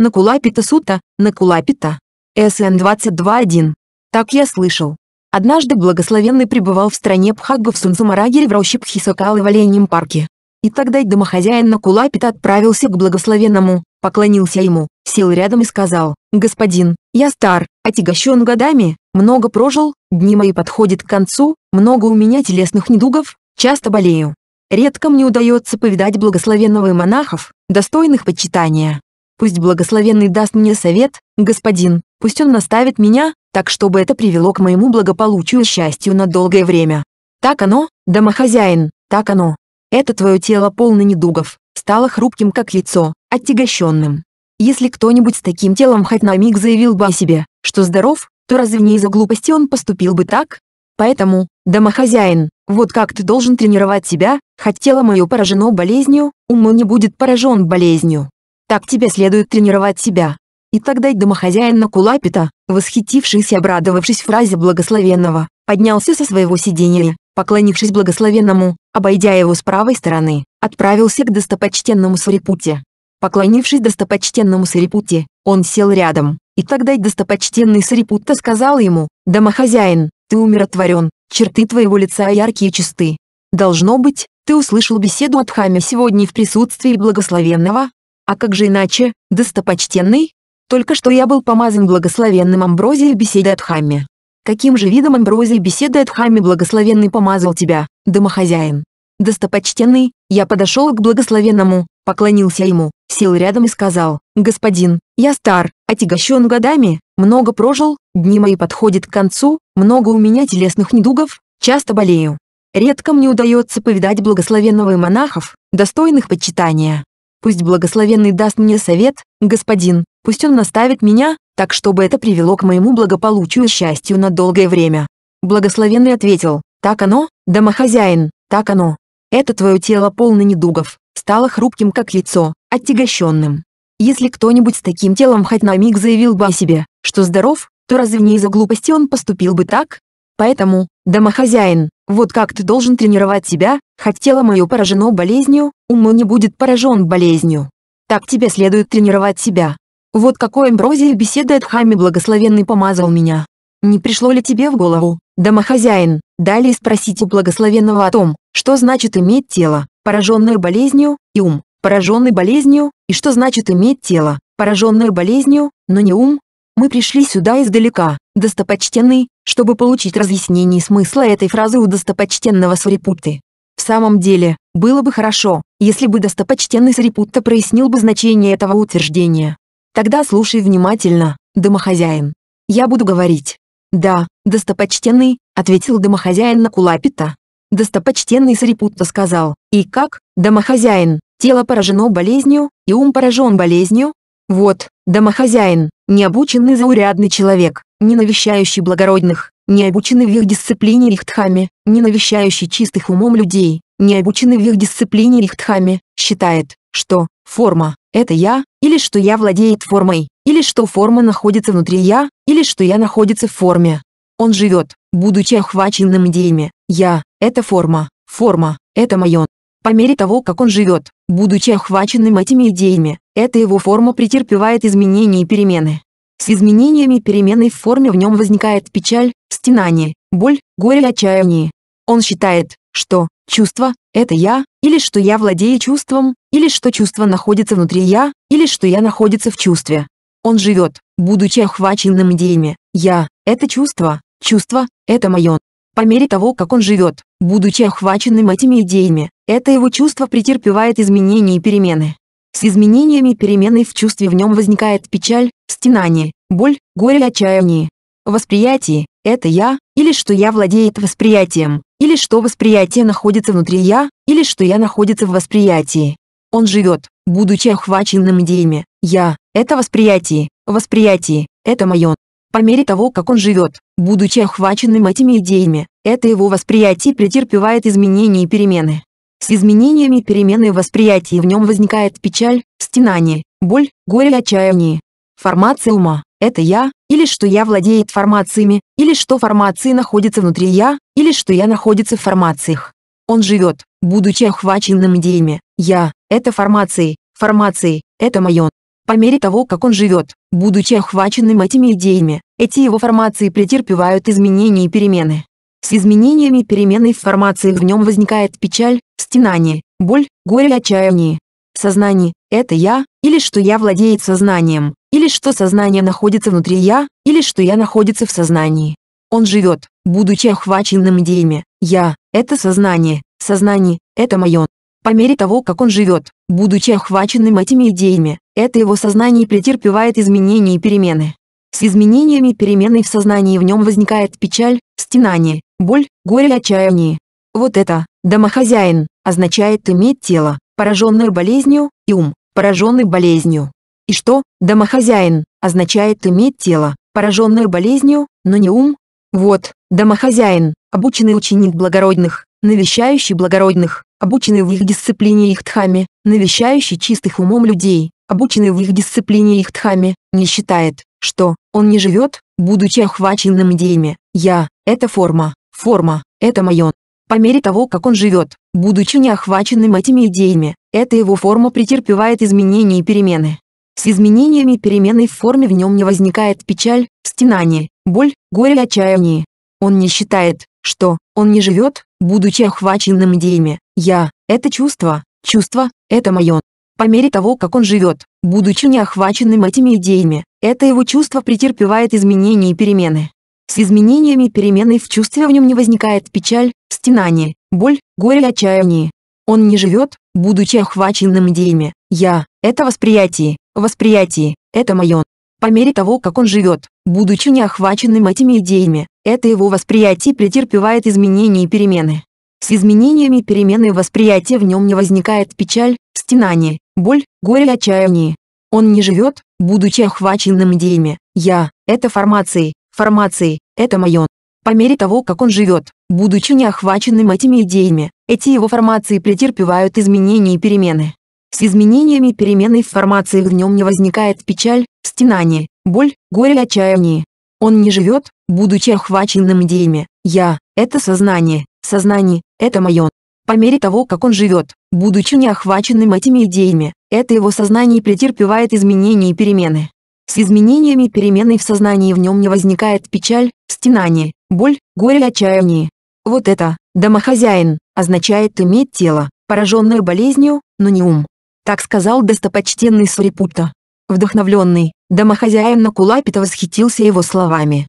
Накулапита сута, накулапита. СН 22.1. Так я слышал. Однажды благословенный пребывал в стране Пхагга в Сунсумарагере в роще Пхисакалы в Оленьем парке. И тогда домохозяин Накулапита отправился к благословенному, поклонился ему, сел рядом и сказал, «Господин, я стар, отягощен годами, много прожил, дни мои подходят к концу, много у меня телесных недугов, часто болею. Редко мне удается повидать благословенного и монахов, достойных почитания. Пусть благословенный даст мне совет, господин, пусть он наставит меня, так чтобы это привело к моему благополучию и счастью на долгое время. Так оно, домохозяин, так оно. Это твое тело полно недугов, стало хрупким как яйцо, отягощенным. Если кто-нибудь с таким телом хоть на миг заявил бы о себе, что здоров, то разве не из-за глупости он поступил бы так? Поэтому, домохозяин, вот как ты должен тренировать себя, хоть тело мое поражено болезнью, ум не будет поражен болезнью. Так тебе следует тренировать себя. И тогда домохозяин Накулапита, восхитившись и обрадовавшись фразе благословенного, поднялся со своего сидения, поклонившись благословенному, обойдя его с правой стороны, отправился к достопочтенному Сарипуте. Поклонившись достопочтенному Сарипуте, он сел рядом, и тогда достопочтенный Сарипутта сказал ему, «Домохозяин, ты умиротворен, черты твоего лица яркие и чисты. Должно быть, ты услышал беседу от Хами сегодня в присутствии благословенного, а как же иначе, достопочтенный? Только что я был помазан благословенным Амброзией беседы от Хамми. Каким же видом Амброзии беседы от Хамми благословенный помазал тебя, домохозяин? Достопочтенный, я подошел к благословенному, поклонился ему, сел рядом и сказал, «Господин, я стар, отягощен годами, много прожил, дни мои подходят к концу, много у меня телесных недугов, часто болею. Редко мне удается повидать благословенного и монахов, достойных почитания. Пусть благословенный даст мне совет, господин, пусть он наставит меня, так чтобы это привело к моему благополучию и счастью на долгое время». Благословенный ответил, «Так оно, домохозяин, так оно. Это твое тело полно недугов, стало хрупким как яйцо, отягощенным. Если кто-нибудь с таким телом хоть на миг заявил бы о себе, что здоров, то разве не из-за глупости он поступил бы так? Поэтому, домохозяин, вот как ты должен тренировать себя, хоть тело мое поражено болезнью, ум не будет поражен болезнью. Так тебе следует тренировать себя. Вот какой амброзией беседает Хами благословенный помазал меня. Не пришло ли тебе в голову, домохозяин, далее спросить у благословенного о том, что значит иметь тело, пораженное болезнью, и ум, пораженный болезнью, и что значит иметь тело, пораженное болезнью, но не ум, мы пришли сюда издалека, достопочтенный, чтобы получить разъяснение смысла этой фразы у достопочтенного Сарипутты. В самом деле, было бы хорошо, если бы достопочтенный Сарипутта прояснил бы значение этого утверждения. Тогда слушай внимательно, домохозяин. Я буду говорить. Да, достопочтенный, ответил домохозяин на Кулапита. Достопочтенный Сарипутта сказал, и как, домохозяин, тело поражено болезнью, и ум поражен болезнью? Вот, домохозяин, необученный заурядный человек, не навещающий благородных, не обученный в их дисциплине их рихтхами, не навещающий чистых умом людей, не обученный в их дисциплине их рихтхами, считает, что форма – это я, или что я владеет формой, или что форма находится внутри я, или что я находится в форме. Он живет, будучи охваченным идеями «я» – это форма, форма – это мое, по мере того, как он живет, будучи охваченным этими идеями, эта его форма претерпевает изменения и перемены. С изменениями и переменой в форме в нем возникает печаль, стенание, боль, горе и отчаяние. Он считает, что чувство – это я, или что я владею чувством, или что чувство находится внутри я, или что я находится в чувстве. Он живет, будучи охваченным идеями «я» – это чувство, чувство – это мое. По мере того, как он живет, Будучи охваченным этими идеями, это его чувство претерпевает изменения и перемены. С изменениями и переменой в чувстве в нем возникает печаль, стенание, боль, горе и отчаяние. Восприятие – это «я», или что «я» владеет восприятием, или что восприятие находится внутри «я», или что «я» находится в восприятии. Он живет, будучи охваченным идеями «я» – это восприятие, восприятие – это мое. По мере того, как он живет, будучи охваченным этими идеями, это его восприятие претерпевает изменения и перемены. С изменениями перемены восприятия в нем возникает печаль, стенание, боль, горе и отчаяние. Формация ума – это я, или что я владеет формациями, или что формации находятся внутри я, или что я находится в формациях. Он живет, будучи охваченным идеями «я» – это формации, формации – это мое. По мере того, как он живет, будучи охваченным этими идеями, эти его формации претерпевают изменения и перемены. С изменениями переменной формации в нем возникает печаль, стенание, боль, горе и отчаяние. Сознание – это я, или что я владеет сознанием, или что сознание находится внутри я, или что я находится в сознании. Он живет, будучи охваченным идеями «я» – это сознание, сознание – это мое. По мере того, как он живет, будучи охваченным этими идеями, это его сознание претерпевает изменения и перемены. С изменениями переменной в сознании в нем возникает печаль, стенание, Боль, горе, отчаяние. Вот это, домохозяин, означает иметь тело, пораженное болезнью, и ум, пораженный болезнью. И что, домохозяин, означает иметь тело, пораженное болезнью, но не ум? Вот, домохозяин, обученный ученик благородных, навещающий благородных, обученный в их дисциплине их тхами, навещающий чистых умом людей, обученный в их дисциплине их тхами, не считает, что он не живет, будучи охваченным идеями. Я – это форма, Форма – это мое. По мере того, как он живет, будучи неохваченным этими идеями, эта его форма претерпевает изменения и перемены. С изменениями переменной в форме в нем не возникает печаль, стенание, боль, горе и отчаяние. Он не считает, что он не живет, будучи охваченным идеями. Я – это чувство, чувство – это мое. По мере того, как он живет, будучи неохваченным этими идеями, это его чувство претерпевает изменения и перемены. С изменениями переменной в чувстве в нем не возникает печаль, стенание, боль, горе и отчаяние. Он не живет, будучи охваченным идеями. «Я» — это восприятие, восприятие — это мое. По мере того, как он живет, будучи не охваченным этими идеями, это его восприятие претерпевает изменения и перемены. С изменениями перемены восприятия в нем не возникает печаль, стенание, боль, горе и отчаяние. Он не живет, будучи охваченным идеями «я», это формации, формации, это мое. По мере того, как он живет, будучи неохваченным этими идеями, эти его формации претерпевают изменения и перемены. С изменениями переменой в формации в нем не возникает печаль, стенание, боль, горе и отчаяние. Он не живет, будучи охваченным идеями «я» — это сознание, сознание — это мое. По мере того, как он живет, будучи неохваченным этими идеями, это его сознание претерпевает изменения и перемены. С изменениями переменной в сознании в нем не возникает печаль, стенание, боль, горе и отчаяние. Вот это «домохозяин» означает иметь тело, пораженное болезнью, но не ум. Так сказал достопочтенный Сурипутта. Вдохновленный, домохозяин Накулапита восхитился его словами.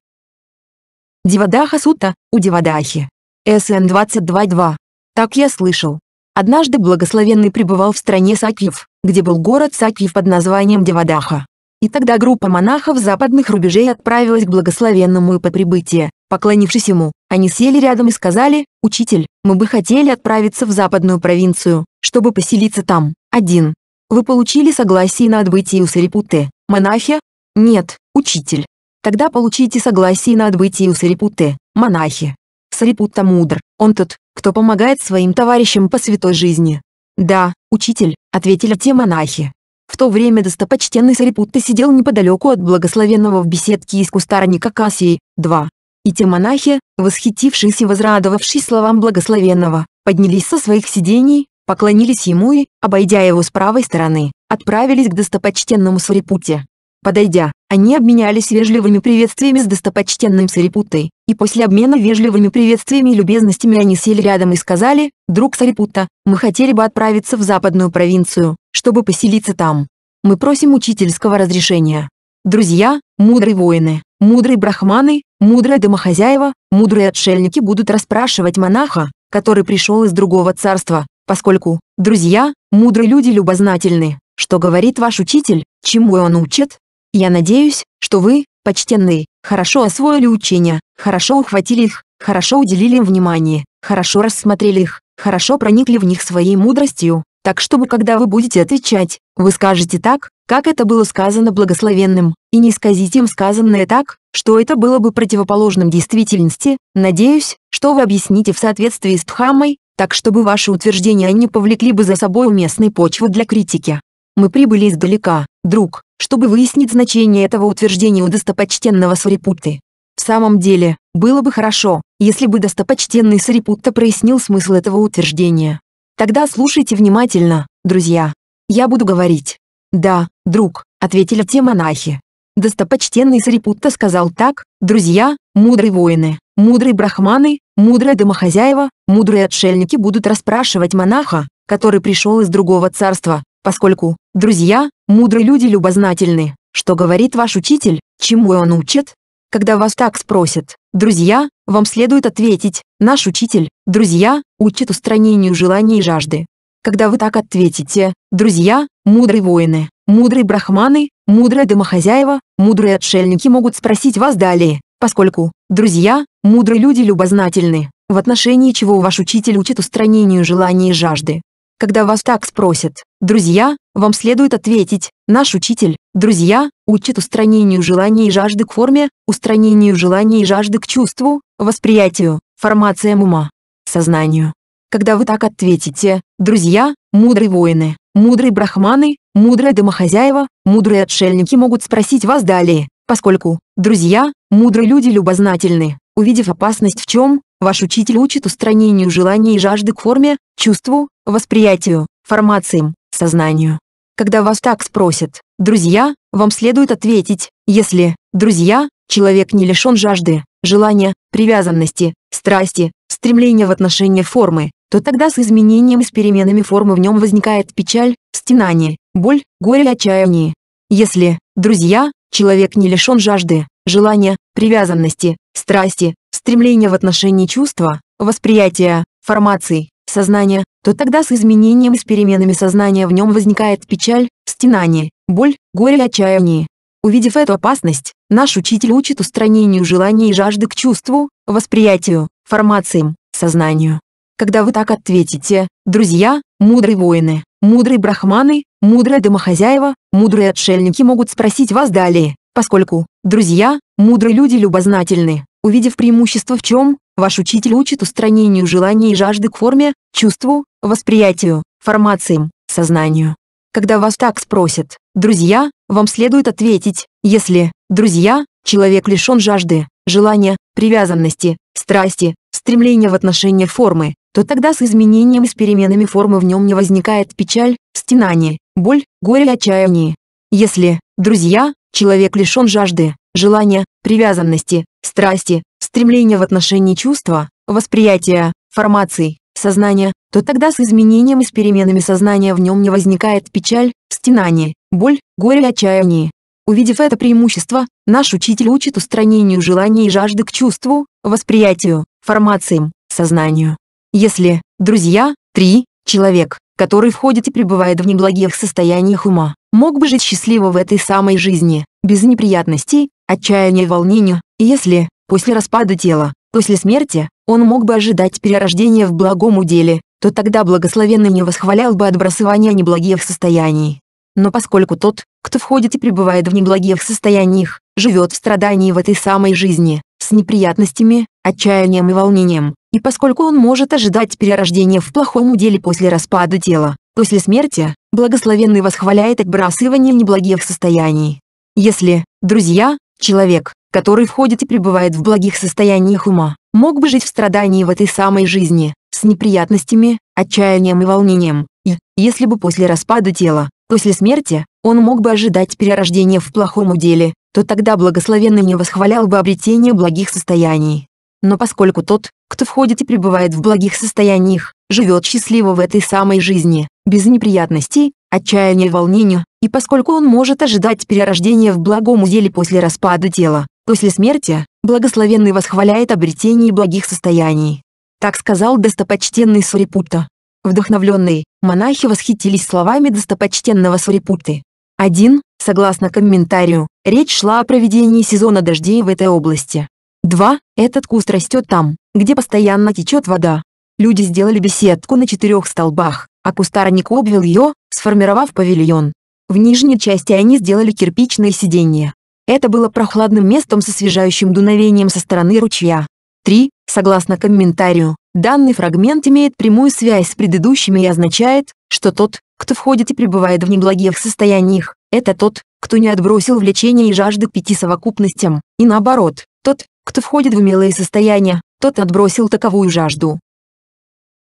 Дивадаха Сута, у Дивадахи. СН 22.2. Так я слышал. Однажды благословенный пребывал в стране Сакьев, где был город Сакьев под названием Дивадаха. И тогда группа монахов западных рубежей отправилась к благословенному и по прибытии. Поклонившись ему, они сели рядом и сказали, «Учитель, мы бы хотели отправиться в западную провинцию, чтобы поселиться там. Один. Вы получили согласие на отбытие у Сарипуты, монахи? Нет, учитель. Тогда получите согласие на отбытие у Сарипуты, монахи. Сарипутта мудр, он тот, кто помогает своим товарищам по святой жизни. Да, учитель, ответили те монахи. В то время достопочтенный Сарипутта сидел неподалеку от благословенного в беседке из кустарника Кассии, 2. И те монахи, восхитившись и возрадовавшись словам благословенного, поднялись со своих сидений, поклонились ему и, обойдя его с правой стороны, отправились к достопочтенному Сарипутте. Подойдя, они обменялись вежливыми приветствиями с достопочтенным Сарипуттой, и после обмена вежливыми приветствиями и любезностями они сели рядом и сказали, «Друг Сарипутта, мы хотели бы отправиться в западную провинцию, чтобы поселиться там. Мы просим учительского разрешения. Друзья, мудрые воины, мудрые брахманы, мудрые домохозяева, мудрые отшельники будут расспрашивать монаха, который пришел из другого царства, поскольку, друзья, мудрые люди любознательны, что говорит ваш учитель, чему он учит. Я надеюсь, что вы, почтенные, хорошо освоили учения, хорошо ухватили их, хорошо уделили им внимание, хорошо рассмотрели их, хорошо проникли в них своей мудростью, так чтобы когда вы будете отвечать, вы скажете так, как это было сказано благословенным, и не сказите им сказанное так, что это было бы противоположным действительности, надеюсь, что вы объясните в соответствии с тхамой, так чтобы ваши утверждения не повлекли бы за собой уместной почвы для критики. Мы прибыли издалека, друг, чтобы выяснить значение этого утверждения у достопочтенного Сарипутты. В самом деле, было бы хорошо, если бы достопочтенный Сарипутта прояснил смысл этого утверждения. Тогда слушайте внимательно, друзья. Я буду говорить. «Да, друг», — ответили те монахи. Достопочтенный Сарипутта сказал так, «Друзья, мудрые воины, мудрые брахманы, мудрые домохозяева, мудрые отшельники будут расспрашивать монаха, который пришел из другого царства, поскольку, друзья, мудрые люди любознательны, что говорит ваш учитель, чему он учит, когда вас так спросят, друзья, вам следует ответить, наш учитель, друзья, учит устранению желаний и жажды. Когда вы так ответите, друзья, мудрые воины, мудрые брахманы, мудрые домохозяева, мудрые отшельники могут спросить вас далее, поскольку, друзья, мудрые люди любознательны, в отношении чего ваш учитель учит устранению желаний и жажды. Когда вас так спросят, Друзья, вам следует ответить, наш учитель, друзья, учит устранению желания и жажды к форме, устранению желания и жажды к чувству, восприятию, формациям ума, сознанию. Когда вы так ответите, друзья, мудрые воины, мудрые брахманы, мудрые домохозяева, мудрые отшельники могут спросить вас далее, поскольку, друзья, мудрые люди любознательны, увидев опасность в чем, ваш учитель учит устранению желания и жажды к форме, чувству, восприятию, формациям, сознанию. Когда вас так спросят, друзья, вам следует ответить, если «друзья» человек не лишен жажды, желания, привязанности, страсти, стремления в отношении формы, то тогда с изменением и с переменами формы в нем возникает печаль, стенание, боль, горе отчаяние. Если «друзья» человек не лишен жажды, желания, привязанности, страсти, стремления в отношении чувства, восприятия, формаций, сознания, то тогда с изменением и с переменами сознания в нем возникает печаль, стенание, боль, горе и отчаяние. Увидев эту опасность, наш учитель учит устранению желаний и жажды к чувству, восприятию, формациям, сознанию. Когда вы так ответите, друзья, мудрые воины, мудрые брахманы, мудрые домохозяева, мудрые отшельники могут спросить вас далее, поскольку, друзья, мудрые люди любознательны, увидев преимущество в чем, Ваш учитель учит устранению желаний и жажды к форме, чувству, восприятию, формациям, сознанию. Когда вас так спросят, друзья, вам следует ответить, если, друзья, человек лишен жажды, желания, привязанности, страсти, стремления в отношении формы, то тогда с изменением и с переменами формы в нем не возникает печаль, стенание, боль, горе и отчаяние. Если, друзья, человек лишен жажды, желания, привязанности, страсти, Стремление в отношении чувства, восприятия, формаций, сознания, то тогда с изменением и с переменами сознания в нем не возникает печаль, стенание, боль, горе и отчаяние. Увидев это преимущество, наш учитель учит устранению желания и жажды к чувству, восприятию, формациям, сознанию. Если, друзья, три, человек, который входит и пребывает в неблагих состояниях ума, мог бы жить счастливо в этой самой жизни, без неприятностей, отчаяния и волнения, если, после распада тела, после смерти, он мог бы ожидать перерождения в благом уделе, то тогда благословенный не восхвалял бы отбрасывания неблагих состояний. Но поскольку тот, кто входит и пребывает в неблагих состояниях, живет в страдании в этой самой жизни, с неприятностями, отчаянием и волнением, и поскольку он может ожидать перерождения в плохом уделе после распада тела, после смерти, благословенный восхваляет отбрасывание неблагих состояний. Если, друзья, человек, который входит и пребывает в благих состояниях ума, мог бы жить в страдании в этой самой жизни, с неприятностями, отчаянием и волнением, и, если бы после распада тела, после смерти, он мог бы ожидать перерождения в плохом уделе, то тогда благословенный не восхвалял бы обретение благих состояний. Но поскольку тот, кто входит и пребывает в благих состояниях, живет счастливо в этой самой жизни, без неприятностей, отчаяния и волнения, и поскольку он может ожидать перерождения в благом уделе после распада тела, После смерти благословенный восхваляет обретение благих состояний. Так сказал достопочтенный Сурипутта. Вдохновленные, монахи восхитились словами достопочтенного Сурипутты. 1. Согласно комментарию, речь шла о проведении сезона дождей в этой области. 2. Этот куст растет там, где постоянно течет вода. Люди сделали беседку на четырех столбах, а кустарник обвел ее, сформировав павильон. В нижней части они сделали кирпичные сиденья, это было прохладным местом с освежающим дуновением со стороны ручья. 3. Согласно комментарию, данный фрагмент имеет прямую связь с предыдущими и означает, что тот, кто входит и пребывает в неблагих состояниях, это тот, кто не отбросил влечение и жажды пяти совокупностям, и наоборот, тот, кто входит в умелые состояния, тот отбросил таковую жажду.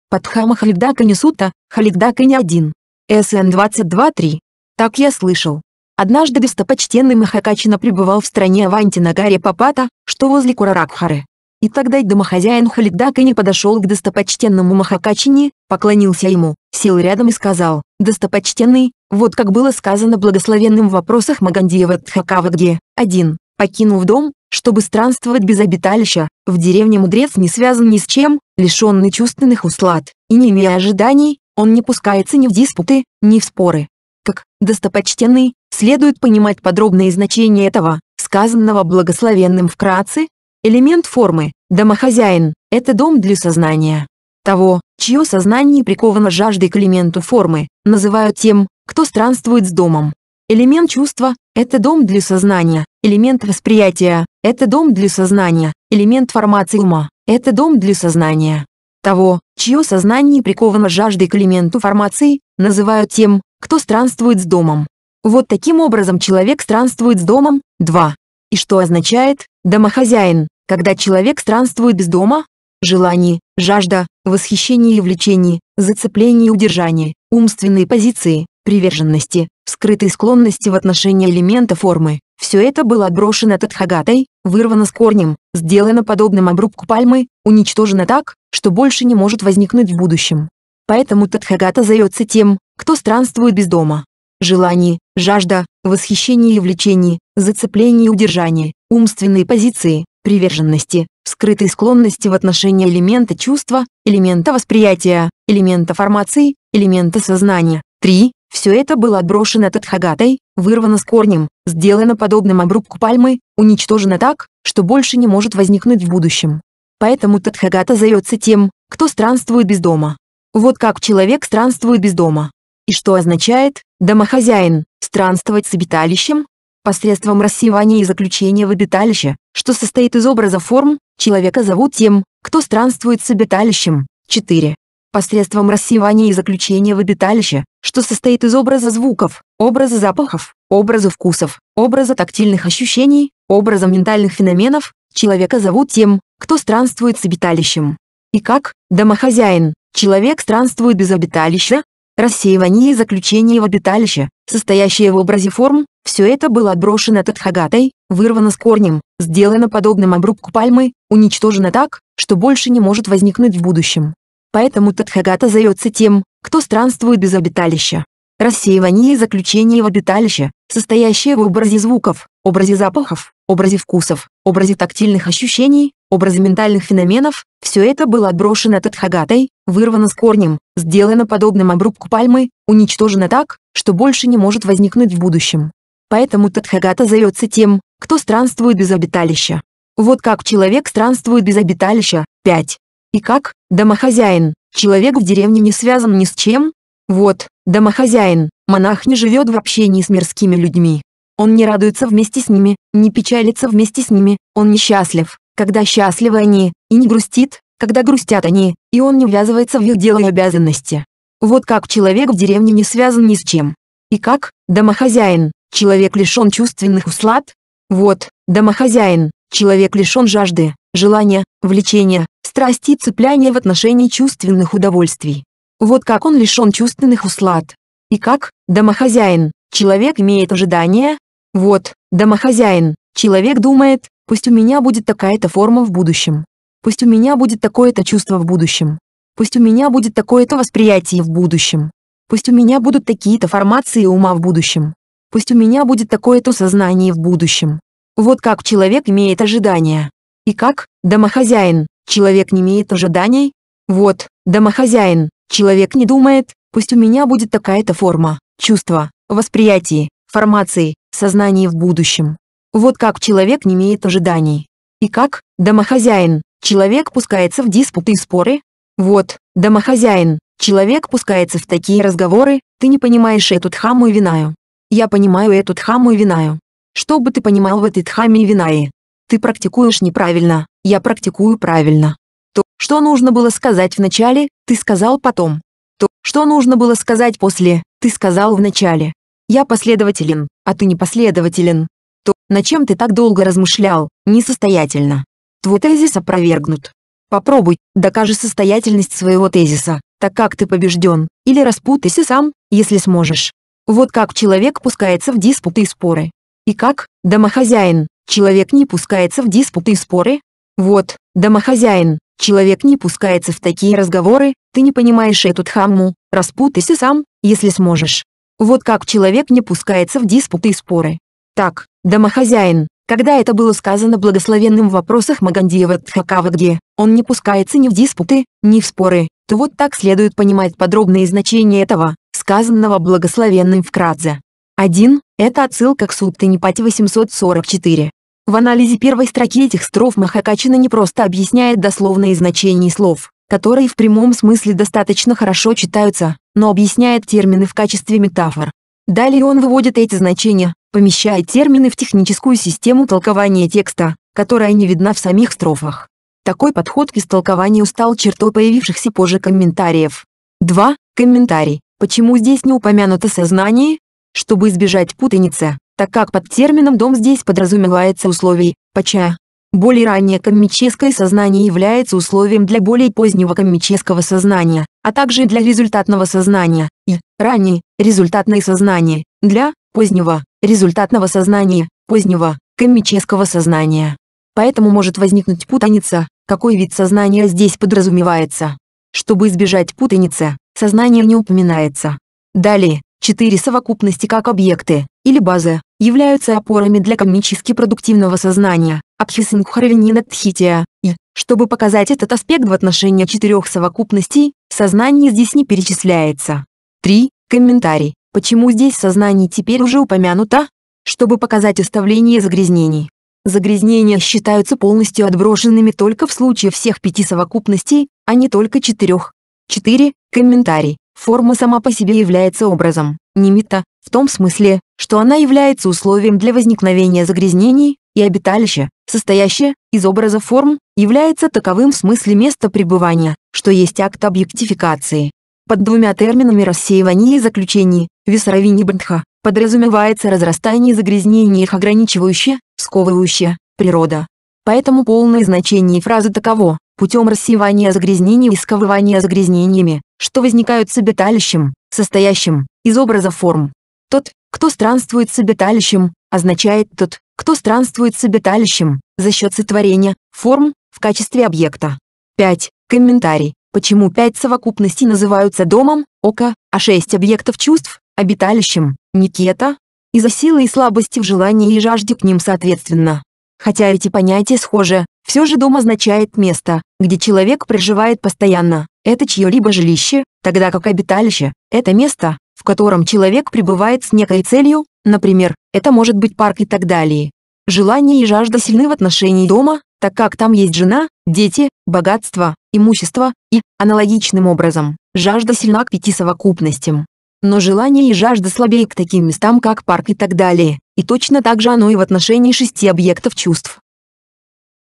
Падхама Халидакани Сута, Халидакани 1. СН 22.3. Так я слышал. Однажды достопочтенный Махакачина пребывал в стране Авантинагаре Папата, что возле Кураракхары. И тогда домохозяин Халидакани подошел к достопочтенному Махакачине, поклонился ему, сел рядом и сказал, «Достопочтенный, вот как было сказано благословенным в вопросах Магандиева Тхакавадги, 1. Покинув дом, чтобы странствовать без обиталища, в деревне мудрец не связан ни с чем, лишенный чувственных услад, и не имея ожиданий, он не пускается ни в диспуты, ни в споры, как достопочтенный, следует понимать подробные значения этого, сказанного благословенным вкратце, элемент формы, домохозяин, это дом для сознания. Того, чье сознание приковано жаждой к элементу формы, называют тем, кто странствует с домом. Элемент чувства – это дом для сознания, элемент восприятия – это дом для сознания, элемент формации ума – это дом для сознания. Того, чье сознание приковано жаждой к элементу формации, называют тем, кто странствует с домом. Вот таким образом человек странствует с домом, 2. И что означает «домохозяин», когда человек странствует без дома? Желание, жажда, восхищение и влечение, зацепление и удержание, умственные позиции, приверженности, скрытые склонности в отношении элемента формы. Все это было отброшено татхагатой, вырвано с корнем, сделано подобным обрубку пальмы, уничтожено так, что больше не может возникнуть в будущем. Поэтому татхагата зовется тем, кто странствует без дома. Желание, жажда, восхищение и влечение, зацепление и удержание, умственные позиции, приверженности, скрытые склонности в отношении элемента чувства, элемента восприятия, элемента формации, элемента сознания. 3. Все это было отброшено Тадхагатой, вырвано с корнем, сделано подобным обрубку пальмы, уничтожено так, что больше не может возникнуть в будущем. Поэтому Тадхагата зовется тем, кто странствует без дома. Вот как человек странствует без дома и что означает «домохозяин» странствовать с обиталищем, посредством рассеивания и заключения в обиталище, что состоит из образа форм, человека зовут тем, кто странствует с обиталищем. 4. Посредством рассеивания и заключения в обиталище, что состоит из образа звуков, образа запахов, образа вкусов, образа тактильных ощущений, образа ментальных феноменов, человека зовут тем, кто странствует с обиталищем. И как, домохозяин, человек странствует без обиталища, рассеивание и заключение в обиталище, состоящее в образе форм, все это было отброшено Тадхагатой, вырвано с корнем, сделано подобным обрубку пальмы, уничтожено так, что больше не может возникнуть в будущем. Поэтому Тадхагата зовется тем, кто странствует без обиталища. Рассеивание и заключение в обиталище, состоящее в образе звуков, образе запахов, образе вкусов, образе тактильных ощущений, образы ментальных феноменов, все это было отброшено Тадхагатой, вырвано с корнем, сделано подобным обрубку пальмы, уничтожено так, что больше не может возникнуть в будущем. Поэтому Тадхагата зовется тем, кто странствует без обиталища. Вот как человек странствует без обиталища, 5. И как, домохозяин, человек в деревне не связан ни с чем? Вот, домохозяин, монах не живет в общении с мирскими людьми. Он не радуется вместе с ними, не печалится вместе с ними, он несчастлив когда счастливы они, и не грустит, когда грустят они, и он не ввязывается в их дела и обязанности. Вот как человек в деревне не связан ни с чем. И как, домохозяин, человек лишен чувственных услад? Вот, домохозяин, человек лишен жажды, желания, влечения, страсти и цепляния в отношении чувственных удовольствий. Вот как он лишен чувственных услад. И как, домохозяин, человек имеет ожидания? Вот, домохозяин, человек думает, Пусть у меня будет такая-то форма в будущем. Пусть у меня будет такое-то чувство в будущем. Пусть у меня будет такое-то восприятие в будущем. Пусть у меня будут такие-то формации ума в будущем. Пусть у меня будет такое-то сознание в будущем. Вот как человек имеет ожидания. И как, домохозяин, человек не имеет ожиданий? Вот, домохозяин, человек не думает, пусть у меня будет такая-то форма, чувство, восприятие, формации, сознание в будущем. Вот как человек не имеет ожиданий. И как, домохозяин, человек пускается в диспуты и споры? Вот, домохозяин, человек пускается в такие разговоры, ты не понимаешь эту тхаму и винаю. Я понимаю эту тхаму и винаю. Что бы ты понимал в этой тхаме и винае? Ты практикуешь неправильно, я практикую правильно. То, что нужно было сказать в начале, ты сказал потом. То, что нужно было сказать после, ты сказал в начале. Я последователен, а ты не последователен. То, над чем ты так долго размышлял, несостоятельно. Твой тезис опровергнут. Попробуй, докажи состоятельность своего тезиса, так как ты побежден, или распутайся сам, если сможешь. Вот как человек пускается в диспуты и споры. И как, домохозяин, человек не пускается в диспуты и споры? Вот, домохозяин, человек не пускается в такие разговоры, ты не понимаешь эту хамму, распутайся сам, если сможешь. Вот как человек не пускается в диспуты и споры. Так, домохозяин, когда это было сказано благословенным в вопросах Магандиева Тхакавадги, он не пускается ни в диспуты, ни в споры, то вот так следует понимать подробные значения этого, сказанного благословенным вкратце. 1. Это отсылка к сутте Непати 844. В анализе первой строки этих строф Махакачина не просто объясняет дословные значения слов, которые в прямом смысле достаточно хорошо читаются, но объясняет термины в качестве метафор. Далее он выводит эти значения, помещая термины в техническую систему толкования текста, которая не видна в самих строфах. Такой подход к истолкованию стал чертой появившихся позже комментариев. 2. Комментарий. Почему здесь не упомянуто сознание? Чтобы избежать путаницы, так как под термином «дом» здесь подразумевается условий «пача». Более раннее коммическое сознание является условием для более позднего коммического сознания, а также для результатного сознания, и ранее результатное сознание для позднего результатного сознания, позднего комического сознания. Поэтому может возникнуть путаница, какой вид сознания здесь подразумевается. Чтобы избежать путаницы, сознание не упоминается. Далее, четыре совокупности как объекты, или базы, являются опорами для комически продуктивного сознания, абхисингхарвининатхития, и, чтобы показать этот аспект в отношении четырех совокупностей, сознание здесь не перечисляется. 3. Комментарий. Почему здесь сознание теперь уже упомянуто? Чтобы показать оставление загрязнений. Загрязнения считаются полностью отброшенными только в случае всех пяти совокупностей, а не только четырех. 4. Комментарий. Форма сама по себе является образом, не мета в том смысле, что она является условием для возникновения загрязнений, и обиталище, состоящее из образа форм, является таковым в смысле места пребывания, что есть акт объектификации. Под двумя терминами рассеивание и заключение висравини бандха, подразумевается разрастание загрязнений их ограничивающая, сковывающая, природа. Поэтому полное значение фразы таково, путем рассеивания загрязнений и сковывания загрязнениями, что возникают с обиталищем, состоящим из образа форм. Тот, кто странствует с обиталищем, означает тот, кто странствует с обиталищем, за счет сотворения форм в качестве объекта. 5. Комментарий. Почему пять совокупностей называются домом, око, а шесть объектов чувств – обиталищем, Никета? Из-за силы и слабости в желании и жажде к ним соответственно. Хотя эти понятия схожи, все же дом означает место, где человек проживает постоянно. Это чье-либо жилище, тогда как обиталище – это место, в котором человек пребывает с некой целью, например, это может быть парк и так далее. Желание и жажда сильны в отношении дома, так как там есть жена, дети, богатство, имущество и, аналогичным образом, жажда сильна к пяти совокупностям. Но желание и жажда слабее к таким местам, как парк и так далее, и точно так же оно и в отношении шести объектов чувств.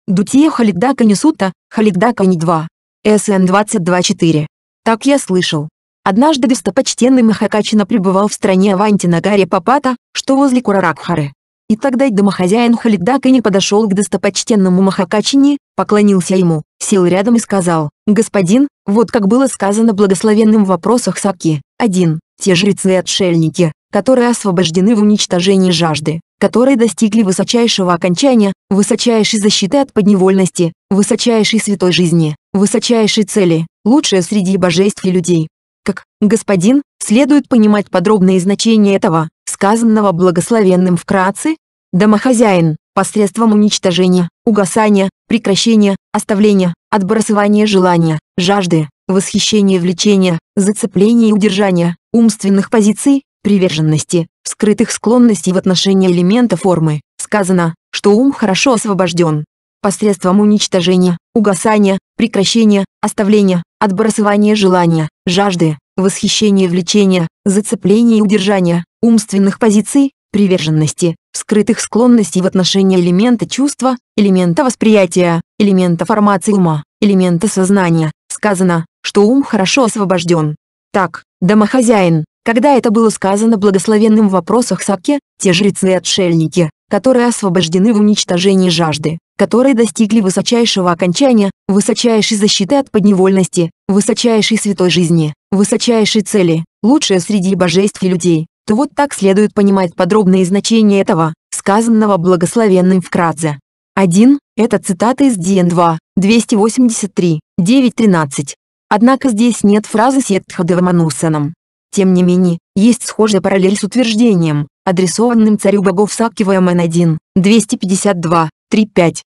Дутия Халигдака Несута, Халигдака не 2. СН 22.4. Так я слышал. Однажды достопочтенный Махакачина пребывал в стране Аванти-Нагаре Папата, что возле Кураракхары. И тогда домохозяин Халидак и не подошел к достопочтенному Махакачине, поклонился ему, сел рядом и сказал, «Господин, вот как было сказано благословенным в вопросах Саки, один, те жрецы и отшельники, которые освобождены в уничтожении жажды, которые достигли высочайшего окончания, высочайшей защиты от подневольности, высочайшей святой жизни, высочайшей цели, лучшее среди божеств и людей как «господин» следует понимать подробные значения этого, сказанного благословенным вкратце, домохозяин, посредством уничтожения, угасания, прекращения, оставления, отбрасывания желания, жажды, восхищения влечения, зацепления и удержания, умственных позиций, приверженности, скрытых склонностей в отношении элемента формы, сказано, что ум хорошо освобожден. Посредством уничтожения, угасания, прекращения, оставления, отбрасывание желания, жажды, восхищения влечения, зацепления и удержания, умственных позиций, приверженности, скрытых склонностей в отношении элемента чувства, элемента восприятия, элемента формации ума, элемента сознания. Сказано, что ум хорошо освобожден. Так, домохозяин, когда это было сказано благословенным в вопросах Сакке, те жрецы и отшельники, которые освобождены в уничтожении жажды, которые достигли высочайшего окончания, высочайшей защиты от подневольности, высочайшей святой жизни, высочайшей цели, лучшее среди божеств и людей, то вот так следует понимать подробные значения этого, сказанного благословенным вкратце. 1. Это цитата из Диен 2, 283, 9.13. Однако здесь нет фразы Сетхадеваманусаном. Тем не менее, есть схожая параллель с утверждением, адресованным царю богов Сакиваеман 1, 252, 3.5.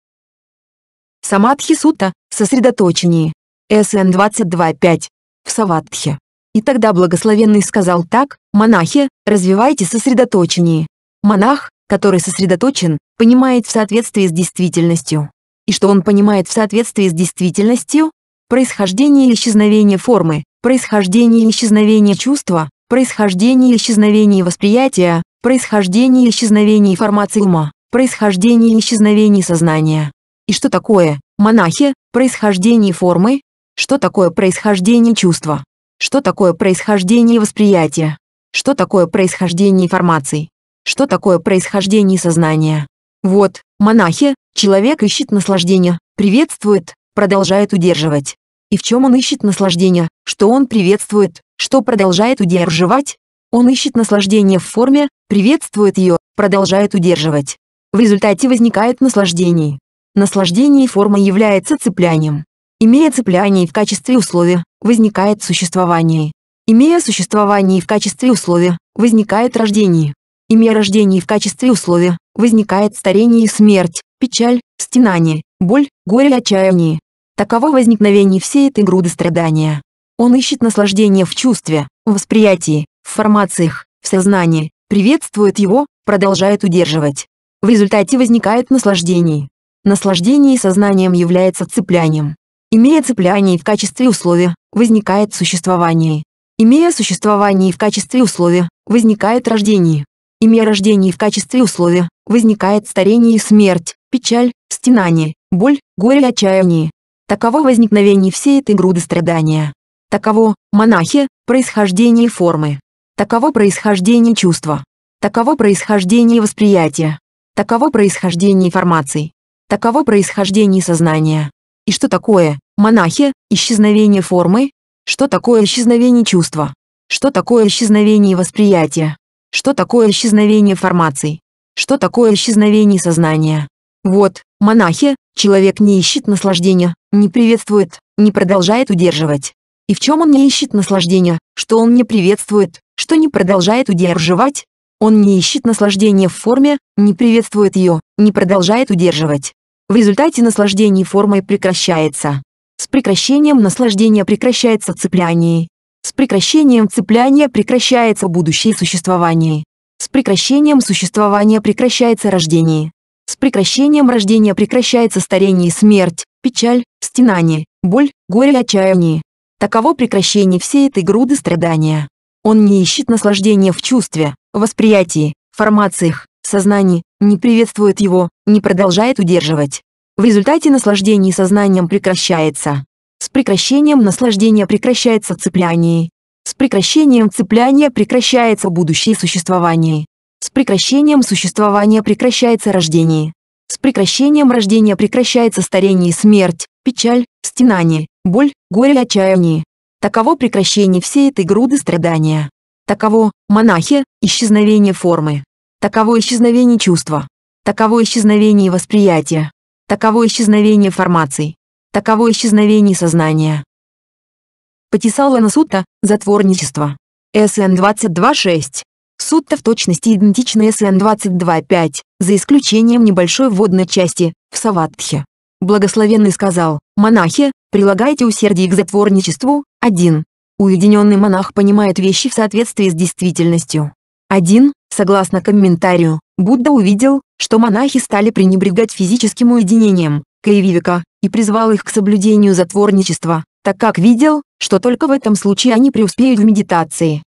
Самадхи Сута – сосредоточение. СН 22.5. В Саватхе. И тогда благословенный сказал так, монахи, развивайте сосредоточение. Монах, который сосредоточен, понимает в соответствии с действительностью. И что он понимает в соответствии с действительностью? Происхождение и исчезновение формы, происхождение и исчезновение чувства, происхождение и исчезновение восприятия, происхождение и исчезновение формации ума происхождение и исчезновение сознания. И что такое, монахи, происхождение формы? Что такое происхождение чувства? Что такое происхождение восприятия? Что такое происхождение формаций? Что такое происхождение сознания? Вот, монахи, человек ищет наслаждение, приветствует, продолжает удерживать. И в чем он ищет наслаждение, что он приветствует, что продолжает удерживать? Он ищет наслаждение в форме, приветствует ее, продолжает удерживать. В результате возникает наслаждение. Наслаждение формы является цеплянием. Имея цепляние в качестве условия, возникает существование. Имея существование в качестве условия, возникает рождение. Имея рождение в качестве условия, возникает старение и смерть, печаль, стенание, боль, горе и отчаяние. Таково возникновение всей этой груды страдания. Он ищет наслаждение в чувстве, в восприятии, в формациях, в сознании, приветствует его, продолжает удерживать. В результате возникает наслаждение. Наслаждение сознанием является цеплянием. Имея цепляние в качестве условия, возникает существование. Имея существование в качестве условия, возникает рождение. Имея рождение в качестве условия, возникает старение и смерть, печаль, стенание, боль, горе и отчаяние. Таково возникновение всей этой груды страдания. Таково, монахи, происхождение формы. Таково происхождение чувства. Таково происхождение восприятия. Таково происхождение формаций. Таково происхождение сознания. И что такое, монахи, исчезновение формы? Что такое исчезновение чувства? Что такое исчезновение восприятия? Что такое исчезновение формаций? Что такое исчезновение сознания? Вот, монахи, человек не ищет наслаждения, не приветствует, не продолжает удерживать. И в чем он не ищет наслаждения, что он не приветствует, что не продолжает удерживать, он не ищет наслаждения в форме, не приветствует ее, не продолжает удерживать. В результате наслаждение формой прекращается. С прекращением наслаждения прекращается цепляние. С прекращением цепляния прекращается будущее существование. С прекращением существования прекращается рождение. С прекращением рождения прекращается старение и смерть, печаль, стенание, боль, горе и отчаяние. Таково прекращение всей этой груды страдания. Он не ищет наслаждения в чувстве, восприятии, формациях, сознании, не приветствует его, не продолжает удерживать. В результате наслаждение сознанием прекращается. С прекращением наслаждения прекращается цепляние. С прекращением цепляния прекращается будущее существование. С прекращением существования прекращается рождение. С прекращением рождения прекращается старение и смерть, печаль, стенание, боль, горе и отчаяние. Таково прекращение всей этой груды страдания. Таково, монахи, исчезновение формы. Таково исчезновение чувства. Таково исчезновение восприятия. Таково исчезновение формаций. Таково исчезновение сознания. на Сутта, затворничество. СН 22.6. Сутта в точности идентична СН 22.5, за исключением небольшой вводной части, в Саватхе. Благословенный сказал, монахи, прилагайте усердие к затворничеству, 1, Уединенный монах понимает вещи в соответствии с действительностью. 1. Согласно комментарию, Будда увидел, что монахи стали пренебрегать физическим уединением, Каевивика, и призвал их к соблюдению затворничества, так как видел, что только в этом случае они преуспеют в медитации.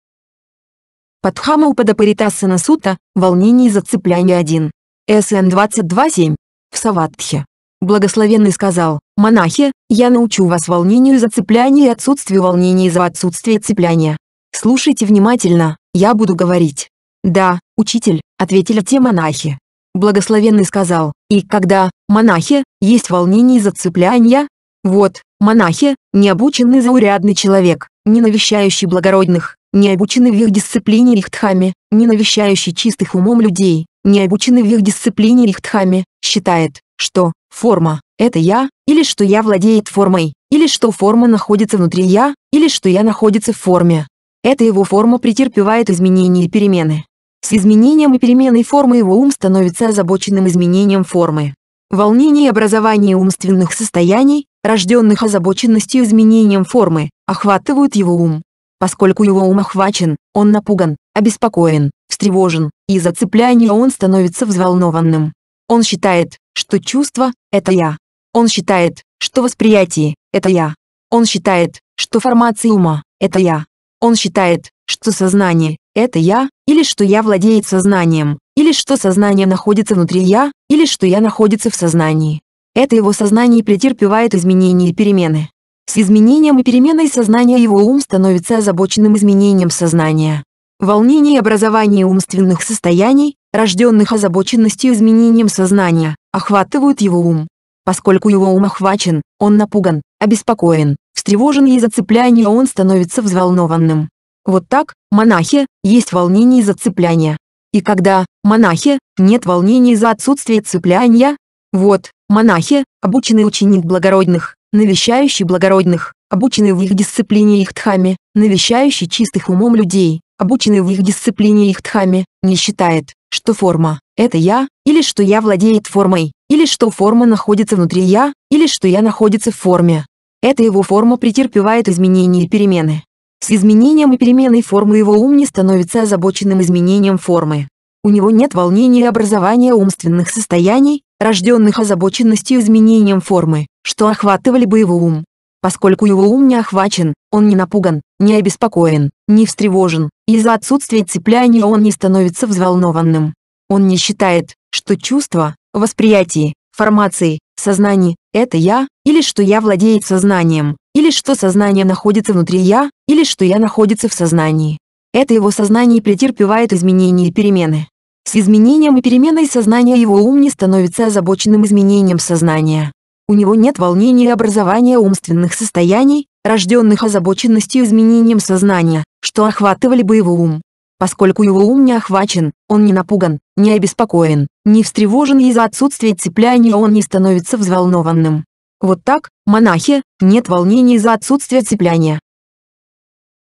Падхама Упадапаритасана Сута, волнение и зацепляние 1. СН 22.7. В Саватхе. Благословенный сказал, «Монахи, я научу вас волнению за цепляние и отсутствию волнений за отсутствие цепляния. Слушайте внимательно, я буду говорить». «Да, учитель», — ответили те монахи. Благословенный сказал, «И когда, монахи, есть волнение за цепляния?» «Вот, монахи, необученный заурядный человек, не навещающий благородных, не обученный в их дисциплине их рихтхами, не навещающий чистых умом людей, не обученный в их дисциплине их рихтхами, считает, что форма – это я, или что я владеет формой, или что форма находится внутри я, или что я находится в форме. Это его форма претерпевает изменения и перемены. С изменением и переменой формы его ум становится озабоченным изменением формы. Волнение и образование умственных состояний, рожденных озабоченностью изменением формы, охватывают его ум. Поскольку его ум охвачен, он напуган, обеспокоен, встревожен, и из-за цепляния он становится взволнованным. Он считает, что чувство – это я. Он считает, что восприятие – это я. Он считает, что формация ума – это я. Он считает, что сознание – это я, или что я владеет сознанием, или что сознание находится внутри я, или что я находится в сознании. Это его сознание претерпевает изменения и перемены. С изменением и переменой сознания его ум становится озабоченным изменением сознания. Волнение и образование умственных состояний, рожденных озабоченностью изменением сознания, охватывают его ум. Поскольку его ум охвачен, он напуган, обеспокоен, встревожен и зацепляния он становится взволнованным. Вот так, монахи, есть волнение и зацепляния. И когда, монахи, нет волнений за отсутствие цепляния, вот, монахи, обученный ученик благородных, навещающий благородных, обученный в их дисциплине их тхами, навещающий чистых умом людей, обученный в их дисциплине их тхами, не считает, что форма – это я, или что я владеет формой, или что форма находится внутри я, или что я находится в форме. Это его форма претерпевает изменения и перемены. С изменением и переменой формы его ум не становится озабоченным изменением формы. У него нет волнения и образования умственных состояний, рожденных озабоченностью изменением формы, что охватывали бы его ум. Поскольку его ум не охвачен, он не напуган, не обеспокоен, не встревожен, из-за отсутствия цепляния он не становится взволнованным. Он не считает, что чувства, восприятие, формации, сознание – это я, или что я владеет сознанием, или что сознание находится внутри я, или что я находится в сознании. Это его сознание претерпевает изменения и перемены. С изменением и переменой сознания его ум не становится озабоченным изменением сознания. У него нет волнения и образования умственных состояний, рожденных озабоченностью изменением сознания, что охватывали бы его ум. Поскольку его ум не охвачен, он не напуган, не обеспокоен, не встревожен из-за отсутствия цепляния он не становится взволнованным. Вот так, монахи, нет волнения из-за отсутствия цепляния.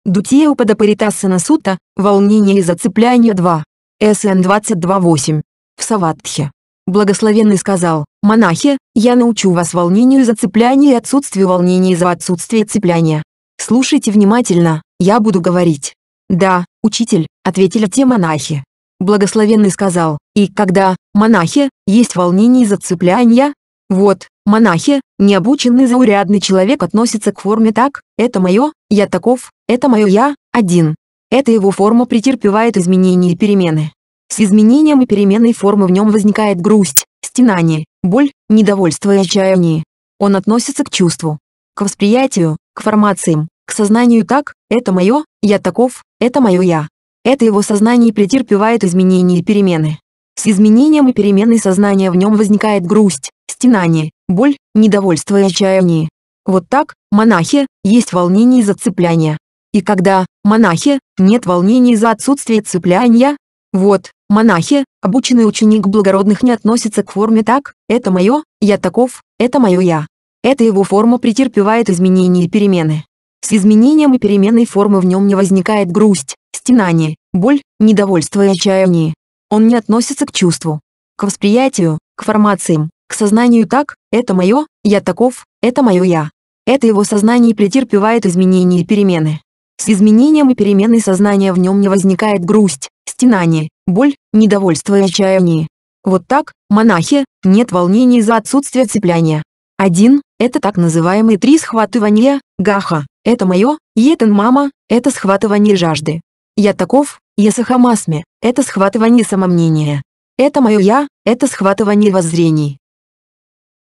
Дутия Упадапаритасана Сута, волнение из-за цепляния 2. СН 22.8. В Саватхе. Благословенный сказал, «Монахи, я научу вас волнению за цепляние и отсутствию волнения за отсутствие цепляния. Слушайте внимательно, я буду говорить». «Да, учитель», — ответили те монахи. Благословенный сказал, «И когда, монахи, есть волнение за цепляние?» «Вот, монахи, необученный заурядный человек относится к форме так, это мое, я таков, это мое я, один». Эта его форма претерпевает изменения и перемены. С изменением и переменной формы в нем возникает грусть, стенание, боль, недовольство и отчаяние. Он относится к чувству, к восприятию, к формациям, к сознанию так, это мое, я таков, это мое я. Это его сознание претерпевает изменения и перемены. С изменением и переменной сознания в нем возникает грусть, стенание, боль, недовольство и отчаяние. Вот так, монахи, есть волнение из-за цепляния. И когда, монахи, нет волнения из-за отсутствия цепляния, вот, Монахи, обученный ученик благородных не относится к форме так, это мое, я таков, это мое я. Это его форма претерпевает изменения и перемены. С изменением и переменной формы в нем не возникает грусть, стенание, боль, недовольство и отчаяние. Он не относится к чувству, к восприятию, к формациям, к сознанию так, это мое, я таков, это мое я. Это его сознание претерпевает изменения и перемены. С изменением и переменой сознания в нем не возникает грусть, стенание, боль, недовольство и отчаяние. Вот так, монахи, нет волнений за отсутствие цепляния. Один – Это так называемые три схватывания, гаха, это мое, етен мама, это схватывание жажды. Я таков, есахамасме, это схватывание самомнения. Это мое я, это схватывание воззрений.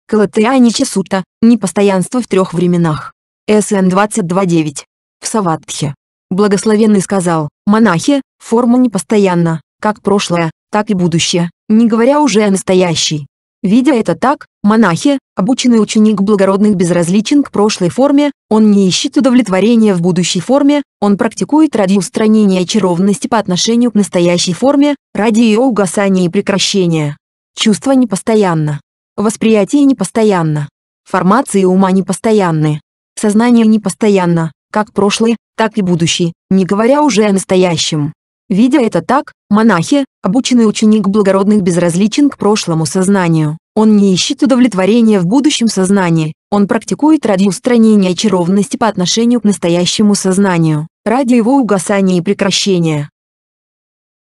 Калатеанича сута, непостоянство в трех временах. СН 22.9. В Саватхе. Благословенный сказал, «Монахи, форма непостоянна, как прошлое, так и будущее, не говоря уже о настоящей». Видя это так, монахи, обученный ученик благородных безразличен к прошлой форме, он не ищет удовлетворения в будущей форме, он практикует ради устранения очарованности по отношению к настоящей форме, ради ее угасания и прекращения. Чувство непостоянно. Восприятие непостоянно. Формации ума непостоянны. Сознание непостоянно, как прошлое, так и будущий, не говоря уже о настоящем. Видя это так, монахи, обученный ученик благородных безразличен к прошлому сознанию. Он не ищет удовлетворения в будущем сознании, он практикует ради устранения очарованности по отношению к настоящему сознанию, ради его угасания и прекращения.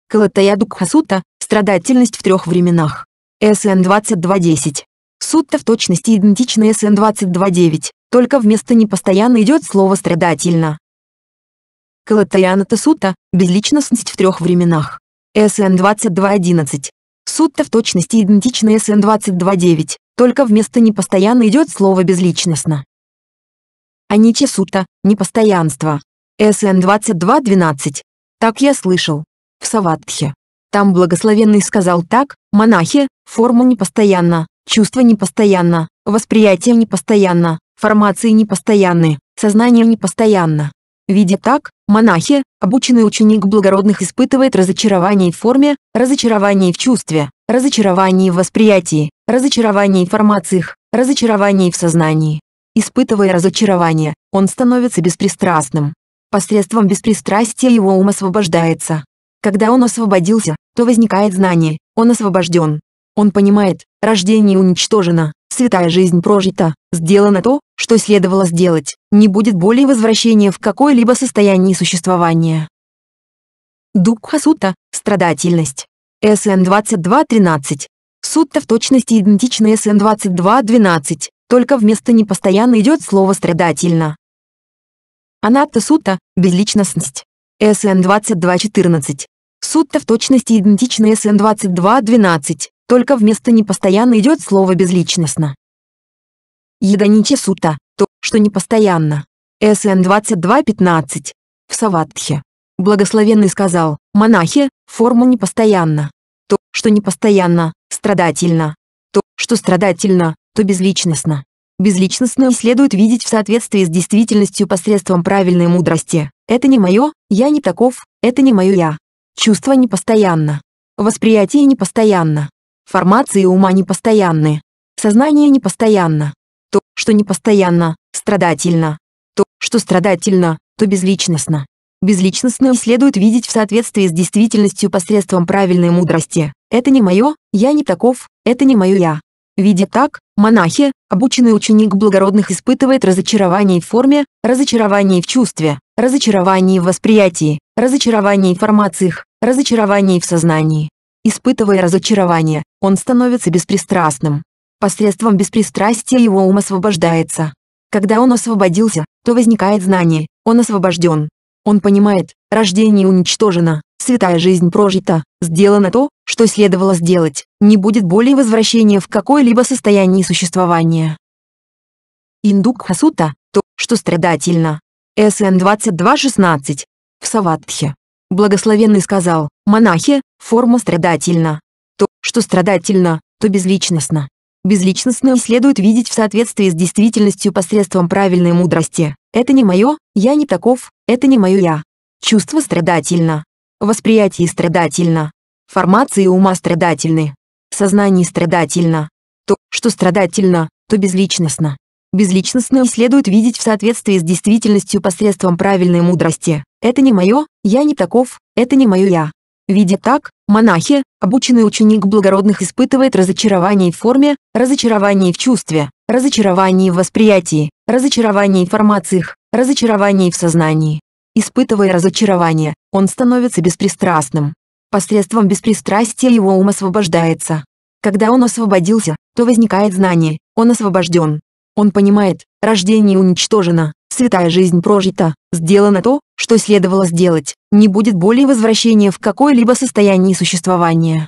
Калатая Дукхасута – страдательность в трех временах. СН 2210. Сутта в точности идентична СН 22.9, только вместо непостоянно идет слово «страдательно». Калатаяната Сута «Безличностность в трех временах». СН 22.11. Сутта в точности идентична СН 22.9, только вместо «непостоянно» идет слово «безличностно». Аничи Сутта «Непостоянство». СН 22.12. Так я слышал. В Саватхе. Там благословенный сказал так, монахи, форма непостоянна, чувство непостоянно, восприятие непостоянно, формации непостоянны, сознание непостоянно, Видя так, монахи, обученный ученик благородных испытывает разочарование в форме, разочарование в чувстве, разочарование в восприятии, разочарование в формациях, разочарование в сознании. Испытывая разочарование, он становится беспристрастным. Посредством беспристрастия его ум освобождается. Когда он освободился, то возникает знание, он освобожден. Он понимает, рождение уничтожено, святая жизнь прожита, сделано то, что следовало сделать, не будет более возвращения в какое-либо состояние существования. Дукха страдательность. СН 22.13. Сутта в точности идентична СН 22.12, только вместо непостоянно идет слово «страдательно». Анатта Сутта – безличностность. СН 22.14. Сутта в точности идентична СН 22.12, только вместо «непостоянно» идет слово «безличностно». Еданичи сута – то, что непостоянно. СН 22.15. В Саватхе. Благословенный сказал, монахи, форма непостоянна. То, что непостоянно, страдательно. То, что страдательно, то безличностно. Безличностное следует видеть в соответствии с действительностью посредством правильной мудрости. Это не мое, я не таков, это не мое я. Чувство непостоянно. Восприятие непостоянно. Формации ума непостоянны. Сознание непостоянно. То, что непостоянно, страдательно. То, что страдательно, то безличностно. Безличностное следует видеть в соответствии с действительностью посредством правильной мудрости. Это не мое, я не таков, это не мое я. Видя так, монахи, обученный ученик благородных испытывает разочарование в форме, разочарование в чувстве, разочарование в восприятии, разочарование в формациях, разочарование в сознании. Испытывая разочарование, он становится беспристрастным. Посредством беспристрастия его ум освобождается. Когда он освободился, то возникает знание, он освобожден. Он понимает, рождение уничтожено, святая жизнь прожита, сделано то, что следовало сделать, не будет более возвращения в какое-либо состояние существования. Индук Хасута, то, что страдательно. СН 2216. В Саватхе. Благословенный сказал, монахи, форма страдательна. То, что страдательно, то безличностно. Безличностное следует видеть в соответствии с действительностью посредством правильной мудрости. Это не мое, я не таков, это не мое я. Чувство страдательно. Восприятие страдательно. Формации ума страдательны. Сознание страдательно. То, что страдательно, то безличностно. Безличностное следует видеть в соответствии с действительностью посредством правильной мудрости. Это не мое, я не таков, это не мое я. Видя так, монахи, обученный ученик благородных испытывает разочарование в форме, разочарование в чувстве, разочарование в восприятии, разочарование в формациях, разочарование в сознании. Испытывая разочарование, он становится беспристрастным. Посредством беспристрастия его ум освобождается. Когда он освободился, то возникает знание, он освобожден. Он понимает, рождение уничтожено, святая жизнь прожита, сделано то, что следовало сделать, не будет более возвращения в какое-либо состояние существования.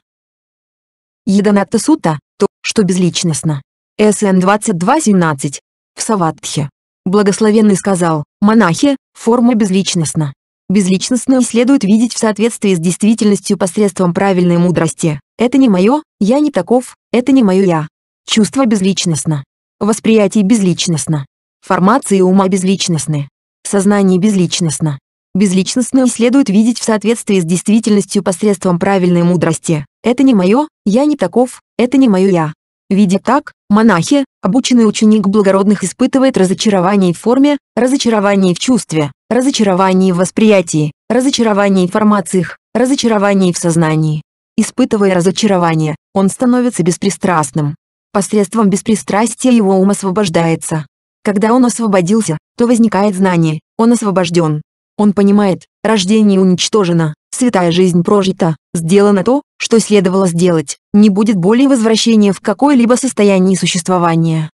Еданатта Сута – то, что безличностно. СН 22.17. В Саватхе. Благословенный сказал, монахи, форма безличностна. Безличностное следует видеть в соответствии с действительностью посредством правильной мудрости. Это не мое, я не таков, это не мое я. Чувство безличностно. Восприятие безличностно. Формации ума безличностны. Сознание безличностно. Безличностное следует видеть в соответствии с действительностью посредством правильной мудрости. Это не мое, я не таков, это не мое я. Видя так, монахи, обученный ученик благородных испытывает разочарование в форме, разочарование в чувстве, разочарование в восприятии, разочарование в формациях, разочарование в сознании. Испытывая разочарование, он становится беспристрастным. Посредством беспристрастия его ум освобождается. Когда он освободился, то возникает знание, он освобожден. Он понимает, рождение уничтожено, святая жизнь прожита, сделано то, что следовало сделать, не будет более возвращения в какое-либо состояние существования.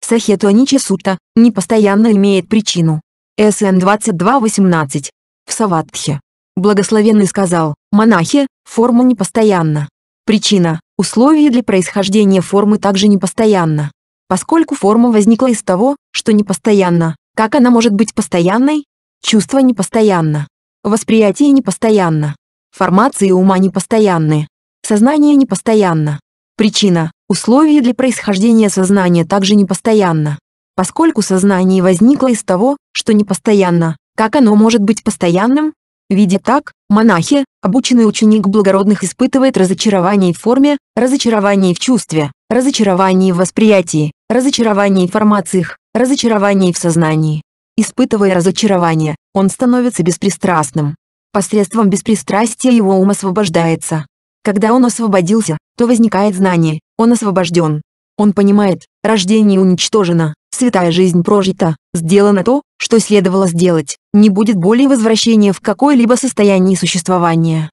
Сахетуанича Сутта, непостоянно имеет причину. СН 22.18. В Саватхе. Благословенный сказал, монахи, форма непостоянна, Причина. условия для происхождения формы также непостоянна, Поскольку форма возникла из того, что непостоянно, как она может быть постоянной? Чувство непостоянно. Восприятие непостоянно. Формации ума непостоянны. Сознание непостоянно. Причина. условия для происхождения сознания также непостоянно. Поскольку сознание возникло из того, что непостоянно, как оно может быть постоянным? Видя так, монахи, обученный ученик благородных испытывает разочарование в форме, разочарование в чувстве, разочарование в восприятии, разочарование в формациях, разочарование в сознании. Испытывая разочарование, он становится беспристрастным. Посредством беспристрастия его ум освобождается. Когда он освободился, то возникает знание, он освобожден. Он понимает, рождение уничтожено, святая жизнь прожита, сделано то, что следовало сделать, не будет более возвращения в какое-либо состояние существования.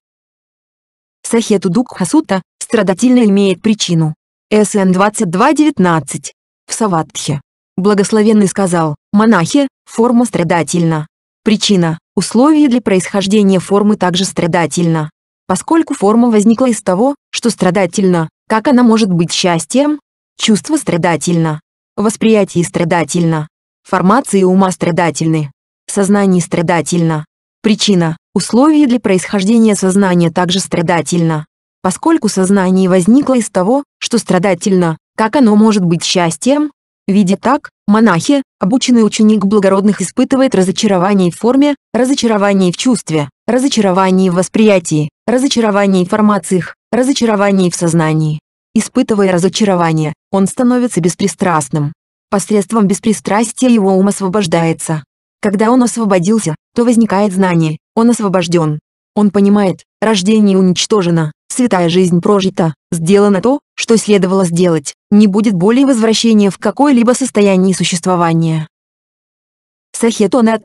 Сахету Дук страдательно имеет причину. СН 22.19. В Саватхе. Благословенный сказал, монахи, форма страдательна. Причина, условия для происхождения формы также страдательна, Поскольку форма возникла из того, что страдательно, как она может быть счастьем? Чувство страдательно. Восприятие страдательно формации ума страдательны. Сознание страдательно. Причина – условия для происхождения сознания также страдательно. Поскольку сознание возникло из того, что страдательно, как оно может быть счастьем? Видя так, монахи, обученный ученик благородных испытывает разочарование в форме, разочарование в чувстве, разочарование в восприятии, разочарование в формациях, разочарование в сознании. Испытывая разочарование, он становится беспристрастным. Посредством беспристрастия его ум освобождается. Когда он освободился, то возникает знание, он освобожден. Он понимает, рождение уничтожено, святая жизнь прожита, сделано то, что следовало сделать, не будет более возвращения в какое-либо состояние существования. Сахетона от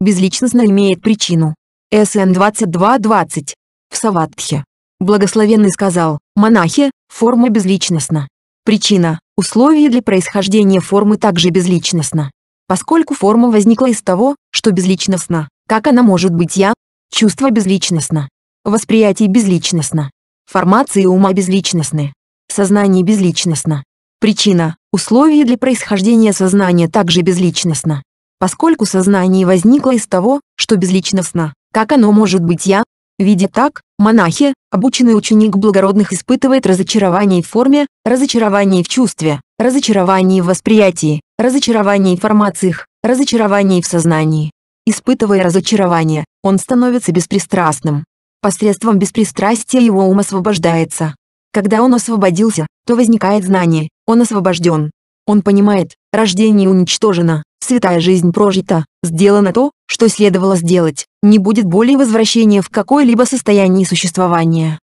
безличностно имеет причину. СН 22.20. В Саватхе. Благословенный сказал, монахи, форма безличностна. Причина, Условие для происхождения формы также безличностно. Поскольку форма возникла из того, что безличностно, как она может быть я? Чувство безличностно. Восприятие безличностно. Формации ума безличностны. Сознание безличностно. Причина – условие для происхождения сознания также безличностно. Поскольку сознание возникло из того, что безличностно, как оно может быть я? Видя так, монахи, обученный ученик благородных испытывает разочарование в форме, разочарование в чувстве, разочарование в восприятии, разочарование в формациях, разочарование в сознании. Испытывая разочарование, он становится беспристрастным. Посредством беспристрастия его ум освобождается. Когда он освободился, то возникает знание, он освобожден. Он понимает, рождение уничтожено, святая жизнь прожита, сделано то, что следовало сделать, не будет более возвращения в какое-либо состояние существования.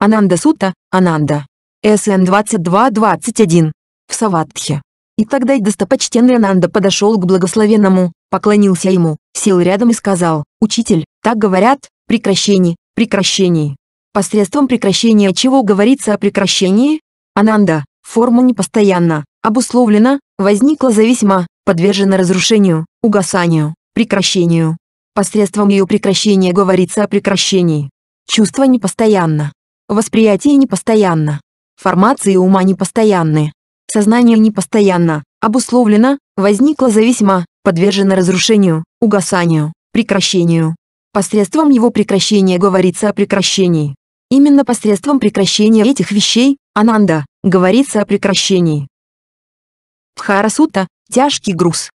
Ананда Сута, Ананда. СН 22-21. В Саватхе. И тогда достопочтенный Ананда подошел к благословенному, поклонился ему, сел рядом и сказал, «Учитель, так говорят, прекращение, прекращение». Посредством прекращения чего говорится о прекращении? Ананда, форма непостоянна, обусловлена, возникла зависимо, подвержена разрушению, угасанию, прекращению. Посредством ее прекращения говорится о прекращении. Чувство непостоянно. Восприятие непостоянно. Формации ума непостоянны. Сознание непостоянно, обусловлено, возникло зависимо, подвержено разрушению, угасанию, прекращению. Посредством его прекращения говорится о прекращении. Именно посредством прекращения этих вещей, Ананда, говорится о прекращении. Тхарасута. Тяжкий груз.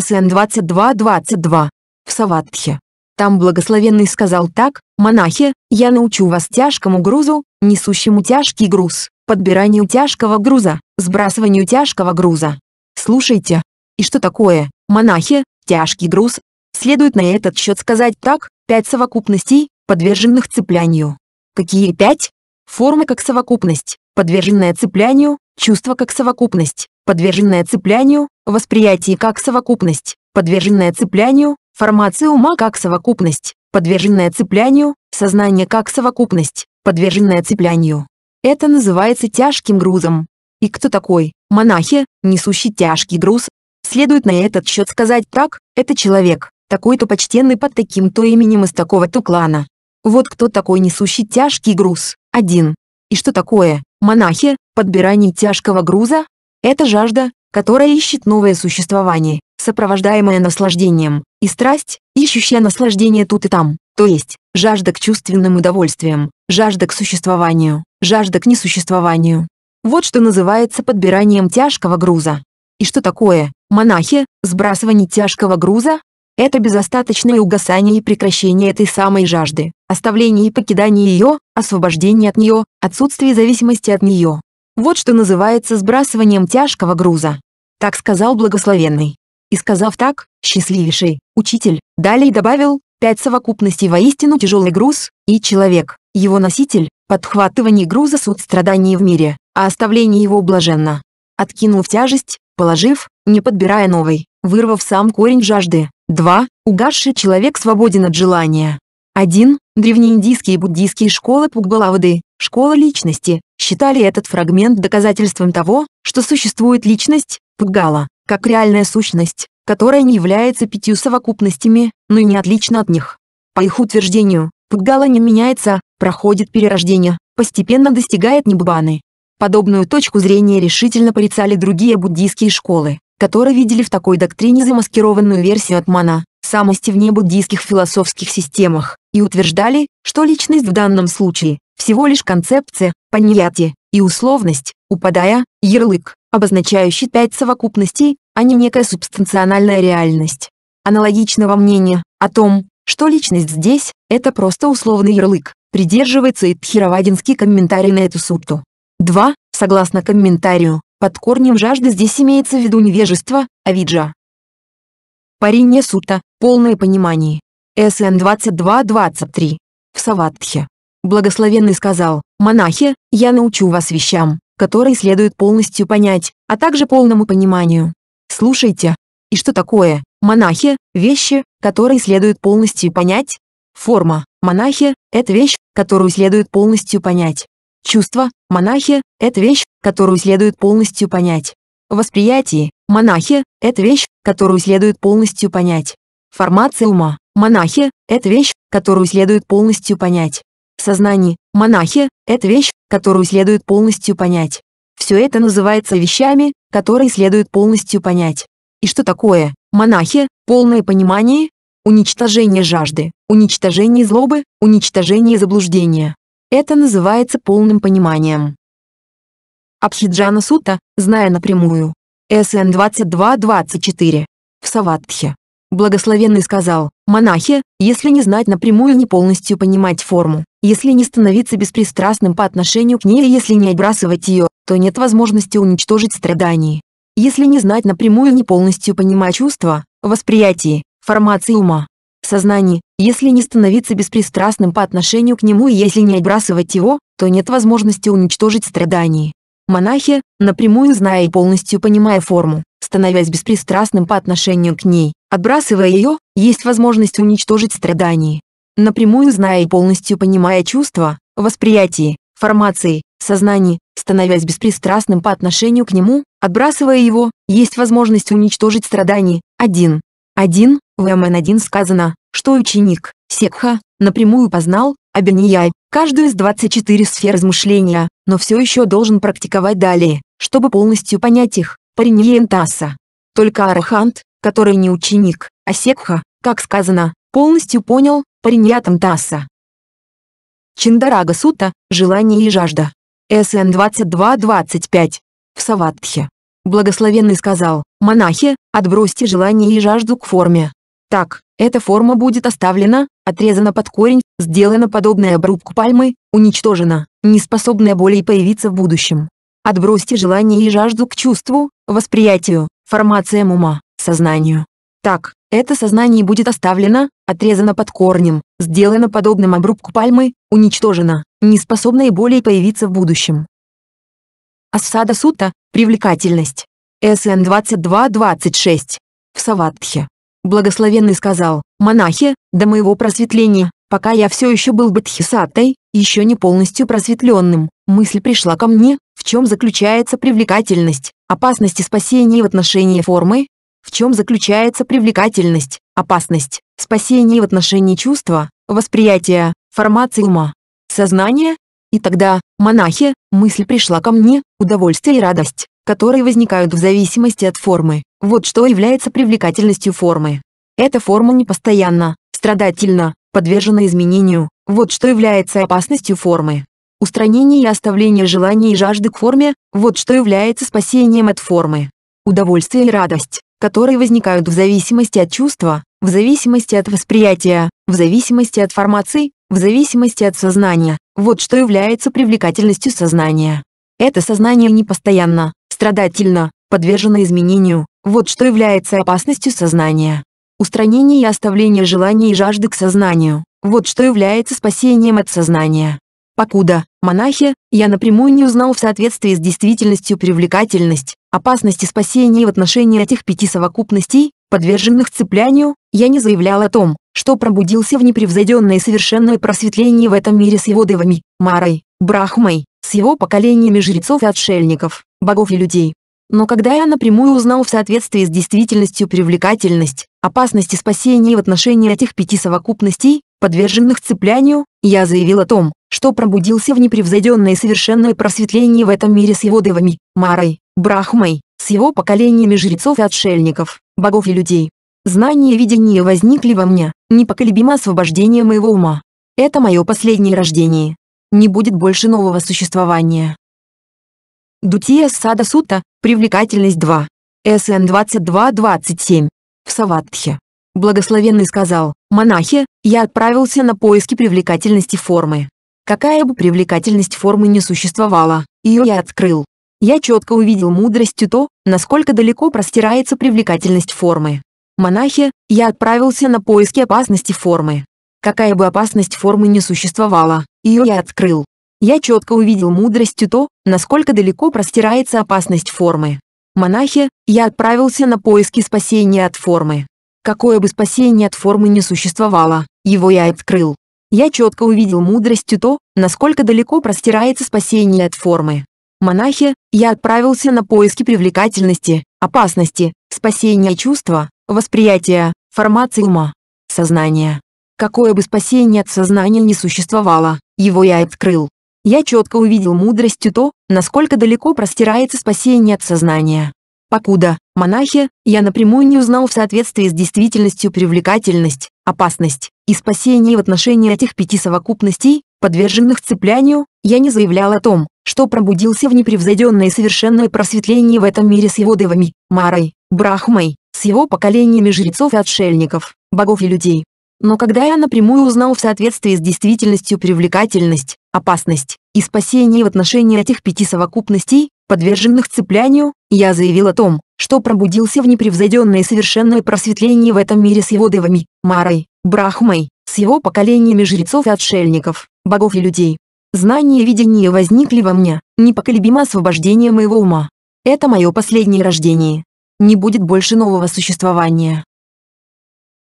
СН 2222. В Саватхе. Там благословенный сказал так, монахи, я научу вас тяжкому грузу, несущему тяжкий груз, подбиранию тяжкого груза, сбрасыванию тяжкого груза. Слушайте. И что такое, монахи, тяжкий груз? Следует на этот счет сказать так, пять совокупностей, подверженных цеплянию. Какие пять? Форма как совокупность, подверженная цеплянию, чувство как совокупность, Подверженное цеплянию, восприятие как совокупность, подверженное цеплянию, формация ума как совокупность, подверженное цеплянию, сознание как совокупность, подверженное цеплянию. Это называется тяжким грузом. И кто такой, монахи, несущий тяжкий груз? Следует на этот счет сказать так, это человек, такой-то почтенный под таким-то именем из такого-то клана. Вот кто такой несущий тяжкий груз, один. И что такое, монахи, подбирание тяжкого груза, это жажда, которая ищет новое существование, сопровождаемое наслаждением, и страсть, ищущая наслаждение тут и там, то есть, жажда к чувственным удовольствиям, жажда к существованию, жажда к несуществованию. Вот что называется подбиранием тяжкого груза. И что такое, монахи, сбрасывание тяжкого груза? Это безостаточное угасание и прекращение этой самой жажды, оставление и покидание ее, освобождение от нее, отсутствие зависимости от нее, вот что называется сбрасыванием тяжкого груза. Так сказал благословенный. И сказав так, счастливейший, учитель, далее добавил, пять совокупностей воистину тяжелый груз, и человек, его носитель, подхватывание груза суть страданий в мире, а оставление его блаженно. Откинув тяжесть, положив, не подбирая новой, вырвав сам корень жажды. 2. Угасший человек свободен от желания. 1. Древнеиндийские и буддийские школы Пугбалавады, школа личности, считали этот фрагмент доказательством того, что существует личность, Пугала, как реальная сущность, которая не является пятью совокупностями, но и не отлична от них. По их утверждению, Пугала не меняется, проходит перерождение, постепенно достигает небубаны. Подобную точку зрения решительно порицали другие буддийские школы, которые видели в такой доктрине замаскированную версию Атмана, самости вне буддийских философских системах, и утверждали, что личность в данном случае – всего лишь концепция, понятие и условность, упадая, ярлык, обозначающий пять совокупностей, а не некая субстанциональная реальность. Аналогичного мнения о том, что личность здесь – это просто условный ярлык, придерживается и тхировадинский комментарий на эту сутту. 2. Согласно комментарию, под корнем жажды здесь имеется в виду невежество, авиджа. Парине сутта полное понимание. СН 22-23. В Саватхе. Благословенный сказал, «Монахи, я научу вас вещам, которые следует полностью понять, а также полному пониманию. Слушайте. И что такое, монахи, вещи, которые следует полностью понять? Форма, монахи, это вещь, которую следует полностью понять. Чувство, монахи, это вещь, которую следует полностью понять. Восприятие, монахи, это вещь, которую следует полностью понять. Формация ума, монахи, это вещь, которую следует полностью понять сознании, монахи – это вещь, которую следует полностью понять. Все это называется вещами, которые следует полностью понять. И что такое, монахи, полное понимание? Уничтожение жажды, уничтожение злобы, уничтожение заблуждения. Это называется полным пониманием. Абхиджана Сута, зная напрямую. СН 22-24. В Саватхе. Благословенный сказал, «Монахи, если не знать напрямую и не полностью понимать форму, если не становиться беспристрастным по отношению к ней и если не отбрасывать ее, то нет возможности уничтожить страдания. Если не знать напрямую и не полностью понимать чувства, восприятие, формации ума, сознание, если не становиться беспристрастным по отношению к нему и если не отбрасывать его, то нет возможности уничтожить страдания. Монахи, напрямую зная и полностью понимая форму, становясь беспристрастным по отношению к ней, Отбрасывая ее, есть возможность уничтожить страдания. Напрямую зная и полностью понимая чувства, восприятие, формации, сознании, становясь беспристрастным по отношению к нему, отбрасывая его, есть возможность уничтожить страдания. 1. 1. МН 1 сказано, что ученик, Секха, напрямую познал, Абиньяй, каждую из 24 сфер размышления, но все еще должен практиковать далее, чтобы полностью понять их, Париньентаса. Только Арахант, который не ученик, а секха, как сказано, полностью понял, париньятам таса. Чиндарага Сута, желание и жажда. СН 22-25. В Саватхе. Благословенный сказал, монахи, отбросьте желание и жажду к форме. Так, эта форма будет оставлена, отрезана под корень, сделана подобная обрубку пальмы, уничтожена, не способная более появиться в будущем. Отбросьте желание и жажду к чувству, восприятию, формациям ума, сознанию. Так, это сознание будет оставлено, отрезано под корнем, сделано подобным обрубку пальмы, уничтожено, не способное более появиться в будущем. Ассада Сута – привлекательность. СН 22-26. В Саватхе. Благословенный сказал, монахи, до моего просветления, пока я все еще был бодхисаттой, еще не полностью просветленным, мысль пришла ко мне, в чем заключается привлекательность, опасность и спасение в отношении формы, в чем заключается привлекательность, опасность, спасение в отношении чувства, восприятия, формации ума, сознания? И тогда, монахи, мысль пришла ко мне, удовольствие и радость, которые возникают в зависимости от формы. Вот что является привлекательностью формы. Эта форма непостоянна, страдательна, подвержена изменению. Вот что является опасностью формы. Устранение и оставление желаний и жажды к форме – вот что является спасением от формы. Удовольствие и радость которые возникают в зависимости от чувства, в зависимости от восприятия, в зависимости от формации, в зависимости от сознания. Вот что является привлекательностью сознания. Это сознание непостоянно, страдательно, подвержено изменению. Вот что является опасностью сознания. Устранение и оставление желания и жажды к сознанию. Вот что является спасением от сознания. Покуда, монахи, я напрямую не узнал в соответствии с действительностью привлекательность, опасности спасения в отношении этих пяти совокупностей, подверженных цеплянию, я не заявлял о том, что пробудился в непревзойденное совершенное просветление в этом мире с его девами, Марой, Брахмой, с его поколениями жрецов и отшельников, богов и людей. Но когда я напрямую узнал в соответствии с действительностью привлекательность, опасности спасения в отношении этих пяти совокупностей, подверженных цеплянию, я заявил о том, что пробудился в непревзойденное совершенное просветление в этом мире с его девами, Марой, Брахмой, с его поколениями жрецов и отшельников, богов и людей. Знания и видения возникли во мне, непоколебимо освобождение моего ума. Это мое последнее рождение. Не будет больше нового существования. Дутия Сада Сута, привлекательность 2. СН 22-27. В Саватхе. Благословенный сказал, монахи, я отправился на поиски привлекательности формы. Какая бы привлекательность формы не существовала, ее я открыл. Я четко увидел мудростью то, насколько далеко простирается привлекательность формы. Монахи, я отправился на поиски опасности формы. Какая бы опасность формы не существовала, ее я открыл. Я четко увидел мудростью то, насколько далеко простирается опасность формы. Монахи, я отправился на поиски спасения от формы. Какое бы спасение от формы не существовало, его я открыл я четко увидел мудростью то, насколько далеко простирается спасение от формы. Монахи, я отправился на поиски привлекательности, опасности, спасения чувства, восприятия, формации ума, сознания. Какое бы спасение от сознания не существовало, его я открыл. Я четко увидел мудростью то, насколько далеко простирается спасение от сознания. Покуда, монахи, я напрямую не узнал в соответствии с действительностью привлекательность, опасность, и спасении в отношении этих пяти совокупностей, подверженных цеплянию, я не заявлял о том, что пробудился в непревзойденное совершенное просветление в этом мире с его девами, Марой, Брахмой, с его поколениями жрецов и отшельников, богов и людей. Но когда я напрямую узнал в соответствии с действительностью привлекательность, опасность и спасение в отношении этих пяти совокупностей, подверженных цеплянию, я заявил о том, что пробудился в непревзойденное совершенное просветление в этом мире с его девами, Марой, Брахмой, с его поколениями жрецов и отшельников, богов и людей. Знание и видение возникли во мне, непоколебимо освобождение моего ума. Это мое последнее рождение. Не будет больше нового существования.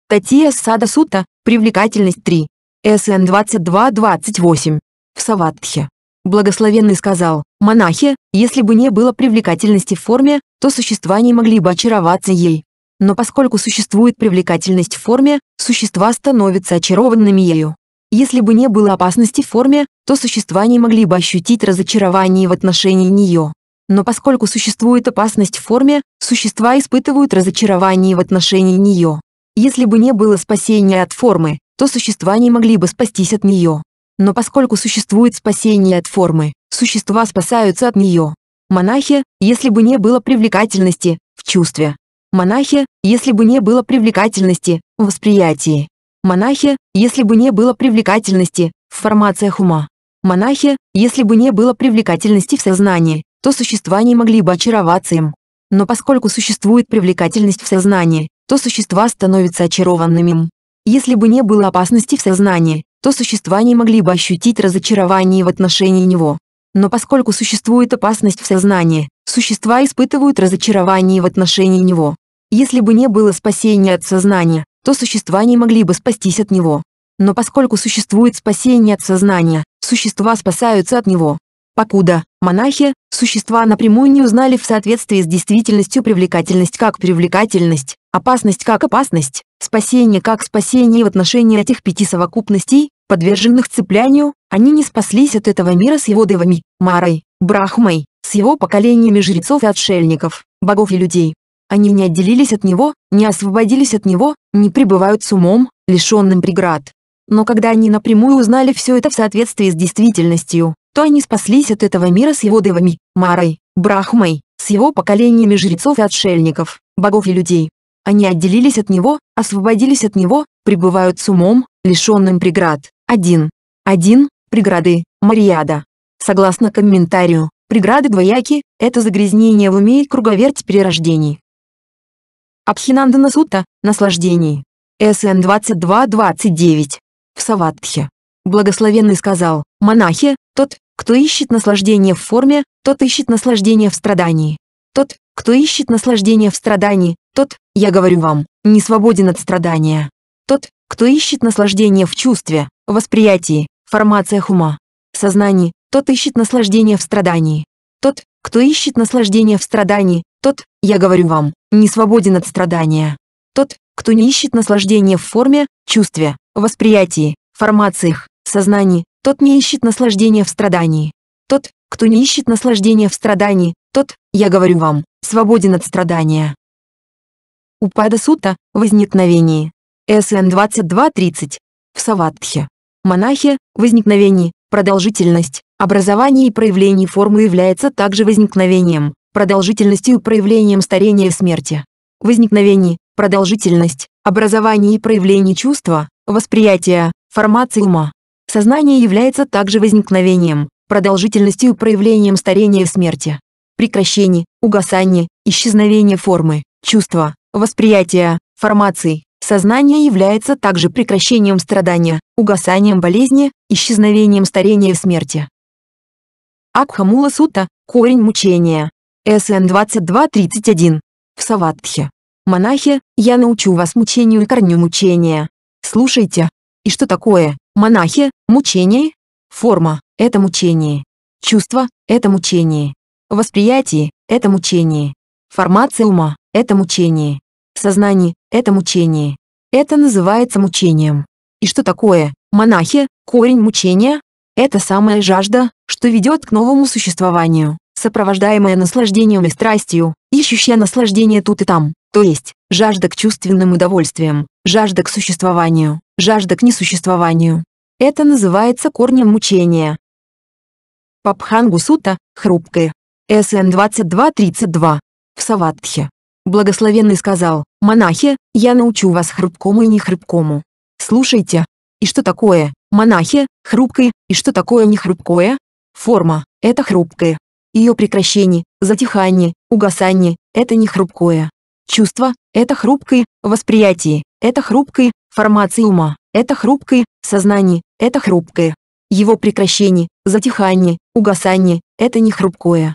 Татия Сада Сута, привлекательность 3. СН 22-28. В Саватхе. Благословенный сказал, монахи, если бы не было привлекательности в форме, то существа не могли бы очароваться ей но поскольку существует привлекательность в форме, существа становятся очарованными ею. Если бы не было опасности в форме, то существа не могли бы ощутить разочарование в отношении нее. Но поскольку существует опасность в форме, существа испытывают разочарование в отношении нее. Если бы не было спасения от формы, то существа не могли бы спастись от нее. Но поскольку существует спасение от формы, существа спасаются от нее. Монахи, если бы не было привлекательности, в чувстве, Монахи, если бы не было привлекательности в восприятии. Монахи, если бы не было привлекательности в формациях ума. Монахи, если бы не было привлекательности в сознании, то существа не могли бы очароваться им. Но поскольку существует привлекательность в сознании, то существа становятся очарованными им. Если бы не было опасности в сознании, то существа не могли бы ощутить разочарование в отношении него. Но поскольку существует опасность в сознании, существа испытывают разочарование в отношении него. Если бы не было спасения от сознания, то существа не могли бы спастись от него. Но поскольку существует спасение от сознания, существа спасаются от него. Покуда, монахи, существа напрямую не узнали в соответствии с действительностью привлекательность как привлекательность, опасность как опасность, спасение как спасение в отношении этих пяти совокупностей, подверженных цеплянию, они не спаслись от этого мира с его девами, Марой, Брахмой, с его поколениями жрецов и отшельников, богов и людей. Они не отделились от него, не освободились от него, не пребывают с умом, лишенным преград. Но когда они напрямую узнали все это в соответствии с действительностью, то они спаслись от этого мира с его девами, Марой, Брахмой, с его поколениями жрецов и отшельников, богов и людей. Они отделились от него, освободились от него, пребывают с умом, лишенным преград. 1. 1. Преграды. Мариада. Согласно комментарию, преграды двояки – это загрязнение в уме и круговерть перерождений. Абхинандана Сутта, наслаждений. СН 22-29. В Саватхе. Благословенный сказал, монахи, тот, кто ищет наслаждение в форме, тот ищет наслаждение в страдании. Тот, кто ищет наслаждение в страдании, тот, я говорю вам, не свободен от страдания. Тот, кто ищет наслаждение в чувстве, восприятии, формациях ума, сознании, тот ищет наслаждение в страдании. Тот, кто ищет наслаждение в страдании, тот, я говорю вам, не свободен от страдания. Тот, кто не ищет наслаждения в форме, чувстве, восприятии, формациях, сознании, тот не ищет наслаждения в страдании. Тот, кто не ищет наслаждения в страдании, тот, я говорю вам, свободен от страдания. Упада Сута, Возникновение. СН 22.30. В Саватхе. монахи, возникновение, продолжительность, образование и проявление формы является также возникновением, продолжительностью проявлением старения и смерти. возникновение продолжительность, образование и проявление чувства, восприятия, формации ума. Сознание является также возникновением, продолжительностью проявлением старения и смерти. Прекращение, угасание, исчезновение формы, чувства, восприятия, формации Сознание является также прекращением страдания, угасанием болезни, исчезновением старения и смерти. Акхамула Сута – корень мучения, СН 2231. В Саватхе. Монахи, я научу вас мучению и корню мучения. Слушайте. И что такое, монахи, мучение? Форма – это мучение. Чувство – это мучение. Восприятие – это мучение. Формация ума – это мучение. Сознание – это мучение. Это называется мучением. И что такое, монахи, корень мучения? Это самая жажда, что ведет к новому существованию сопровождаемая наслаждением и страстью, ищущая наслаждение тут и там, то есть, жажда к чувственным удовольствиям, жажда к существованию, жажда к несуществованию. Это называется корнем мучения. Пабхангу Сута, хрупкое. СН 2232. В Саватхе. Благословенный сказал, «Монахи, я научу вас хрупкому и нехрупкому. Слушайте. И что такое, монахи, хрупкое, и что такое нехрупкое? Форма – это хрупкое, ее прекращение, затихание, угасание – это не хрупкое. Чувство – это хрупкое, восприятие – это хрупкое, формация ума – это хрупкое, сознание – это хрупкое. Его прекращение, затихание, угасание – это не хрупкое.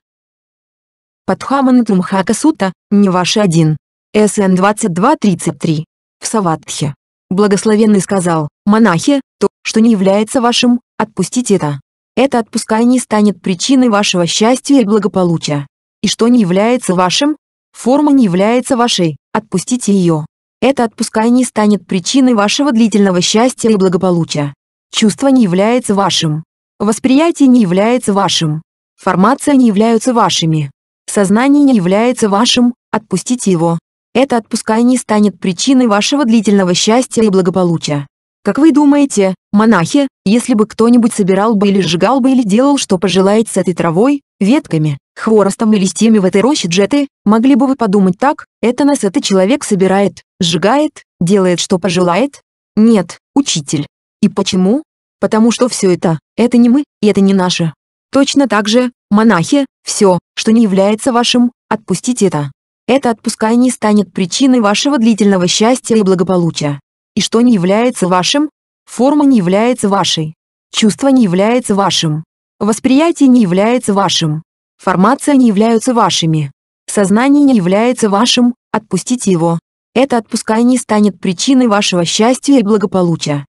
Падхамана Тумхака Сута, Неваши 1. СН 2233. В Саватхе. Благословенный сказал, монахи, то, что не является вашим, отпустите это. Это отпускание станет причиной вашего счастья и благополучия. И что не является вашим, форма не является вашей, отпустите ее. Это отпускание станет причиной вашего длительного счастья и благополучия. Чувство не является вашим. Восприятие не является вашим. Формация не являются вашими. Сознание не является вашим, отпустите его. Это отпускание станет причиной вашего длительного счастья и благополучия. Как вы думаете, монахи, если бы кто-нибудь собирал бы или сжигал бы или делал что пожелает с этой травой, ветками, хворостом и листьями в этой роще джеты, могли бы вы подумать так, это нас этот человек собирает, сжигает, делает что пожелает? Нет, учитель. И почему? Потому что все это, это не мы, и это не наше. Точно так же, монахи, все, что не является вашим, отпустите это. Это отпускание станет причиной вашего длительного счастья и благополучия и что не является вашим, форма не является вашей, чувство не является вашим, восприятие не является вашим, формация не являются вашими, сознание не является вашим, отпустите его. Это отпускание станет причиной вашего счастья и благополучия.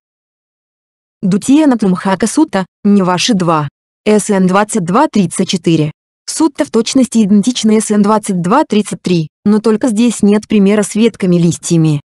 Дутия Натумхака Сута, не ваши два. СН 2234. Сутта в точности идентична СН 2233, но только здесь нет примера с ветками листьями.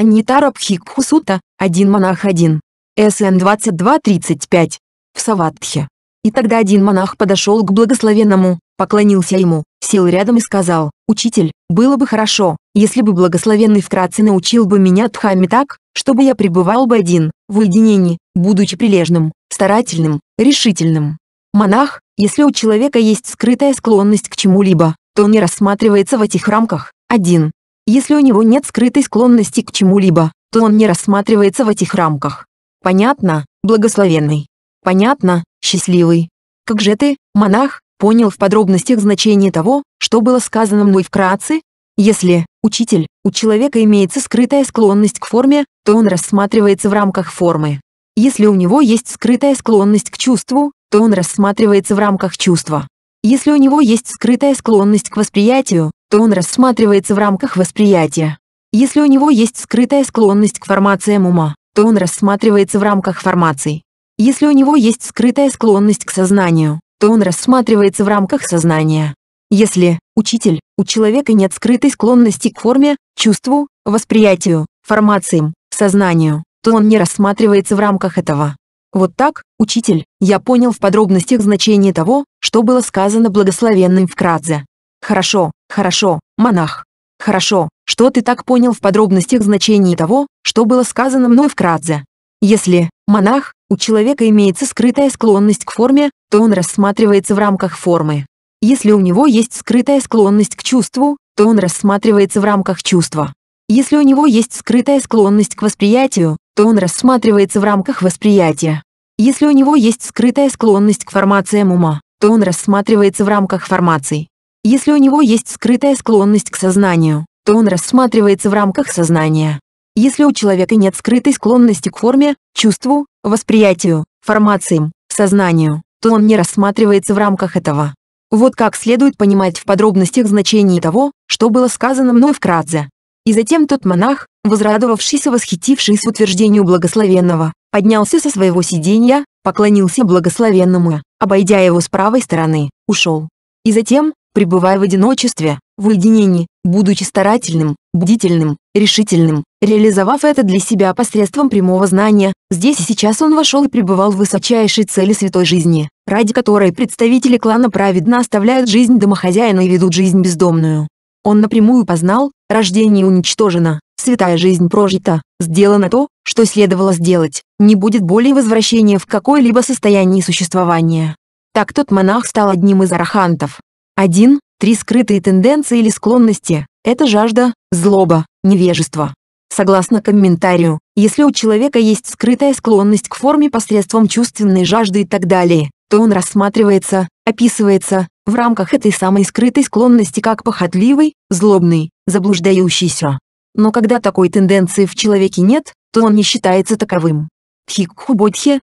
Анитара Пхикхусута, один монах один. СН 2235. В Саватхе. И тогда один монах подошел к благословенному, поклонился ему, сел рядом и сказал, «Учитель, было бы хорошо, если бы благословенный вкратце научил бы меня Дхамме так, чтобы я пребывал бы один, в уединении, будучи прилежным, старательным, решительным». Монах, если у человека есть скрытая склонность к чему-либо, то он не рассматривается в этих рамках. один. Если у него нет скрытой склонности к чему-либо, то он не рассматривается в этих рамках. Понятно, благословенный. Понятно, счастливый. Как же ты, монах, понял в подробностях значение того, что было сказано мной вкратце? Если, учитель, у человека имеется скрытая склонность к форме, то он рассматривается в рамках формы. Если у него есть скрытая склонность к чувству, то он рассматривается в рамках чувства. Если у него есть скрытая склонность к восприятию, то он рассматривается в рамках восприятия. Если у него есть скрытая склонность к формациям ума, то он рассматривается в рамках формаций. Если у него есть скрытая склонность к сознанию, то он рассматривается в рамках сознания. Если, учитель, у человека нет скрытой склонности к форме, чувству, восприятию, формациям, сознанию, то он не рассматривается в рамках этого. Вот так, учитель, я понял в подробностях значение того, что было сказано благословенным вкратце. Хорошо, Хорошо, монах. Хорошо, что ты так понял в подробностях значений того, что было сказано мной вкратце. Если монах, у человека имеется скрытая склонность к форме, то он рассматривается в рамках формы. Если у него есть скрытая склонность к чувству, то он рассматривается в рамках чувства. Если у него есть скрытая склонность к восприятию, то он рассматривается в рамках восприятия. Если у него есть скрытая склонность к формациям ума, то он рассматривается в рамках формаций. Если у него есть скрытая склонность к сознанию, то он рассматривается в рамках сознания. Если у человека нет скрытой склонности к форме, чувству, восприятию, формациям, сознанию, то он не рассматривается в рамках этого. Вот как следует понимать в подробностях значение того, что было сказано мной вкратце. И затем тот монах, возрадовавшись и восхитившись утверждению благословенного, поднялся со своего сиденья, поклонился благословенному, обойдя его с правой стороны, ушел. И затем, пребывая в одиночестве, в уединении, будучи старательным, бдительным, решительным, реализовав это для себя посредством прямого знания, здесь и сейчас он вошел и пребывал в высочайшей цели святой жизни, ради которой представители клана праведно оставляют жизнь домохозяина и ведут жизнь бездомную. Он напрямую познал, рождение уничтожено, святая жизнь прожита, сделано то, что следовало сделать, не будет более возвращения в какое-либо состояние существования. Так тот монах стал одним из арахантов, 1. Три скрытые тенденции или склонности – это жажда, злоба, невежество. Согласно комментарию, если у человека есть скрытая склонность к форме посредством чувственной жажды и так далее, то он рассматривается, описывается, в рамках этой самой скрытой склонности как похотливый, злобный, заблуждающийся. Но когда такой тенденции в человеке нет, то он не считается таковым. Хикху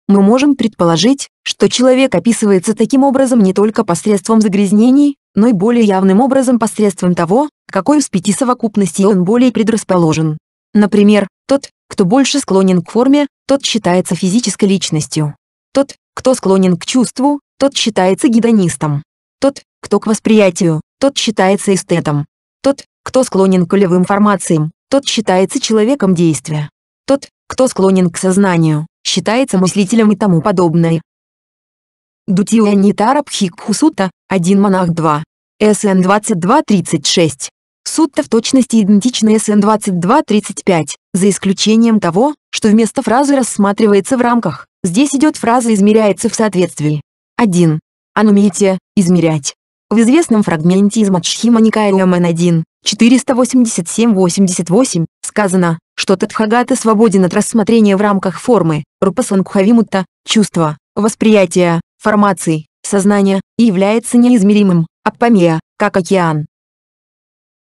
мы можем предположить, что человек описывается таким образом не только посредством загрязнений, но и более явным образом посредством того, какой из пяти совокупностей он более предрасположен. Например, тот, кто больше склонен к форме, тот считается физической личностью. Тот, кто склонен к чувству, тот считается гедонистом. Тот, кто к восприятию, тот считается эстетом. Тот, кто склонен к левым формациям, тот считается человеком действия. Тот, кто склонен к сознанию, считается мыслителем и тому подобное. Дутио Нитарабхик Хусута, 1 монах 2. СН 2236. Сутта в точности идентична СН 2235, за исключением того, что вместо фразы рассматривается в рамках, здесь идет фраза «измеряется в соответствии». 1. Анумите, измерять. В известном фрагменте из Матшхима Никая МН1, 487-88, сказано, что Тадхагата свободен от рассмотрения в рамках формы, рупасанкхавимутта чувства, восприятия, формаций, сознания, и является неизмеримым, Аппамея, как океан.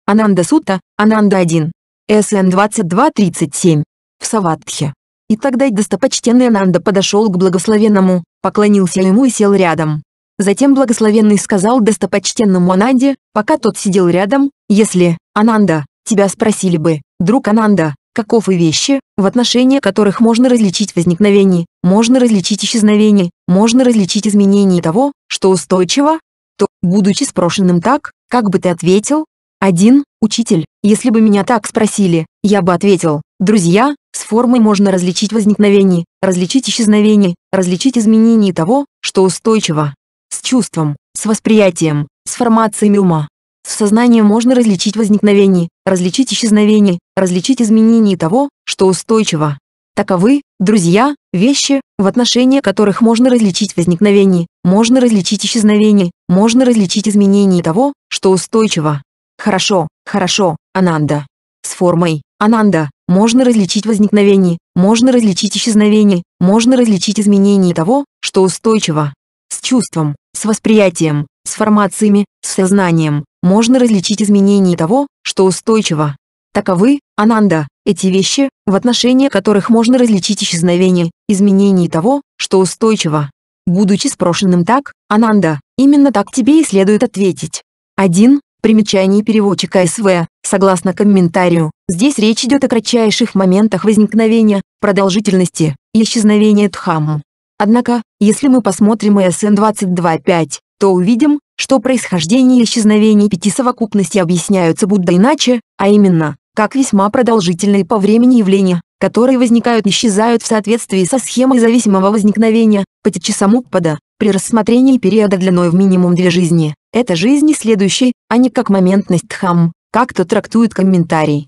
Ананда Сута, Ананда 1. СН 2237. В Саватхе. И тогда достопочтенный Ананда подошел к благословенному, поклонился ему и сел рядом. Затем благословенный сказал достопочтенному Ананде, пока тот сидел рядом, если, Ананда, тебя спросили бы, друг Ананда, каков и вещи, в отношении которых можно различить возникновение, можно различить исчезновение, можно различить изменение того, что устойчиво, то, будучи спрошенным так, как бы ты ответил? Один Учитель, если бы меня так спросили, я бы ответил, друзья, с формой можно различить возникновение, различить исчезновение, различить изменение того, что устойчиво. С чувством, с восприятием, с формациями ума, в сознании можно различить возникновение, различить исчезновение, различить изменение того, что устойчиво. Таковы, друзья, вещи, в отношении которых можно различить возникновение, можно различить исчезновение, можно различить изменение того, что устойчиво. Хорошо, хорошо, Ананда. С формой «Ананда» можно различить возникновение, можно различить исчезновение, можно различить изменение того, что устойчиво. С чувством, с восприятием, с формациями, с сознанием, можно различить изменения того, что устойчиво. Таковы, ананда, эти вещи, в отношении которых можно различить исчезновение, изменение того, что устойчиво. Будучи спрошенным так, ананда, именно так тебе и следует ответить. 1. Примечание переводчика СВ. Согласно комментарию, здесь речь идет о кратчайших моментах возникновения, продолжительности и исчезновения дхамму. Однако, если мы посмотрим ИСН 22.5, то увидим, что происхождение и исчезновение пяти совокупностей объясняются Будда иначе, а именно, как весьма продолжительные по времени явления, которые возникают и исчезают в соответствии со схемой зависимого возникновения, патичасамуппада, при рассмотрении периода длиной в минимум две жизни. Это жизни следующей, а не как моментность дхам, как то трактует комментарий.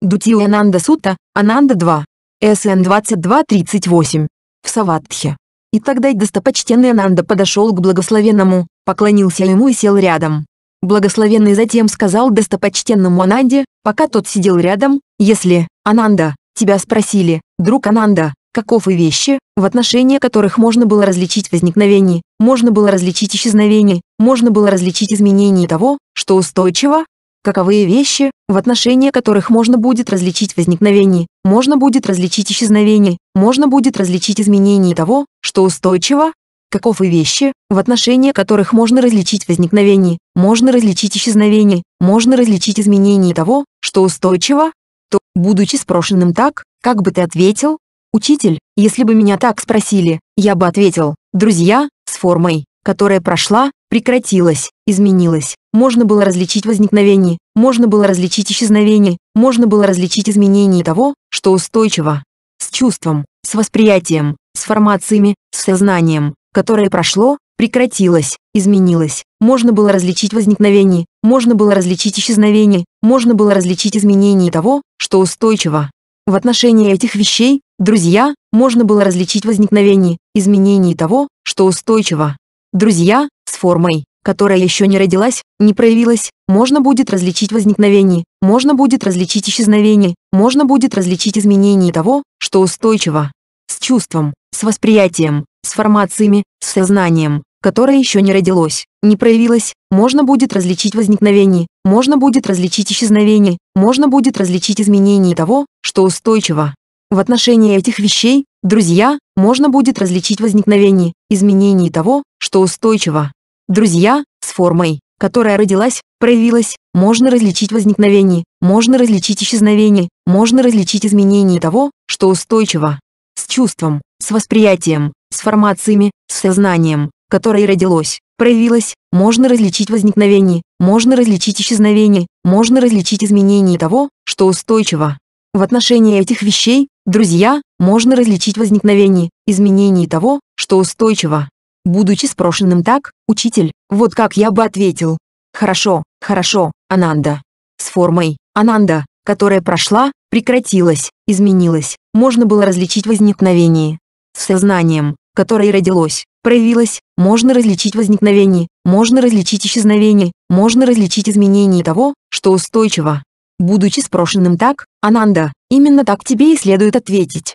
Дутио Ананда Сута, Ананда 2. СН 2238. В Саватхе. И тогда достопочтенный Ананда подошел к благословенному, поклонился ему и сел рядом. Благословенный затем сказал достопочтенному Ананде, пока тот сидел рядом, «Если, Ананда, тебя спросили, друг Ананда, каков и вещи, в отношении которых можно было различить возникновение, можно было различить исчезновение, можно было различить изменение того, что устойчиво, каковые вещи, в отношении которых можно будет различить возникновение, можно будет различить исчезновение, можно будет различить изменение того, что устойчиво, каков и вещи, в отношении которых можно различить возникновение, можно различить исчезновение, можно различить изменение того, что устойчиво, то, будучи спрошенным так, как бы ты ответил? Учитель, если бы меня так спросили, я бы ответил, друзья, с формой, которая прошла, прекратилась, изменилась. Можно было различить возникновение, можно было различить исчезновение, можно было различить изменение того, что устойчиво. С чувством, с восприятием, с формациями, с сознанием, которое прошло, прекратилось, изменилось. Можно было различить возникновение, можно было различить исчезновение, можно было различить изменение того, что устойчиво. В отношении этих вещей, друзья, можно было различить возникновение, изменение того, что устойчиво. Друзья, с формой, которая еще не родилась, не проявилась, можно будет различить возникновение, можно будет различить исчезновение, можно будет различить изменение того, что устойчиво. С чувством, с восприятием, с формациями, с сознанием, которое еще не родилось, не проявилось, можно будет различить возникновение, можно будет различить исчезновение, можно будет различить изменение того, что устойчиво. В отношении этих вещей, друзья, можно будет различить возникновение, изменение того, что устойчиво. Друзья, с формой, которая родилась, проявилась, можно различить возникновение, можно различить исчезновение, можно различить изменение того, что устойчиво с чувством, с восприятием, с формациями, с сознанием, которое родилось, проявилось, можно различить возникновение, можно различить исчезновение, можно различить изменение того, что устойчиво. В отношении этих вещей, друзья, можно различить возникновение, изменение того, что устойчиво. Будучи спрошенным так, учитель, вот как я бы ответил. Хорошо, хорошо, Ананда. С формой, Ананда, которая прошла, прекратилась, изменилась, можно было различить возникновение. С сознанием, которое родилось, проявилось, можно различить возникновение, можно различить исчезновение, можно различить изменение того, что устойчиво. Будучи спрошенным так, Ананда, именно так тебе и следует ответить.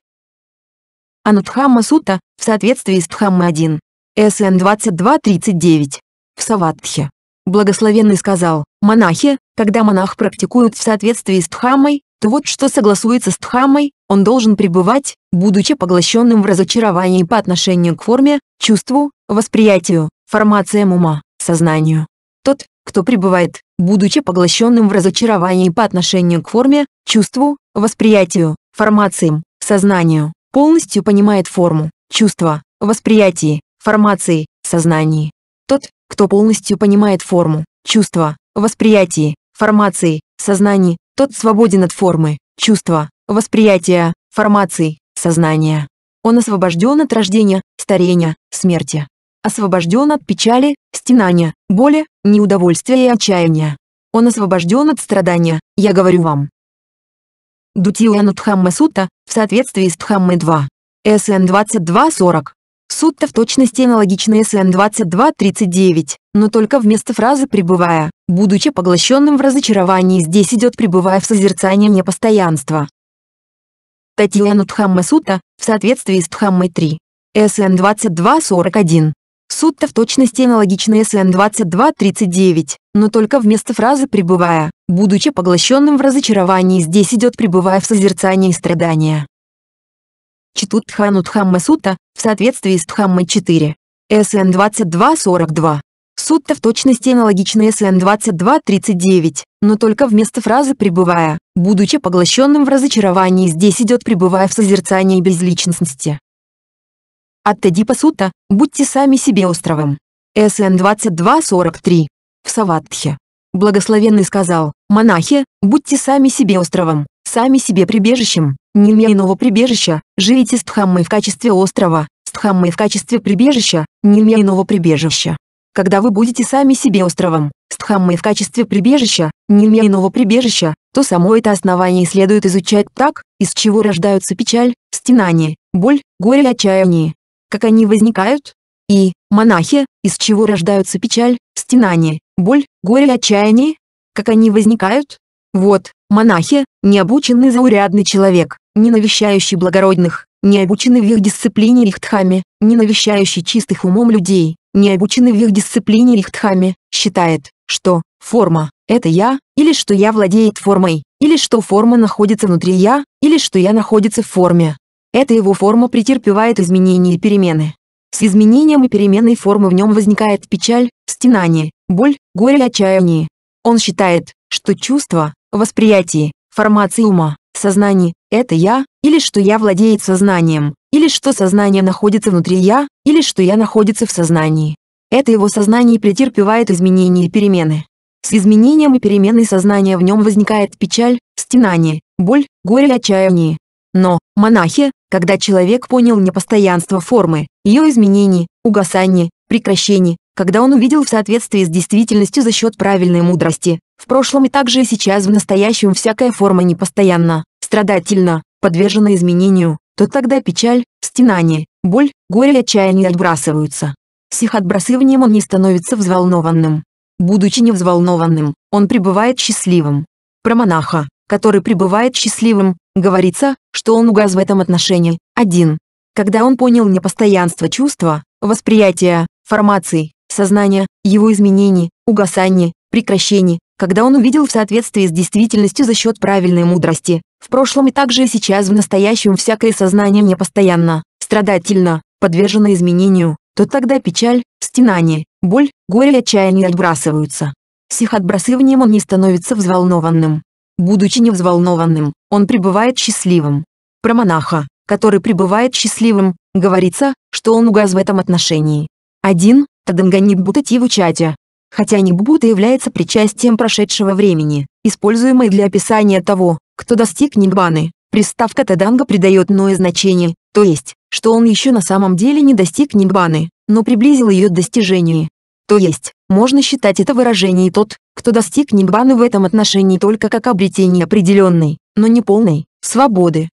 Анатхама Сута, в соответствии с Дхамма 1. СН 2239. В Саватхе. Благословенный сказал, монахи, когда монах практикует в соответствии с Дхаммой, то вот что согласуется с Дхаммой, он должен пребывать, будучи поглощенным в разочаровании по отношению к форме, чувству, восприятию, формациям ума, сознанию. Тот, кто пребывает, будучи поглощенным в разочаровании по отношению к форме, чувству, восприятию, формациям, сознанию, полностью понимает форму, чувства, восприятие, формации, сознании. Тот, кто полностью понимает форму, чувства, восприятие, формации, сознание, тот свободен от формы, чувства, восприятия, формаций, сознания. Он освобожден от рождения, старения, смерти. Освобожден от печали, стенания, боли, неудовольствия и отчаяния. Он освобожден от страдания, я говорю вам. Дутиуяну сута, в соответствии с Дхаммой 2. СН 2240. Суть-то в точности аналогична СН-2239, но только вместо фразы «пребывая», будучи поглощенным в разочаровании здесь идет «пребывая в созерцании непостоянства». Татьяна Тхамма Сута, в соответствии с Тхаммой 3. СН-2241. Суть-то в точности аналогична СН-2239, но только вместо фразы «пребывая», будучи поглощенным в разочаровании здесь идет «пребывая в созерцании страдания». Читутхану Тхамма Сутта, в соответствии с Дхаммой 4. СН 2242. Сутта в точности аналогична СН 2239, но только вместо фразы «пребывая», будучи поглощенным в разочаровании здесь идет «пребывая в созерцании безличностности». От Тедипа Сутта «Будьте сами себе островом». СН 2243. В Саватхе. Благословенный сказал, монахи, будьте сами себе островом, сами себе прибежищем, Нинья иного прибежища, живите с Дхаммой в качестве острова, с Дхаммой в качестве прибежища, Нинья иного прибежища. Когда вы будете сами себе островом, с Дхаммой в качестве прибежища, Нинья иного прибежища, то само это основание следует изучать так, из чего рождаются печаль, стенание, боль, горе и отчаяние. Как они возникают? И, монахи, из чего рождаются печаль, стенание, боль, горе и отчаяние? Как они возникают? Вот, Монахи – необученный заурядный человек, не навещающий благородных, не обученный в их дисциплине рихтхами, не навещающий чистых умом людей, не обученный в их дисциплине рихтхами, считает, что форма – это я, или что я владеет формой, или что форма находится внутри я, или что я находится в форме. Это его форма претерпевает изменения и перемены. С изменением и переменной формы в нем возникает печаль, стенание, боль, горе и отчаяние. Он считает, что чувства, восприятии, формации ума, сознании – это «я», или что «я» владеет сознанием, или что сознание находится внутри «я», или что «я» находится в сознании. Это его сознание претерпевает изменения и перемены. С изменением и переменой сознания в нем возникает печаль, стенание, боль, горе и отчаяние. Но, монахи, когда человек понял непостоянство формы, ее изменений, угасание, прекращение, когда он увидел в соответствии с действительностью за счет правильной мудрости, в прошлом и также и сейчас в настоящем всякая форма непостоянна, страдательна, подвержена изменению, то тогда печаль, стенание, боль, горе и отчаяние отбрасываются. С их отбрасыванием он не становится взволнованным. Будучи невзволнованным, он пребывает счастливым. Про монаха, который пребывает счастливым, говорится, что он угаз в этом отношении. один. Когда он понял непостоянство чувства, восприятия, формаций, сознания, его изменений, угасаний, прекращений, когда он увидел в соответствии с действительностью за счет правильной мудрости. В прошлом и также и сейчас в настоящем всякое сознание непостоянно, страдательно, подвержено изменению, то тогда печаль, стенание, боль, горе и отчаяние отбрасываются. С их отбрасыванием он не становится взволнованным. Будучи невзволнованным, он пребывает счастливым. Про монаха, который пребывает счастливым, говорится, что он угаз в этом отношении. 1. Тадангани Бутативу Чатя, хотя Нигбута является причастием прошедшего времени, используемой для описания того, кто достиг Нигбаны. Приставка Таданга придает иное значение, то есть, что он еще на самом деле не достиг Нигбаны, но приблизил ее достижение. То есть, можно считать это выражение тот, кто достиг Нигбаны в этом отношении только как обретение определенной, но не полной, свободы.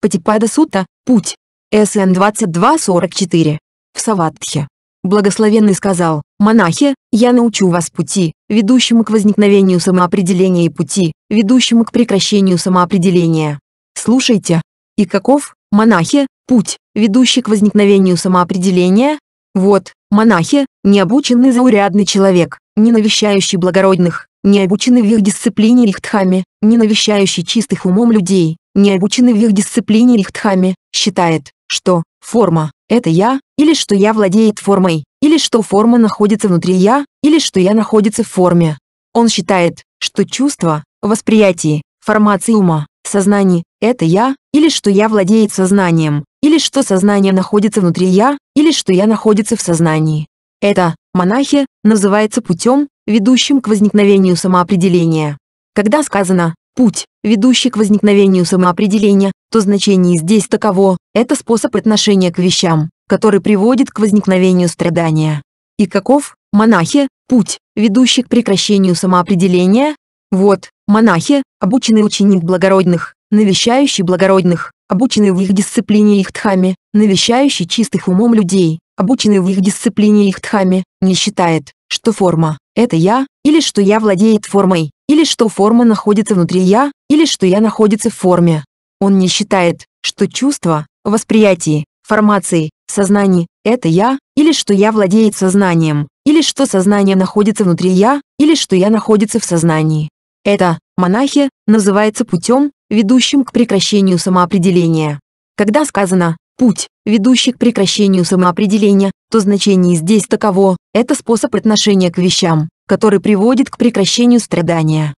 Патипада Сута, Путь. СН 2244. В Саватхе. Благословенный сказал, «Монахи, я научу вас пути, ведущему к возникновению самоопределения и пути, ведущему к прекращению самоопределения. Слушайте. И каков, монахи, путь, ведущий к возникновению самоопределения? Вот, монахи, необученный заурядный человек, не навещающий благородных, не обученный в их дисциплине рихтхами, не навещающий чистых умом людей, не обученный в их дисциплине рихтхами, считает, что форма – это я, или что я владеет формой, или что форма находится внутри я, или что я находится в форме. Он считает, что чувство, восприятие, формация ума, сознание – это я, или что я владеет сознанием, или что сознание находится внутри я, или что я находится в сознании. Это, монахи, называется путем, ведущим к возникновению самоопределения. Когда сказано «путь, ведущий к возникновению самоопределения», то значение здесь таково – это способ отношения к вещам, который приводит к возникновению страдания. И каков, монахи, путь, ведущий к прекращению самоопределения? Вот, монахи, обученный ученик благородных, навещающий благородных, обученный в их дисциплине их дхами, навещающий чистых умом людей, обученный в их дисциплине их дхами, не считает, что форма – это я, или что я владеет формой, или что форма находится внутри я, или что я находится в форме. Он не считает, что чувства, восприятие, формации, сознании – это я, или что я владеет сознанием, или что сознание находится внутри я, или что я находится в сознании. Это, монахи, называется путем, ведущим к прекращению самоопределения. Когда сказано «путь, ведущий к прекращению самоопределения», то значение здесь таково – это способ отношения к вещам, который приводит к прекращению страдания.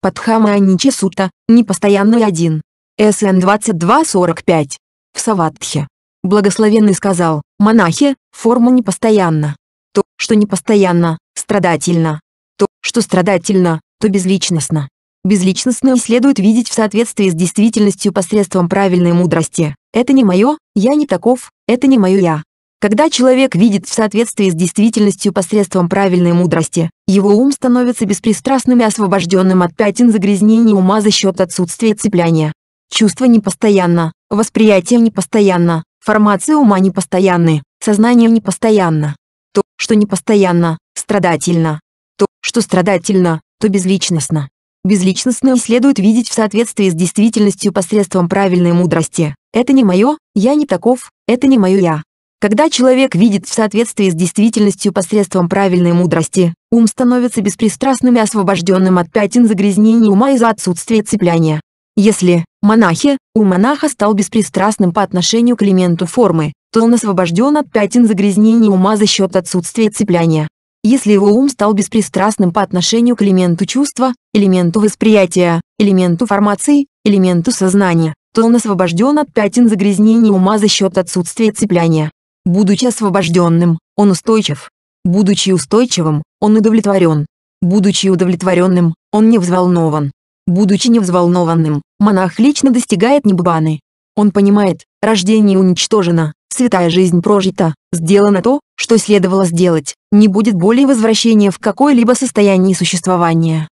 Падхама Аничи Сута, непостоянный Один, СН 2245. В Саватхе. Благословенный сказал, монахи, форма непостоянна. То, что непостоянно, страдательно. То, что страдательно, то безличностно. Безличностное следует видеть в соответствии с действительностью посредством правильной мудрости. Это не мое, я не таков, это не мое я. Когда человек видит в соответствии с действительностью посредством правильной мудрости, его ум становится беспристрастным и освобожденным от пятен загрязнений ума за счет отсутствия цепляния. Чувство непостоянно, восприятие непостоянно, Формации ума непостоянны, сознание непостоянно. То, что непостоянно, страдательно. То, что страдательно, то безличностно. Безличностное следует видеть в соответствии с действительностью посредством правильной мудрости. Это не мое, я не таков, это не мое я. Когда человек видит в соответствии с действительностью посредством правильной мудрости, ум становится беспристрастным и освобожденным от пятен загрязнений ума из-за отсутствия цепляния. Если монахи, у монаха стал беспристрастным по отношению к элементу формы, то он освобожден от пятен загрязнений ума за счет отсутствия цепляния. Если его ум стал беспристрастным по отношению к элементу чувства, элементу восприятия, элементу формации, элементу сознания, то он освобожден от пятен загрязнений ума за счет отсутствия цепляния. Будучи освобожденным, он устойчив. Будучи устойчивым, он удовлетворен. Будучи удовлетворенным, он не взволнован. Будучи невзволнованным, монах лично достигает небубаны. Он понимает, рождение уничтожено, святая жизнь прожита, сделано то, что следовало сделать, не будет более возвращения в какое-либо состояние существования.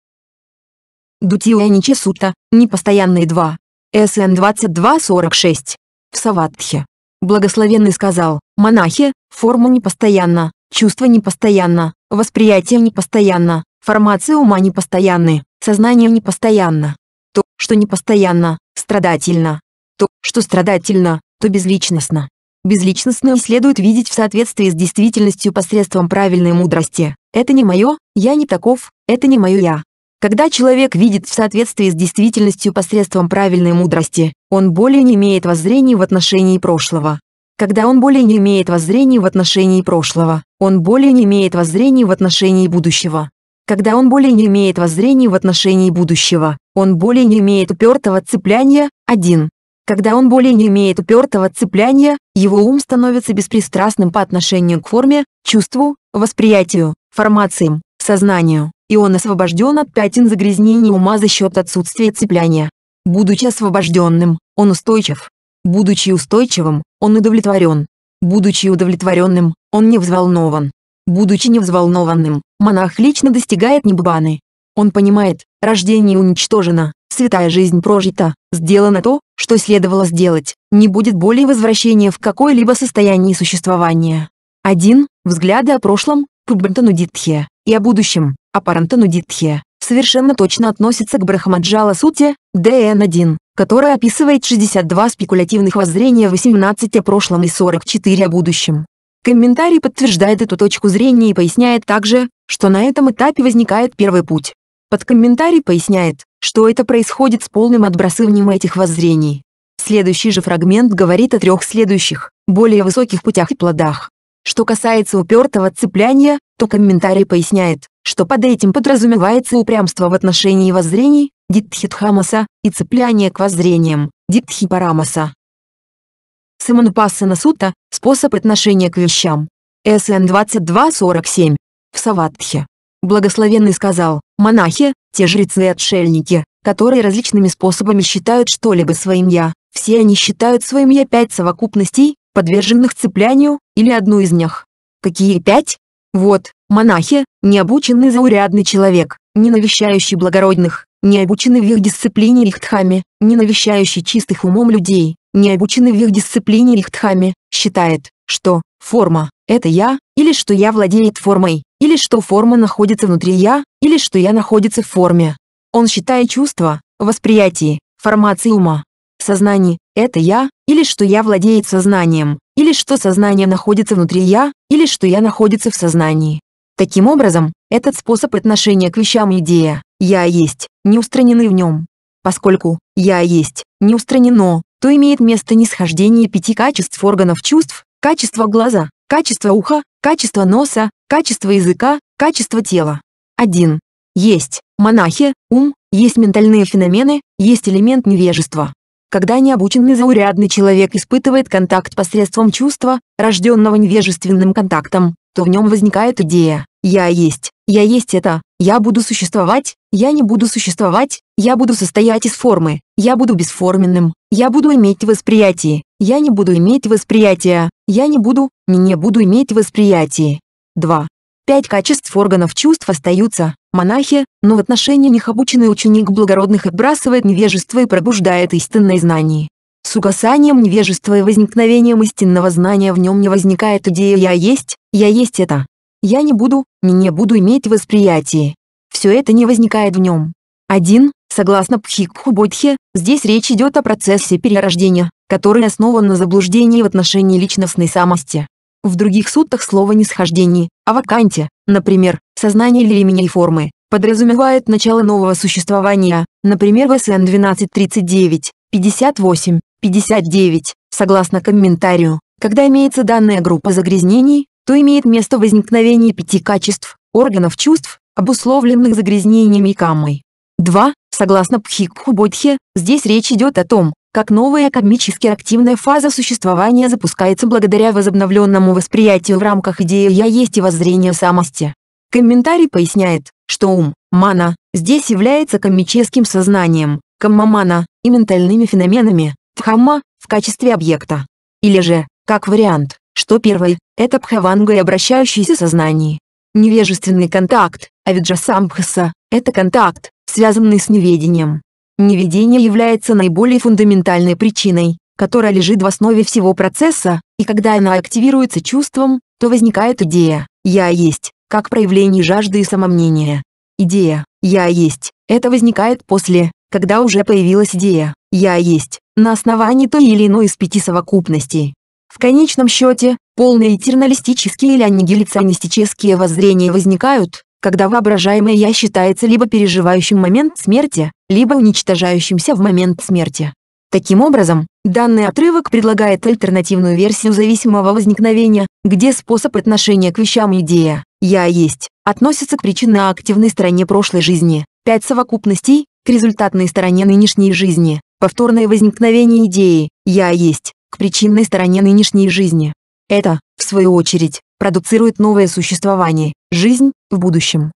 Дутио Ничи Сута, непостоянные два СН 2246. В Саватхе. Благословенный сказал, монахи, форма непостоянна, чувство непостоянно, восприятие непостоянно, Формация ума непостоянны, сознание непостоянно. То, что непостоянно, страдательно. То, что страдательно, то безличностно. Безличностное следует видеть в соответствии с действительностью посредством правильной мудрости. Это не мое, я не таков, это не мое я. Когда человек видит в соответствии с действительностью посредством правильной мудрости, он более не имеет воззрений в отношении прошлого. Когда он более не имеет воззрений в отношении прошлого, он более не имеет воззрений в отношении будущего когда он более не имеет воззрений в отношении будущего, он более не имеет упертого цепляния, 1. Когда он более не имеет упертого цепляния, его ум становится беспристрастным по отношению к форме, чувству, восприятию, формациям, сознанию, и он освобожден от пятен загрязнений ума за счет отсутствия цепляния. Будучи освобожденным, он устойчив. Будучи устойчивым, он удовлетворен. Будучи удовлетворенным, он не взволнован. Будучи невзволнованным, монах лично достигает небубаны. Он понимает, рождение уничтожено, святая жизнь прожита, сделано то, что следовало сделать, не будет более возвращения в какое-либо состояние существования. Один, Взгляды о прошлом, Куббантанудитхе, и о будущем, Апарантанудитхе, совершенно точно относятся к Брахмаджала сути, ДН1, которая описывает 62 спекулятивных воззрения 18 о прошлом и 44 о будущем. Комментарий подтверждает эту точку зрения и поясняет также, что на этом этапе возникает первый путь. Под комментарий поясняет, что это происходит с полным отбрасыванием этих воззрений. Следующий же фрагмент говорит о трех следующих, более высоких путях и плодах. Что касается упертого цепляния, то комментарий поясняет, что под этим подразумевается упрямство в отношении воззрений, дитхитхамаса, и цепляние к воззрениям, дитхипарамаса. Саманупассана Сута – способ отношения к вещам. СН 2247. В Саватхе. Благословенный сказал, монахи, те жрецы и отшельники, которые различными способами считают что-либо своим «я», все они считают своим «я» пять совокупностей, подверженных цеплянию, или одну из них. Какие пять? Вот, монахи, необученный заурядный человек, не навещающий благородных, не обученный в их дисциплине их хтхаме, не навещающий чистых умом людей, не обучены в их дисциплине Рихтхами, считает, что «форма – это я», или что «я владеет формой», или что «форма находится внутри я», или что «я находится в форме». Он считает чувства, восприятие, формации ума, сознание – это я, или что я владеет сознанием, или что сознание находится внутри я, или что я находится в сознании. Таким образом, этот способ отношения к вещам идея «я есть» не устранены в нем. Поскольку «я есть» не устранено, то имеет место нисхождение пяти качеств органов чувств, качество глаза, качество уха, качество носа, качество языка, качество тела. 1. Есть, монахи, ум, есть ментальные феномены, есть элемент невежества. Когда необученный заурядный человек испытывает контакт посредством чувства, рожденного невежественным контактом, то в нем возникает идея я есть, я есть это, я буду существовать, я не буду существовать, я буду состоять из формы, я буду бесформенным, я буду иметь восприятие, я не буду иметь восприятия, я не буду, не буду иметь восприятие. 2. Пять качеств органов чувств остаются, монахи, но в отношении них обученный ученик благородных отбрасывает невежество и пробуждает истинное знание. С угасанием невежества и возникновением истинного знания в нем не возникает идея «я есть», «я есть это», я не буду, не не буду иметь восприятие. Все это не возникает в нем. 1. Согласно Пхикху Бодхе, здесь речь идет о процессе перерождения, который основан на заблуждении в отношении личностной самости. В других суттах слово «нисхождение», а ваканте, например, сознание или и формы, подразумевает начало нового существования, например в СН 1239, 58, 59, согласно комментарию, когда имеется данная группа загрязнений, то имеет место возникновение пяти качеств, органов чувств, обусловленных загрязнениями каммой. 2. Согласно Пхикху здесь речь идет о том, как новая кармически активная фаза существования запускается благодаря возобновленному восприятию в рамках идеи «я есть» и воззрения самости. Комментарий поясняет, что ум, мана, здесь является коммическим сознанием, каммамана, и ментальными феноменами, тхамма в качестве объекта. Или же, как вариант, что первое – это пхаванга и обращающееся сознание. Невежественный контакт, авиджасамбхаса – это контакт, связанный с неведением. Неведение является наиболее фундаментальной причиной, которая лежит в основе всего процесса, и когда она активируется чувством, то возникает идея «я есть», как проявление жажды и самомнения. Идея «я есть» — это возникает после, когда уже появилась идея «я есть», на основании той или иной из пяти совокупностей. В конечном счете, полные терналистические или аннигиляционистические воззрения возникают, когда воображаемое «я» считается либо переживающим момент смерти, либо уничтожающимся в момент смерти. Таким образом, данный отрывок предлагает альтернативную версию зависимого возникновения, где способ отношения к вещам идея «я есть» относится к причинно-активной стороне прошлой жизни, пять совокупностей, к результатной стороне нынешней жизни, повторное возникновение идеи «я есть» к причинной стороне нынешней жизни. Это, в свою очередь, продуцирует новое существование, жизнь, в будущем.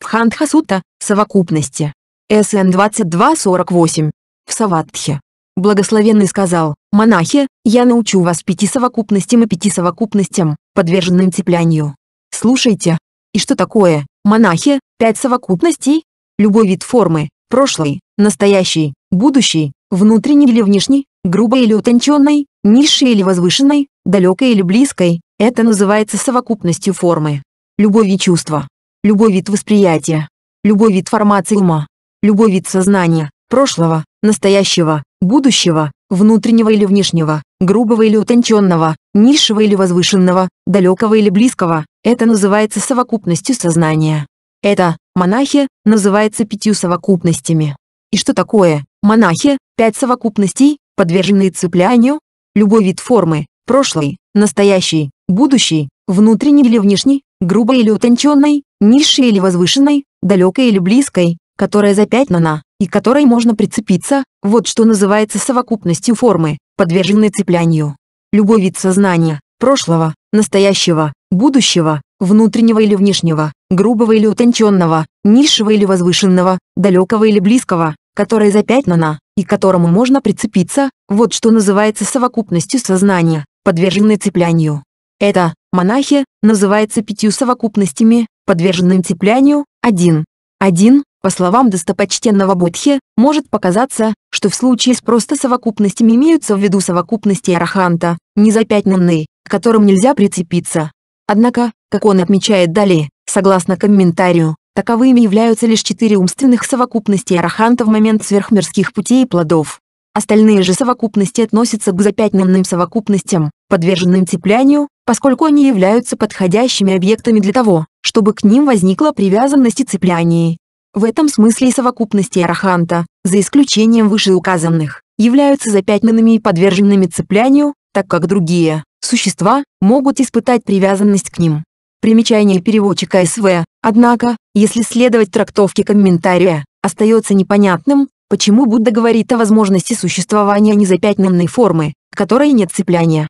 В Хандхасутта, совокупности. СН 2248. В Саватхе. Благословенный сказал, «Монахи, я научу вас пяти совокупностям и пяти совокупностям, подверженным цеплянию. Слушайте. И что такое, монахи, пять совокупностей? Любой вид формы, прошлый, настоящий, будущий, внутренней или внешней, грубой или утонченной, низшей или возвышенной, далекой или близкой, это называется совокупностью формы. Любой вид чувства, любой вид восприятия, любой вид формации ума, любой вид сознания, прошлого, настоящего, будущего, внутреннего или внешнего, грубого или утонченного, низшего или возвышенного, далекого или близкого, это называется совокупностью сознания. Это, монахи, называется пятью совокупностями. И что такое Монахи – пять совокупностей, подверженные цеплянию, любой вид формы, прошлый, настоящий, будущий, внутренний или внешний, грубой или утонченной, низшей или возвышенной, далекой или близкой, которая запятнана, и которой можно прицепиться, вот что называется совокупностью формы, подверженной цеплянию. Любой вид сознания, прошлого, настоящего, будущего, внутреннего или внешнего, грубого или утонченного, низшего или возвышенного, далекого или близкого, которое запятнано, и к которому можно прицепиться, вот что называется совокупностью сознания, подверженной цеплянию. Это, монахи, называется пятью совокупностями, подверженным цеплянию, один. Один, по словам достопочтенного Будхи, может показаться, что в случае с просто совокупностями имеются в виду совокупности араханта, незапятнанные, к которым нельзя прицепиться. Однако, как он отмечает далее, согласно комментарию, Таковыми являются лишь четыре умственных совокупности араханта в момент сверхмирских путей и плодов. Остальные же совокупности относятся к запятнанным совокупностям, подверженным цеплянию, поскольку они являются подходящими объектами для того, чтобы к ним возникла привязанность и цепляние. В этом смысле и совокупности араханта, за исключением вышеуказанных, являются запятнанными и подверженными цеплянию, так как другие существа могут испытать привязанность к ним. Примечание переводчика СВ. Однако, если следовать трактовке комментария, остается непонятным, почему Будда говорит о возможности существования незапятнанной формы, к которой нет цепляния.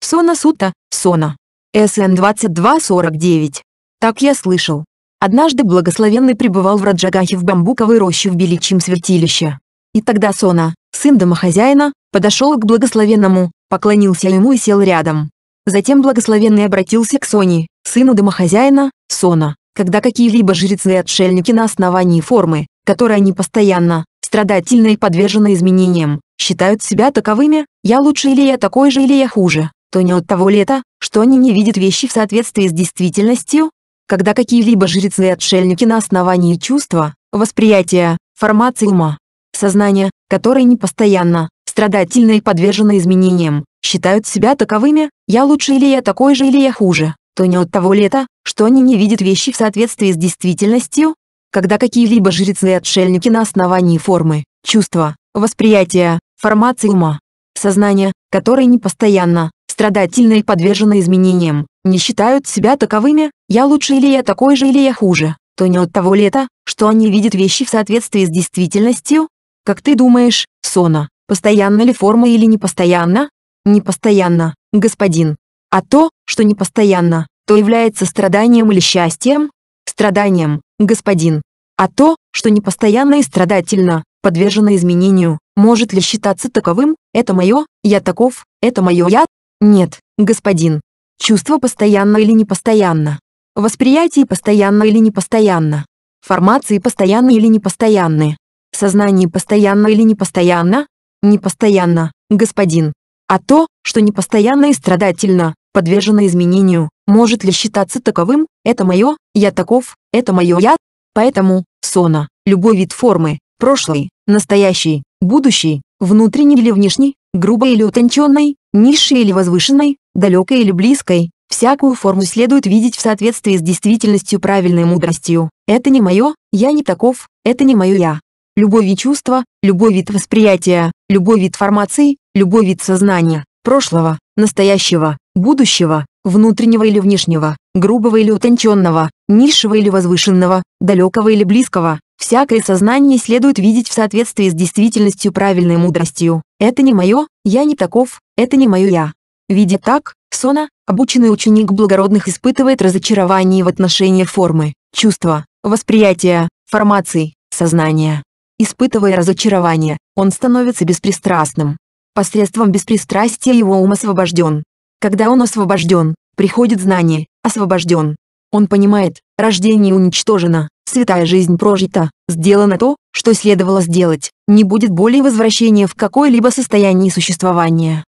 Сона Сута, Сона. СН 2249. Так я слышал. Однажды благословенный пребывал в Раджагахе в бамбуковой роще в Беличьем святилище. И тогда Сона, сын домохозяина, подошел к благословенному, поклонился ему и сел рядом. Затем благословенный обратился к Соне, сыну домохозяина, Сона, когда какие-либо жрецы и отшельники на основании формы, которая они постоянно страдательна и подвержена изменениям, считают себя таковыми, я лучше или я такой же или я хуже, то не от того ли это, что они не видят вещи в соответствии с действительностью? Когда какие-либо жрецы и отшельники на основании чувства, восприятия, формации ума, сознания, которое непостоянно, страдательно и подвержено изменениям, считают себя таковыми, я лучше или я такой же или я хуже, то не от того ли это, что они не видят вещи в соответствии с действительностью? Когда какие-либо жрецы и отшельники на основании формы, чувства, восприятия, формации ума, сознания, которое непостоянно, страдательно и подвержено изменениям, не считают себя таковыми, я лучше или я такой же или я хуже, то не от того ли это, что они видят вещи в соответствии с действительностью? Как ты думаешь, Сона, постоянно ли форма или непостоянна? Непостоянна, господин, а то, что непостоянно, то является страданием или счастьем? Страданием, господин. А то, что непостоянно и страдательно, подвержено изменению, может ли считаться таковым, это мое, я таков, это мое я? Нет, господин. Чувство постоянно или непостоянно. Восприятие постоянно или непостоянно. Формации постоянно или непостоянны. Сознание постоянно или непостоянно? Непостоянно, господин. А то, что непостоянно и страдательно, подвержено изменению, может ли считаться таковым, это мое, я таков, это мое я. Поэтому, сона, любой вид формы, прошлый, настоящий, будущий, внутренний или внешний, грубой или утонченной, низшей или возвышенной, далекой или близкой, всякую форму следует видеть в соответствии с действительностью правильной мудростью. Это не мое, я не таков, это не мое я. Любовь вид чувства, любой вид восприятия, любой вид формации, любой вид сознания, прошлого, настоящего, будущего, внутреннего или внешнего, грубого или утонченного, низшего или возвышенного, далекого или близкого. Всякое сознание следует видеть в соответствии с действительностью правильной мудростью. Это не мое, я не таков, это не мое я. Видя так, Сона, обученный ученик благородных испытывает разочарование в отношении формы, чувства, восприятия, формаций, сознания. Испытывая разочарование, он становится беспристрастным, посредством беспристрастия его ум освобожден. Когда он освобожден, приходит знание, освобожден. Он понимает, рождение уничтожено, святая жизнь прожита, сделано то, что следовало сделать, не будет более возвращения в какое-либо состояние существования.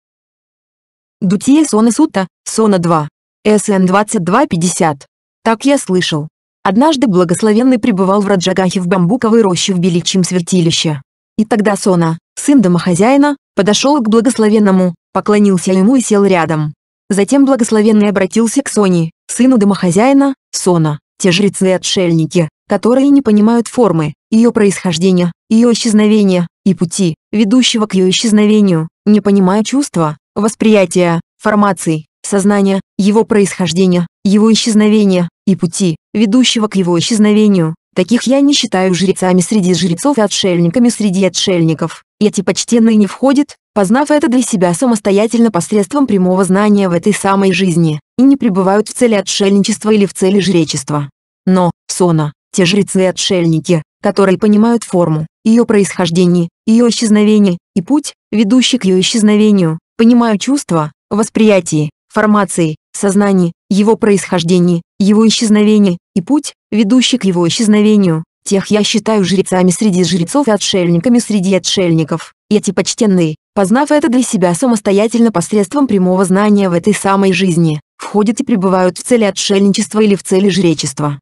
Дутие Сона Сута, Сона 2. СН 2250. Так я слышал. Однажды благословенный пребывал в Раджагахе в бамбуковой роще в Беличьем святилище. И тогда Сона, Сын домохозяина подошел к благословенному, поклонился ему и сел рядом. Затем благословенный обратился к Сони, сыну домохозяина, Сона, те жрецы и отшельники, которые не понимают формы, ее происхождения, ее исчезновения, и пути, ведущего к ее исчезновению, не понимая чувства, восприятия, формаций, сознания, его происхождения, его исчезновения, и пути, ведущего к его исчезновению. Таких я не считаю жрецами среди жрецов и отшельниками среди отшельников эти типа, почтенные не входят, познав это для себя самостоятельно посредством прямого знания в этой самой жизни, и не пребывают в цели отшельничества или в цели жречества. Но, сона, те жрецы и отшельники, которые понимают форму, ее происхождение, ее исчезновение, и путь, ведущий к ее исчезновению, понимают чувства, восприятие, формации, сознание, его происхождение, его исчезновение, и путь, ведущий к его исчезновению, Тех я считаю жрецами среди жрецов и отшельниками среди отшельников. Эти почтенные, познав это для себя самостоятельно посредством прямого знания в этой самой жизни, входят и пребывают в цели отшельничества или в цели жречества.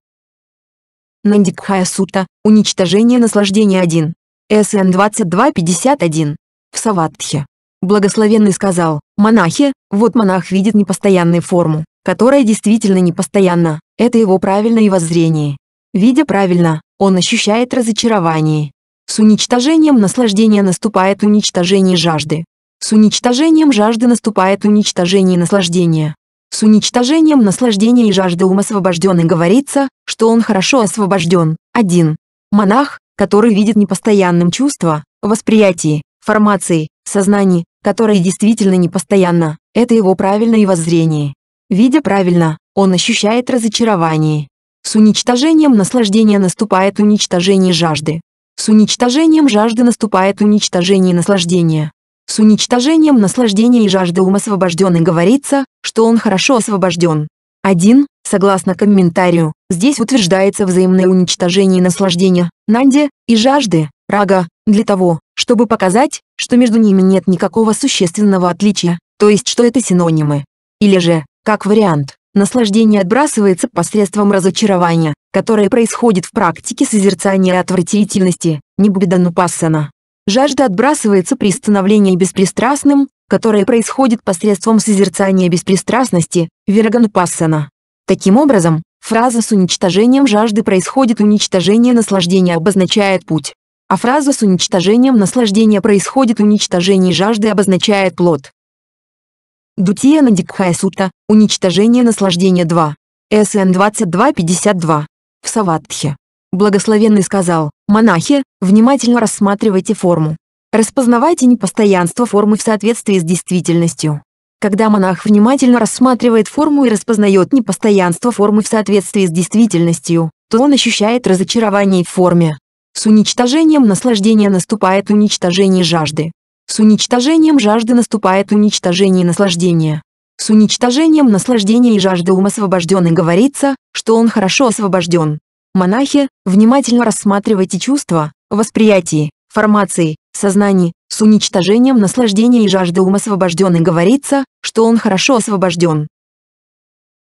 Нандикхая Сута, уничтожение наслаждения 1. СН 2251. В Саватхе. Благословенный сказал, монахи, вот монах видит непостоянную форму, которая действительно непостоянна, это его правильное воззрение. Видя правильно, он ощущает разочарование. С уничтожением наслаждения наступает уничтожение жажды. С уничтожением жажды наступает уничтожение наслаждения. С уничтожением наслаждения и жажды ум и говорится, что он хорошо освобожден. 1. Монах, который видит непостоянным чувства, восприятии, формации, сознании, которое действительно непостоянно, это его правильное воззрение. Видя правильно, он ощущает разочарование. С уничтожением наслаждения наступает уничтожение жажды. С уничтожением жажды наступает уничтожение наслаждения. С уничтожением наслаждения и жажды ум освобожден и говорится, что он хорошо освобожден. 1. Согласно комментарию, здесь утверждается взаимное уничтожение наслаждения, нанди, и жажды, рага, для того, чтобы показать, что между ними нет никакого существенного отличия, то есть что это синонимы. Или же, как вариант, Наслаждение отбрасывается посредством разочарования, которое происходит в практике созерцания отвратительности, небуданупассана. Жажда отбрасывается при становлении беспристрастным, которое происходит посредством созерцания беспристрастности, вираганупассана. Таким образом, фраза с уничтожением жажды происходит уничтожение наслаждения обозначает путь, а фраза с уничтожением наслаждения происходит уничтожение жажды обозначает плод. Дутия Надикхайсута, уничтожение наслаждения 2. СН 2252. В Саватхе. Благословенный сказал, монахи, внимательно рассматривайте форму. Распознавайте непостоянство формы в соответствии с действительностью. Когда монах внимательно рассматривает форму и распознает непостоянство формы в соответствии с действительностью, то он ощущает разочарование в форме. С уничтожением наслаждения наступает уничтожение жажды. С уничтожением жажды наступает уничтожение наслаждения. С уничтожением наслаждения и жажды ум освобожден и говорится, что он хорошо освобожден. Монахи, внимательно рассматривайте чувства, восприятие, формации, сознание, с уничтожением наслаждения и жажды ум освобожден и говорится, что он хорошо освобожден.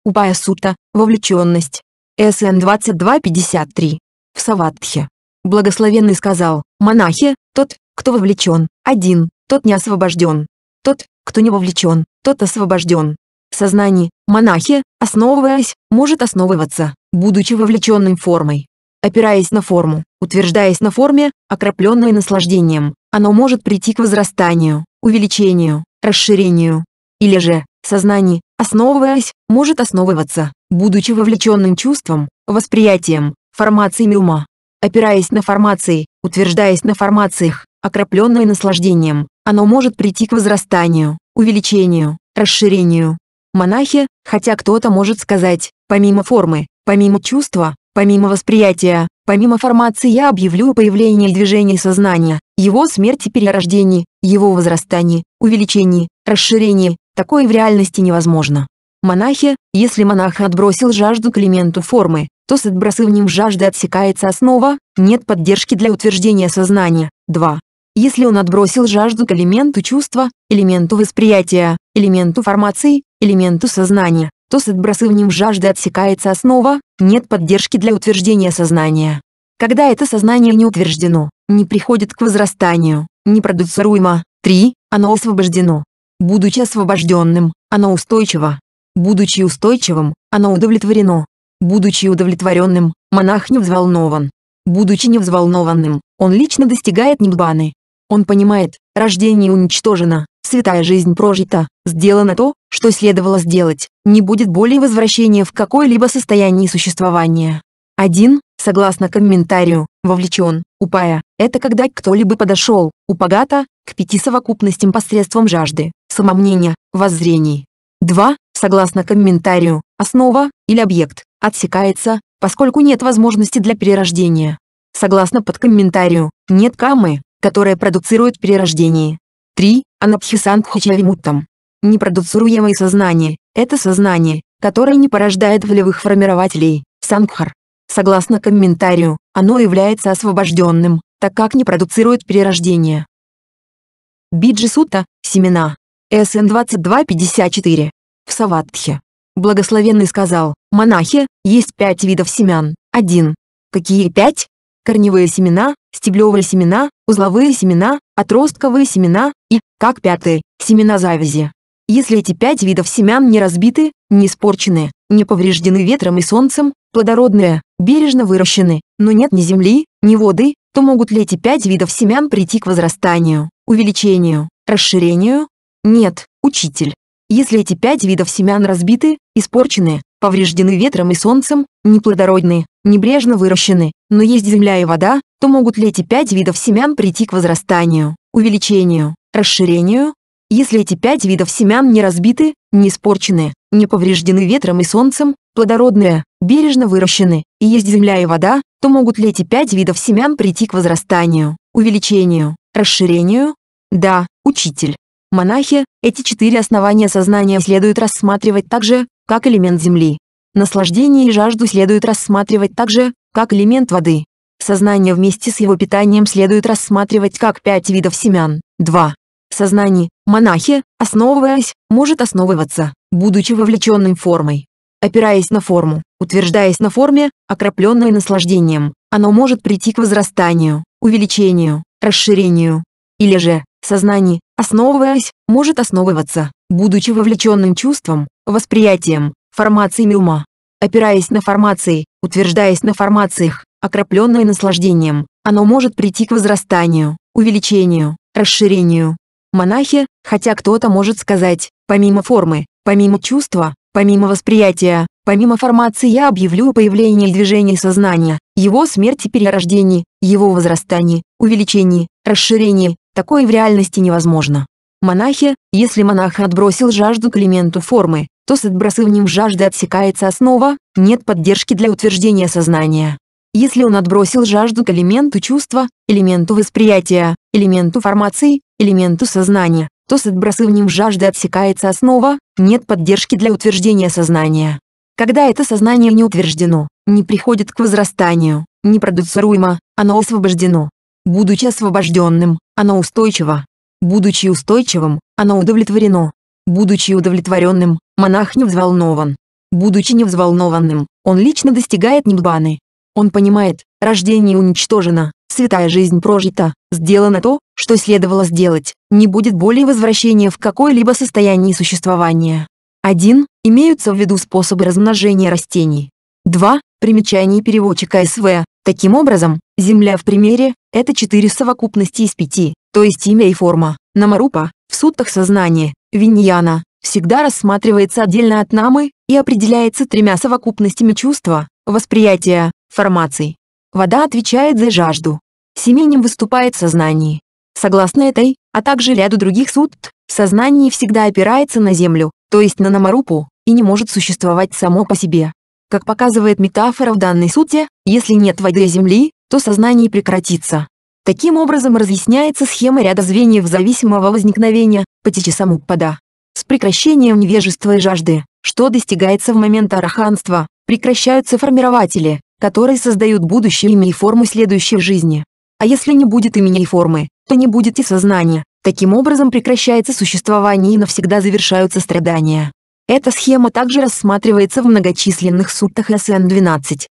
Упая Сута, вовлеченность. СН 2253. В Саватхе. Благословенный сказал, монахи, тот, кто вовлечен, один, тот не освобожден. Тот, кто не вовлечен, тот освобожден. Сознание, монахи, основываясь, может основываться, будучи вовлеченным формой. Опираясь на форму, утверждаясь на форме, окропленной наслаждением, оно может прийти к возрастанию, увеличению, расширению. Или же, сознание, основываясь, может основываться, будучи вовлеченным чувством, восприятием, формациями ума. Опираясь на формации, утверждаясь на формациях, окропленное наслаждением, оно может прийти к возрастанию, увеличению, расширению. Монахи, хотя кто-то может сказать, помимо формы, помимо чувства, помимо восприятия, помимо формации я объявлю о появлении движений сознания, его смерти перерождении, его возрастании, увеличении, расширении, такое в реальности невозможно. Монахи, если монах отбросил жажду к элементу формы, то с отбросыванием жажды отсекается основа, нет поддержки для утверждения сознания. 2. Если он отбросил жажду к элементу чувства, элементу восприятия, элементу формации, элементу сознания, то с отбросыванием жажды отсекается основа, нет поддержки для утверждения сознания. Когда это сознание не утверждено, не приходит к возрастанию, не продуцируемо, 3. Оно освобождено. Будучи освобожденным, оно устойчиво. Будучи устойчивым, оно удовлетворено. Будучи удовлетворенным, монах не взволнован. Будучи невзволнованным, он лично достигает ниббаны. Он понимает, рождение уничтожено, святая жизнь прожита, сделано то, что следовало сделать, не будет более возвращения в какое-либо состояние существования. Один, Согласно комментарию, вовлечен, упая, это когда кто-либо подошел, упагата, к пяти совокупностям посредством жажды, самомнения, воззрений. Два, Согласно комментарию, основа, или объект, отсекается, поскольку нет возможности для перерождения. Согласно под комментарию, нет камы, которое продуцирует при рождении. 3. Анабхисанхучавимуттам. Непродуцируемое сознание – это сознание, которое не порождает волевых формирователей, сангхар. Согласно комментарию, оно является освобожденным, так как не продуцирует перерождение. Биджисута – семена. СН 2254. В Саватхе. Благословенный сказал, монахи, есть пять видов семян. 1. Какие пять? корневые семена, стеблевые семена, узловые семена, отростковые семена и, как пятый, семена завязи. Если эти пять видов семян не разбиты, не испорчены, не повреждены ветром и солнцем, плодородные, бережно выращены, но нет ни земли, ни воды, то могут ли эти пять видов семян прийти к возрастанию, увеличению, расширению? Нет, учитель. Если эти пять видов семян разбиты, испорчены, повреждены ветром и солнцем, неплодородны, небрежно выращены, но есть земля и вода, то могут ли эти пять видов семян прийти к возрастанию, увеличению, расширению? Если эти пять видов семян не разбиты, не испорчены, не повреждены ветром и солнцем, плодородные, бережно выращены, и есть земля и вода, то могут ли эти пять видов семян прийти к возрастанию, увеличению, расширению? Да, учитель. Монахи, эти четыре основания сознания следует рассматривать также, как элемент земли. Наслаждение и жажду следует рассматривать также как элемент воды. Сознание вместе с его питанием следует рассматривать как пять видов семян. 2. Сознание, монахи, основываясь, может основываться, будучи вовлеченным формой. Опираясь на форму, утверждаясь на форме, окропленной наслаждением, оно может прийти к возрастанию, увеличению, расширению. Или же, сознание, основываясь, может основываться, будучи вовлеченным чувством, восприятием, формациями ума. Опираясь на формации, утверждаясь на формациях, окропленное наслаждением, оно может прийти к возрастанию, увеличению, расширению. Монахи, хотя кто-то может сказать, помимо формы, помимо чувства, помимо восприятия, помимо формации я объявлю о появлении движения сознания, его смерти перерождении, его возрастании, увеличении, расширении, такое в реальности невозможно. Монахи, если монах отбросил жажду к элементу формы, то с отбрасыванием жажды отсекается основа, нет поддержки для утверждения сознания. Если он отбросил жажду к элементу чувства, элементу восприятия, элементу формации, элементу сознания, то с отбрасыванием жажды отсекается основа, нет поддержки для утверждения сознания. Когда это сознание не утверждено, не приходит к возрастанию, не продуцируемо, оно освобождено. Будучи освобожденным, оно устойчиво. Будучи устойчивым, оно удовлетворено. Будучи удовлетворенным, Монах не взволнован. Будучи невзволнованным, он лично достигает нирваны. Он понимает, рождение уничтожено, святая жизнь прожита, сделано то, что следовало сделать, не будет более возвращения в какое-либо состояние существования. 1. Имеются в виду способы размножения растений. 2. Примечание переводчика СВ. Таким образом, Земля в примере – это четыре совокупности из пяти, то есть имя и форма, Намарупа, в суттах сознания, Виньяна, всегда рассматривается отдельно от намы и определяется тремя совокупностями чувства, восприятия, формаций. Вода отвечает за жажду. Семенем выступает сознание. Согласно этой, а также ряду других сутт, сознание всегда опирается на землю, то есть на намарупу, и не может существовать само по себе. Как показывает метафора в данной сути, если нет воды и земли, то сознание прекратится. Таким образом разъясняется схема ряда звеньев зависимого возникновения, по потечи самупада прекращением невежества и жажды, что достигается в момент араханства, прекращаются формирователи, которые создают будущее имя и форму следующей жизни. А если не будет имени и формы, то не будет и сознания. Таким образом прекращается существование и навсегда завершаются страдания. Эта схема также рассматривается в многочисленных суттах СН-12.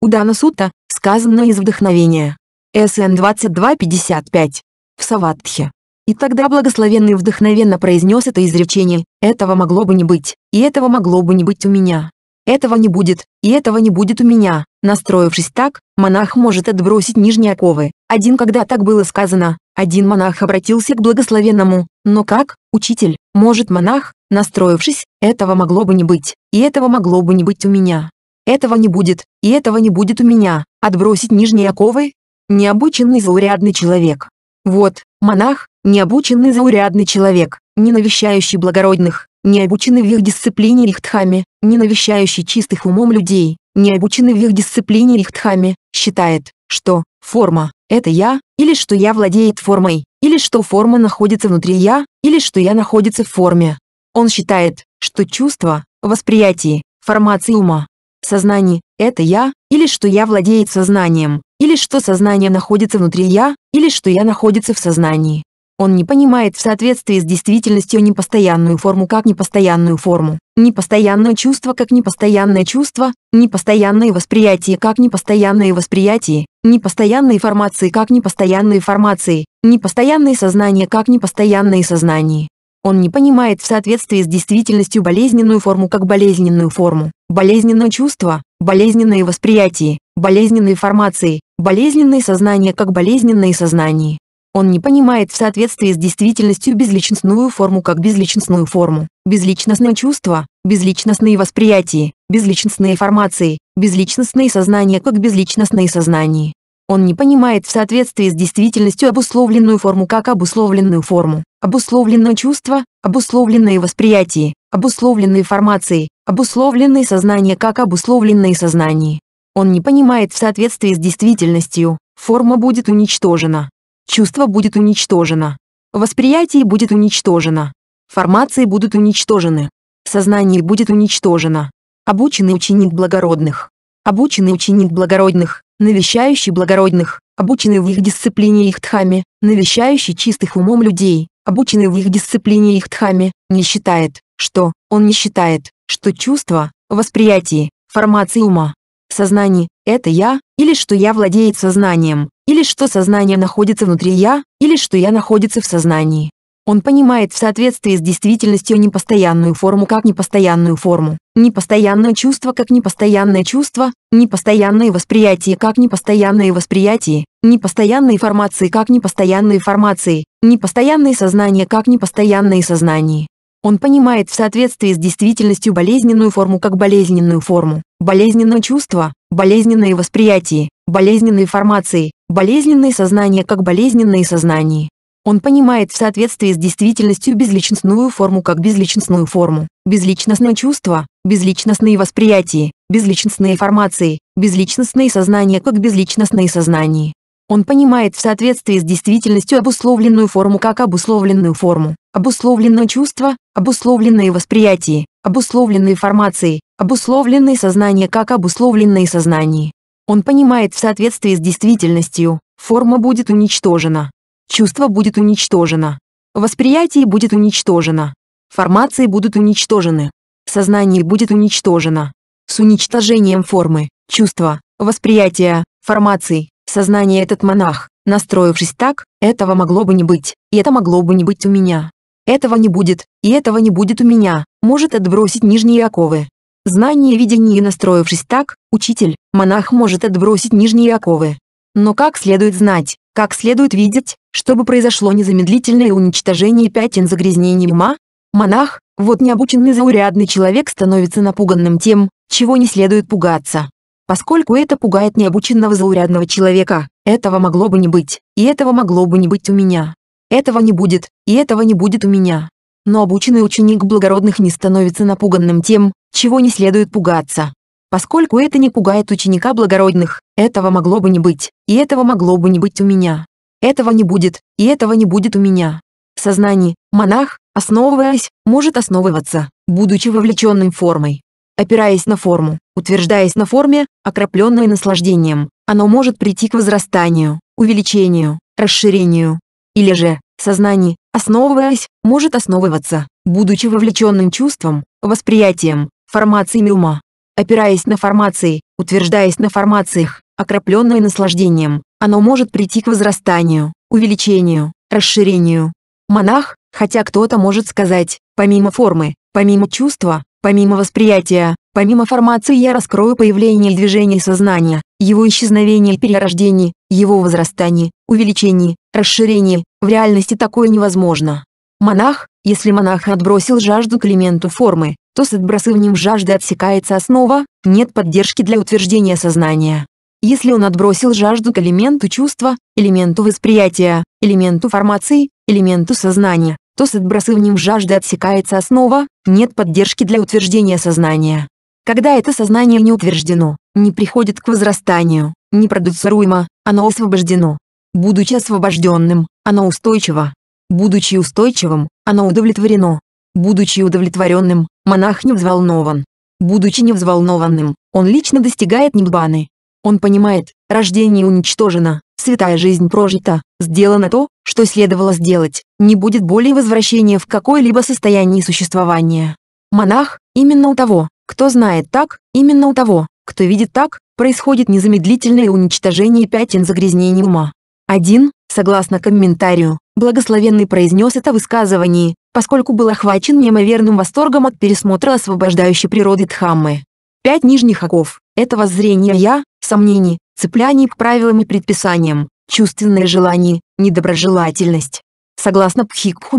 Удана сутта, сказанное из вдохновения. СН-2255. В Саватхе. И тогда благословенный вдохновенно произнес это изречение, «Этого могло бы не быть, и этого могло бы не быть у меня. Этого не будет, и этого не будет у меня». Настроившись так, монах может отбросить нижние оковы. Один, когда так было сказано, один монах обратился к благословенному, но как, учитель, может монах, настроившись, этого могло бы не быть, и этого могло бы не быть у меня. Этого не будет, и этого не будет у меня, отбросить нижние оковы? Необученный заурядный человек. Вот, Монах – необученный заурядный человек, не навещающий благородных, не обученный в их дисциплине рихтхами, не навещающий чистых умом людей, не обученный в их дисциплине рихтхами, считает, что форма – это я, или что я владеет формой, или что форма находится внутри я, или что я находится в форме. Он считает, что чувство, восприятие, формация ума, сознание это я, или что я владеет сознанием, или что сознание находится внутри я, или что я находится в сознании. Он не понимает в соответствии с действительностью непостоянную форму как непостоянную форму, непостоянное чувство как непостоянное чувство, непостоянное восприятие как непостоянное восприятие, непостоянные формации как непостоянные формации, непостоянное сознание как непостоянное сознание. Он не понимает в соответствии с действительностью болезненную форму как болезненную форму, болезненное чувство, болезненное восприятие, болезненные формации, болезненное сознание как болезненное сознание. Он не понимает в соответствии с действительностью безличностную форму как безличностную форму, безличностное чувство, безличностные восприятия, безличностные формации, безличностные сознания как безличностные сознания. Он не понимает в соответствии с действительностью обусловленную форму как обусловленную форму, обусловленное чувство, обусловленное восприятие, обусловленные формации, обусловленное сознание как обусловленное сознание. Он не понимает в соответствии с действительностью, форма будет уничтожена. Чувство будет уничтожено. Восприятие будет уничтожено. Формации будут уничтожены. Сознание будет уничтожено. Обученный ученик благородных. Обученный ученик благородных навещающий благородных, обученный в их дисциплине их дхами, навещающий чистых умом людей, обученный в их дисциплине их дхами, не считает, что, он не считает, что чувство, восприятие, формации ума, сознание – это я, или что я владеет сознанием, или что сознание находится внутри я, или что я находится в сознании. Он понимает в соответствии с действительностью непостоянную форму как непостоянную форму, непостоянное чувство как непостоянное чувство, непостоянное восприятие как непостоянное восприятие, непостоянные формации как непостоянные формации, непостоянное сознание как непостоянное сознание. Он понимает в соответствии с действительностью болезненную форму как болезненную форму, болезненное чувство, болезненное восприятие, болезненные формации, болезненное сознание как болезненное сознание. Он понимает в соответствии с действительностью безличностную форму как безличностную форму, безличностное чувство, безличностные восприятия, безличностные формации, безличностные сознания как безличностные сознания. Он понимает в соответствии с действительностью обусловленную форму как обусловленную форму, обусловленное чувство, обусловленные восприятия, обусловленные формации, обусловленные сознания как обусловленные сознания. Он понимает в соответствии с действительностью, форма будет уничтожена, Чувство будет уничтожено. Восприятие будет уничтожено. Формации будут уничтожены. Сознание будет уничтожено. С уничтожением формы, чувства, восприятия, формаций, сознания этот монах, настроившись так, этого могло бы не быть, и это могло бы не быть у меня. Этого не будет, и этого не будет у меня, может отбросить нижние оковы. Знание видение настроившись так, учитель, монах может отбросить нижние оковы. Но как следует знать, как следует видеть, чтобы произошло незамедлительное уничтожение пятен загрязнений ума, монах, вот необученный заурядный человек становится напуганным тем, чего не следует пугаться. Поскольку это пугает необученного заурядного человека, этого могло бы не быть, и этого могло бы не быть у меня. Этого не будет, и этого не будет у меня. Но обученный ученик благородных не становится напуганным тем, чего не следует пугаться. Поскольку это не пугает ученика благородных, этого могло бы не быть, и этого могло бы не быть у меня. Этого не будет, и этого не будет у меня. В сознании монах, основываясь, может основываться, будучи вовлеченным формой. Опираясь на форму, утверждаясь на форме, окропленной наслаждением, оно может прийти к возрастанию, увеличению, расширению. Или же, сознание, основываясь, может основываться, будучи вовлеченным чувством, восприятием, формациями ума. Опираясь на формации, утверждаясь на формациях, окропленной наслаждением, оно может прийти к возрастанию, увеличению, расширению. Монах, хотя кто-то может сказать, помимо формы, помимо чувства, помимо восприятия, помимо формации я раскрою появление и движение сознания, его исчезновение и перерождение, его возрастание, увеличение, расширение, в реальности такое невозможно. Монах, если монах отбросил жажду к элементу формы, то с отбросыванием жажды отсекается основа, нет поддержки для утверждения сознания. Если он отбросил жажду к элементу чувства, элементу восприятия, элементу формации, элементу сознания, то с отбрасыванием жажды отсекается основа, нет поддержки для утверждения сознания. Когда это сознание не утверждено, не приходит к возрастанию, не продуцируемо, оно освобождено. Будучи освобожденным, оно устойчиво. Будучи устойчивым, оно удовлетворено. Будучи удовлетворенным, монах не взволнован. Будучи невзволнованным, он лично достигает ниббаны. Он понимает, рождение уничтожено, святая жизнь прожита, сделано то, что следовало сделать, не будет более возвращения в какое-либо состояние существования. Монах, именно у того, кто знает так, именно у того, кто видит так, происходит незамедлительное уничтожение пятен загрязнений ума. Один, согласно комментарию, благословенный произнес это высказывание, поскольку был охвачен неимоверным восторгом от пересмотра освобождающей природы Дхаммы. Пять нижних оков, это воззрение «я», сомнений, цепляний к правилам и предписаниям, чувственное желание, недоброжелательность. Согласно Пхикху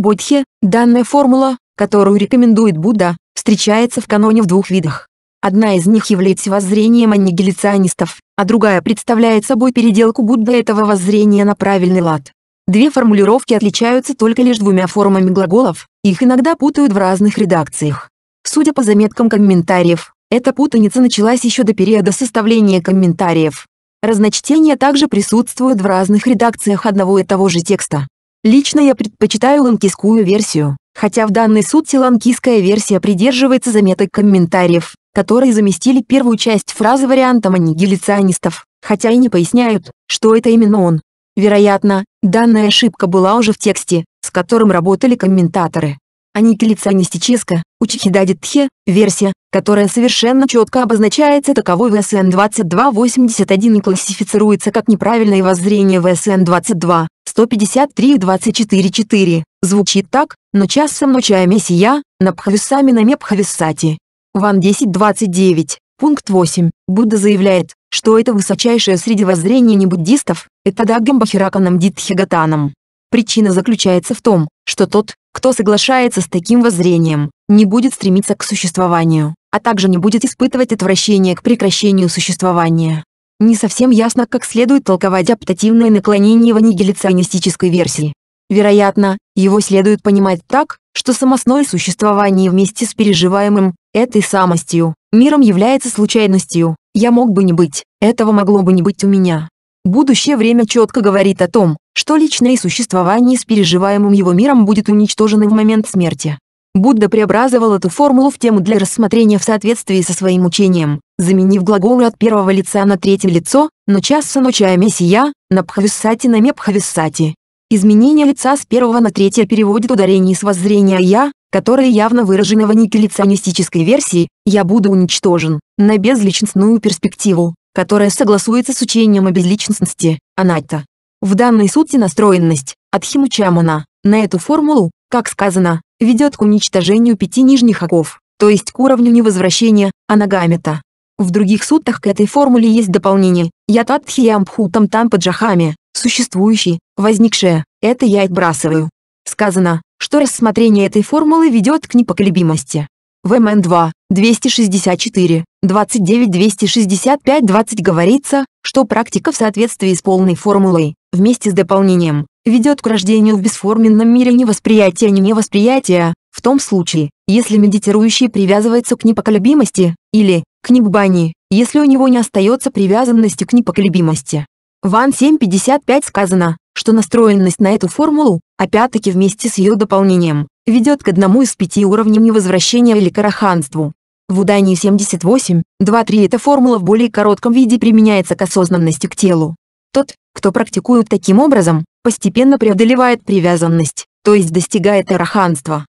данная формула, которую рекомендует Будда, встречается в каноне в двух видах. Одна из них является воззрением аннигиляционистов, а другая представляет собой переделку Будды этого воззрения на правильный лад. Две формулировки отличаются только лишь двумя формами глаголов, их иногда путают в разных редакциях. Судя по заметкам комментариев, эта путаница началась еще до периода составления комментариев. Разночтения также присутствуют в разных редакциях одного и того же текста. Лично я предпочитаю ланкийскую версию, хотя в данной сути ланкийская версия придерживается заметок комментариев, которые заместили первую часть фразы вариантом аннигиляционистов, хотя и не поясняют, что это именно он. Вероятно, данная ошибка была уже в тексте, с которым работали комментаторы. Аникелиционистическая, Учихидадитхе, версия, которая совершенно четко обозначается таковой в СН 2281 и классифицируется как неправильное воззрение в СН 22, 153 и 24.4, звучит так, но часом ночая месия, напхависами на мепхависати. Ван 10.29, пункт 8, Будда заявляет, что это высочайшее среди воззрений небуддистов, это Даггамбахираканам Дитхигатанам. Причина заключается в том, что тот, кто соглашается с таким воззрением, не будет стремиться к существованию, а также не будет испытывать отвращение к прекращению существования. Не совсем ясно, как следует толковать аптативное наклонение в аннигиляционистической версии. Вероятно, его следует понимать так, что самостное существование вместе с переживаемым, этой самостью, миром является случайностью. Я мог бы не быть, этого могло бы не быть у меня. Будущее время четко говорит о том, что личное существование с переживаемым его миром будет уничтожено в момент смерти. Будда преобразовал эту формулу в тему для рассмотрения в соответствии со своим учением, заменив глаголы от первого лица на третье лицо, но часа ночая месия, на пхависсати на мепхависсати. Изменение лица с первого на третье переводит ударение с воззрения «я», которое явно выражено в аникелиционистической версии «я буду уничтожен», на безличностную перспективу которое согласуется с учением о безличностности, анатта. В данной сути настроенность, от Химучамана, на эту формулу, как сказано, ведет к уничтожению пяти нижних оков, то есть к уровню невозвращения, анагамита. В других суттах к этой формуле есть дополнение «Ятатхиямбхутам тампаджахами», существующий, возникшее, это я отбрасываю. Сказано, что рассмотрение этой формулы ведет к непоколебимости. ВМН 2, 264. 29-265-20 говорится, что практика в соответствии с полной формулой, вместе с дополнением, ведет к рождению в бесформенном мире невосприятия не невосприятия, в том случае, если медитирующий привязывается к непоколебимости, или, к ниббани, если у него не остается привязанности к непоколебимости. В 7.55 сказано, что настроенность на эту формулу, опять-таки вместе с ее дополнением, ведет к одному из пяти уровней невозвращения или караханству. В удании 78, эта формула в более коротком виде применяется к осознанности к телу. Тот, кто практикует таким образом, постепенно преодолевает привязанность, то есть достигает араханства.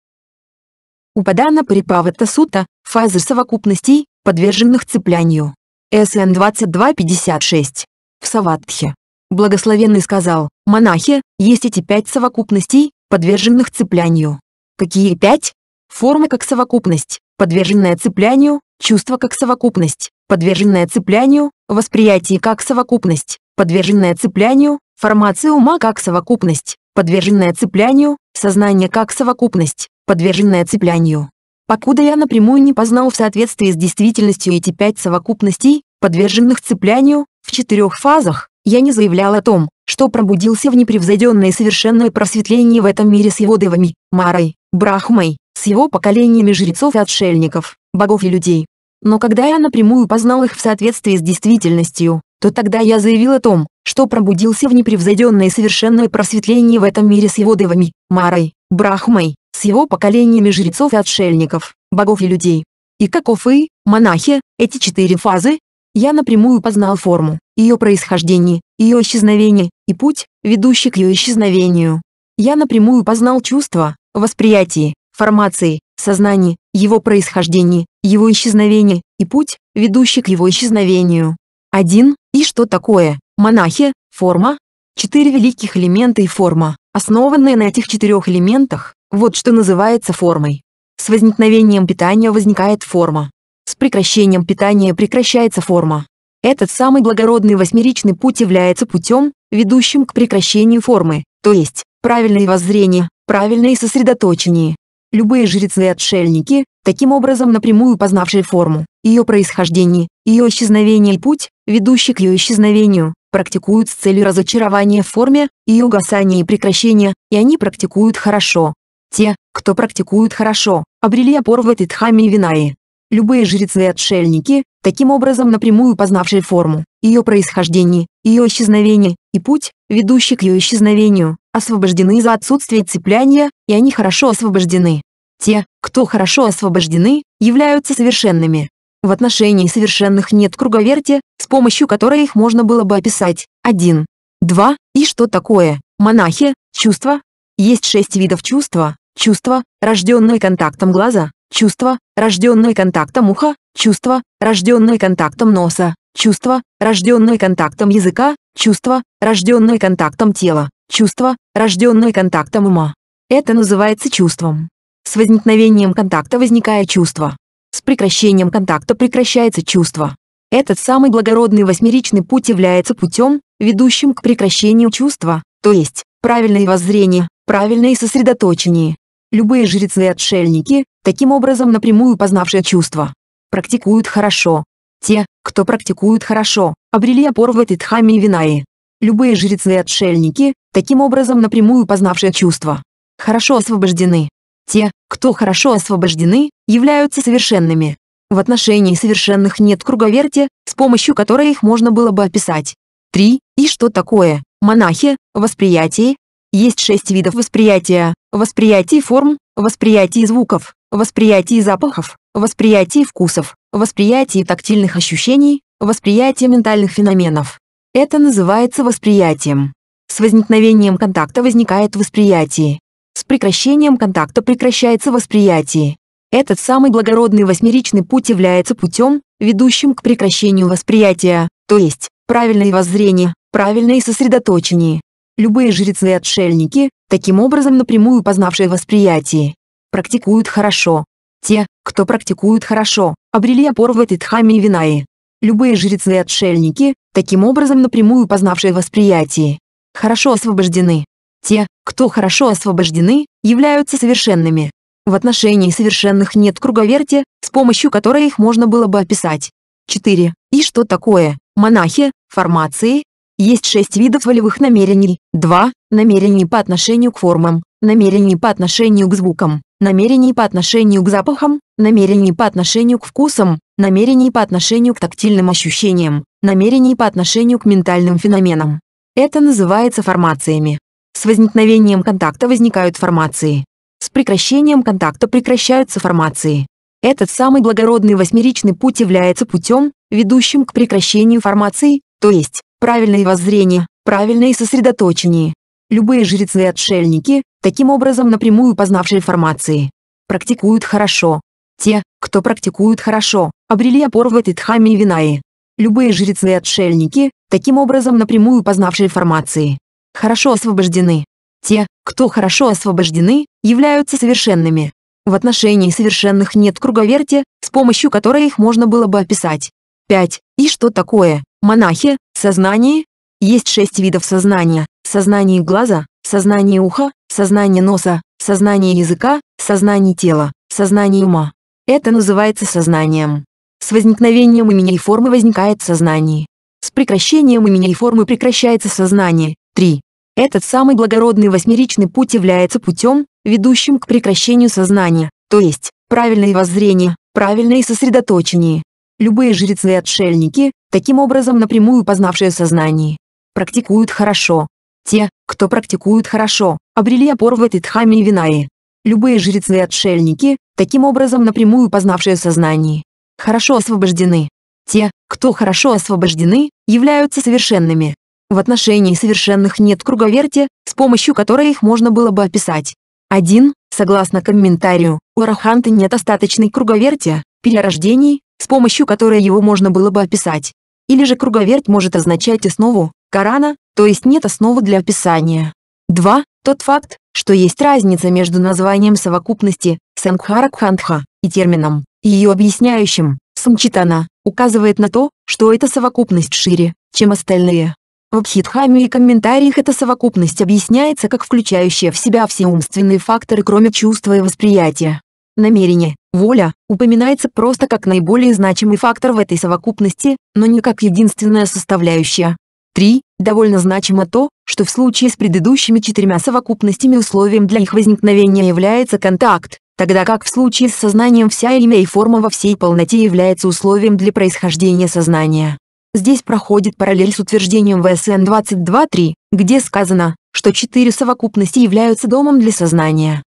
Упадана Парипавата Сута – фазы совокупностей, подверженных цеплянию. СН 2256. В Саватхе. Благословенный сказал, монахи, есть эти пять совокупностей, подверженных цеплянию. Какие пять? Формы как совокупность, подверженное цеплянию, чувство как совокупность, подверженное цеплянию, восприятие как совокупность, подверженное цеплянию, формация ума как совокупность, подверженное цеплянию, сознание как совокупность, подверженное цеплянию. Покуда я напрямую не познал в соответствии с действительностью эти пять совокупностей, подверженных цеплянию, в четырех фазах, я не заявлял о том, что пробудился в непревзойденное совершенное просветление в этом мире с его девами, Марой, Брахмой, с его поколениями жрецов и отшельников, богов и людей. Но когда я напрямую познал их в соответствии с действительностью, то тогда я заявил о том, что пробудился в непревзойденное совершенное просветление в этом мире с его девами, Марой, Брахмой, с его поколениями жрецов и отшельников, богов и людей. И каков и, монахи, эти четыре фазы? Я напрямую познал форму, ее происхождение, ее исчезновение и путь, ведущий к ее исчезновению. Я напрямую познал чувства, восприятие, формации, сознании, его происхождении, его исчезновении и путь, ведущий к его исчезновению. 1. И что такое? Монахи, форма. Четыре великих элемента и форма, основанная на этих четырех элементах, вот что называется формой. С возникновением питания возникает форма. С прекращением питания прекращается форма. Этот самый благородный восьмеричный путь является путем, ведущим к прекращению формы, то есть, правильное воззрение, правильное сосредоточение, Любые жрецы и отшельники, таким образом напрямую познавшие форму, ее происхождение, ее исчезновение и путь, ведущий к ее исчезновению, практикуют с целью разочарования в форме, ее угасания и прекращения, и они практикуют хорошо. Те, кто практикует хорошо, обрели опору в этой дхамме и Винае. Любые жрецы и отшельники, таким образом напрямую познавшие форму, ее происхождение, ее исчезновение, и путь, ведущий к ее исчезновению, освобождены из-за отсутствия цепляния, и они хорошо освобождены. Те, кто хорошо освобождены, являются совершенными. В отношении совершенных нет круговерти, с помощью которой их можно было бы описать. 1. 2. И что такое? Монахи, чувства. Есть шесть видов чувства. Чувство, рожденное контактом глаза. Чувство, рожденное контактом уха. Чувство, рожденное контактом носа. Чувство, рожденное контактом языка. Чувство, рожденное контактом тела. Чувство, рожденное контактом ума. Это называется чувством. С возникновением контакта возникает чувство. С прекращением контакта прекращается чувство. Этот самый благородный восьмеричный путь является путем, ведущим к прекращению чувства, то есть, правильное воззрение, правильное сосредоточение. Любые жрецы и отшельники, таким образом напрямую познавшие чувства, практикуют хорошо. Те, кто практикуют хорошо, обрели опор в этой дхамме и винаи. Любые жрецы и отшельники, таким образом напрямую познавшие чувства. Хорошо освобождены. Те, кто хорошо освобождены, являются совершенными. В отношении совершенных нет круговерти, с помощью которой их можно было бы описать. 3. И что такое? Монахи, восприятие. Есть шесть видов восприятия. Восприятие форм, восприятие звуков, восприятие запахов, восприятие вкусов, восприятие тактильных ощущений, восприятие ментальных феноменов. Это называется восприятием. С возникновением контакта возникает восприятие. С прекращением контакта прекращается восприятие. Этот самый благородный восьмеричный путь является путем, ведущим к прекращению восприятия, то есть, правильное воззрение, правильное сосредоточение. Любые жрецы и отшельники, таким образом напрямую познавшие восприятие, практикуют хорошо. Те, кто практикуют хорошо, обрели опор в этой Дхаме и Винаи. Любые жрецы и отшельники, таким образом напрямую познавшие восприятие, хорошо освобождены. Те, кто хорошо освобождены, являются совершенными. В отношении совершенных нет круговерти, с помощью которой их можно было бы описать. 4. И что такое? Монахи, формации. Есть шесть видов волевых намерений. 2. Намерений по отношению к формам, намерений по отношению к звукам, намерений по отношению к запахам, намерений по отношению к вкусам, намерений по отношению к тактильным ощущениям, намерений по отношению к ментальным феноменам, это называется формациями. С возникновением контакта возникают формации. С прекращением контакта прекращаются формации. Этот самый благородный восьмеричный путь является путем, ведущим к прекращению формации, то есть, правильное воззрение, правильное сосредоточение. Любые жрецы и отшельники, таким образом напрямую познавшие формации, практикуют хорошо. Те, кто практикует хорошо, обрели опор в этой дхамме и Винае. Любые жрецы и отшельники, таким образом напрямую познавшие формации, хорошо освобождены. Те, кто хорошо освобождены, являются совершенными. В отношении совершенных нет круговерти, с помощью которой их можно было бы описать. 5. И что такое? Монахи, сознание? Есть шесть видов сознания. Сознание глаза, сознание уха, сознание носа, сознание языка, сознание тела, сознание ума. Это называется сознанием. С возникновением имени и формы возникает сознание. С прекращением имени и формы прекращается сознание. 3. Этот самый благородный восьмеричный путь является путем, ведущим к прекращению сознания, то есть, правильное воззрение, правильное сосредоточение. Любые жрецы и отшельники, таким образом напрямую познавшие сознание, практикуют хорошо. Те, кто практикуют хорошо, обрели опор в этой дхаме и винае. Любые жрецы и отшельники, таким образом напрямую познавшие сознание, хорошо освобождены. Те, кто хорошо освобождены, являются совершенными. В отношении совершенных нет круговерти, с помощью которой их можно было бы описать. 1. Согласно комментарию, у Араханта нет остаточной круговерти, перерождений, с помощью которой его можно было бы описать. Или же круговерть может означать основу, Корана, то есть нет основы для описания. 2. Тот факт, что есть разница между названием совокупности Санхаракхантха и термином, ее объясняющим, санчитана указывает на то, что эта совокупность шире, чем остальные. В Абхидхаме и комментариях эта совокупность объясняется как включающая в себя все умственные факторы кроме чувства и восприятия. Намерение, воля, упоминается просто как наиболее значимый фактор в этой совокупности, но не как единственная составляющая. 3. Довольно значимо то, что в случае с предыдущими четырьмя совокупностями условием для их возникновения является контакт, тогда как в случае с сознанием вся имя и форма во всей полноте является условием для происхождения сознания. Здесь проходит параллель с утверждением ВСН 22.3, где сказано, что четыре совокупности являются домом для сознания.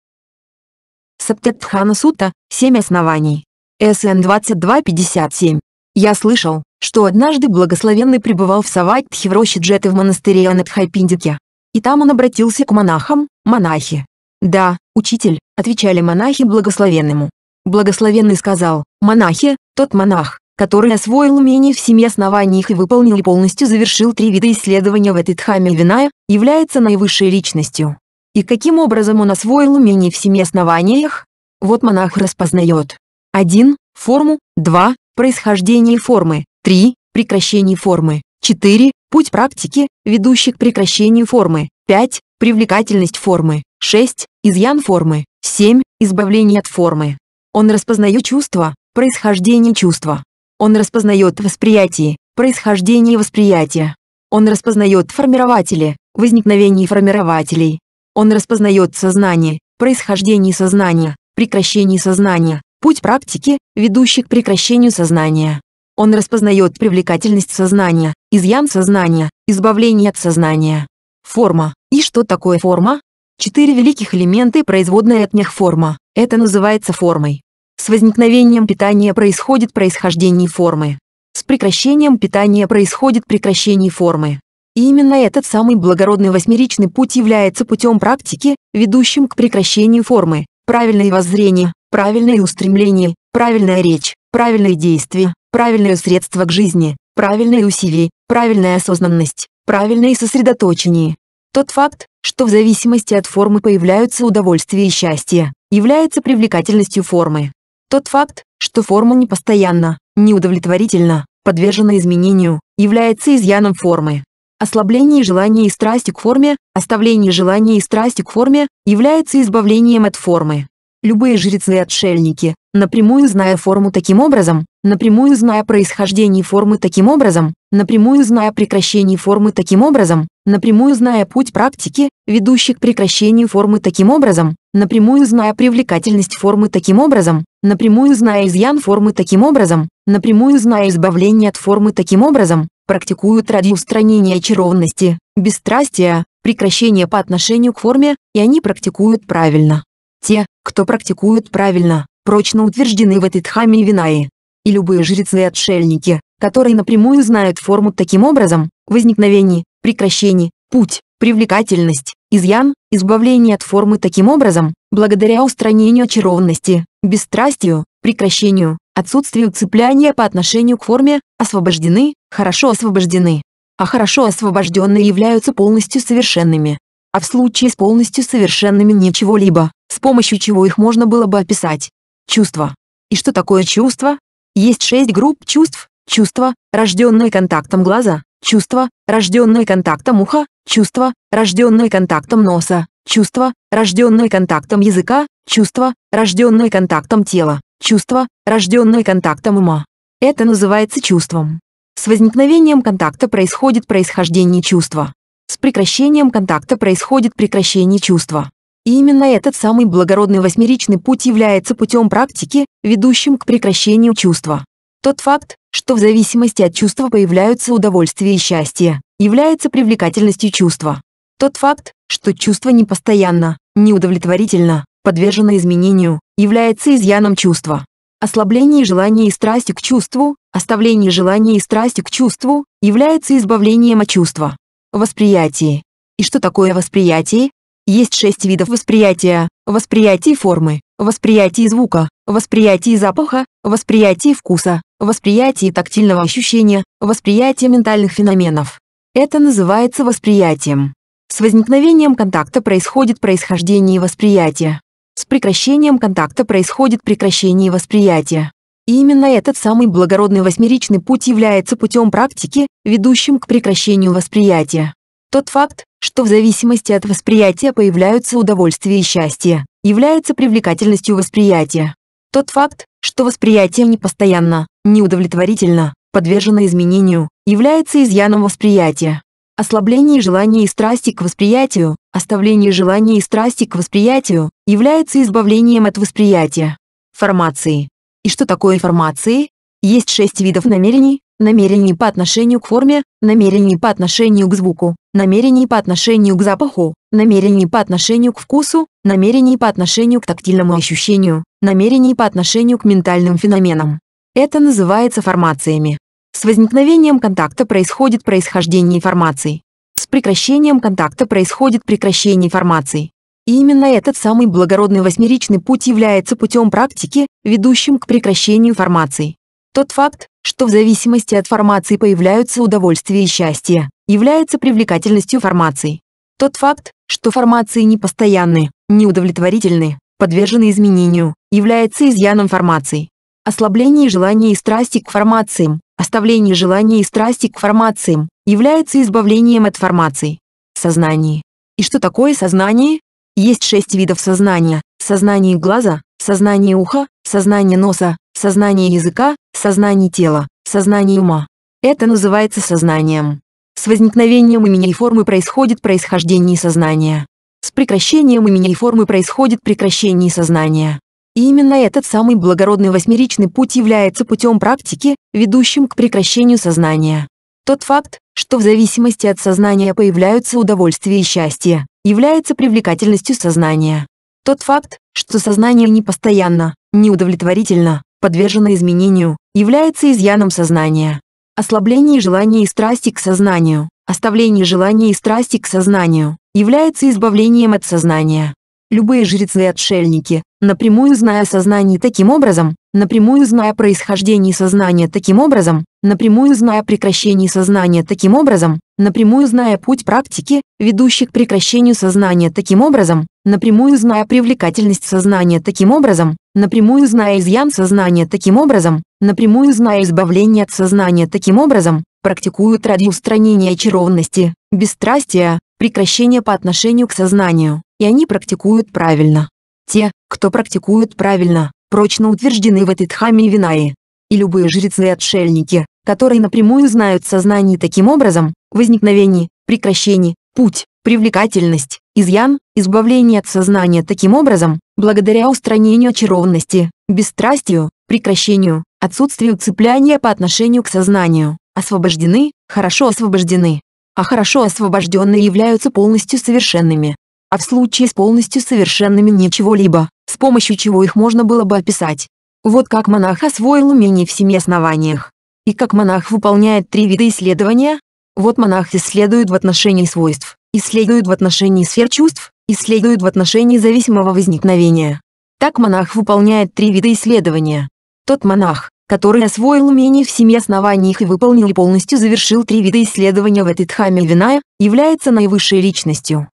Саптятхана Сута, семь оснований. СН 22.57. Я слышал, что однажды благословенный пребывал в Саватхе в роще Джеты в монастыре Анатхайпиндике. И там он обратился к монахам, монахи. «Да, учитель, отвечали монахи благословенному. Благословенный сказал, монахи, тот монах, который освоил умение в семи основаниях и выполнил и полностью завершил три вида исследования в этой Дхаме Виная, является наивысшей личностью. И каким образом он освоил умение в семи основаниях? Вот монах распознает. 1. Форму. 2. Происхождение формы. 3. Прекращение формы. 4. Путь практики, ведущий к прекращению формы. 5. Привлекательность формы. 6. Изъян формы. 7. Избавление от формы. Он распознает чувство, происхождение чувства. Он распознает восприятие, происхождение восприятия. Он распознает формирователи, возникновение формирователей. Он распознает сознание, происхождение сознания, прекращение сознания, путь практики, ведущий к прекращению сознания. Он распознает привлекательность сознания, изъян сознания, избавление от сознания. Форма. И что такое форма? Четыре великих элемента и производная от них форма. Это называется формой. С возникновением питания происходит происхождение формы. С прекращением питания происходит прекращение формы. И именно этот самый благородный восьмеричный путь является путем практики, ведущим к прекращению формы. Правильное воззрение, правильное устремление, правильная речь, правильные действия, правильное средство к жизни, правильные усилия, правильная осознанность, правильное сосредоточение, тот факт, что в зависимости от формы появляются удовольствие и счастье, является привлекательностью формы. Тот факт, что форма непостоянна, неудовлетворительна, подвержена изменению, является изъяном формы. Ослабление желания и страсти к форме, оставление желания и страсти к форме, является избавлением от формы. Любые жрецы и отшельники, напрямую зная форму таким образом, напрямую зная происхождение формы таким образом, напрямую зная прекращение формы таким образом, напрямую зная путь практики, ведущий к прекращению формы таким образом, напрямую зная привлекательность формы таким образом, напрямую зная изъян формы таким образом, напрямую зная избавление от формы таким образом, практикуют ради устранения очарованности, бесстрастия, прекращения по отношению к форме, и они практикуют правильно. Те, кто практикует правильно, прочно утверждены в этой дхаме и винаи. И любые жрецы и отшельники, которые напрямую знают форму таким образом, возникновение прекращение, путь, привлекательность, изъян, избавление от формы таким образом, благодаря устранению очарованности, бесстрастию, прекращению, отсутствию цепляния по отношению к форме, освобождены, хорошо освобождены. А хорошо освобожденные являются полностью совершенными. А в случае с полностью совершенными ничего-либо, с помощью чего их можно было бы описать. Чувство. И что такое чувство? Есть шесть групп чувств, Чувство, рожденное контактом глаза, чувство, рожденное контактом уха, чувство, рожденное контактом носа, чувство, рожденное контактом языка, чувство, рожденное контактом тела, чувство, рожденное контактом ума. Это называется чувством. С возникновением контакта происходит происхождение чувства. С прекращением контакта происходит прекращение чувства. И именно этот самый благородный восьмеричный путь является путем практики, ведущим к прекращению чувства. Тот факт, что в зависимости от чувства появляются удовольствие и счастье, является привлекательностью чувства. Тот факт, что чувство непостоянно, неудовлетворительно, подвержено изменению, является изъяном чувства. Ослабление желания и страсти к чувству, оставление желания и страсти к чувству, является избавлением от чувства. Восприятие. И что такое восприятие? Есть шесть видов восприятия, восприятие формы, Восприятие звука, восприятие запаха, восприятие вкуса, восприятие тактильного ощущения, восприятие ментальных феноменов. Это называется восприятием. С возникновением контакта происходит происхождение восприятия. С прекращением контакта происходит прекращение восприятия. И именно этот самый благородный восьмеричный путь является путем практики, ведущим к прекращению восприятия. Тот факт, что в зависимости от восприятия появляются удовольствие и счастье, является привлекательностью восприятия. Тот факт, что восприятие непостоянно, неудовлетворительно, подвержено изменению, является изъяном восприятия. Ослабление желания и страсти к восприятию, оставление желания и страсти к восприятию, является избавлением от восприятия. Формации. И что такое формации? Есть шесть видов намерений, намерений по отношению к форме, намерений по отношению к звуку, намерений по отношению к запаху, намерений по отношению к вкусу, намерений по отношению к тактильному ощущению, намерений по отношению к ментальным феноменам. Это называется формациями. С возникновением контакта происходит происхождение формаций. С прекращением контакта происходит прекращение формаций. И именно этот самый благородный восьмеричный путь является путем практики, ведущим к прекращению формаций. Тот факт, что в зависимости от формации появляются удовольствие и счастье, является привлекательностью формаций. Тот факт, что формации непостоянны, неудовлетворительны, подвержены изменению, является изъяном формаций. Ослабление желания и страсти к формациям, оставление желания и страсти к формациям, является избавлением от формаций. Сознание. И что такое сознание? Есть шесть видов сознания – сознание глаза, сознание уха, сознание носа, сознание языка, сознание тела, сознание ума. Это называется сознанием. С возникновением имени и формы происходит происхождение сознания. С прекращением имени и формы происходит прекращение сознания. И именно этот самый благородный восьмеричный путь является путем практики, ведущим к прекращению сознания. Тот факт, что в зависимости от сознания появляются удовольствие и счастье, является привлекательностью сознания. Тот факт, что сознание непостоянно, неудовлетворительно, подвержено изменению, является изъяном сознания. Ослабление желаний и страсти к сознанию, оставление желаний и страсти к сознанию, является избавлением от сознания. Любые жрецы и отшельники, напрямую зная сознание таким образом, напрямую зная происхождение сознания таким образом, напрямую зная прекращение сознания таким образом, напрямую зная путь практики, ведущий к прекращению сознания таким образом, напрямую зная привлекательность сознания таким образом, напрямую зная изъян сознания таким образом, напрямую зная избавление от сознания таким образом, практикуют ради устранения очарованности, бесстрастия, прекращения по отношению к сознанию, и они практикуют правильно. Те, кто практикует правильно, прочно утверждены в этой дхамме и Винаи. И любые жрецы и отшельники, которые напрямую знают сознание таким образом, возникновение, прекращение, путь, привлекательность, Изъян – избавление от сознания таким образом, благодаря устранению очарованности, бесстрастию, прекращению, отсутствию цепляния по отношению к сознанию, освобождены, хорошо освобождены. А хорошо освобожденные являются полностью совершенными. А в случае с полностью совершенными ничего-либо, с помощью чего их можно было бы описать. Вот как монах освоил умение в семи основаниях. И как монах выполняет три вида исследования. Вот монах исследует в отношении свойств, исследуют в отношении сфер чувств, исследуют в отношении зависимого возникновения. Так монах выполняет три вида исследования. Тот монах, который освоил умение в семи основаниях и выполнил и полностью завершил три вида исследования в этой Дхаме Виная, является наивысшей личностью.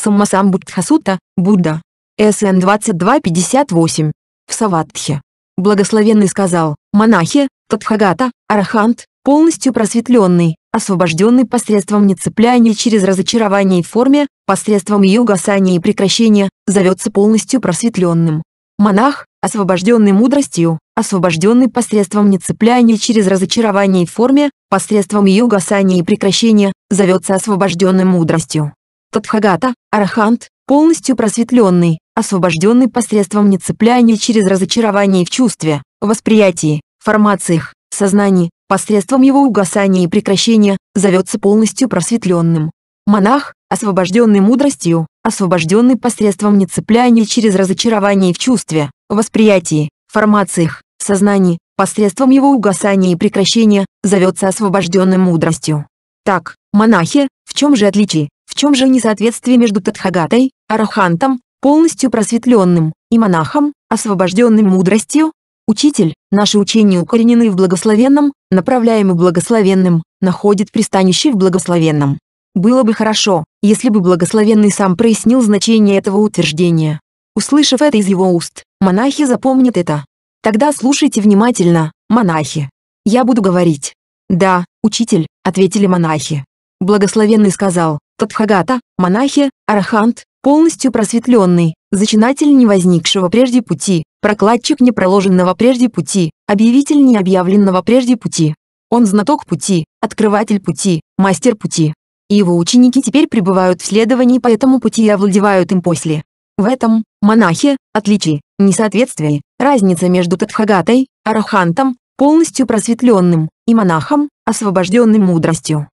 Саммасам Буддхасута, Будда. СН 2258. В Саватхе. Благословенный сказал, монахи, Тадхагата, Арахант, полностью просветленный, освобожденный посредством нецепляния через разочарование в форме, посредством ее угасания и прекращения, зовется полностью просветленным. Монах, освобожденный мудростью, освобожденный посредством нецепляния через разочарование в форме, посредством ее угасания и прекращения, зовется освобожденным мудростью. Тадхагата, арахант, полностью просветленный, освобожденный посредством нецепляния через разочарование в чувстве, восприятии, формациях, сознании, Посредством его угасания и прекращения, зовется полностью просветленным. Монах, освобожденный мудростью, освобожденный посредством нецепляния через разочарование в чувстве, восприятии, формациях, сознании, посредством его угасания и прекращения, зовется освобожденным мудростью. Так, монахи, в чем же отличие, в чем же несоответствие между Тадхагатой, Арахантом, полностью просветленным, и монахом, освобожденным мудростью, Учитель, наши учения укоренены в благословенном, направляемы благословенным, находит пристанище в благословенном. Было бы хорошо, если бы благословенный сам прояснил значение этого утверждения. Услышав это из его уст, монахи запомнят это. Тогда слушайте внимательно, монахи. Я буду говорить. Да, учитель, ответили монахи. Благословенный сказал, Тадхагата, монахи, арахант, полностью просветленный, зачинатель невозникшего прежде пути, прокладчик непроложенного прежде пути, объявитель необъявленного прежде пути. Он знаток пути, открыватель пути, мастер пути. И его ученики теперь пребывают в следовании по этому пути и овладевают им после. В этом, монахи, отличие, несоответствие, разница между Тадхагатой, Арахантом, полностью просветленным, и монахом, освобожденным мудростью.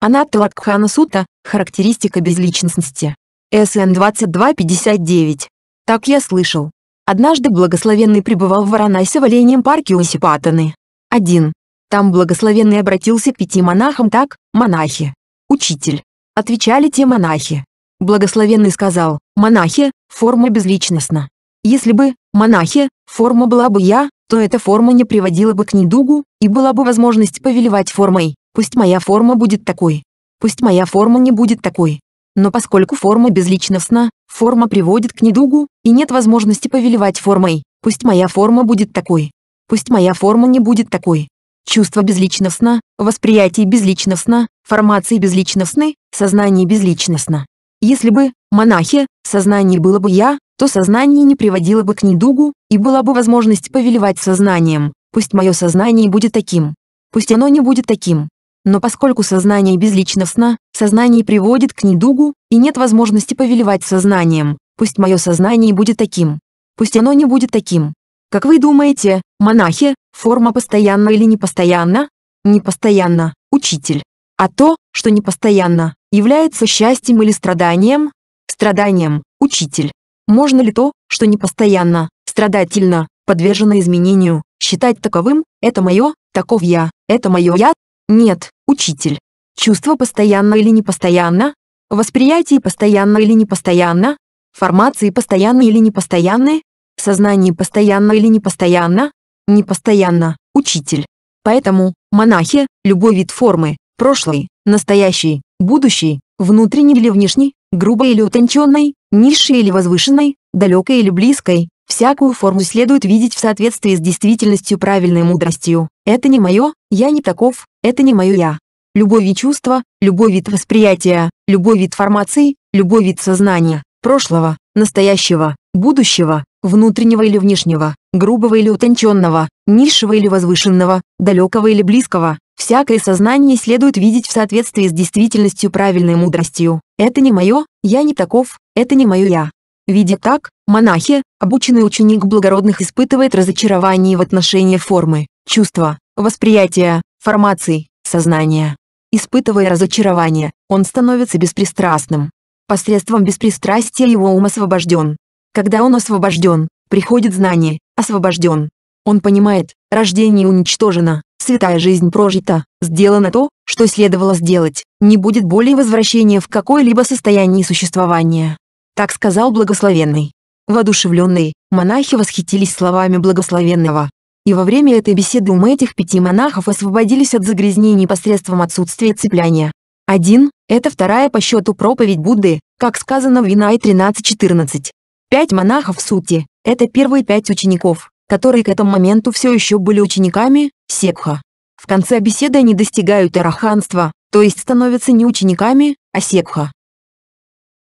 Анатталакхана Сута – характеристика безличностности. СН-2259. Так я слышал. Однажды благословенный пребывал в Варанасе в оленьем парке Усипатаны. 1. Там благословенный обратился к пяти монахам так, монахи. Учитель. Отвечали те монахи. Благословенный сказал, монахи, форма безличностна. Если бы, монахи, форма была бы я, то эта форма не приводила бы к недугу, и была бы возможность повелевать формой. Пусть моя форма будет такой. Пусть моя форма не будет такой но поскольку форма безличностна, форма приводит к недугу, и нет возможности повелевать формой, пусть моя форма будет такой. Пусть моя форма не будет такой. Чувство безличностно, восприятие безличностно, формации безличностны, сознание безличностно. Если бы, монахи, в сознании было бы я, то сознание не приводило бы к недугу, и была бы возможность повелевать сознанием. Пусть мое сознание будет таким. Пусть оно не будет таким. Но поскольку сознание безличностно, сознание приводит к недугу, и нет возможности повелевать сознанием, пусть мое сознание будет таким. Пусть оно не будет таким. Как вы думаете, монахи, форма постоянна или непостоянна? Непостоянна, учитель. А то, что непостоянно, является счастьем или страданием? Страданием, учитель. Можно ли то, что непостоянно, страдательно, подвержено изменению, считать таковым, это мое, таков я, это мое я, нет, учитель. Чувство постоянно или непостоянно? Восприятие постоянно или непостоянно? Формации постоянно или непостоянны? Сознание постоянно или непостоянно? Непостоянно, учитель. Поэтому, монахи, любой вид формы, прошлый, настоящий, будущий, внутренний или внешний, грубой или утонченной, низшей или возвышенной, далекой или близкой, всякую форму следует видеть в соответствии с действительностью правильной мудростью. Это не мое, я не таков, это не мое «я». Любой вид чувства, любой вид восприятия, любой вид формации, любой вид сознания, прошлого, настоящего, будущего, внутреннего или внешнего, грубого или утонченного, низшего или возвышенного, далекого или близкого, всякое сознание следует видеть в соответствии с действительностью правильной мудростью. Это не мое, я не таков, это не мое я. Видя так, монахи, обученный ученик благородных испытывает разочарование в отношении формы, чувства, восприятия, формаций, сознания. Испытывая разочарование, он становится беспристрастным. Посредством беспристрастия его ум освобожден. Когда он освобожден, приходит знание, освобожден. Он понимает, рождение уничтожено, святая жизнь прожита, сделано то, что следовало сделать, не будет более возвращения в какое-либо состояние существования. Так сказал благословенный. Воодушевленные, монахи восхитились словами благословенного, и во время этой беседы ум этих пяти монахов освободились от загрязнений посредством отсутствия цепляния. 1. Это вторая по счету проповедь Будды, как сказано в Винай 13.14. Пять монахов в сути – это первые пять учеников, которые к этому моменту все еще были учениками, секха. В конце беседы они достигают араханства, то есть становятся не учениками, а секха.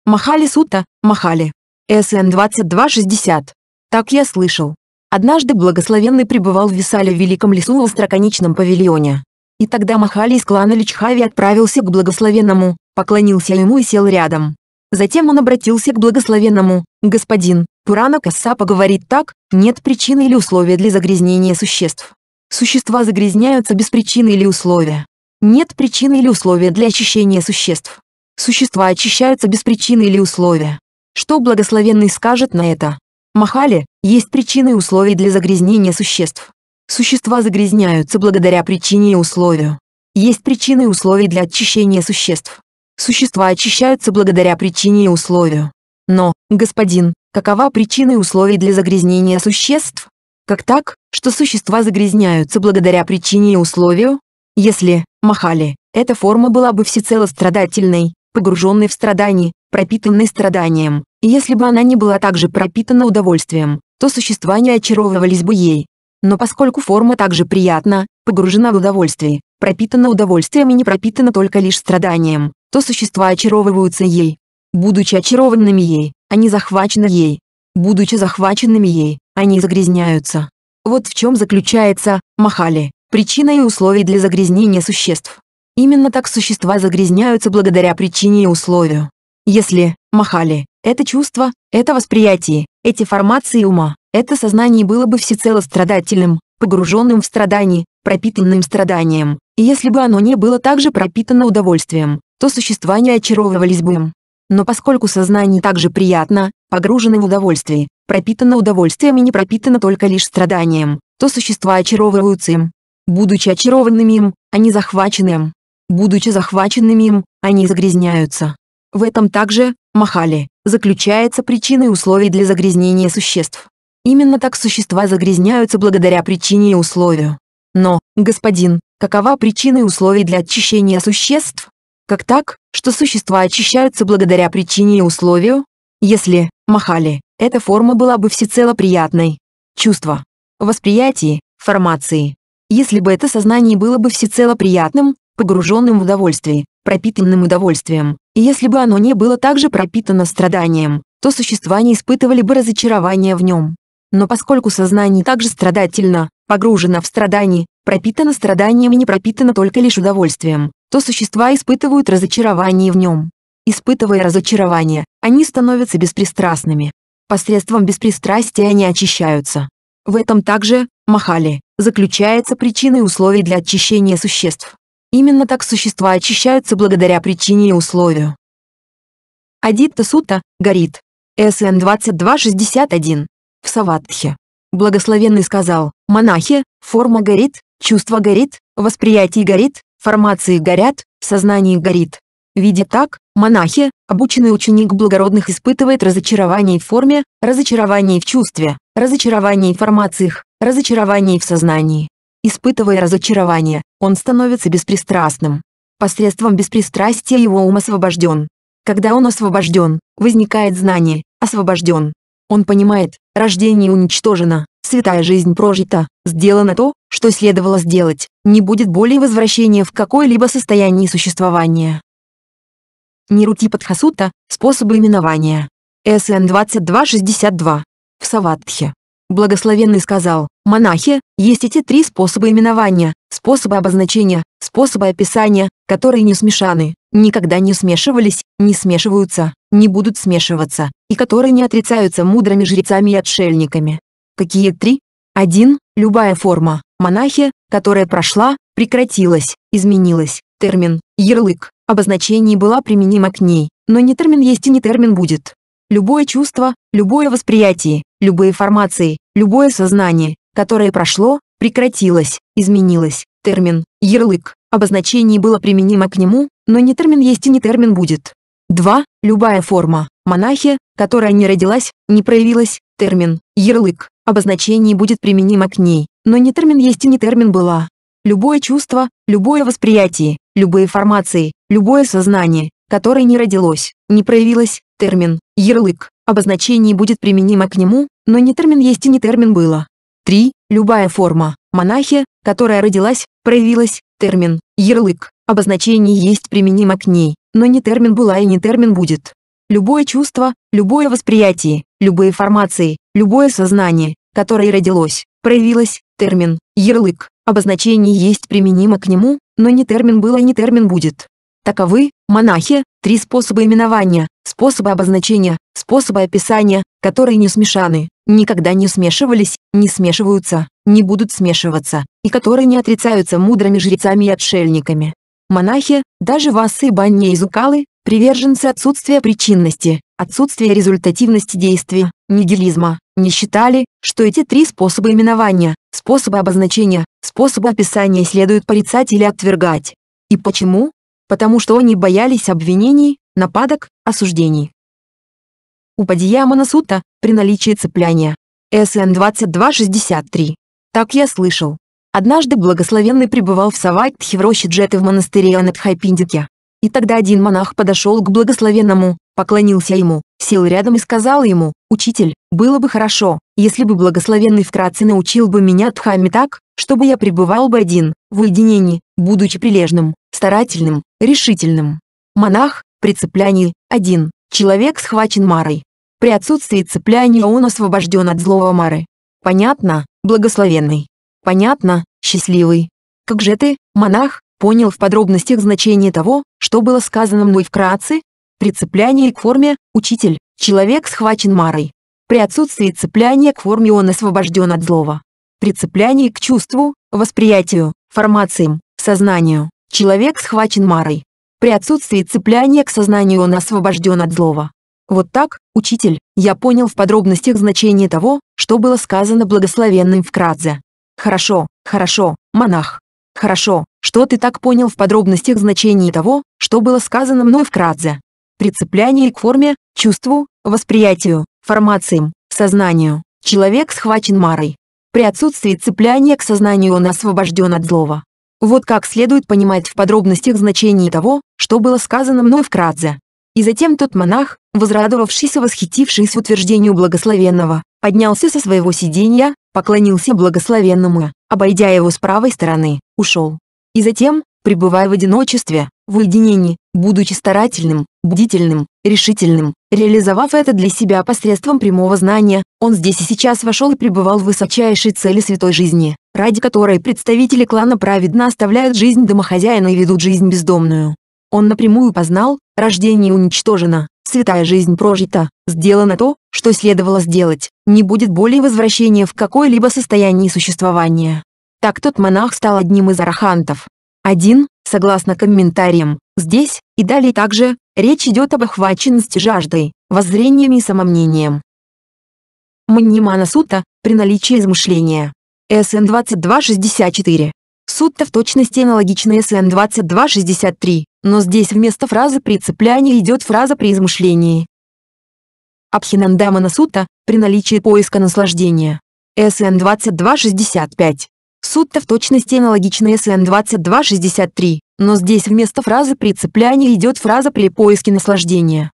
Махали Сута, Махали. СН 2260. Так я слышал. Однажды благословенный пребывал в Висале в Великом лесу в остроконечном павильоне. И тогда Махали из клана Личхави отправился к благословенному, поклонился ему и сел рядом. Затем он обратился к благословенному, «Господин, Пурана Кассапа говорит так, нет причины или условия для загрязнения существ. Существа загрязняются без причины или условия. Нет причины или условия для очищения существ. Существа очищаются без причины или условия. Что благословенный скажет на это? Махали, есть причины и условия для загрязнения существ. Существа загрязняются благодаря причине и условию. Есть причины и условия для очищения существ. Существа очищаются благодаря причине и условию. Но, господин, какова причина и условия для загрязнения существ? Как так, что существа загрязняются благодаря причине и условию? Если, Махали, эта форма была бы всецело страдательной, погруженной в страдания, пропитанной страданием, если бы она не была также пропитана удовольствием, то существа не очаровывались бы ей. Но поскольку форма также приятна, погружена в удовольствие, пропитана удовольствием и не пропитана только лишь страданием, то существа очаровываются ей. Будучи очарованными ей, они захвачены ей. Будучи захваченными ей, они загрязняются. Вот в чем заключается, Махали, причина и условия для загрязнения существ. Именно так существа загрязняются благодаря причине и условию. Если махали, это чувство, это восприятие, эти формации ума, это сознание было бы всецело страдательным, погруженным в страдание, пропитанным страданием, и если бы оно не было также пропитано удовольствием, то существа не очаровывались бы им. Но поскольку сознание также приятно, погружено в удовольствие, пропитано удовольствием и не пропитано только лишь страданием, то существа очаровываются им. Будучи очарованными им, они захвачены им. Будучи захваченными им, они загрязняются. В этом также, махали, заключается причина и условий для загрязнения существ. Именно так существа загрязняются благодаря причине и условию. Но, господин, какова причина и условий для очищения существ? Как так, что существа очищаются благодаря причине и условию? Если, махали, эта форма была бы всецело приятной. Чувство. Восприятие, формации. Если бы это сознание было бы всецело приятным, погруженным в удовольствие, пропитанным удовольствием, и если бы оно не было также пропитано страданием, то существа не испытывали бы разочарования в нем. Но поскольку сознание также страдательно, погружено в страдание, пропитано страданием и не пропитано только лишь удовольствием, то существа испытывают разочарование в нем. Испытывая разочарование, они становятся беспристрастными. Посредством беспристрастия они очищаются. В этом также, Махали, заключается причина и условий для очищения существ. Именно так существа очищаются благодаря причине и условию. Адитта Сута, горит. СН 2261. В Саватхе. Благословенный сказал, монахи, форма горит, чувство горит, восприятие горит, формации горят, сознание горит. Видя так, монахи, обученный ученик благородных испытывает разочарование в форме, разочарование в чувстве, разочарование в формациях, разочарование в сознании. Испытывая разочарование, он становится беспристрастным. Посредством беспристрастия его ум освобожден. Когда он освобожден, возникает знание, освобожден. Он понимает, рождение уничтожено, святая жизнь прожита, сделано то, что следовало сделать, не будет более возвращения в какое-либо состояние существования. Нирути Падхасута, способы именования. СН 2262. В Саватхе. Благословенный сказал, монахи, есть эти три способа именования, способы обозначения, способы описания, которые не смешаны, никогда не смешивались, не смешиваются, не будут смешиваться, и которые не отрицаются мудрыми жрецами и отшельниками. Какие три? Один Любая форма, монахи, которая прошла, прекратилась, изменилась, термин, ярлык, обозначение была применима к ней, но не термин есть и не термин будет. Любое чувство, любое восприятие, любые формации, любое сознание, которое прошло, прекратилось, изменилось, термин, ярлык, обозначение было применимо к нему, но не термин есть и не термин будет. 2. Любая форма, монахи, которая не родилась, не проявилась, термин, ярлык, обозначение будет применимо к ней, но не термин есть и не термин была. Любое чувство, любое восприятие, любые формации, любое сознание, которое не родилось, не проявилось, термин, ярлык, обозначение будет применимо к нему, но не термин есть и не термин было. 3. Любая форма. Монахи, которая родилась, проявилась, термин, ярлык, обозначение есть применимо к ней, но не термин была и не термин будет. Любое чувство, любое восприятие, любые формации, любое сознание, которое родилось, проявилось, термин, ярлык, обозначение есть применимо к нему, но не термин было и не термин будет. Таковы, монахи, три способа именования, способы обозначения, способы описания, которые не смешаны, никогда не смешивались, не смешиваются, не будут смешиваться, и которые не отрицаются мудрыми жрецами и отшельниками. Монахи, даже васы банни и зукалы, приверженцы отсутствия причинности, отсутствия результативности действия, нигилизма, не считали, что эти три способа именования, способы обозначения, способы описания следует порицать или отвергать. И почему? Потому что они боялись обвинений, нападок, осуждений у Падьяма Насута при наличии цепляния. СН-2263. Так я слышал. Однажды благословенный пребывал в Савайтхе в роще Джеты в монастыре Анатхайпиндике. И тогда один монах подошел к благословенному, поклонился ему, сел рядом и сказал ему, «Учитель, было бы хорошо, если бы благословенный вкратце научил бы меня Дхамме так, чтобы я пребывал бы один, в уединении, будучи прилежным, старательным, решительным». Монах, при цеплянии, один, человек схвачен марой. При отсутствии цепляния он освобожден от злого Мары. Понятно, благословенный. Понятно, счастливый. Как же ты, монах, понял в подробностях значение того, что было сказано мной вкратце? При цеплянии к форме, учитель, человек схвачен Марой. При отсутствии цепляния к форме он освобожден от злого. При цеплянии к чувству, восприятию, формациям, сознанию, человек схвачен Марой. При отсутствии цепляния к сознанию он освобожден от злого. Вот так, учитель, я понял в подробностях значение того, что было сказано благословенным в Крадзе. Хорошо, хорошо, монах. Хорошо, что ты так понял в подробностях значение того, что было сказано мной в Крадзе. Прицепляние к форме, чувству, восприятию, формациям, сознанию. Человек схвачен марой. При отсутствии цепляния к сознанию он освобожден от злого. Вот как следует понимать в подробностях значение того, что было сказано мной в Крадзе. И затем тот монах, возрадовавшийся, и восхитившись утверждению благословенного, поднялся со своего сиденья, поклонился благословенному, обойдя его с правой стороны, ушел. И затем, пребывая в одиночестве, в уединении, будучи старательным, бдительным, решительным, реализовав это для себя посредством прямого знания, он здесь и сейчас вошел и пребывал в высочайшей цели святой жизни, ради которой представители клана праведно оставляют жизнь домохозяина и ведут жизнь бездомную. Он напрямую познал, рождение уничтожено, святая жизнь прожита, сделано то, что следовало сделать, не будет более возвращения в какое-либо состояние существования. Так тот монах стал одним из арахантов. Один, Согласно комментариям, здесь, и далее также, речь идет об охваченности жаждой, воззрениями и самомнением. Маннимана Сутта, при наличии измышления. СН 2264. Сутта в точности аналогична СН 2263, но здесь вместо фразы прицепляния идет фраза при измышлении. Абхинандамана сутта при наличии поиска наслаждения. СН 2265. Сутта в точности аналогична СН 2263, но здесь вместо фразы прицепляния идет фраза при поиске наслаждения.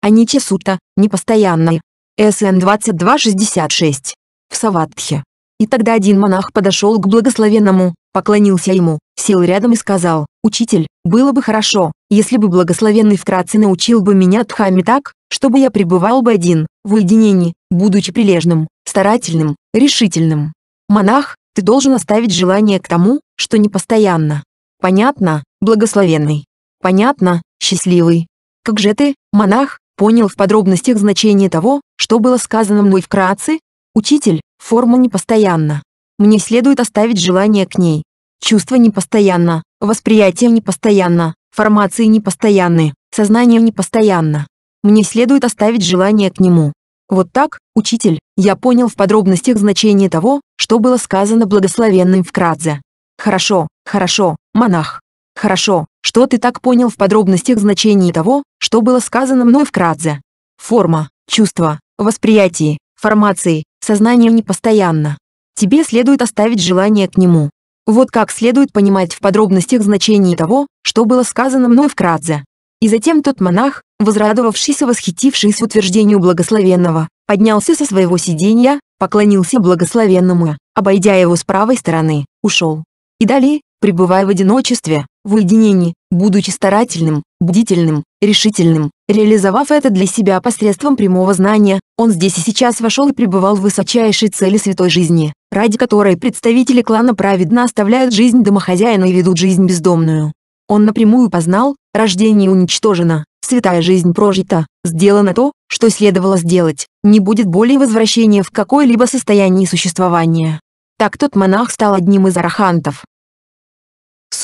Аничи Сутта, непостоянная. СН 2266. В Саватхе. И тогда один монах подошел к благословенному, поклонился ему, сел рядом и сказал, «Учитель, было бы хорошо, если бы благословенный вкратце научил бы меня Дхами так, чтобы я пребывал бы один, в уединении, будучи прилежным, старательным, решительным. Монах, ты должен оставить желание к тому, что непостоянно. Понятно, благословенный. Понятно, счастливый. Как же ты, монах, понял в подробностях значение того, что было сказано мной вкратце? Учитель, форма непостоянна. Мне следует оставить желание к ней. Чувство непостоянно, Восприятие непостоянно, формации непостоянны, сознание непостоянно. Мне следует оставить желание к нему. Вот так, учитель, я понял в подробностях значение того, что было сказано благословенным в Крадзе. Хорошо, хорошо, монах. Хорошо, что ты так понял в подробностях значение того, что было сказано мной в Крадзе. Форма, чувство, восприятие, формации, сознание непостоянно. Тебе следует оставить желание к нему. Вот как следует понимать в подробностях значение того, что было сказано мной вкратце. И затем тот монах, возрадовавшись и восхитившись утверждению благословенного, поднялся со своего сиденья, поклонился благословенному, обойдя его с правой стороны, ушел. И далее, пребывая в одиночестве, в уединении, будучи старательным, бдительным, решительным, реализовав это для себя посредством прямого знания, он здесь и сейчас вошел и пребывал в высочайшей цели святой жизни, ради которой представители клана праведно оставляют жизнь домохозяина и ведут жизнь бездомную. Он напрямую познал, рождение уничтожено, святая жизнь прожита, сделано то, что следовало сделать, не будет более возвращения в какое-либо состояние существования. Так тот монах стал одним из арахантов,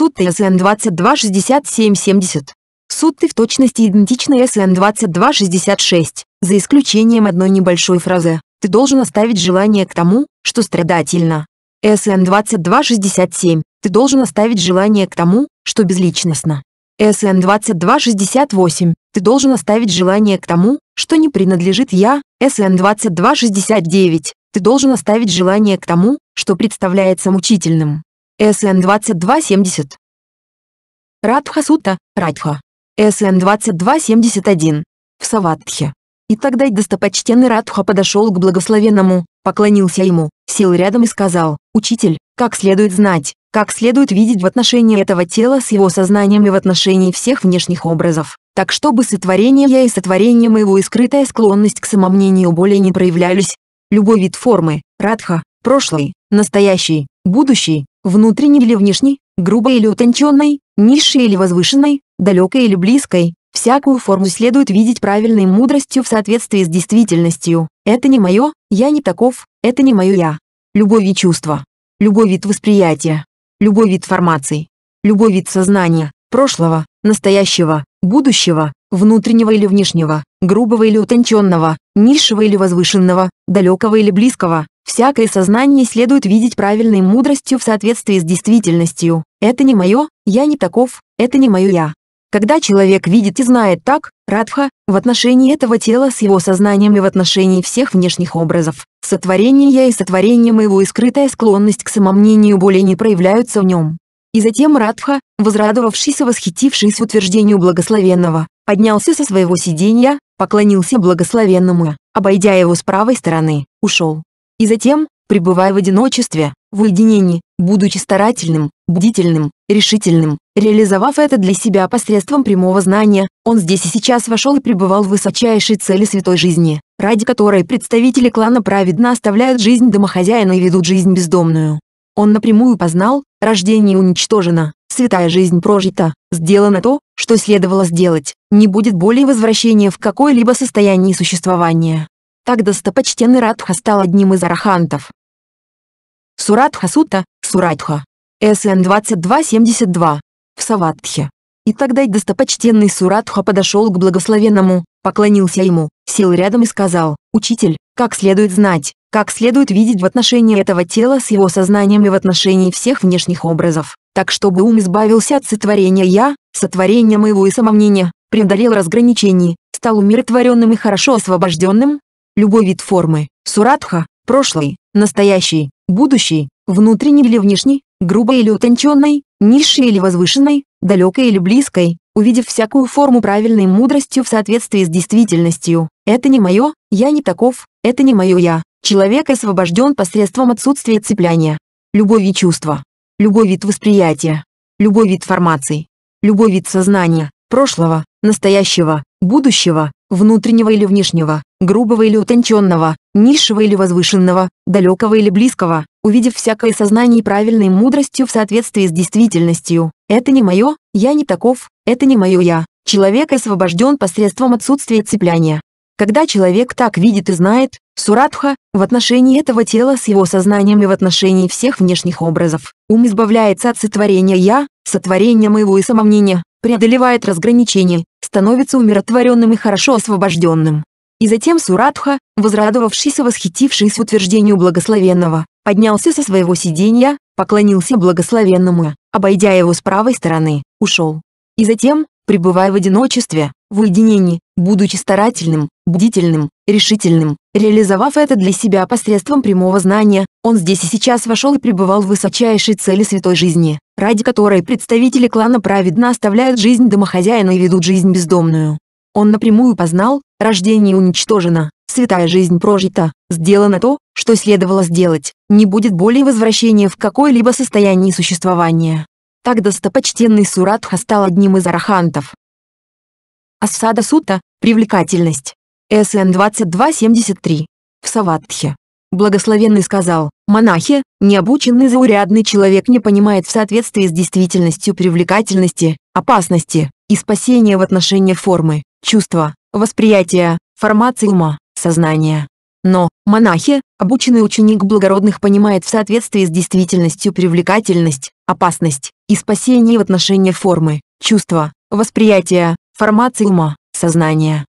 Суд ТСН 226770. Суд Т в точности идентичны СН 2266, за исключением одной небольшой фразы. Ты должен оставить желание к тому, что страдательно. СН 2267. Ты должен оставить желание к тому, что безличностно. СН 2268. Ты должен оставить желание к тому, что не принадлежит я. СН 2269. Ты должен оставить желание к тому, что представляется мучительным. СН-2270. Радха Сута, Радха. СН-2271. В Саватхе. И тогда достопочтенный Радха подошел к благословенному, поклонился ему, сел рядом и сказал, «Учитель, как следует знать, как следует видеть в отношении этого тела с его сознанием и в отношении всех внешних образов, так чтобы сотворение я и сотворение моего и скрытая склонность к самомнению более не проявлялись. Любой вид формы, радха, прошлый, настоящий, будущий, внутренний или внешний, грубой или утонченной, низшей или возвышенной, далекой или близкой, всякую форму следует видеть правильной мудростью в соответствии с действительностью. Это не мое, я не таков, это не мое я. Любой вид чувства, любой вид восприятия, любой вид формаций, любой вид сознания, прошлого, настоящего, будущего, внутреннего или внешнего, грубого или утонченного, низшего или возвышенного, далекого или близкого, Всякое сознание следует видеть правильной мудростью в соответствии с действительностью. Это не мое, я не таков, это не мое я. Когда человек видит и знает так, Радха, в отношении этого тела с его сознанием и в отношении всех внешних образов, сотворение я и сотворение моего и скрытая склонность к самомнению более не проявляются в нем. И затем Радха, возрадовавшись и восхитившись утверждению благословенного, поднялся со своего сиденья, поклонился благословенному, обойдя его с правой стороны, ушел. И затем, пребывая в одиночестве, в уединении, будучи старательным, бдительным, решительным, реализовав это для себя посредством прямого знания, он здесь и сейчас вошел и пребывал в высочайшей цели святой жизни, ради которой представители клана праведно оставляют жизнь домохозяина и ведут жизнь бездомную. Он напрямую познал, рождение уничтожено, святая жизнь прожита, сделано то, что следовало сделать, не будет более возвращения в какое-либо состояние существования. Так достопочтенный Радха стал одним из арахантов. Суратха Сута, суратха, СН 2272. В Саватхе. И тогда достопочтенный суратха подошел к благословенному, поклонился ему, сел рядом и сказал, «Учитель, как следует знать, как следует видеть в отношении этого тела с его сознанием и в отношении всех внешних образов, так чтобы ум избавился от сотворения «я», сотворения моего и самомнения, преодолел разграничений, стал умиротворенным и хорошо освобожденным, любой вид формы, суратха, прошлый, настоящий, будущий, внутренний или внешний, грубой или утонченной, низшей или возвышенной, далекой или близкой, увидев всякую форму правильной мудростью в соответствии с действительностью. Это не мое, я не таков, это не мое я. Человек освобожден посредством отсутствия цепляния. Любой вид чувства, любой вид восприятия, любой вид формаций, любой вид сознания, прошлого, настоящего, будущего, внутреннего или внешнего, грубого или утонченного, низшего или возвышенного, далекого или близкого, увидев всякое сознание и правильной мудростью в соответствии с действительностью. Это не мое, я не таков, это не мое я. Человек освобожден посредством отсутствия цепляния. Когда человек так видит и знает, Суратха в отношении этого тела с его сознанием и в отношении всех внешних образов, ум избавляется от сотворения «я», сотворения моего и самомнения, преодолевает разграничение, становится умиротворенным и хорошо освобожденным. И затем Суратха, возрадовавшись и восхитившись утверждению благословенного, поднялся со своего сиденья, поклонился благословенному, обойдя его с правой стороны, ушел. И затем, пребывая в одиночестве, в уединении, будучи старательным, бдительным, решительным, реализовав это для себя посредством прямого знания, он здесь и сейчас вошел и пребывал в высочайшей цели святой жизни, ради которой представители клана праведно оставляют жизнь домохозяина и ведут жизнь бездомную. Он напрямую познал, рождение уничтожено, святая жизнь прожита, сделано то, что следовало сделать, не будет более возвращения в какое-либо состояние существования. Так достопочтенный Суратха стал одним из арахантов, Асада Сута, привлекательность. СН 2273. В Саватхе. Благословенный сказал, монахи, необученный заурядный человек не понимает в соответствии с действительностью привлекательности, опасности и спасения в отношении формы, чувства, восприятия, формации ума, сознания. Но, монахи, обученный ученик благородных понимает в соответствии с действительностью привлекательность, опасность и спасение в отношении формы, чувства, восприятия, формации ума, сознания.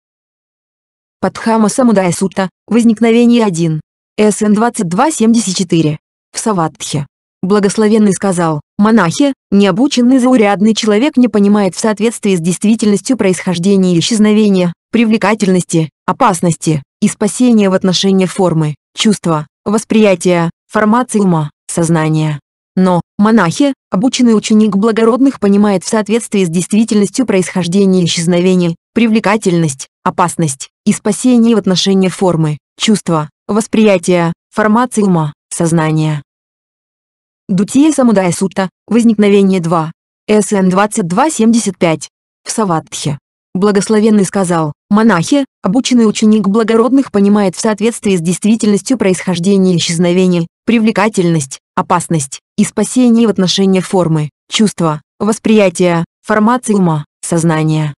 Падхама Самудая Сутта, возникновение 1. СН 2274. В Саватхе. Благословенный сказал, монахи, необученный заурядный человек не понимает в соответствии с действительностью происхождения и исчезновения, привлекательности, опасности и спасения в отношении формы, чувства, восприятия, формации ума, сознания. Но, монахи, обученный ученик благородных понимает в соответствии с действительностью происхождение исчезновения, привлекательность, опасность и спасение в отношении формы, чувства, восприятия, формации ума, сознания. Дутия Самудая Сутта, возникновение 2, СН 2275, в Саватхе. Благословенный сказал, монахи, обученный ученик благородных понимает в соответствии с действительностью происхождение исчезновения, привлекательность, опасность и спасение в отношении формы, чувства, восприятия, формации ума, сознания.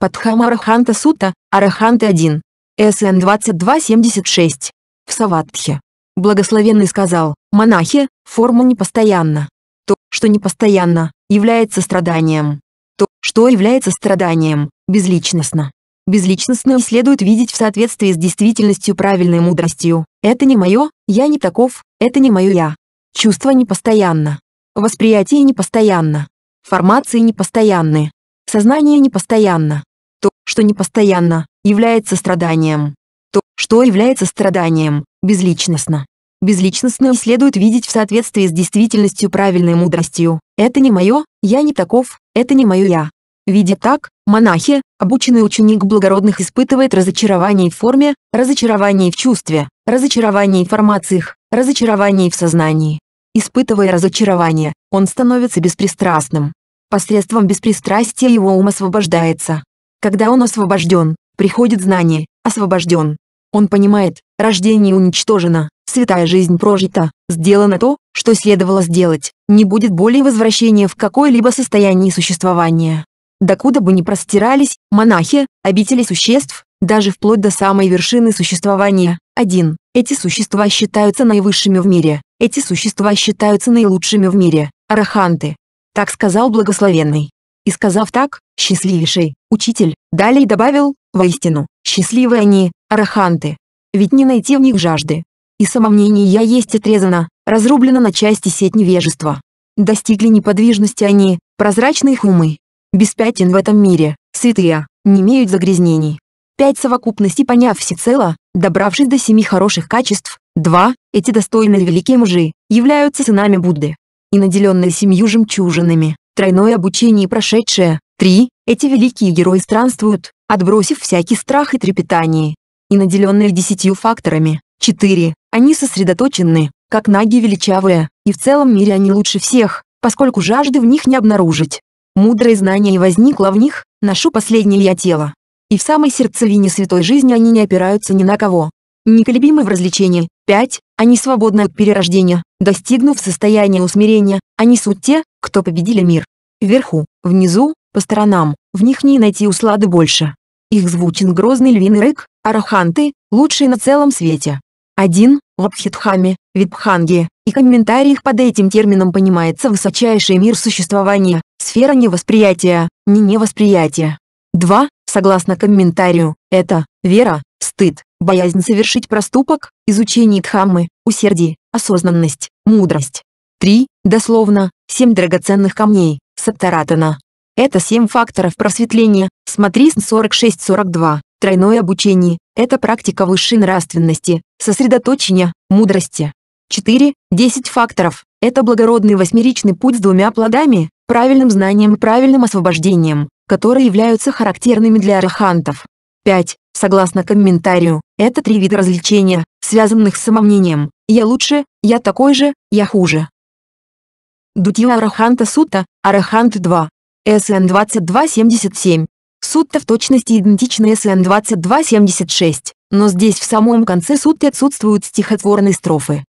Падхама Араханта Сута, Араханта 1. СН 2276. В Саватхе. Благословенный сказал, монахи, форма непостоянна. То, что непостоянно, является страданием то, что является страданием, безличностно. Безличностное следует видеть в соответствии с действительностью правильной мудростью. Это не мое, я не таков, это не мое я. Чувство непостоянно. Восприятие непостоянно. Формации непостоянны. Сознание непостоянно. То, что непостоянно, является страданием. То, что является страданием, безличностно. Безличностное следует видеть в соответствии с действительностью правильной мудростью. Это не мое, я не таков, это не мое я. Видя так, монахи, обученный ученик благородных испытывает разочарование в форме, разочарование в чувстве, разочарование в формациях, разочарование в сознании. Испытывая разочарование, он становится беспристрастным. Посредством беспристрастия его ум освобождается. Когда он освобожден, приходит знание, освобожден. Он понимает, рождение уничтожено, святая жизнь прожита, сделано то, что следовало сделать, не будет более возвращения в какое-либо состояние существования. Докуда бы ни простирались, монахи, обители существ, даже вплоть до самой вершины существования. один, Эти существа считаются наивысшими в мире, эти существа считаются наилучшими в мире, араханты. Так сказал благословенный. И сказав так, счастливейший, учитель, далее добавил, воистину, счастливы они, араханты. Ведь не найти в них жажды, и самомнение я есть отрезано, разрублено на части сеть невежества. Достигли неподвижности они, прозрачные умы. Без пятен в этом мире, святые, не имеют загрязнений. Пять совокупностей поняв всецело, добравшись до семи хороших качеств, два, эти достойные великие мужи, являются сынами Будды. И наделенные семью жемчужинами, тройное обучение прошедшее, три, эти великие герои странствуют, отбросив всякий страх и трепетание. И наделенные десятью факторами, четыре, они сосредоточены, как наги величавые, и в целом мире они лучше всех, поскольку жажды в них не обнаружить. Мудрое знание и возникло в них, ношу последнее я тело. И в самой сердцевине святой жизни они не опираются ни на кого. Неколебимы в развлечении. 5. Они свободны от перерождения. Достигнув состояния усмирения, они суть те, кто победили мир. Вверху, внизу, по сторонам, в них не найти услады больше. Их звучен грозный львиный рык, араханты, лучшие на целом свете. 1. В Абхидхаме, Випханге и комментариях под этим термином понимается высочайший мир существования, сфера невосприятия, не невосприятия. 2. Согласно комментарию, это вера, стыд, боязнь совершить проступок, изучение дхаммы, усердие, осознанность, мудрость. 3. Дословно, семь драгоценных камней, Саттаратана. Это семь факторов просветления, смотри с 46-42, тройное обучение, это практика высшей нравственности, сосредоточения, мудрости. 4. 10 факторов. Это благородный восьмеричный путь с двумя плодами, правильным знанием и правильным освобождением, которые являются характерными для арахантов. 5. Согласно комментарию, это три вида развлечения, связанных с самомнением «я лучше», «я такой же», «я хуже». Дутила Араханта Сута, Арахант 2, СН 2277. Суть-то в точности идентична СН-2276, но здесь в самом конце сутты отсутствуют стихотворные строфы.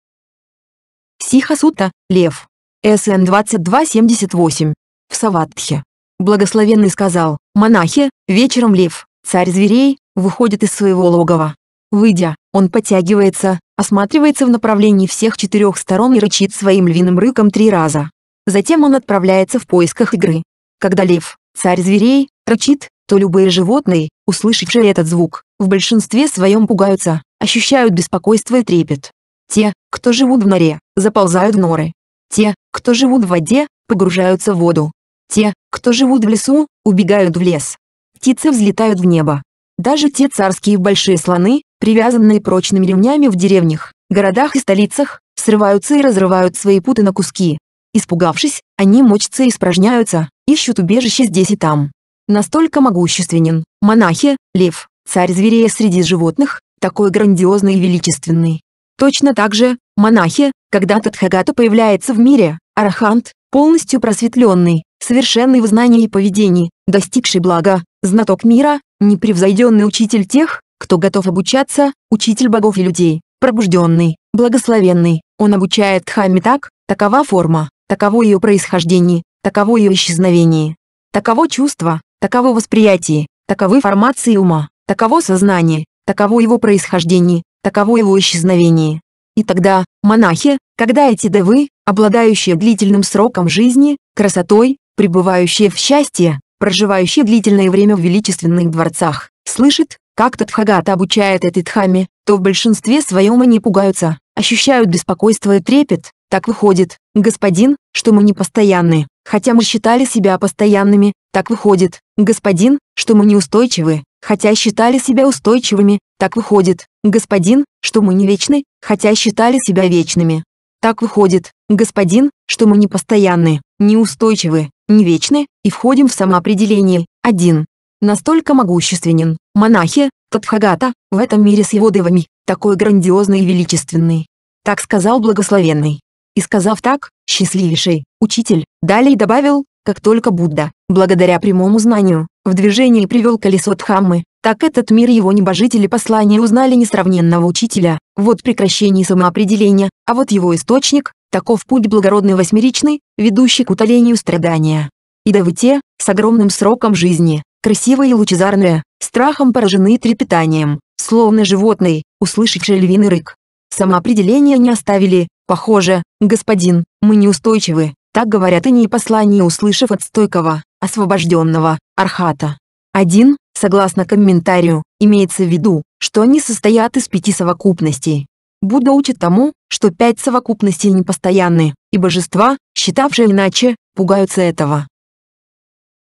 Сиха-сутта, лев. СН-2278. В Саватхе. Благословенный сказал, монахи, вечером лев, царь зверей, выходит из своего логова. Выйдя, он подтягивается, осматривается в направлении всех четырех сторон и рычит своим львиным рыком три раза. Затем он отправляется в поисках игры. Когда лев, царь зверей, рычит, то любые животные, услышавшие этот звук, в большинстве своем пугаются, ощущают беспокойство и трепет. Те, кто живут в норе, заползают в норы. Те, кто живут в воде, погружаются в воду. Те, кто живут в лесу, убегают в лес. Птицы взлетают в небо. Даже те царские большие слоны, привязанные прочными ремнями в деревнях, городах и столицах, срываются и разрывают свои путы на куски. Испугавшись, они мочатся и испражняются, ищут убежище здесь и там. Настолько могущественен. Монахи, лев, царь зверей среди животных, такой грандиозный и величественный. Точно так же, монахи, когда Тадхагата появляется в мире, арахант, полностью просветленный, совершенный в знании и поведении, достигший блага, знаток мира, непревзойденный учитель тех, кто готов обучаться, учитель богов и людей, пробужденный, благословенный, он обучает Дхамме так, такова форма, таково ее происхождение, таково ее исчезновение. Таково чувство, таково восприятие, таковы формации ума, таково сознание, таково его происхождение, таково его исчезновение. И тогда, монахи, когда эти девы, обладающие длительным сроком жизни, красотой, пребывающие в счастье, проживающие длительное время в величественных дворцах, слышат, как Тадхагата обучает этой дхамме, то в большинстве своем они пугаются, ощущают беспокойство и трепет. Так выходит, господин, что мы не постоянны, хотя мы считали себя постоянными, так выходит, господин, что мы неустойчивы, хотя считали себя устойчивыми. Так выходит, господин, что мы не вечны, хотя считали себя вечными. Так выходит, господин, что мы непостоянны, неустойчивы, не вечны и входим в самоопределение. один. Настолько могущественен, монахи, Тадхагата, в этом мире с его девами, такой грандиозный и величественный. Так сказал благословенный. И сказав так, счастливейший, учитель, далее добавил, как только Будда, благодаря прямому знанию, в движении привел колесо Дхаммы, так этот мир его небожители послания узнали несравненного учителя, вот прекращение самоопределения, а вот его источник, таков путь благородный восьмеричный, ведущий к утолению страдания. И да вы те, с огромным сроком жизни, красивые и лучезарные, страхом поражены трепетанием, словно животные, услышавшие львиный рык. Самоопределения не оставили, похоже, господин, мы неустойчивы, так говорят и послание услышав от стойкого, освобожденного, архата. Один, согласно комментарию, имеется в виду, что они состоят из пяти совокупностей. Будда учит тому, что пять совокупностей непостоянны, и божества, считавшие иначе, пугаются этого.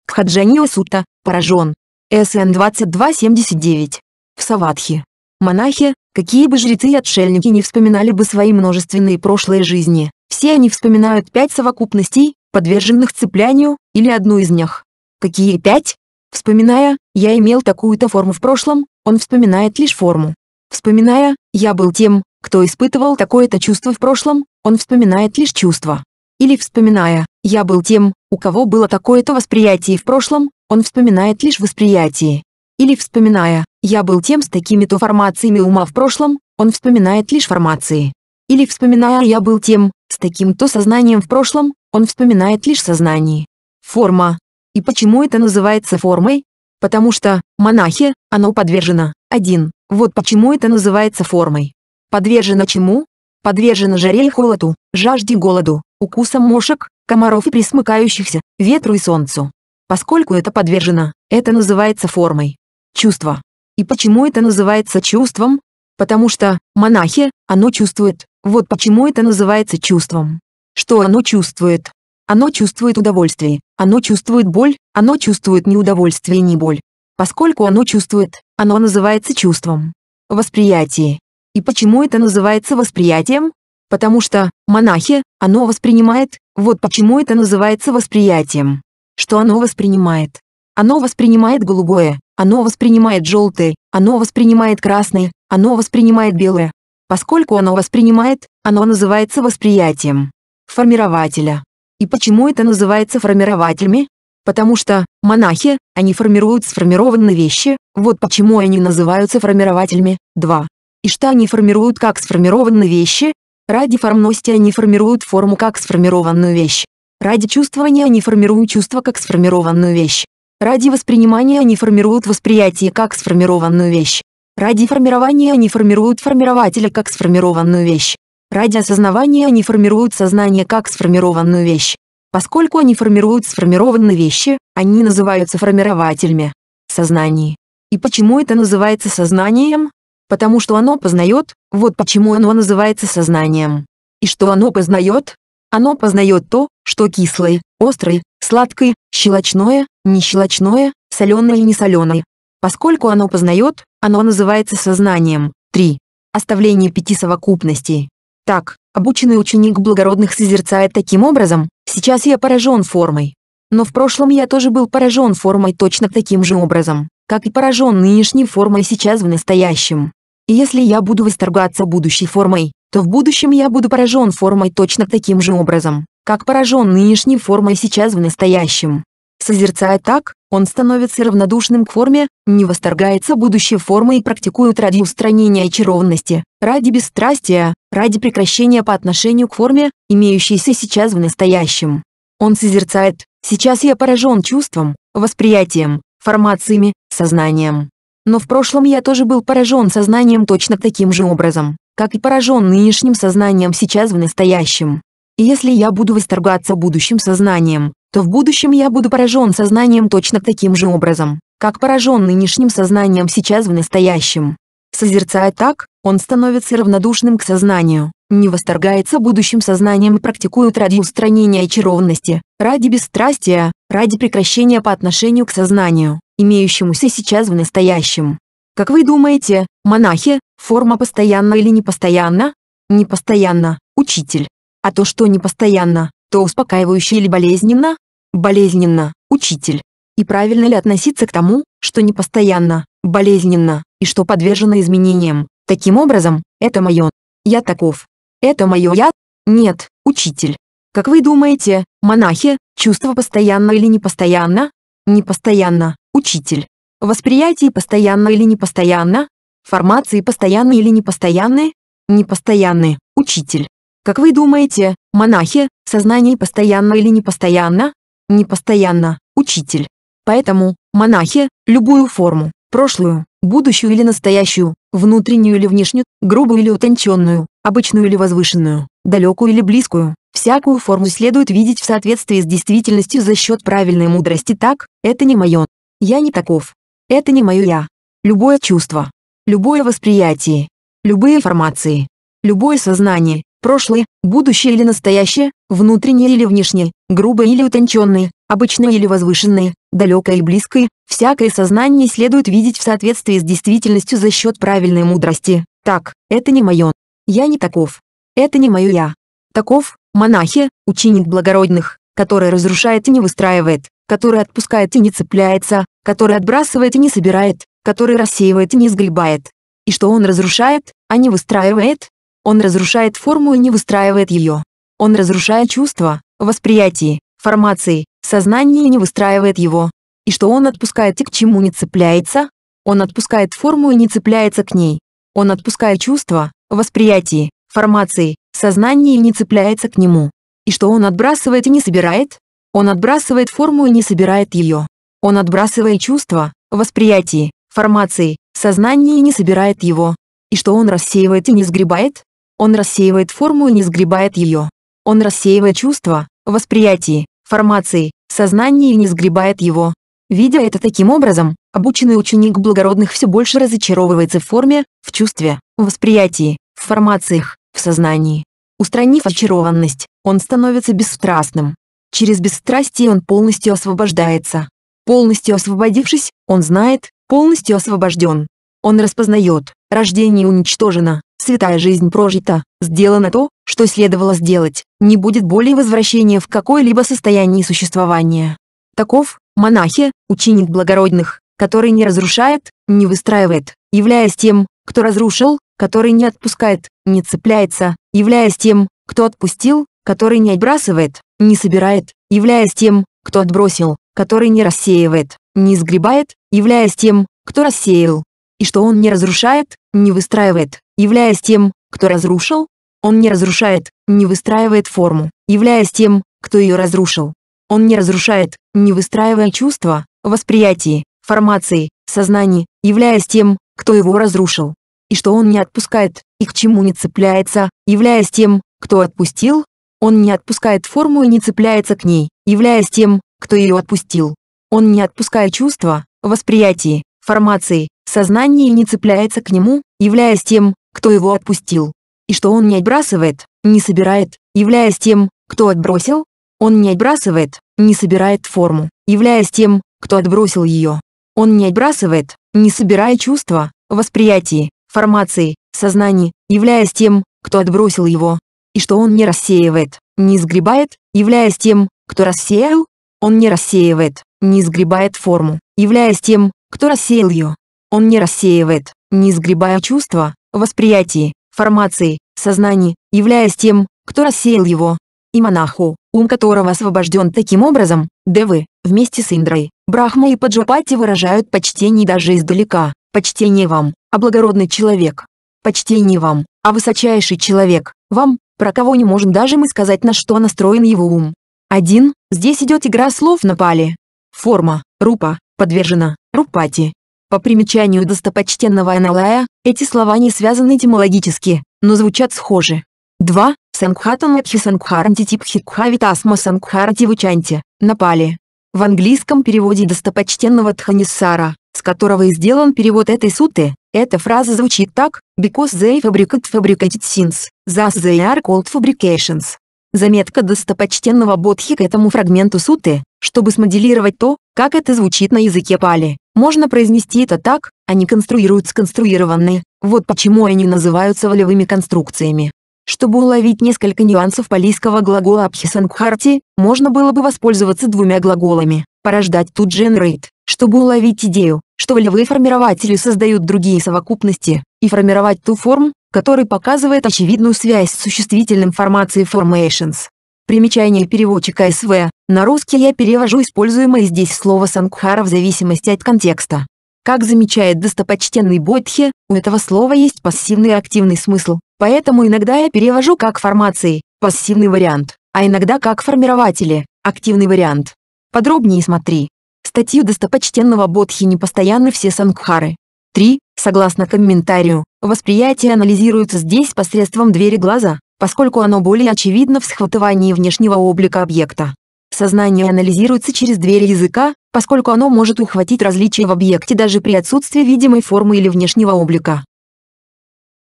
Кхаджанио Сута, поражен. СН 2279. В Саватхи. Монахи, какие бы жрецы и отшельники не вспоминали бы свои множественные прошлые жизни, все они вспоминают пять совокупностей, подверженных цеплянию, или одну из них. Какие пять? Вспоминая, я имел такую-то форму в прошлом, он вспоминает лишь форму. Вспоминая, я был тем, кто испытывал такое-то чувство в прошлом, он вспоминает лишь чувство. Или вспоминая, я был тем, у кого было такое-то восприятие в прошлом, он вспоминает лишь восприятие. Или вспоминая, я был тем с такими-то формациями ума в прошлом, он вспоминает лишь формации. Или вспоминая «я был тем», с таким-то сознанием в прошлом, он вспоминает лишь сознание. Форма. И почему это называется формой? Потому что, монахи, оно подвержено, один, вот почему это называется формой. Подвержено чему? Подвержено жаре и холоду, жажде и голоду, укусам мошек, комаров и присмыкающихся, ветру и солнцу. Поскольку это подвержено, это называется формой. Чувство. И почему это называется чувством? Потому что, монахи, оно чувствует, вот почему это называется чувством. Что оно чувствует? Оно чувствует удовольствие, оно чувствует боль, оно чувствует ни удовольствие, ни боль. Поскольку оно чувствует, оно называется чувством. Восприятие. И почему это называется восприятием? Потому что, монахи, оно воспринимает, вот почему это называется восприятием. Что оно воспринимает? Оно воспринимает голубое, оно воспринимает желтое, оно воспринимает красное, оно воспринимает белое. Поскольку оно воспринимает, оно называется восприятием формирователя. И почему это называется формирователями? Потому что, монахи, они формируют сформированные вещи, вот почему они называются формирователями. 2. И что они формируют как сформированные вещи? Ради формности они формируют форму как сформированную вещь. Ради чувствования они формируют чувство как сформированную вещь. Ради воспринимания они формируют восприятие как сформированную вещь. Ради формирования они формируют формирователя как сформированную вещь. Ради осознавания они формируют сознание как сформированную вещь. Поскольку они формируют сформированные вещи, они называются формирователями. Сознание. И почему это называется сознанием? Потому что оно познает, вот почему оно называется сознанием. И что оно познает? Оно познает то, что кислое, острое, сладкое, щелочное, не щелочное, соленое и несоленое. Поскольку оно познает, оно называется сознанием. 3. Оставление пяти совокупностей. Так, обученный ученик благородных созерцает таким образом, сейчас я поражен формой. Но в прошлом я тоже был поражен формой точно таким же образом, как и поражен нынешней формой сейчас в настоящем. И если я буду восторгаться будущей формой, то в будущем я буду поражен формой точно таким же образом, как поражен нынешней формой сейчас в настоящем. Созерцая так, он становится равнодушным к форме, не восторгается будущей формой и практикует ради устранения очарованности, ради бесстрастия, ради прекращения по отношению к форме, имеющейся сейчас в настоящем. Он созерцает «сейчас я поражен чувством, восприятием, формациями, сознанием». Но в прошлом я тоже был поражен сознанием точно таким же образом, как и поражен нынешним сознанием сейчас в настоящем. И если я буду восторгаться будущим сознанием, то в будущем я буду поражен сознанием точно таким же образом, как поражен нынешним сознанием сейчас в настоящем. Созерцая так, он становится равнодушным к сознанию, не восторгается будущим сознанием и практикует ради устранения очарованности, ради бесстрастия, ради прекращения по отношению к сознанию, имеющемуся сейчас в настоящем. Как вы думаете, монахи, форма постоянна или непостоянна? Непостоянна, учитель. А то, что непостоянно, то успокаивающе или болезненно, болезненно, учитель. И правильно ли относиться к тому, что непостоянно, болезненно, и что подвержено изменениям. Таким образом, это мое. Я таков. Это мое я? Нет, учитель. Как вы думаете, монахи, чувство постоянно или непостоянно? Непостоянно, учитель. Восприятие постоянно или непостоянно? Формации постоянные или непостоянные? Непостоянные, учитель. Как вы думаете, монахи, сознание постоянно или непостоянно? непостоянно, учитель. Поэтому, монахи, любую форму, прошлую, будущую или настоящую, внутреннюю или внешнюю, грубую или утонченную, обычную или возвышенную, далекую или близкую, всякую форму следует видеть в соответствии с действительностью за счет правильной мудрости так, это не мое, я не таков, это не мое я. Любое чувство, любое восприятие, любые формации, любое сознание, прошлое, будущее или настоящее, внутреннее или внешнее, грубое или утонченное, обычное или возвышенное, далекое и близкое, всякое сознание следует видеть в соответствии с действительностью за счет правильной мудрости. Так, это не мое. Я не таков. Это не мое я. Таков, монахи, ученик благородных, который разрушает и не выстраивает, который отпускает и не цепляется, который отбрасывает и не собирает, который рассеивает и не сгребает. И что он разрушает, а не выстраивает, он разрушает форму и не выстраивает ее. Он разрушает чувства, восприятие, формации, сознание и не выстраивает его. И что он отпускает и к чему не цепляется? Он отпускает форму и не цепляется к ней. Он отпускает чувства, восприятие, формации, сознание и не цепляется к нему. И что он отбрасывает и не собирает? Он отбрасывает форму и не собирает ее. Он отбрасывает чувства, восприятие, формации, сознание и не собирает его. И что он рассеивает и не сгребает? Он рассеивает форму и не сгребает ее. Он рассеивает чувства, восприятие, формации, сознание и не сгребает его. Видя это таким образом, обученный ученик благородных все больше разочаровывается в форме, в чувстве, в восприятии, в формациях, в сознании. Устранив очарованность, он становится бесстрастным. Через бесстрастие он полностью освобождается. Полностью освободившись, он знает, полностью освобожден. Он распознает, рождение уничтожено, святая жизнь прожита, сделано то, что следовало сделать, не будет более возвращения в какое-либо состояние существования. Таков, монахи, ученик благородных, который не разрушает, не выстраивает, являясь тем, кто разрушил, который не отпускает, не цепляется, являясь тем, кто отпустил, который не отбрасывает, не собирает, являясь тем, кто отбросил, который не рассеивает, не сгребает, являясь тем, кто рассеял. И что он не разрушает, не выстраивает, Являясь тем, кто разрушил, он не разрушает, не выстраивает форму. Являясь тем, кто ее разрушил, он не разрушает, не выстраивая чувства, восприятий, формации, сознаний, являясь тем, кто его разрушил. И что он не отпускает, и к чему не цепляется, являясь тем, кто отпустил, он не отпускает форму и не цепляется к ней, являясь тем, кто ее отпустил. Он не отпускает чувства, восприятий, формации, сознания и не цепляется к нему, являясь тем, кто его отпустил, и что он не отбрасывает, не собирает, являясь тем, кто отбросил, он не отбрасывает, не собирает форму, являясь тем, кто отбросил ее. Он не отбрасывает, не собирая чувства, восприятий, формации, сознаний, являясь тем, кто отбросил его. И что он не рассеивает, не сгребает, являясь тем, кто рассеял, он не рассеивает, не сгребает форму, являясь тем, кто рассеял ее. Он не рассеивает, не сгребая чувства, восприятии, формации, сознании, являясь тем, кто рассеял его. И монаху, ум которого освобожден таким образом, девы, вместе с Индрой, Брахма и Паджапати выражают почтение даже издалека. Почтение вам, а благородный человек. Почтение вам, а высочайший человек, вам, про кого не можем даже мы сказать на что настроен его ум. Один. Здесь идет игра слов на пали. Форма, рупа, подвержена, рупати, по примечанию достопочтенного Аналая, эти слова не связаны этимологически, но звучат схоже. 2. Сангхатан Сангхарантитипхикхавитасма Сангхаративучанти, напали. В английском переводе достопочтенного Тханиссара, с которого и сделан перевод этой суты, эта фраза звучит так «Because they fabricate fabricated sins, thus they are called fabrications». Заметка достопочтенного Бодхи к этому фрагменту суты, чтобы смоделировать то, как это звучит на языке пали. Можно произнести это так, они конструируют сконструированные, вот почему они называются волевыми конструкциями. Чтобы уловить несколько нюансов палийского глагола «абхисангхарти», можно было бы воспользоваться двумя глаголами, порождать тут «generate», чтобы уловить идею, что волевые формирователи создают другие совокупности, и формировать ту форму, который показывает очевидную связь с существительным формацией formations. Примечание переводчика СВ. На русский я перевожу используемое здесь слово «сангхара» в зависимости от контекста. Как замечает достопочтенный Бодхи, у этого слова есть пассивный и активный смысл, поэтому иногда я перевожу как формации, пассивный вариант, а иногда как формирователи, активный вариант. Подробнее смотри статью достопочтенного Бодхи непостоянны все сангхары. 3. Согласно комментарию, восприятие анализируется здесь посредством двери глаза, поскольку оно более очевидно в схватывании внешнего облика объекта. Сознание анализируется через двери языка, поскольку оно может ухватить различия в объекте даже при отсутствии видимой формы или внешнего облика.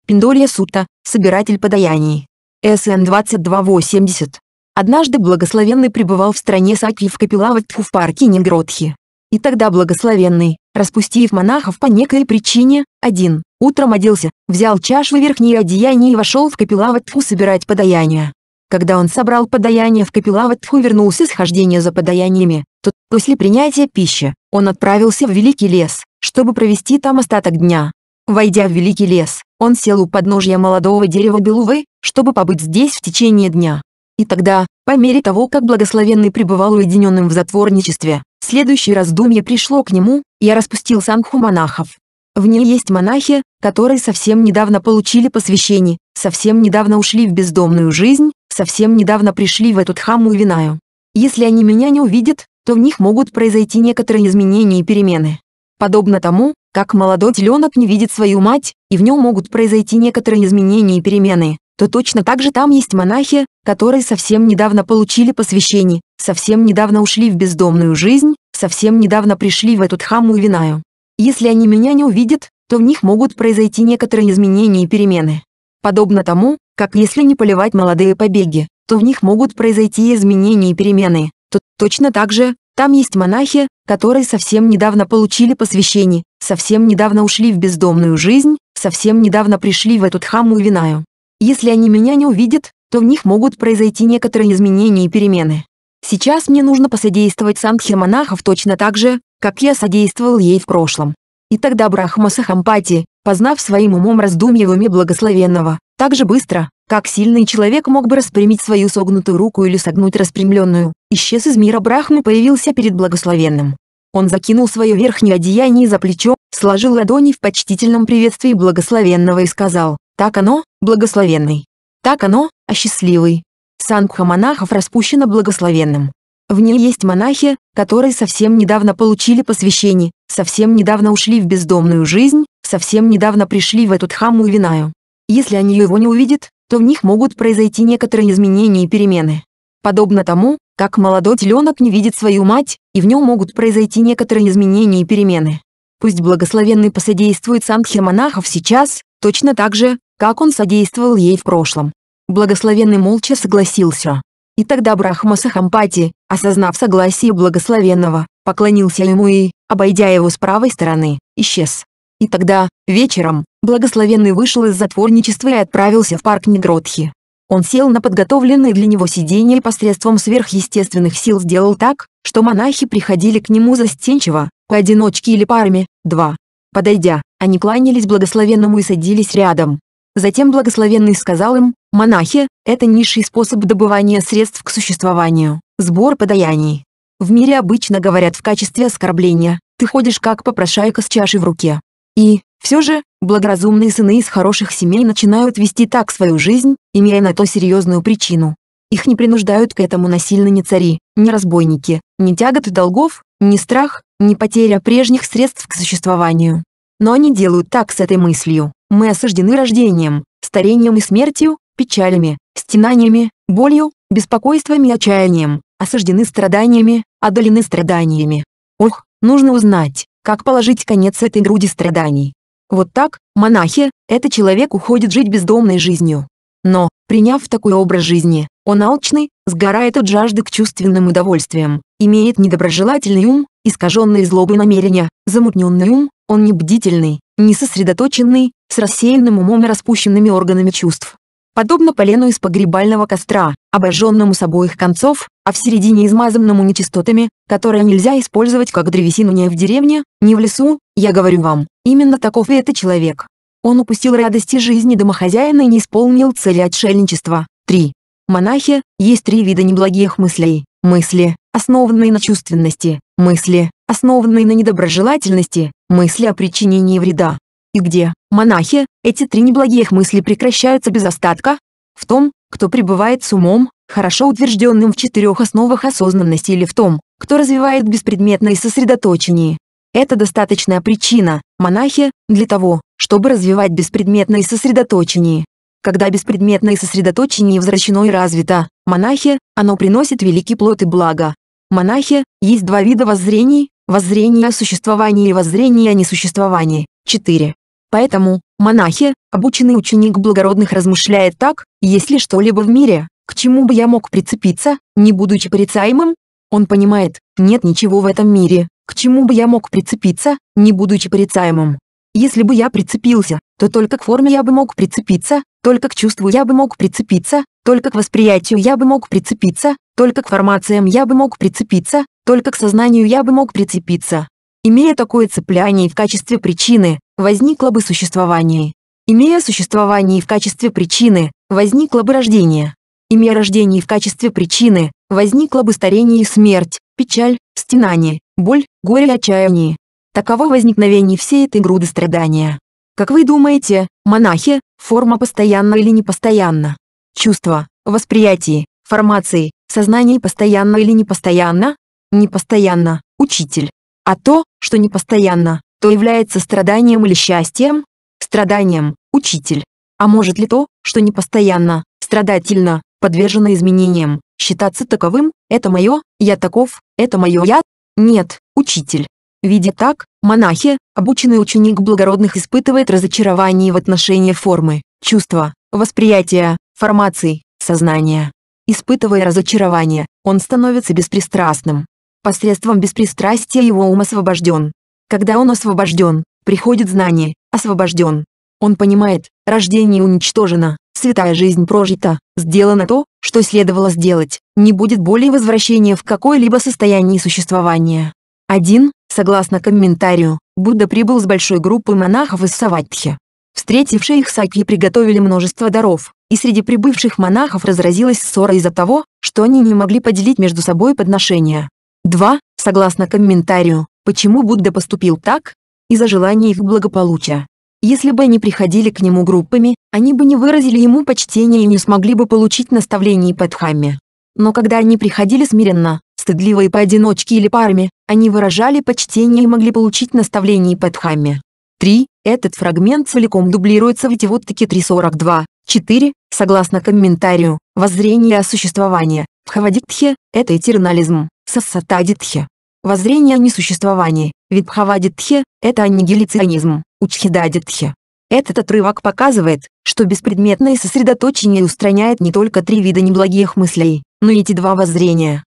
Пиндолия Сута, собиратель подаяний. СН 2280. Однажды благословенный пребывал в стране Сакхи в Капилаваттху в парке Негротхи. И тогда благословенный, распустив монахов по некой причине, один, утром оделся, взял чашу и верхнее одеяние и вошел в Капилаваттху собирать подаяния. Когда он собрал подаяние в Капилаваттху и вернулся с хождения за подаяниями, то после принятия пищи, он отправился в Великий лес, чтобы провести там остаток дня. Войдя в Великий лес, он сел у подножья молодого дерева Белувы, чтобы побыть здесь в течение дня. И тогда, по мере того, как благословенный пребывал уединенным в затворничестве, следующее раздумье пришло к нему, я распустил санху монахов. В ней есть монахи, которые совсем недавно получили посвящение, совсем недавно ушли в бездомную жизнь, совсем недавно пришли в эту дхаму и винаю. Если они меня не увидят, то в них могут произойти некоторые изменения и перемены. Подобно тому, как молодой теленок не видит свою мать, и в нем могут произойти некоторые изменения и перемены, то точно так же там есть монахи, которые совсем недавно получили посвящение, совсем недавно ушли в бездомную жизнь, совсем недавно пришли в эту тхаму и винаю. Если они меня не увидят, то в них могут произойти некоторые изменения и перемены. Подобно тому, как если не поливать молодые побеги, то в них могут произойти изменения и перемены. Тут точно так же, там есть монахи, которые совсем недавно получили посвящение, совсем недавно ушли в бездомную жизнь, совсем недавно пришли в эту тхаму и винаю. Если они меня не увидят, то в них могут произойти некоторые изменения и перемены. Сейчас мне нужно посодействовать Сандхе монахов точно так же, как я содействовал ей в прошлом. И тогда Брахма Сахампати, познав своим умом раздумье уме благословенного, так же быстро, как сильный человек мог бы распрямить свою согнутую руку или согнуть распрямленную, исчез из мира Брахмы появился перед благословенным. Он закинул свое верхнее одеяние за плечо, сложил ладони в почтительном приветствии благословенного и сказал, «Так оно, благословенный, так оно, а счастливый. Сангха монахов распущена благословенным. В ней есть монахи, которые совсем недавно получили посвящение, совсем недавно ушли в бездомную жизнь, совсем недавно пришли в эту дхамму и винаю. Если они его не увидят, то в них могут произойти некоторые изменения и перемены. Подобно тому, как молодой теленок не видит свою мать, и в нем могут произойти некоторые изменения и перемены. Пусть благословенный посодействует Сангхе монахов сейчас, точно так же, как он содействовал ей в прошлом. Благословенный молча согласился. И тогда Брахма Сахампати, осознав согласие благословенного, поклонился ему и, обойдя его с правой стороны, исчез. И тогда, вечером, благословенный вышел из затворничества и отправился в парк Негротхи. Он сел на подготовленное для него сиденье и посредством сверхъестественных сил сделал так, что монахи приходили к нему застенчиво, поодиночке или парами, два. Подойдя, они кланялись благословенному и садились рядом. Затем благословенный сказал им, Монахи – это низший способ добывания средств к существованию, сбор подаяний. В мире обычно говорят в качестве оскорбления «ты ходишь как попрошайка с чашей в руке». И, все же, благоразумные сыны из хороших семей начинают вести так свою жизнь, имея на то серьезную причину. Их не принуждают к этому насильно ни цари, ни разбойники, ни тяготы долгов, ни страх, ни потеря прежних средств к существованию. Но они делают так с этой мыслью. Мы осуждены рождением, старением и смертью, печалями, стенаниями, болью, беспокойствами и отчаянием, осуждены страданиями, одолены страданиями. Ох, нужно узнать, как положить конец этой груди страданий. Вот так, монахи, этот человек уходит жить бездомной жизнью. Но, приняв такой образ жизни, он алчный, сгорает от жажды к чувственным удовольствиям, имеет недоброжелательный ум, искаженные злобы намерения, замутненный ум, он не бдительный, не сосредоточенный, с рассеянным умом и распущенными органами чувств подобно полену из погребального костра, обожженному с обоих концов, а в середине измазанному нечистотами, которые нельзя использовать как древесину ни в деревне, ни в лесу, я говорю вам, именно таков и это человек. Он упустил радости жизни домохозяина и не исполнил цели отшельничества. 3. Монахи, есть три вида неблагих мыслей. Мысли, основанные на чувственности, мысли, основанные на недоброжелательности, мысли о причинении вреда, и где, монахи, эти три неблагих мысли прекращаются без остатка? В том, кто пребывает с умом, хорошо утвержденным в четырех основах осознанности или в том, кто развивает беспредметное сосредоточение. Это достаточная причина, монахи, для того, чтобы развивать беспредметное сосредоточение. Когда беспредметное сосредоточение возвращено и развито, монахи, оно приносит великий плод и благо. Монахи, есть два вида воззрений, воззрение о существовании и воззрение о несуществовании. 4. Поэтому, монахи, обученный ученик благородных размышляет так, если что-либо в мире, к чему бы я мог прицепиться, не будучи порицаемым? Он понимает, нет ничего в этом мире, к чему бы я мог прицепиться, не будучи порицаемым. Если бы я прицепился, то только к форме я бы мог прицепиться, только к чувству я бы мог прицепиться, только к восприятию я бы мог прицепиться, только к формациям я бы мог прицепиться, только к сознанию я бы мог прицепиться. Имея такое цепляние в качестве причины, возникло бы существование. Имея существование в качестве причины, возникло бы рождение. Имея рождение в качестве причины, возникло бы старение и смерть, печаль, стенание, боль, горе и отчаяние. Таково возникновение всей этой груды страдания. Как вы думаете, монахи, форма постоянна или непостоянна? Чувство, восприятие, формации, сознание постоянно или непостоянно? Непостоянно, учитель. А то, что непостоянно, то является страданием или счастьем? Страданием, учитель. А может ли то, что непостоянно, страдательно, подвержено изменениям, считаться таковым, это мое, я таков, это мое я? Нет, учитель. Видя так, монахи, обученный ученик благородных испытывает разочарование в отношении формы, чувства, восприятия, формаций, сознания. Испытывая разочарование, он становится беспристрастным. Посредством беспристрастия его ум освобожден, когда он освобожден, приходит знание, освобожден. Он понимает, рождение уничтожено, святая жизнь прожита, сделано то, что следовало сделать, не будет более возвращения в какое-либо состояние существования. 1. Согласно комментарию, Будда прибыл с большой группой монахов из Саватхи. Встретившие их саки приготовили множество даров, и среди прибывших монахов разразилась ссора из-за того, что они не могли поделить между собой подношения. 2. Согласно комментарию, почему Будда поступил так, из-за желания их благополучия. Если бы они приходили к нему группами, они бы не выразили ему почтения и не смогли бы получить наставление под хамме. Но когда они приходили смиренно, стыдливо и поодиночке или парами, они выражали почтение и могли получить наставление под хамме. 3. Этот фрагмент целиком дублируется в Тивоттаке 3.42. 4. Согласно комментарию, воззрение о существовании в Хавадитхе – это этернализм, Сассатадитхе воззрение о несуществовании, Випхавадитхе – это аннигиляционизм, Учхидадитхе. Этот отрывок показывает, что беспредметное сосредоточение устраняет не только три вида неблагих мыслей, но и эти два воззрения.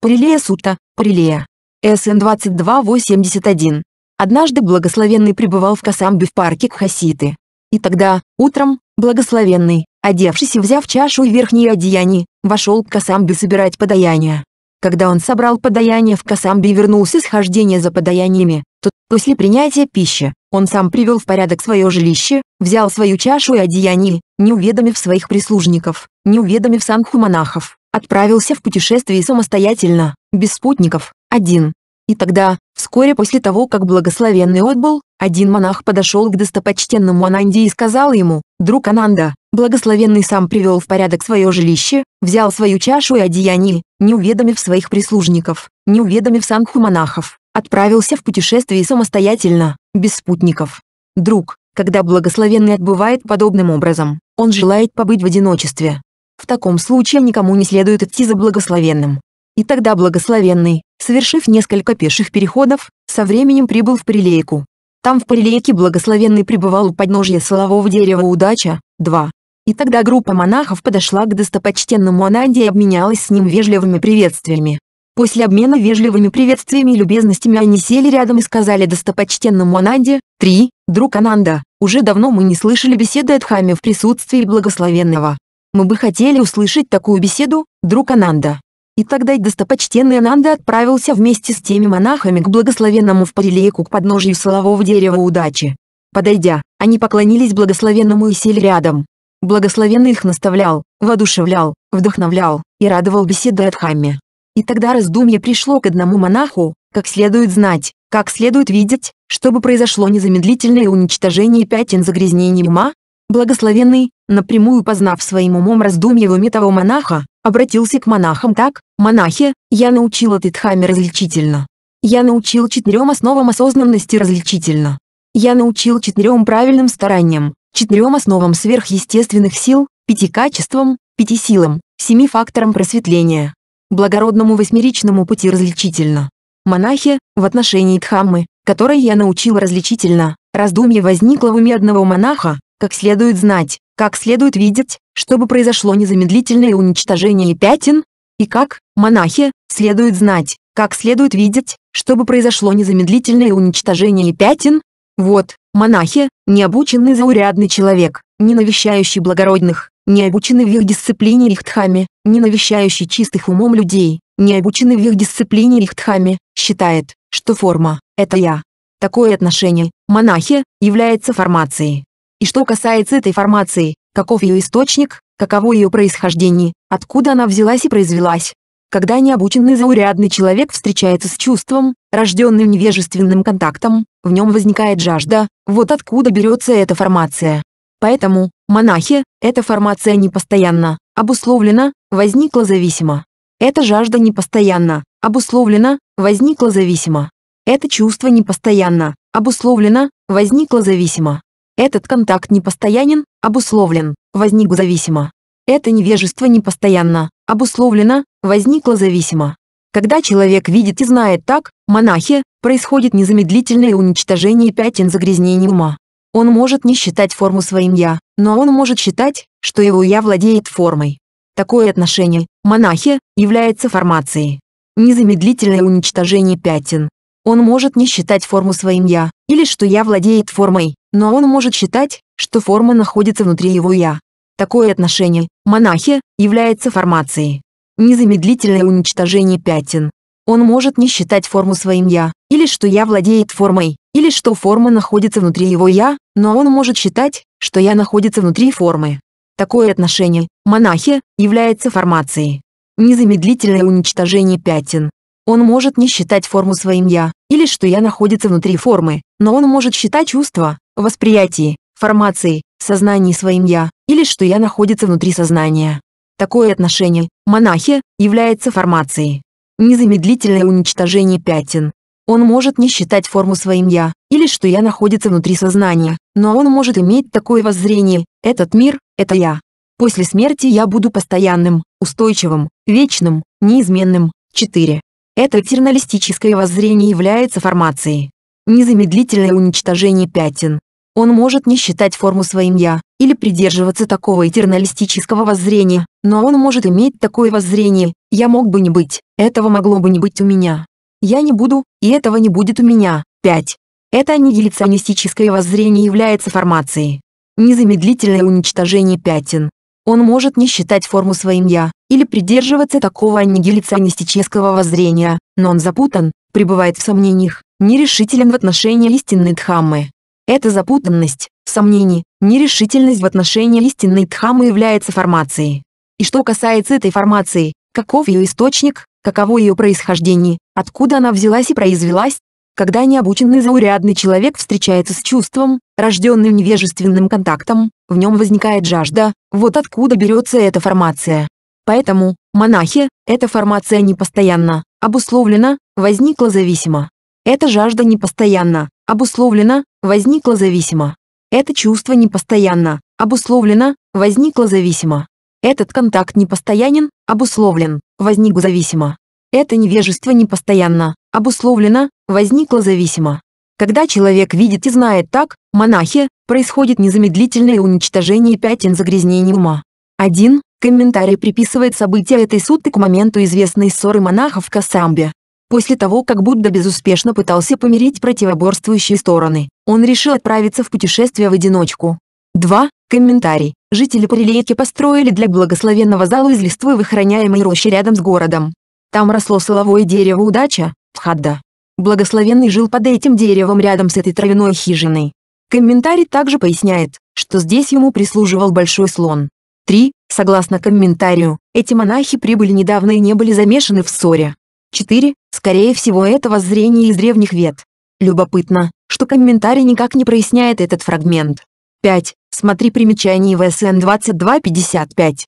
Парилея Сута, Парилея. СН 2281. Однажды благословенный пребывал в Касамбе в парке Кхаситы. И тогда, утром, благословенный, одевшись и взяв чашу и верхние одеяния, вошел к Касамбе собирать подаяние. Когда он собрал подаяние в Касамбе и вернулся с хождения за подаяниями, то после принятия пищи, он сам привел в порядок свое жилище, взял свою чашу и одеяние, не уведомив своих прислужников, не уведомив санху-монахов, отправился в путешествие самостоятельно, без спутников, один. И тогда, вскоре после того, как благословенный отбыл, один монах подошел к достопочтенному Ананде и сказал ему, «Друг Ананда, Благословенный сам привел в порядок свое жилище, взял свою чашу и одеяние, не уведомив своих прислужников, не уведомив санху монахов отправился в путешествие самостоятельно, без спутников. Друг, когда благословенный отбывает подобным образом, он желает побыть в одиночестве. В таком случае никому не следует идти за благословенным. И тогда благословенный, совершив несколько пеших переходов, со временем прибыл в Прилейку. Там в Прилейке благословенный пребывал у подножья солового дерева удача, 2. И тогда группа монахов подошла к достопочтенному Ананде и обменялась с ним вежливыми приветствиями. После обмена вежливыми приветствиями и любезностями они сели рядом и сказали достопочтенному Ананде, «Три, друг Ананда, уже давно мы не слышали беседы от Хами в присутствии благословенного. Мы бы хотели услышать такую беседу, друг Ананда». И тогда достопочтенный Ананда отправился вместе с теми монахами к благословенному в парилейку к подножию солового дерева удачи. Подойдя, они поклонились благословенному и сели рядом благословенный их наставлял, воодушевлял, вдохновлял и радовал беседой от Хамми. И тогда раздумье пришло к одному монаху, как следует знать, как следует видеть, чтобы произошло незамедлительное уничтожение пятен загрязнений ума, благословенный, напрямую познав своим умом раздумье в уме того монаха, обратился к монахам так, «Монахи, я научил этот Хамми различительно. Я научил четырем основам осознанности различительно. Я научил четырем правильным стараниям, четырем основам сверхъестественных сил, пяти качествам, пяти силам, семи факторам просветления. Благородному восьмеричному пути различительно. Монахи, в отношении Дхаммы, которой я научил различительно, раздумье возникло в уме одного монаха, как следует знать, как следует видеть, чтобы произошло незамедлительное уничтожение пятен, и как, монахи, следует знать, как следует видеть, чтобы произошло незамедлительное уничтожение пятен, вот, монахи, необученный заурядный человек, не навещающий благородных, не обученный в их дисциплине Рихтхами, не навещающий чистых умом людей, не обученный в их дисциплине Рихтхами, считает, что форма – это я. Такое отношение, монахи, является формацией. И что касается этой формации, каков ее источник, каково ее происхождение, откуда она взялась и произвелась, когда необученный заурядный человек встречается с чувством, рожденным невежественным контактом, в нем возникает жажда, вот откуда берется эта формация. Поэтому, монахи, эта формация непостоянна, обусловлена, возникла зависимо. Эта жажда непостоянна, обусловлена, возникла зависимо. Это чувство непостоянно, обусловлено, возникло зависимо. Этот контакт непостоянен, обусловлен, возник зависимо. Это невежество непостоянно, обусловлено, возникла зависимо. Когда человек видит и знает так, монахи, происходит незамедлительное уничтожение пятен загрязнений ума. Он может не считать форму своим «я», но он может считать, что его «я» владеет формой. Такое отношение, монахи, является формацией. Незамедлительное уничтожение пятен. Он может не считать форму своим «я», или что «я» владеет формой, но он может считать, что форма находится внутри его «я». Такое отношение, монахи, является формацией незамедлительное уничтожение пятен. Он может не считать форму своим «я», или что «я» владеет формой, или что форма находится внутри его «я», но он может считать, что «я» находится внутри формы. Такое отношение, монахи, является формацией. Незамедлительное уничтожение пятен. Он может не считать форму своим «я», или что «я» находится внутри формы, но он может считать чувства, восприятие, формации, сознание своим «я», или что «я» находится внутри сознания. Такое отношение, монахи, является формацией. Незамедлительное уничтожение пятен. Он может не считать форму своим «я», или что «я» находится внутри сознания, но он может иметь такое воззрение «этот мир – это я». После смерти я буду постоянным, устойчивым, вечным, неизменным. 4. Это терналистическое воззрение является формацией. Незамедлительное уничтожение пятен. Он может не считать форму своим «я» или придерживаться такого этерналистического воззрения, но он может иметь такое воззрение «я мог бы не быть, этого могло бы не быть у меня, я не буду, и этого не будет у меня». 5. Это аннигиляционистическое воззрение является формацией. Незамедлительное уничтожение пятен. Он может не считать форму своим «я» или придерживаться такого аннигиляционистического воззрения, но он запутан, пребывает в сомнениях, нерешителен в отношении истинной Дхаммы. Эта запутанность, сомнение, нерешительность в отношении истинной дхамы является формацией. И что касается этой формации, каков ее источник, каково ее происхождение, откуда она взялась и произвелась, когда необученный заурядный человек встречается с чувством, рожденным невежественным контактом, в нем возникает жажда, вот откуда берется эта формация. Поэтому, монахи, эта формация непостоянна, обусловлена, возникла зависимо. Эта жажда непостоянна, обусловлена, возникло зависимо. Это чувство непостоянно, обусловлено, возникло зависимо. Этот контакт непостоянен, обусловлен, возник зависимо. Это невежество непостоянно, обусловлено, возникло зависимо. Когда человек видит и знает так, монахи, происходит незамедлительное уничтожение пятен загрязнений ума. 1. Комментарий приписывает события этой сутты к моменту известной ссоры монахов в Касамбе. После того, как Будда безуспешно пытался помирить противоборствующие стороны, он решил отправиться в путешествие в одиночку. 2. Комментарий. Жители Парилейки построили для благословенного залу из листвы в охраняемой роще рядом с городом. Там росло соловое дерево удача, Тхадда. Благословенный жил под этим деревом рядом с этой травяной хижиной. Комментарий также поясняет, что здесь ему прислуживал большой слон. 3. Согласно комментарию, эти монахи прибыли недавно и не были замешаны в ссоре. 4. Скорее всего это воззрение из древних вет. Любопытно, что комментарий никак не проясняет этот фрагмент. 5. Смотри примечание в СН 2255.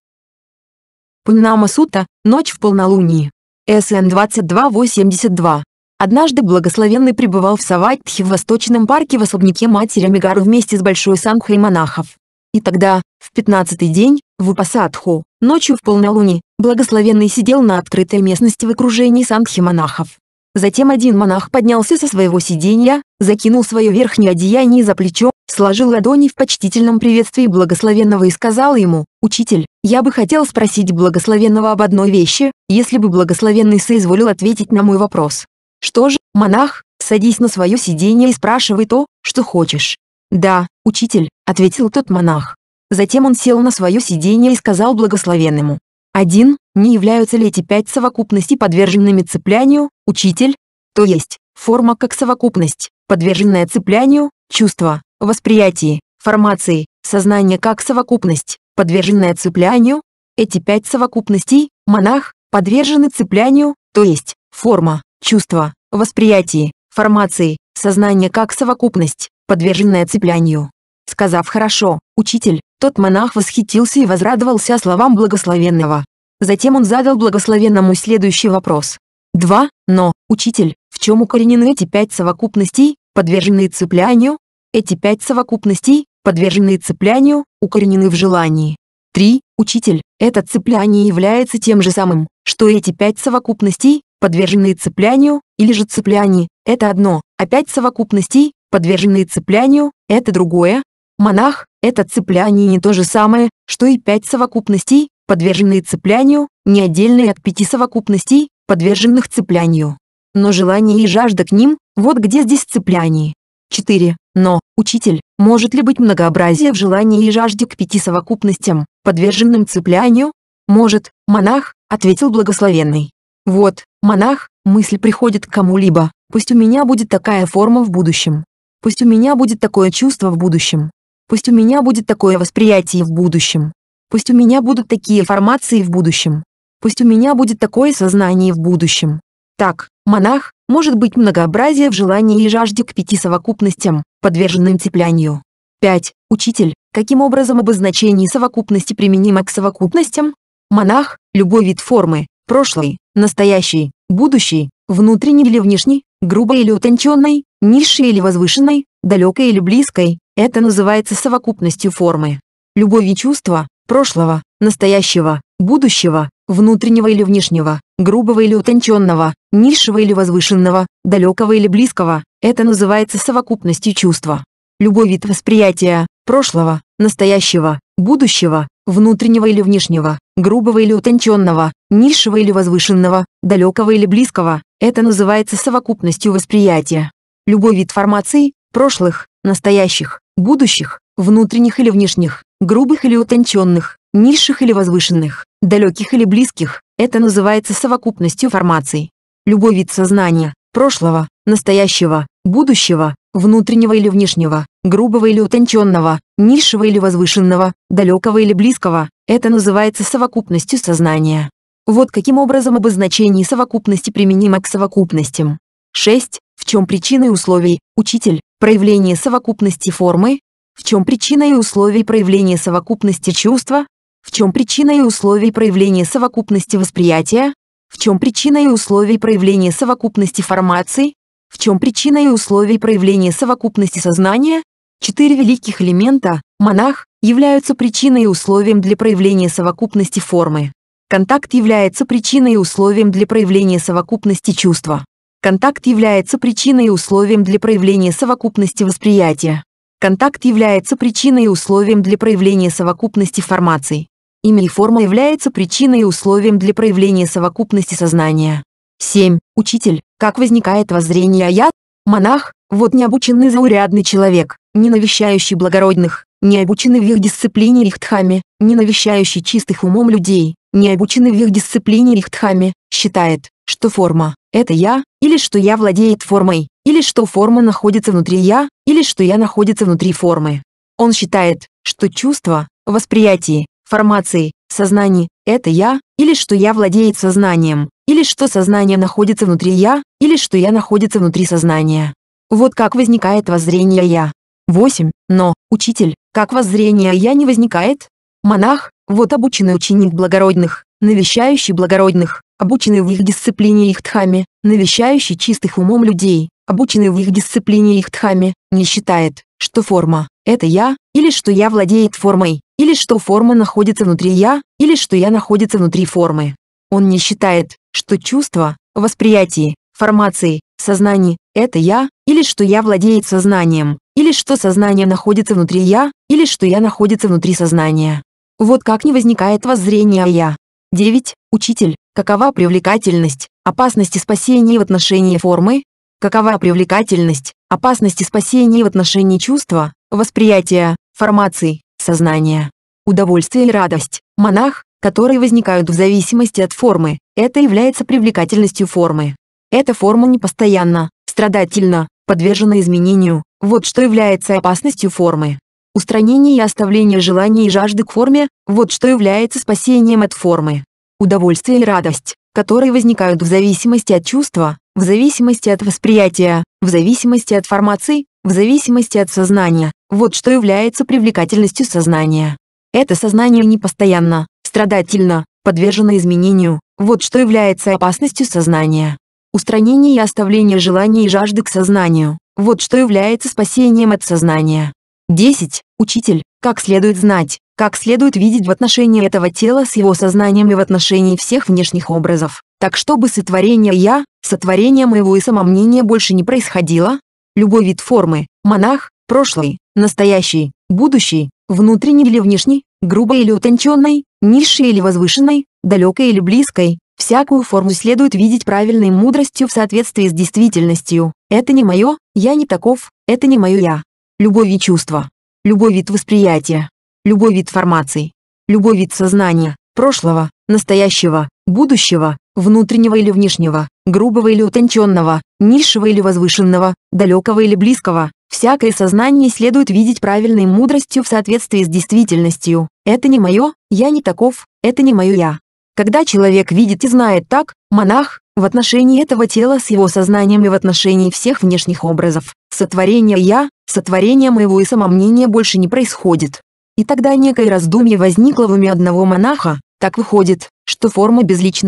Пунама Сута «Ночь в полнолунии». СН 2282. Однажды благословенный пребывал в Саватхе в Восточном парке в особняке матери Амигару вместе с большой сангхой монахов. И тогда, в пятнадцатый день, в Упасадху, ночью в полнолуние, Благословенный сидел на открытой местности в окружении сангхи-монахов. Затем один монах поднялся со своего сиденья, закинул свое верхнее одеяние за плечо, сложил ладони в почтительном приветствии благословенного и сказал ему, «Учитель, я бы хотел спросить благословенного об одной вещи, если бы благословенный соизволил ответить на мой вопрос». «Что же, монах, садись на свое сиденье и спрашивай то, что хочешь». «Да, учитель», — ответил тот монах. Затем он сел на свое сиденье и сказал благословенному, один Не являются ли эти пять совокупностей подверженными цеплянию, учитель, то есть форма как совокупность, подверженная цеплянию, чувство, восприятие, формации, сознание как совокупность, подверженная цеплянию, эти пять совокупностей, монах, подвержены цеплянию, то есть форма, чувство, восприятие, формации, сознание как совокупность, подверженная цеплянию, Сказав «хорошо, учитель», тот монах восхитился и возрадовался словам благословенного. Затем он задал благословенному следующий вопрос. два, Но, учитель, в чем укоренены эти пять совокупностей, подверженные цеплянию? Эти пять совокупностей, подверженные цеплянию, укоренены в желании. Три, Учитель, это цепляние является тем же самым, что эти пять совокупностей, подверженные цеплянию, или же цепляние, это одно, а пять совокупностей, подверженные цеплянию, это другое, Монах – это цепляние не то же самое, что и пять совокупностей, подверженные цеплянию, не отдельные от пяти совокупностей, подверженных цеплянию. Но желание и жажда к ним – вот где здесь цепляние. 4. Но, учитель, может ли быть многообразие в желании и жажде к пяти совокупностям, подверженным цеплянию? Может, монах, ответил благословенный. Вот, монах, мысль приходит к кому-либо, пусть у меня будет такая форма в будущем. Пусть у меня будет такое чувство в будущем. Пусть у меня будет такое восприятие в будущем. Пусть у меня будут такие формации в будущем. Пусть у меня будет такое сознание в будущем. Так, монах, может быть многообразие в желании и жажде к пяти совокупностям, подверженным цеплянию. 5. Учитель, каким образом обозначение совокупности применимо к совокупностям? Монах, любой вид формы, прошлый, настоящий, будущий, внутренний или внешний, грубой или утонченной, низшей или возвышенной, далекой или близкой, это называется совокупностью формы. Любовь и чувства, прошлого, настоящего, будущего, внутреннего или внешнего, грубого или утонченного, низшего или возвышенного, далекого или близкого, это называется совокупностью чувства. Любой вид восприятия, прошлого, настоящего, будущего, внутреннего или внешнего, грубого или утонченного, низшего или возвышенного, далекого или близкого, это называется совокупностью восприятия. Любой вид формаций, прошлых, настоящих, будущих, внутренних или внешних, грубых или утонченных, низших или возвышенных, далеких или близких, это называется совокупностью формаций. Любой вид сознания, прошлого, настоящего, будущего, внутреннего или внешнего, грубого или утонченного, низшего или возвышенного, далекого или близкого, это называется совокупностью сознания. Вот каким образом обозначение совокупности применимо к совокупностям. 6. В чем причины и условий, учитель, проявление совокупности формы, в чем причина и условия проявления совокупности чувства, в чем причина и условия проявления совокупности восприятия, в чем причина и условия проявления совокупности формаций, в чем причина и условия проявления совокупности сознания, четыре великих элемента, монах, являются причиной и условием для проявления совокупности формы. Контакт является причиной и условием для проявления совокупности чувства. Контакт является причиной и условием для проявления совокупности восприятия. Контакт является причиной и условием для проявления совокупности формаций. Имя и форма являются причиной и условием для проявления совокупности сознания. 7. Учитель. Как возникает воззрение «я»? Монах – вот необученный заурядный человек, не навещающий благородных, не обученный в их дисциплине рихтхами, не навещающий чистых умом людей, не обученный в их дисциплине рихтхами, считает, что форма – это я, или что я владеет формой, или что форма находится внутри я, или что я находится внутри формы. Он считает, что чувство, восприятие, формации, сознание – это я, или что я владеет сознанием, или что сознание находится внутри я, или что я находится внутри сознания. Вот как возникает воззрение «я». 8. Но, учитель, как воззрение «я» не возникает? Монах, вот обученный ученик благородных, навещающий благородных, обученный в их дисциплине их дхаме, навещающий чистых умом людей, обученный в их дисциплине их дхаме, не считает, что форма – это я, или что я владеет формой, или что форма находится внутри я, или что я находится внутри формы. Он не считает, что чувство, восприятие, формации, сознание – это я, или что я владеет сознанием, или что сознание находится внутри я, или что я находится внутри сознания. Вот как не возникает воззрение «я». 9. Учитель. Какова привлекательность, опасности спасения в отношении формы? Какова привлекательность, опасности спасения в отношении чувства, восприятия, формации, сознания? Удовольствие и радость. Монах, которые возникают в зависимости от формы, это является привлекательностью формы. Эта форма непостоянна, страдательна, подвержена изменению, вот что является опасностью формы. Устранение и оставление желания и жажды к форме – вот что является спасением от формы. Удовольствие и радость, которые возникают в зависимости от чувства, в зависимости от восприятия, в зависимости от формации, в зависимости от сознания, вот что является привлекательностью сознания. Это сознание непостоянно, страдательно, подвержено изменению, вот что является опасностью сознания. Устранение и оставление желаний и жажды к сознанию, вот что является спасением от сознания. 10. Учитель, как следует знать, как следует видеть в отношении этого тела с его сознанием и в отношении всех внешних образов, так чтобы сотворение «я», сотворение моего и самомнения больше не происходило, любой вид формы, монах, прошлый, настоящий, будущий, внутренний или внешний, грубой или утонченной, низшей или возвышенной, далекой или близкой, всякую форму следует видеть правильной мудростью в соответствии с действительностью. Это не мое, я не таков, это не мое я любой вид чувства, любой вид восприятия, любой вид формаций, любой вид сознания, прошлого, настоящего, будущего, внутреннего или внешнего, грубого или утонченного, низшего или возвышенного, далекого или близкого. Всякое сознание следует видеть правильной мудростью в соответствии с действительностью. Это не мое, я не таков, это не мое я, когда человек видит и знает так, монах, в отношении этого тела с его сознанием и в отношении всех внешних образов, сотворение «я», сотворение моего и самомнения больше не происходит. И тогда некое раздумье возникло в уме одного монаха, так выходит, что форма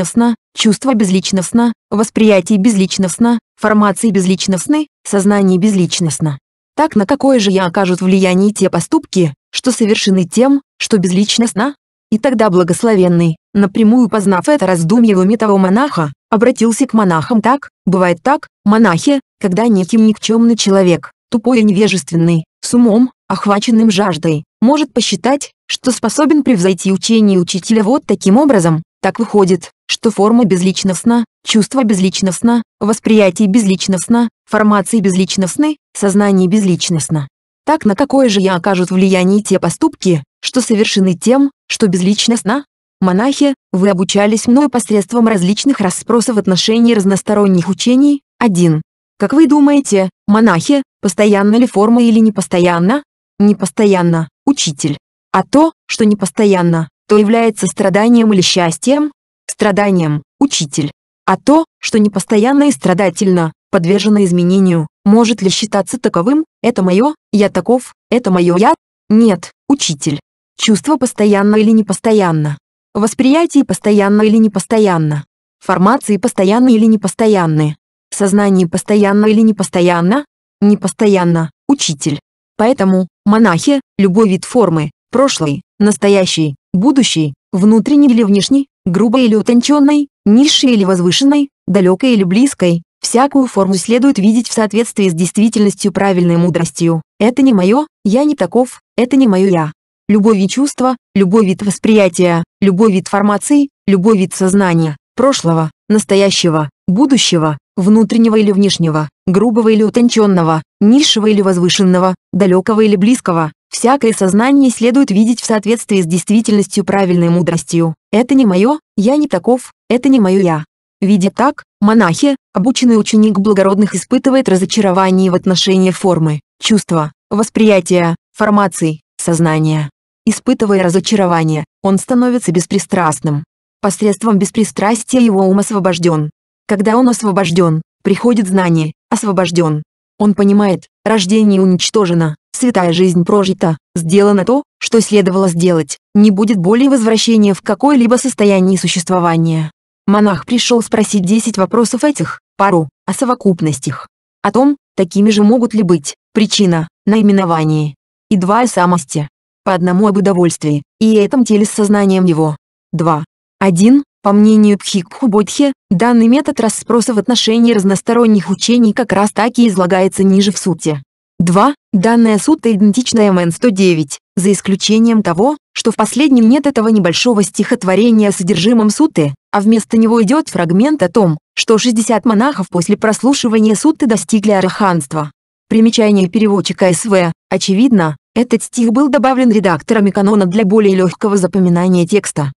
сна, чувство сна, восприятие сна, формации сны, сознание сна. Так на какое же я окажут влияние те поступки, что совершены тем, что сна? И тогда благословенный, Напрямую познав это раздумье в уме того монаха, обратился к монахам так, бывает так, монахи, когда неким никчемный человек, тупой и невежественный, с умом, охваченным жаждой, может посчитать, что способен превзойти учение учителя вот таким образом, так выходит, что форма безличностна, чувство безличностно, восприятие безличностно, формации безличностны, сознание безличностно. Так на какое же я окажут влияние те поступки, что совершены тем, что безличностно, Монахи, вы обучались мною посредством различных расспросов в отношении разносторонних учений. 1. Как вы думаете, монахи, постоянна ли форма или непостоянна? Непостоянна, учитель. А то, что непостоянно, то является страданием или счастьем? Страданием, учитель. А то, что непостоянно и страдательно, подвержено изменению, может ли считаться таковым, это мое, я таков, это мое я? Нет, учитель. Чувство постоянно или непостоянно, Восприятие постоянно или непостоянно. Формации постоянно или непостоянны. сознание постоянно или непостоянно. Непостоянно, учитель. Поэтому, монахи, любой вид формы, прошлый, настоящий, будущий, внутренний или внешний, грубой или утонченной, низшей или возвышенной, далекой или близкой, всякую форму следует видеть в соответствии с действительностью правильной мудростью. Это не мое, я не таков, это не мое я любой вид чувства, любой вид восприятия, любой вид формации, любой вид сознания, прошлого, настоящего, будущего, внутреннего или внешнего, грубого или утонченного, низшего или возвышенного, далекого или близкого. Всякое сознание следует видеть в соответствии с действительностью правильной мудростью. Это не мое, я не таков, это не мое я. Видя так, монахи, обученный ученик благородных испытывает разочарование в отношении формы, чувства, восприятия, формаций, сознания. Испытывая разочарование, он становится беспристрастным. Посредством беспристрастия его ум освобожден. Когда он освобожден, приходит знание, освобожден. Он понимает, рождение уничтожено, святая жизнь прожита, сделано то, что следовало сделать, не будет более возвращения в какое-либо состояние существования. Монах пришел спросить 10 вопросов этих, пару, о совокупностях. О том, такими же могут ли быть, причина, наименование и два и самости. По одному об удовольствии, и этом теле с сознанием его. 2. 1. По мнению Пхикху Бодхи, данный метод расспроса в отношении разносторонних учений как раз так и излагается ниже в сути. 2. Данная сутта идентична МН-109, за исключением того, что в последнем нет этого небольшого стихотворения о содержимом сутты, а вместо него идет фрагмент о том, что 60 монахов после прослушивания сутты достигли араханства. Примечание переводчика СВ. Очевидно, этот стих был добавлен редакторами канона для более легкого запоминания текста.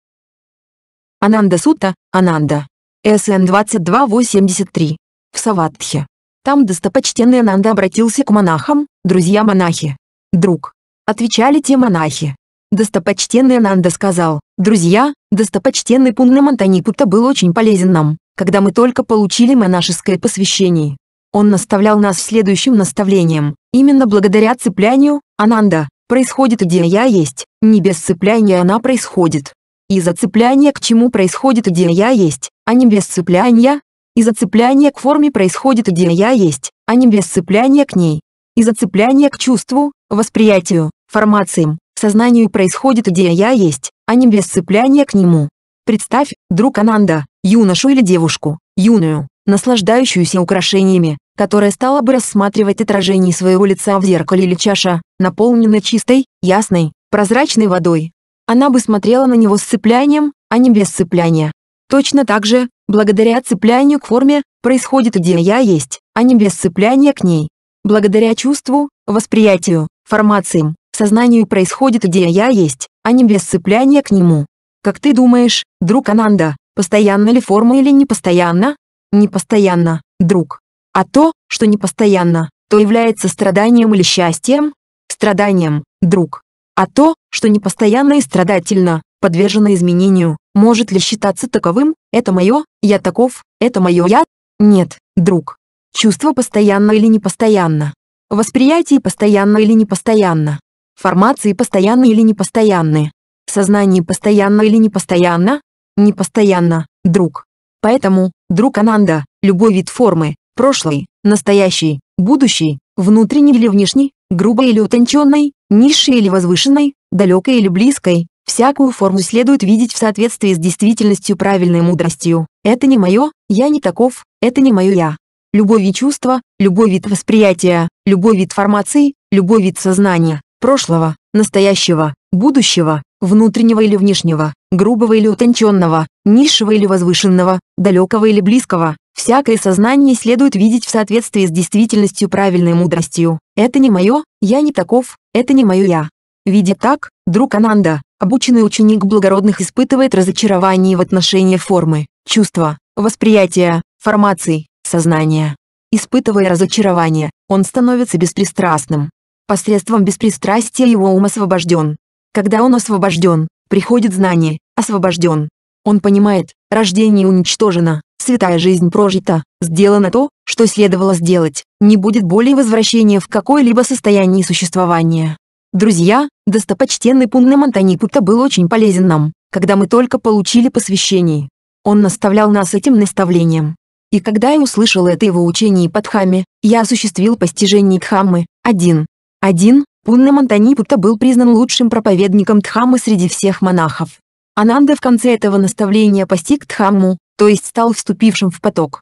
Ананда Сута, Ананда. СН 2283. В Саватхе. Там достопочтенный Ананда обратился к монахам, друзья-монахи. Друг. Отвечали те монахи. Достопочтенный Ананда сказал, «Друзья, достопочтенный Пунна Монтанипута был очень полезен нам, когда мы только получили монашеское посвящение. Он наставлял нас следующим наставлением, именно благодаря цеплянию, Ананда, происходит где я есть, не без цепляния она происходит. Из-за цепляния к чему происходит где я есть, а не без цепляния. Из-за цепляния к форме происходит где я есть, а не без цепляния к ней. Из-за цепляния к чувству, восприятию, формациям, сознанию происходит где я есть, а не без цепляния к нему. Представь, друг Ананда, юношу или девушку, юную, наслаждающуюся украшениями, которая стала бы рассматривать отражение своего лица в зеркале или чаша, наполненная чистой, ясной, прозрачной водой. Она бы смотрела на него с цеплянием, а не без цепляния. Точно так же, благодаря цеплянию к форме, происходит идея «я есть», а не без цепляния к ней. Благодаря чувству, восприятию, формациям, сознанию происходит идея «я есть», а не без цепляния к нему. Как ты думаешь, друг Ананда, постоянна ли форма или непостоянна? Непостоянна, друг. А то, что непостоянно, то является страданием или счастьем, страданием, друг. А то, что непостоянно и страдательно, подвержено изменению, может ли считаться таковым, это мое, я таков, это мое я? Нет, друг. Чувство постоянно или непостоянно. Восприятие постоянно или непостоянно. Формации постоянно или непостоянны. Сознание постоянно или непостоянно? Непостоянно, друг. Поэтому, друг Ананда, любой вид формы, прошлый, настоящий, будущий, внутренний или внешний, грубой или утонченной, низшей или возвышенной, далекой или близкой, всякую форму следует видеть в соответствии с действительностью правильной мудростью. Это не мое, я не таков, это не мое я. Любой вид чувства, любой вид восприятия, любой вид формации, любой вид сознания, прошлого, настоящего, будущего, внутреннего или внешнего, грубого или утонченного, низшего или возвышенного, далекого или близкого, Всякое сознание следует видеть в соответствии с действительностью правильной мудростью. Это не мое, я не таков, это не мое я. Видя так, друг Ананда, обученный ученик благородных испытывает разочарование в отношении формы, чувства, восприятия, формаций, сознания. Испытывая разочарование, он становится беспристрастным. Посредством беспристрастия его ум освобожден. Когда он освобожден, приходит знание, освобожден. Он понимает, рождение уничтожено, святая жизнь прожита, сделано то, что следовало сделать, не будет более возвращения в какое-либо состояние существования. Друзья, достопочтенный Пунна Монтани Путта был очень полезен нам, когда мы только получили посвящение. Он наставлял нас этим наставлением. И когда я услышал это его учение под Дхамме, я осуществил постижение Дхаммы. Один, один, Пунна Монтани Путта был признан лучшим проповедником Дхаммы среди всех монахов. Ананда в конце этого наставления постиг Дхамму, то есть стал вступившим в поток.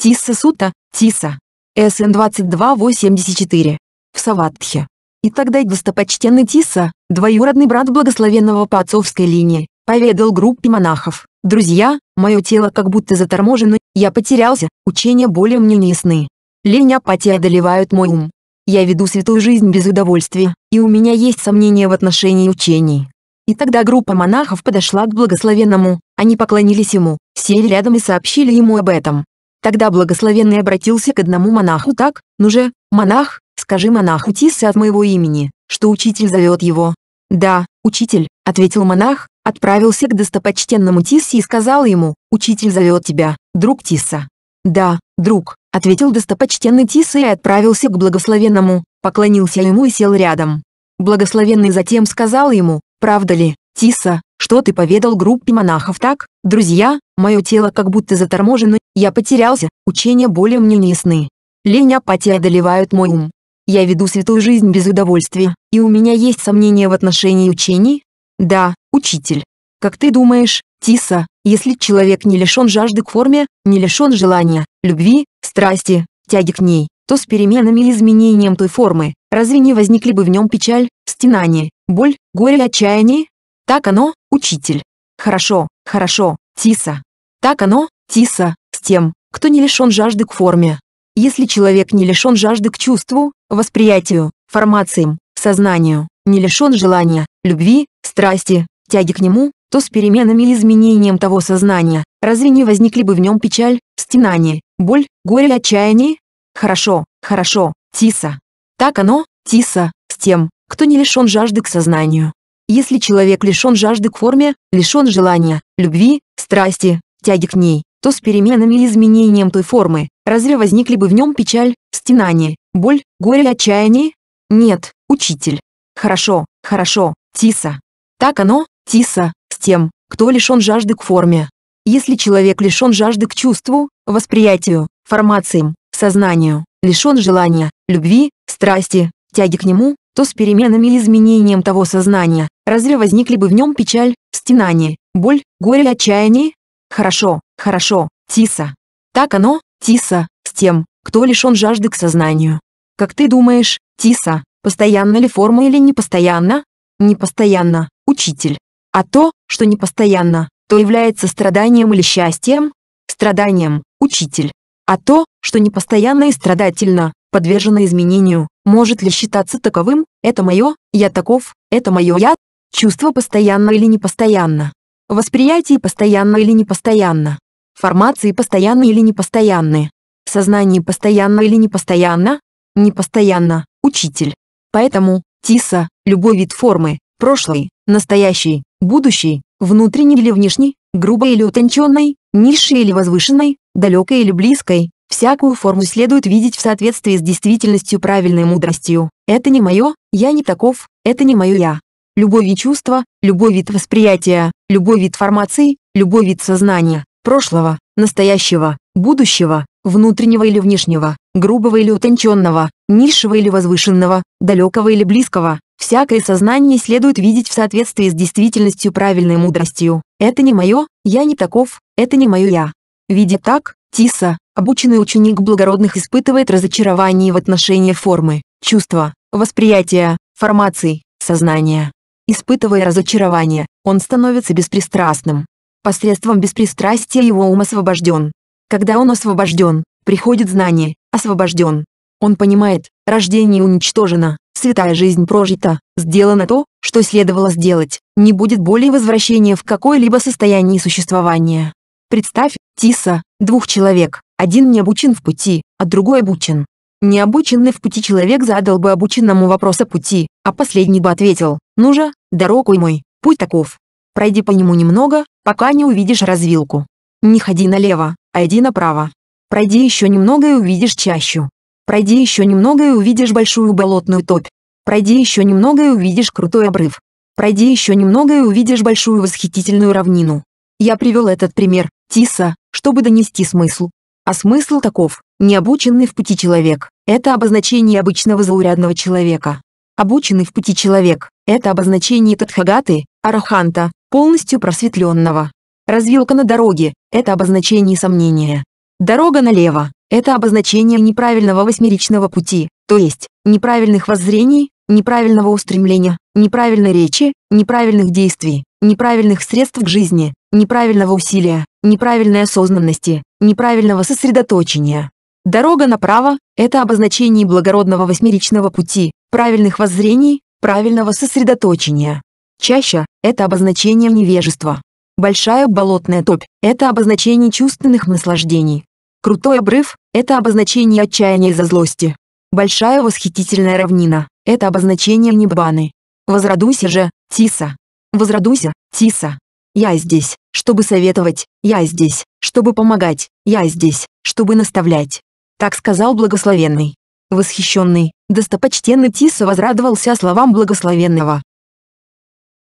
Тисса Сута, Тисса. СН-2284. В Саватхе. И тогда достопочтенный Тисса, двоюродный брат благословенного по отцовской линии, поведал группе монахов, «Друзья, мое тело как будто заторможено, я потерялся, учения более мне не ясны. Лень апатия одолевают мой ум. Я веду святую жизнь без удовольствия, и у меня есть сомнения в отношении учений. И тогда группа монахов подошла к благословенному, они поклонились ему, сели рядом и сообщили ему об этом. Тогда благословенный обратился к одному монаху так, «Ну же, монах, скажи монаху Тиссе от моего имени, что учитель зовет его». «Да, учитель», — ответил монах, отправился к достопочтенному Тиссе и сказал ему, «Учитель зовет тебя, друг Тисса». «Да, друг», — ответил достопочтенный Тисса и отправился к благословенному, поклонился ему и сел рядом. Благословенный затем сказал ему, «Правда ли, Тиса, что ты поведал группе монахов так? Друзья, мое тело как будто заторможено, я потерялся, учения более мне не ясны. Лень апатия одолевают мой ум. Я веду святую жизнь без удовольствия, и у меня есть сомнения в отношении учений? Да, учитель. Как ты думаешь, Тиса, если человек не лишен жажды к форме, не лишен желания, любви, страсти, тяги к ней, то с переменами и изменением той формы, разве не возникли бы в нем печаль, стенание, боль, горе и отчаяние? Так оно, учитель. Хорошо, хорошо, Тиса. Так оно, Тиса, с тем, кто не лишен жажды к форме. Если человек не лишен жажды к чувству, восприятию, формациям, сознанию, не лишен желания, любви, страсти, тяги к нему, то с переменами и изменением того сознания, разве не возникли бы в нем печаль, стенание, боль, горе и отчаяние? Хорошо, хорошо, Тиса. Так оно, Тиса, с тем, кто не лишен жажды к сознанию. Если человек лишен жажды к форме, лишен желания, любви, страсти, тяги к ней, то с переменами и изменением той формы, разве возникли бы в нем печаль, стенание, боль, горе и отчаяние? Нет, учитель. Хорошо, хорошо, Тиса. Так оно, Тиса, с тем, кто лишен жажды к форме. Если человек лишен жажды к чувству, восприятию, формациям, сознанию, лишен желания, любви, страсти, тяги к нему, то с переменами и изменением того сознания, разве возникли бы в нем печаль, стенание, боль, горе и отчаяние? Хорошо, хорошо, Тиса. Так оно, Тиса, с тем, кто лишен жажды к сознанию. Как ты думаешь, Тиса, постоянно ли форма или непостоянна? Непостоянна, учитель. А то, что непостоянно, то является страданием или счастьем? Страданием, учитель. А то, что непостоянно и страдательно, подвержено изменению, может ли считаться таковым, это мое, я таков, это мое я, чувство постоянно или непостоянно, восприятие постоянно или непостоянно, формации постоянно или непостоянны, сознание постоянно или непостоянно, непостоянно, учитель. Поэтому, Тиса, любой вид формы, прошлый, настоящий, будущий, внутренний или внешний, грубой или утонченной, низшей или возвышенной, далекой или близкой, всякую форму следует видеть в соответствии с действительностью правильной мудростью. Это не мое, я не таков, это не мое я. Любой вид чувства, любой вид восприятия, любой вид формации, любой вид сознания, прошлого, настоящего, будущего, внутреннего или внешнего, грубого или утонченного, низшего или возвышенного, далекого или близкого. Всякое сознание следует видеть в соответствии с действительностью правильной мудростью. Это не мое, я не таков, это не мое я. Видя так, Тиса, обученный ученик благородных испытывает разочарование в отношении формы, чувства, восприятия, формаций, сознания. Испытывая разочарование, он становится беспристрастным. Посредством беспристрастия его ум освобожден. Когда он освобожден, приходит знание, освобожден. Он понимает, рождение уничтожено, святая жизнь прожита, сделано то, что следовало сделать, не будет более возвращения в какое-либо состояние существования. Представь, Тиса, двух человек, один не обучен в пути, а другой обучен. Необученный в пути человек задал бы обученному вопрос о пути, а последний бы ответил, ну же, дорогой мой, путь таков. Пройди по нему немного, пока не увидишь развилку. Не ходи налево, а иди направо. Пройди еще немного и увидишь чащу. Пройди еще немного и увидишь большую болотную топь. Пройди еще немного и увидишь крутой обрыв. Пройди еще немного и увидишь большую восхитительную равнину. Я привел этот пример, Тиса, чтобы донести смысл. А смысл таков, необученный в пути человек, это обозначение обычного заурядного человека. Обученный в пути человек, это обозначение Тадхагаты, Араханта, полностью просветленного. Развилка на дороге – это обозначение сомнения. Дорога налево – это обозначение неправильного восьмеричного пути, то есть, неправильных воззрений, неправильного устремления, неправильной речи, неправильных действий, неправильных средств к жизни, неправильного усилия, неправильной осознанности, неправильного сосредоточения. Дорога направо – это обозначение благородного восьмеричного пути, правильных воззрений, правильного сосредоточения. Чаще – это обозначение невежества. Большая болотная топь – это обозначение чувственных наслаждений. Крутой обрыв – это обозначение отчаяния из-за злости. Большая восхитительная равнина – это обозначение небаны. Возрадуйся же, Тиса. Возрадуйся, Тиса. Я здесь, чтобы советовать, я здесь, чтобы помогать, я здесь, чтобы наставлять. Так сказал благословенный. Восхищенный, достопочтенный Тиса возрадовался словам благословенного.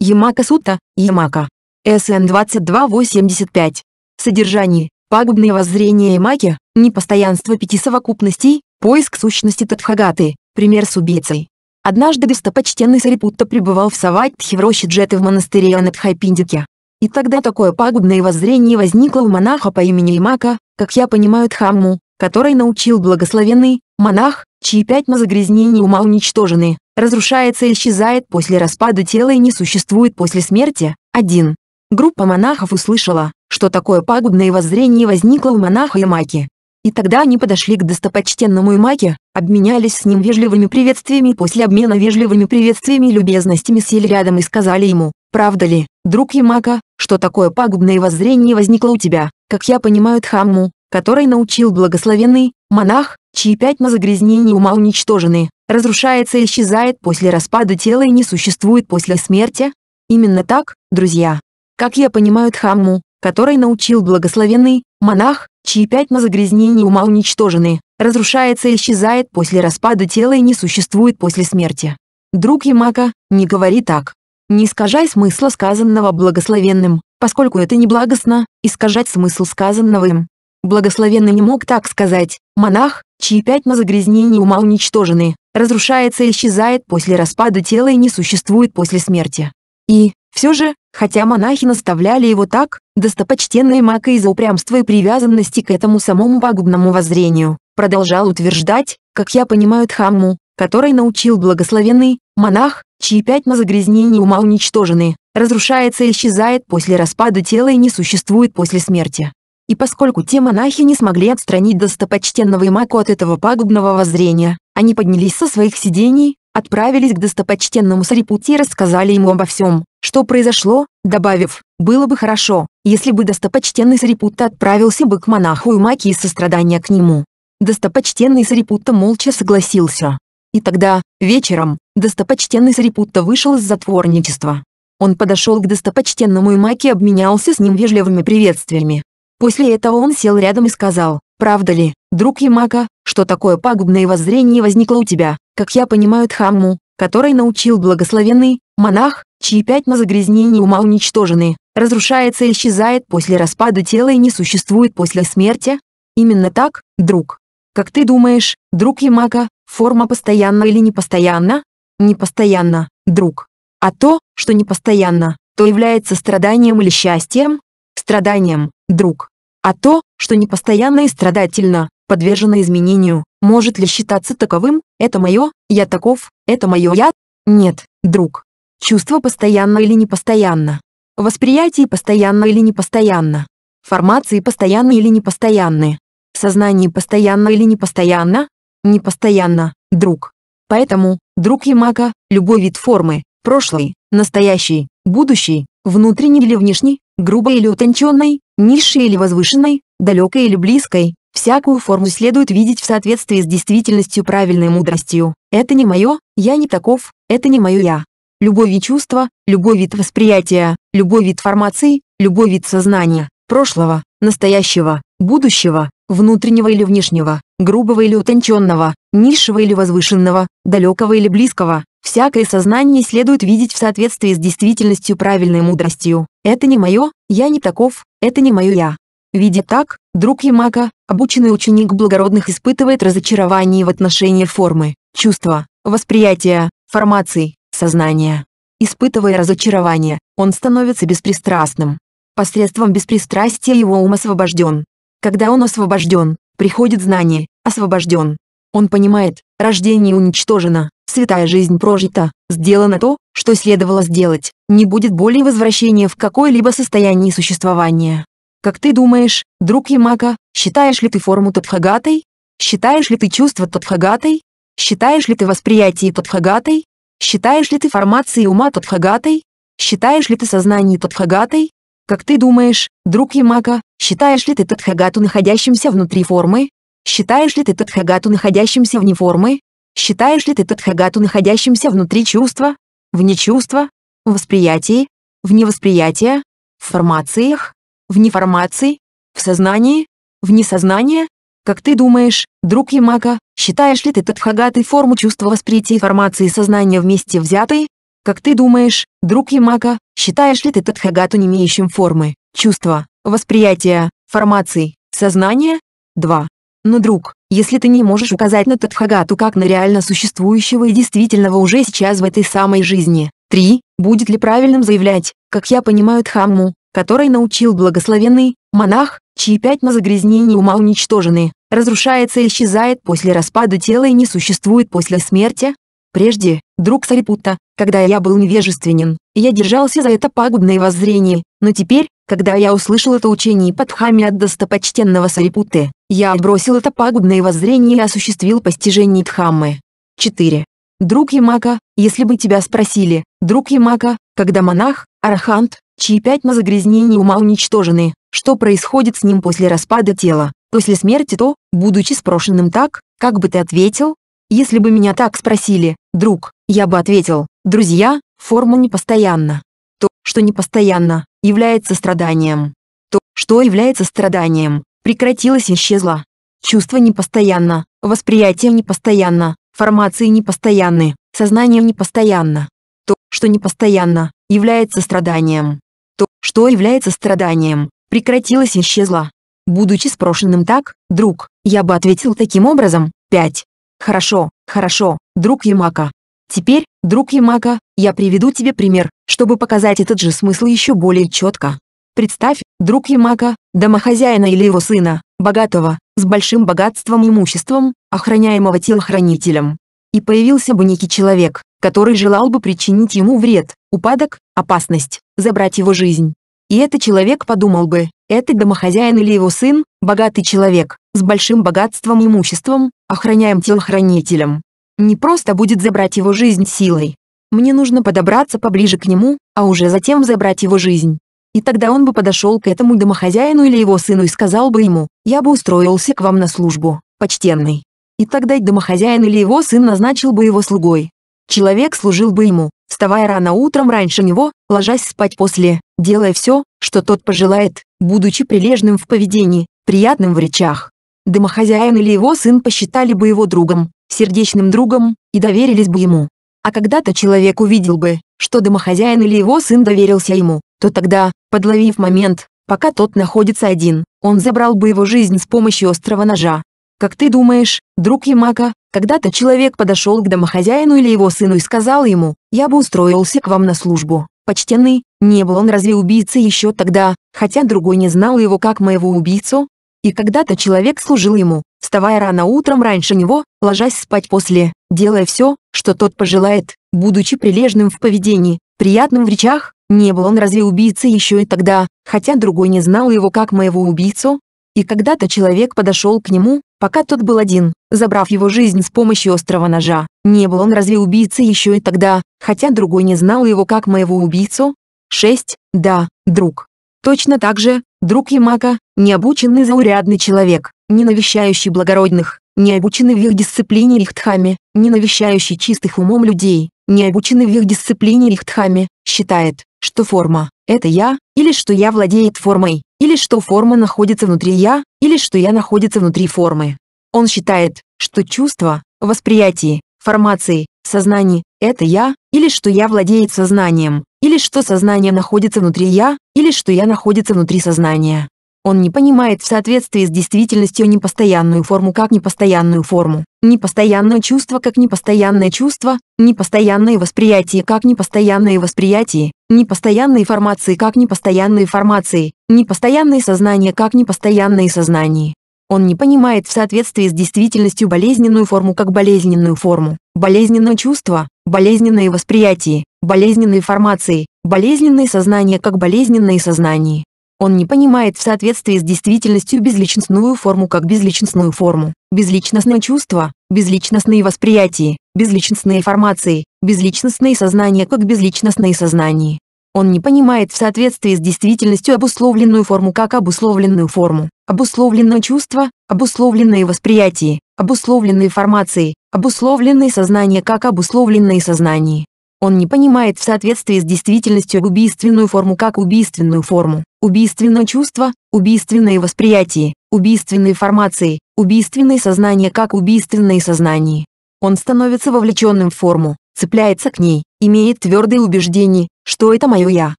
Ямака Сута, Ямака. СН 2285. Содержание. Пагубные воззрения Ямаки, непостоянство пяти совокупностей, поиск сущности Тадхагаты, пример с убийцей. Однажды достопочтенный Сарипутта пребывал в Саватхе в роще Джеты в монастыре Анатхайпиндике. И тогда такое пагубное воззрение возникло у монаха по имени Имака, как я понимаю Тхамму, который научил благословенный, монах, чьи пятна загрязнений ума уничтожены, разрушается и исчезает после распада тела и не существует после смерти. 1. Группа монахов услышала, что такое пагубное воззрение возникло у монаха Имаки. И тогда они подошли к достопочтенному Имаке, обменялись с ним вежливыми приветствиями и после обмена вежливыми приветствиями и любезностями сели рядом и сказали ему, Правда ли, друг Ямака, что такое пагубное воззрение возникло у тебя, как я понимаю тхамму, который научил благословенный, монах, чьи пятна загрязнений ума уничтожены, разрушается и исчезает после распада тела и не существует после смерти? Именно так, друзья. Как я понимаю тхамму, который научил благословенный, монах, чьи пятна загрязнений ума уничтожены, разрушается и исчезает после распада тела и не существует после смерти. Друг Ямака, не говори так. Не искажай смысла сказанного благословенным, поскольку это не благостно, искажать смысл сказанного им. Благословенный не мог так сказать, монах, чьи пятна загрязнений ума уничтожены, разрушается и исчезает после распада тела и не существует после смерти. И, все же, хотя монахи наставляли его так, достопочтенный Мака из-за упрямства и привязанности к этому самому пагубному воззрению, продолжал утверждать, как я понимаю тхамму которой научил благословенный монах, чьи пятна загрязнений ума уничтожены, разрушается и исчезает после распада тела и не существует после смерти. И поскольку те монахи не смогли отстранить достопочтенного Имаку от этого пагубного воззрения, они поднялись со своих сидений, отправились к достопочтенному Сарипути и рассказали ему обо всем, что произошло, добавив, было бы хорошо, если бы достопочтенный Сарипутта отправился бы к монаху Имаки из сострадания к нему. Достопочтенный Сарипутта молча согласился. И тогда, вечером, достопочтенный Сарипутта вышел из затворничества. Он подошел к достопочтенному Имаке и обменялся с ним вежливыми приветствиями. После этого он сел рядом и сказал, «Правда ли, друг Ямака, что такое пагубное воззрение возникло у тебя, как я понимаю Дхамму, который научил благословенный, монах, чьи пятна загрязнений ума уничтожены, разрушается и исчезает после распада тела и не существует после смерти? Именно так, друг. Как ты думаешь, друг Ямака, форма постоянна или непостоянна? Непостоянна, друг. А то, что непостоянно, то является страданием или счастьем? Страданием, друг. А то, что непостоянно и страдательно, подвержено изменению, может ли считаться таковым, это мое, я таков, это мое я? Нет, друг. Чувство постоянно или непостоянно. Восприятие постоянно или непостоянно. Формации постоянны или непостоянны в сознании постоянно или непостоянно? Непостоянно, друг. Поэтому, друг Ямака, любой вид формы, прошлый, настоящий, будущий, внутренний или внешний, грубой или утонченной, низшей или возвышенной, далекой или близкой, всякую форму следует видеть в соответствии с действительностью правильной мудростью. Это не мое, я не таков, это не мое я. Любой вид чувства, любой вид восприятия, любой вид формации, любой вид сознания, прошлого, настоящего, будущего, внутреннего или внешнего, грубого или утонченного, низшего или возвышенного, далекого или близкого. Всякое сознание следует видеть в соответствии с действительностью правильной мудростью. Это не мое, я не таков, это не мое я. Видя так, друг Ямака, обученный ученик благородных испытывает разочарование в отношении формы, чувства, восприятия, формаций, сознания. Испытывая разочарование, он становится беспристрастным. Посредством беспристрастия его ум освобожден, когда он освобожден, приходит знание, освобожден. Он понимает, рождение уничтожено, святая жизнь прожита, сделано то, что следовало сделать, не будет более возвращения в какое-либо состояние существования. Как ты думаешь, друг Ямака, считаешь ли ты форму Тадхагатой? Считаешь ли ты чувство Тадхагатой? Считаешь ли ты восприятие Тадхагатой? Считаешь ли ты формации ума Тадхагатой? Считаешь ли ты сознание Тадхагатой? Как ты думаешь, друг Ямака, считаешь ли ты Тадхагату находящимся внутри формы? Считаешь ли ты Тадхагату находящимся вне формы? Считаешь ли ты Тадхагату находящимся внутри чувства? Вне чувства? В восприятии? В невосприятии? В формациях? В неформации? В сознании? В несознании? Как ты думаешь, друг Ямака, считаешь ли ты Тадхагаты форму чувства восприятия и формации сознания вместе взятой? Как ты думаешь, друг Ямака, считаешь ли ты Тадхагату не имеющим формы, чувства, восприятия, формаций, сознания? 2. Но, друг, если ты не можешь указать на Тадхагату как на реально существующего и действительного уже сейчас в этой самой жизни, 3. Будет ли правильным заявлять, как я понимаю тхамму, который научил благословенный, монах, чьи пятна загрязнений ума уничтожены, разрушается и исчезает после распада тела и не существует после смерти, Прежде, друг Сарипутта, когда я был невежественен, я держался за это пагубное воззрение, но теперь, когда я услышал это учение Падхами от достопочтенного Сарипутты, я отбросил это пагубное воззрение и осуществил постижение Дхаммы. 4. Друг Ямака, если бы тебя спросили, друг Ямака, когда монах, арахант, чьи пятна загрязнений ума уничтожены, что происходит с ним после распада тела, после смерти то, будучи спрошенным так, как бы ты ответил, если бы меня так спросили, друг, я бы ответил, друзья, форма непостоянна. То, что непостоянно, является страданием. То, что является страданием, прекратилось и исчезло. Чувство непостоянно, восприятие непостоянно, формации непостоянны, сознание непостоянно. То, что непостоянно, является страданием. То, что является страданием, прекратилось и исчезло. Будучи спрошенным так, друг, я бы ответил таким образом, 5. Хорошо, хорошо, друг Ямака. Теперь, друг Ямака, я приведу тебе пример, чтобы показать этот же смысл еще более четко. Представь, друг Ямака, домохозяина или его сына, богатого, с большим богатством и имуществом, охраняемого телохранителем. И появился бы некий человек, который желал бы причинить ему вред, упадок, опасность, забрать его жизнь. И этот человек подумал бы, этот домохозяин или его сын, богатый человек, с большим богатством и имуществом, охраняем телохранителем. Не просто будет забрать его жизнь силой. Мне нужно подобраться поближе к нему, а уже затем забрать его жизнь. И тогда он бы подошел к этому домохозяину или его сыну и сказал бы ему, «Я бы устроился к вам на службу, почтенный». И тогда домохозяин или его сын назначил бы его слугой. Человек служил бы ему, вставая рано утром раньше него, ложась спать после, делая все, что тот пожелает, будучи прилежным в поведении, приятным в речах. Домохозяин или его сын посчитали бы его другом, сердечным другом, и доверились бы ему. А когда-то человек увидел бы, что домохозяин или его сын доверился ему, то тогда, подловив момент, пока тот находится один, он забрал бы его жизнь с помощью острого ножа. Как ты думаешь, друг Ямака, когда-то человек подошел к домохозяину или его сыну и сказал ему, «Я бы устроился к вам на службу, почтенный». Не был он разве убийцей еще тогда, хотя другой не знал его как моего убийцу, и когда-то человек служил ему, вставая рано утром раньше него, ложась спать после, делая все, что тот пожелает, будучи прилежным в поведении, приятным в речах, не был он разве убийцей еще и тогда, хотя другой не знал его как моего убийцу? И когда-то человек подошел к нему, пока тот был один, забрав его жизнь с помощью острого ножа. Не был он разве убийцей еще и тогда, хотя другой не знал его как моего убийцу? 6. Да, друг, Точно так же, друг Ямака, необученный заурядный человек, не навещающий благородных, не обученный в их дисциплине рихтхами, не навещающий чистых умом людей, не обученный в их дисциплине рихтхами, считает, что форма – это я, или что я владеет формой, или что форма находится внутри я, или что я находится внутри формы. Он считает, что чувство, восприятие, формации, сознание – это я, или что я владеет сознанием, или что сознание находится внутри «я», или что «я» находится внутри сознания. Он не понимает в соответствии с действительностью непостоянную форму как непостоянную форму, непостоянное чувство как непостоянное чувство, непостоянное восприятие как непостоянное восприятие, непостоянные формации как непостоянные формации, непостоянное сознание как непостоянное сознание. Он не понимает в соответствии с действительностью болезненную форму как болезненную форму, болезненное чувство, болезненные восприятия, болезненные формации, болезненные сознания как болезненные сознания. Он не понимает в соответствии с действительностью безличностную форму как безличностную форму, безличностное чувство, безличностные восприятия, безличностные формации, безличностные сознания как безличностные сознания. Он не понимает в соответствии с действительностью обусловленную форму как обусловленную форму, обусловленное чувство, обусловленные восприятия, обусловленные формации, обусловленное сознание как обусловленное сознание. Он не понимает в соответствии с действительностью убийственную форму как убийственную форму, убийственное чувство, убийственное восприятие, убийственные формации, убийственное сознание как убийственное сознание. Он становится вовлеченным в форму, цепляется к ней, имеет твердые убеждения, что это мое «я».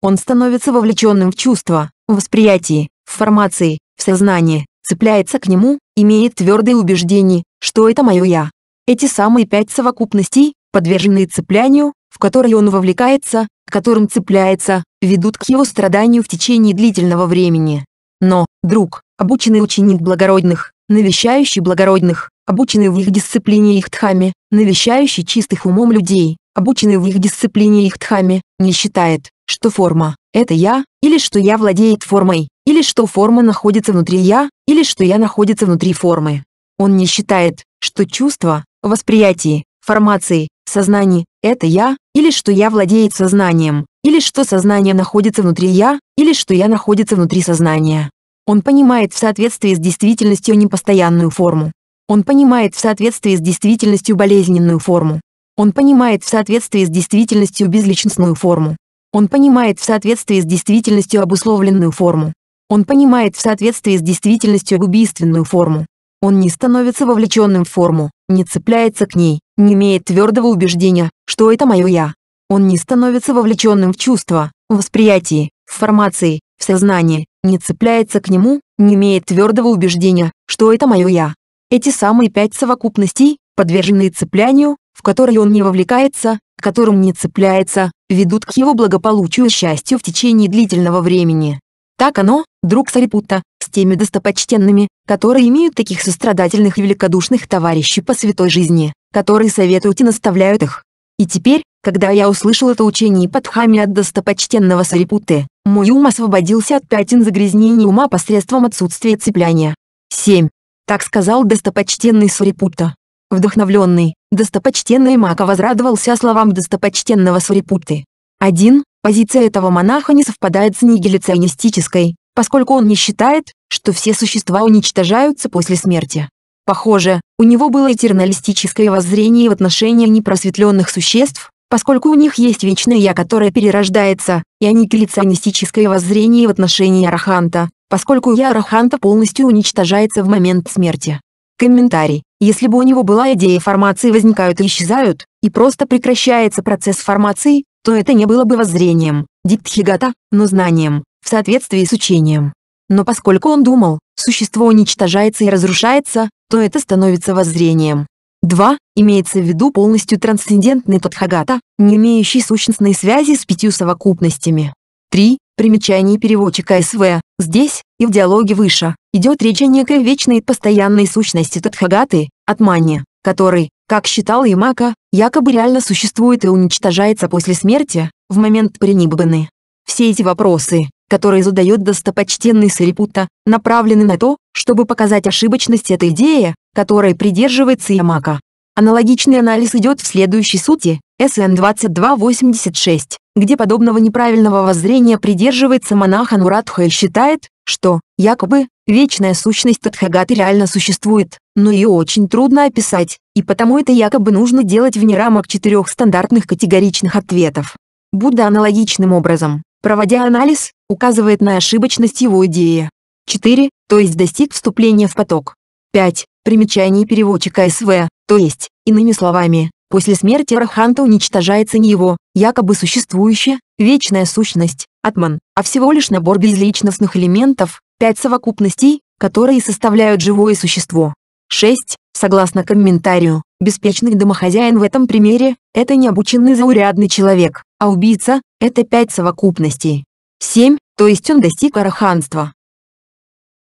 Он становится вовлеченным в чувство, в восприятие, в формации, в сознание, цепляется к нему, имеет твердые убеждения, что это мое «я». Эти самые пять совокупностей, подверженные цеплянию, в которые он вовлекается, к которым цепляется, ведут к его страданию в течение длительного времени. Но, друг, обученный ученик благородных, навещающий благородных, обученный в их дисциплине их тхами, навещающий чистых умом людей, обученный в их дисциплине их тхами, не считает, что форма – это я, или что я владеет формой, или что форма находится внутри я, или что я находится внутри формы. Он не считает, что чувство восприятии, формации, сознании – это «я», или что «я» владеет сознанием, или что сознание находится внутри «я», или что «я» находится внутри сознания. Он понимает в соответствии с действительностью непостоянную форму. Он понимает в соответствии с действительностью болезненную форму. Он понимает в соответствии с действительностью безличностную форму. Он понимает в соответствии с действительностью обусловленную форму. Он понимает в соответствии с действительностью убийственную форму. Он не становится вовлеченным в форму, не цепляется к ней, не имеет твердого убеждения, что это мое «я». Он не становится вовлеченным в чувства, в восприятии, в формации, в сознании, не цепляется к нему, не имеет твердого убеждения, что это мое «я». Эти самые пять совокупностей, подверженные цеплянию, в которые он не вовлекается, к которым не цепляется, ведут к его благополучию и счастью в течение длительного времени. Так оно, друг Сарипутта, с теми достопочтенными, которые имеют таких сострадательных и великодушных товарищей по святой жизни, которые советуют и наставляют их. И теперь, когда я услышал это учение Падхами от достопочтенного Сарипуты, мой ум освободился от пятен загрязнений ума посредством отсутствия цепляния. 7. Так сказал достопочтенный Сурипутта. Вдохновленный, достопочтенный Мака возрадовался словам достопочтенного Сурипутты. 1. Позиция этого монаха не совпадает с нигилиционистической, поскольку он не считает, что все существа уничтожаются после смерти. Похоже, у него было этерналистическое воззрение в отношении непросветленных существ, поскольку у них есть вечное «я», которое перерождается, и аникелиционистическое воззрение в отношении Араханта, поскольку «я» Араханта полностью уничтожается в момент смерти. Комментарий. Если бы у него была идея формации возникают и исчезают, и просто прекращается процесс формации, то это не было бы воззрением, диптхигата, но знанием, в соответствии с учением. Но поскольку он думал, существо уничтожается и разрушается, то это становится воззрением. 2. Имеется в виду полностью трансцендентный Тадхагата, не имеющий сущностной связи с пятью совокупностями. 3. Примечание переводчика СВ. Здесь, и в диалоге выше, идет речь о некой вечной и постоянной сущности Тадхагаты, Атмани, который, как считал Ямака, якобы реально существует и уничтожается после смерти, в момент приниббаны. Все эти вопросы, которые задает достопочтенный Сарипутта, направлены на то, чтобы показать ошибочность этой идеи, которой придерживается Ямака. Аналогичный анализ идет в следующей сути, СН 2286, где подобного неправильного воззрения придерживается монах Анурадха и считает, что, якобы, вечная сущность Тадхагаты реально существует, но ее очень трудно описать, и потому это якобы нужно делать вне рамок четырех стандартных категоричных ответов. Будда аналогичным образом, проводя анализ, указывает на ошибочность его идеи. 4. То есть достиг вступления в поток. 5. Примечание переводчика СВ, то есть, иными словами, после смерти Арханта уничтожается не его, якобы существующая, вечная сущность, атман, а всего лишь набор безличностных элементов, пять совокупностей, которые составляют живое существо. 6. Согласно комментарию, беспечный домохозяин в этом примере – это необученный заурядный человек, а убийца – это пять совокупностей. Семь, то есть он достиг араханства.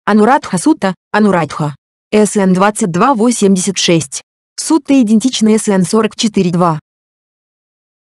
Анурадха сутта, Анурадха. СН 2286. Сутта идентична СН 44.2.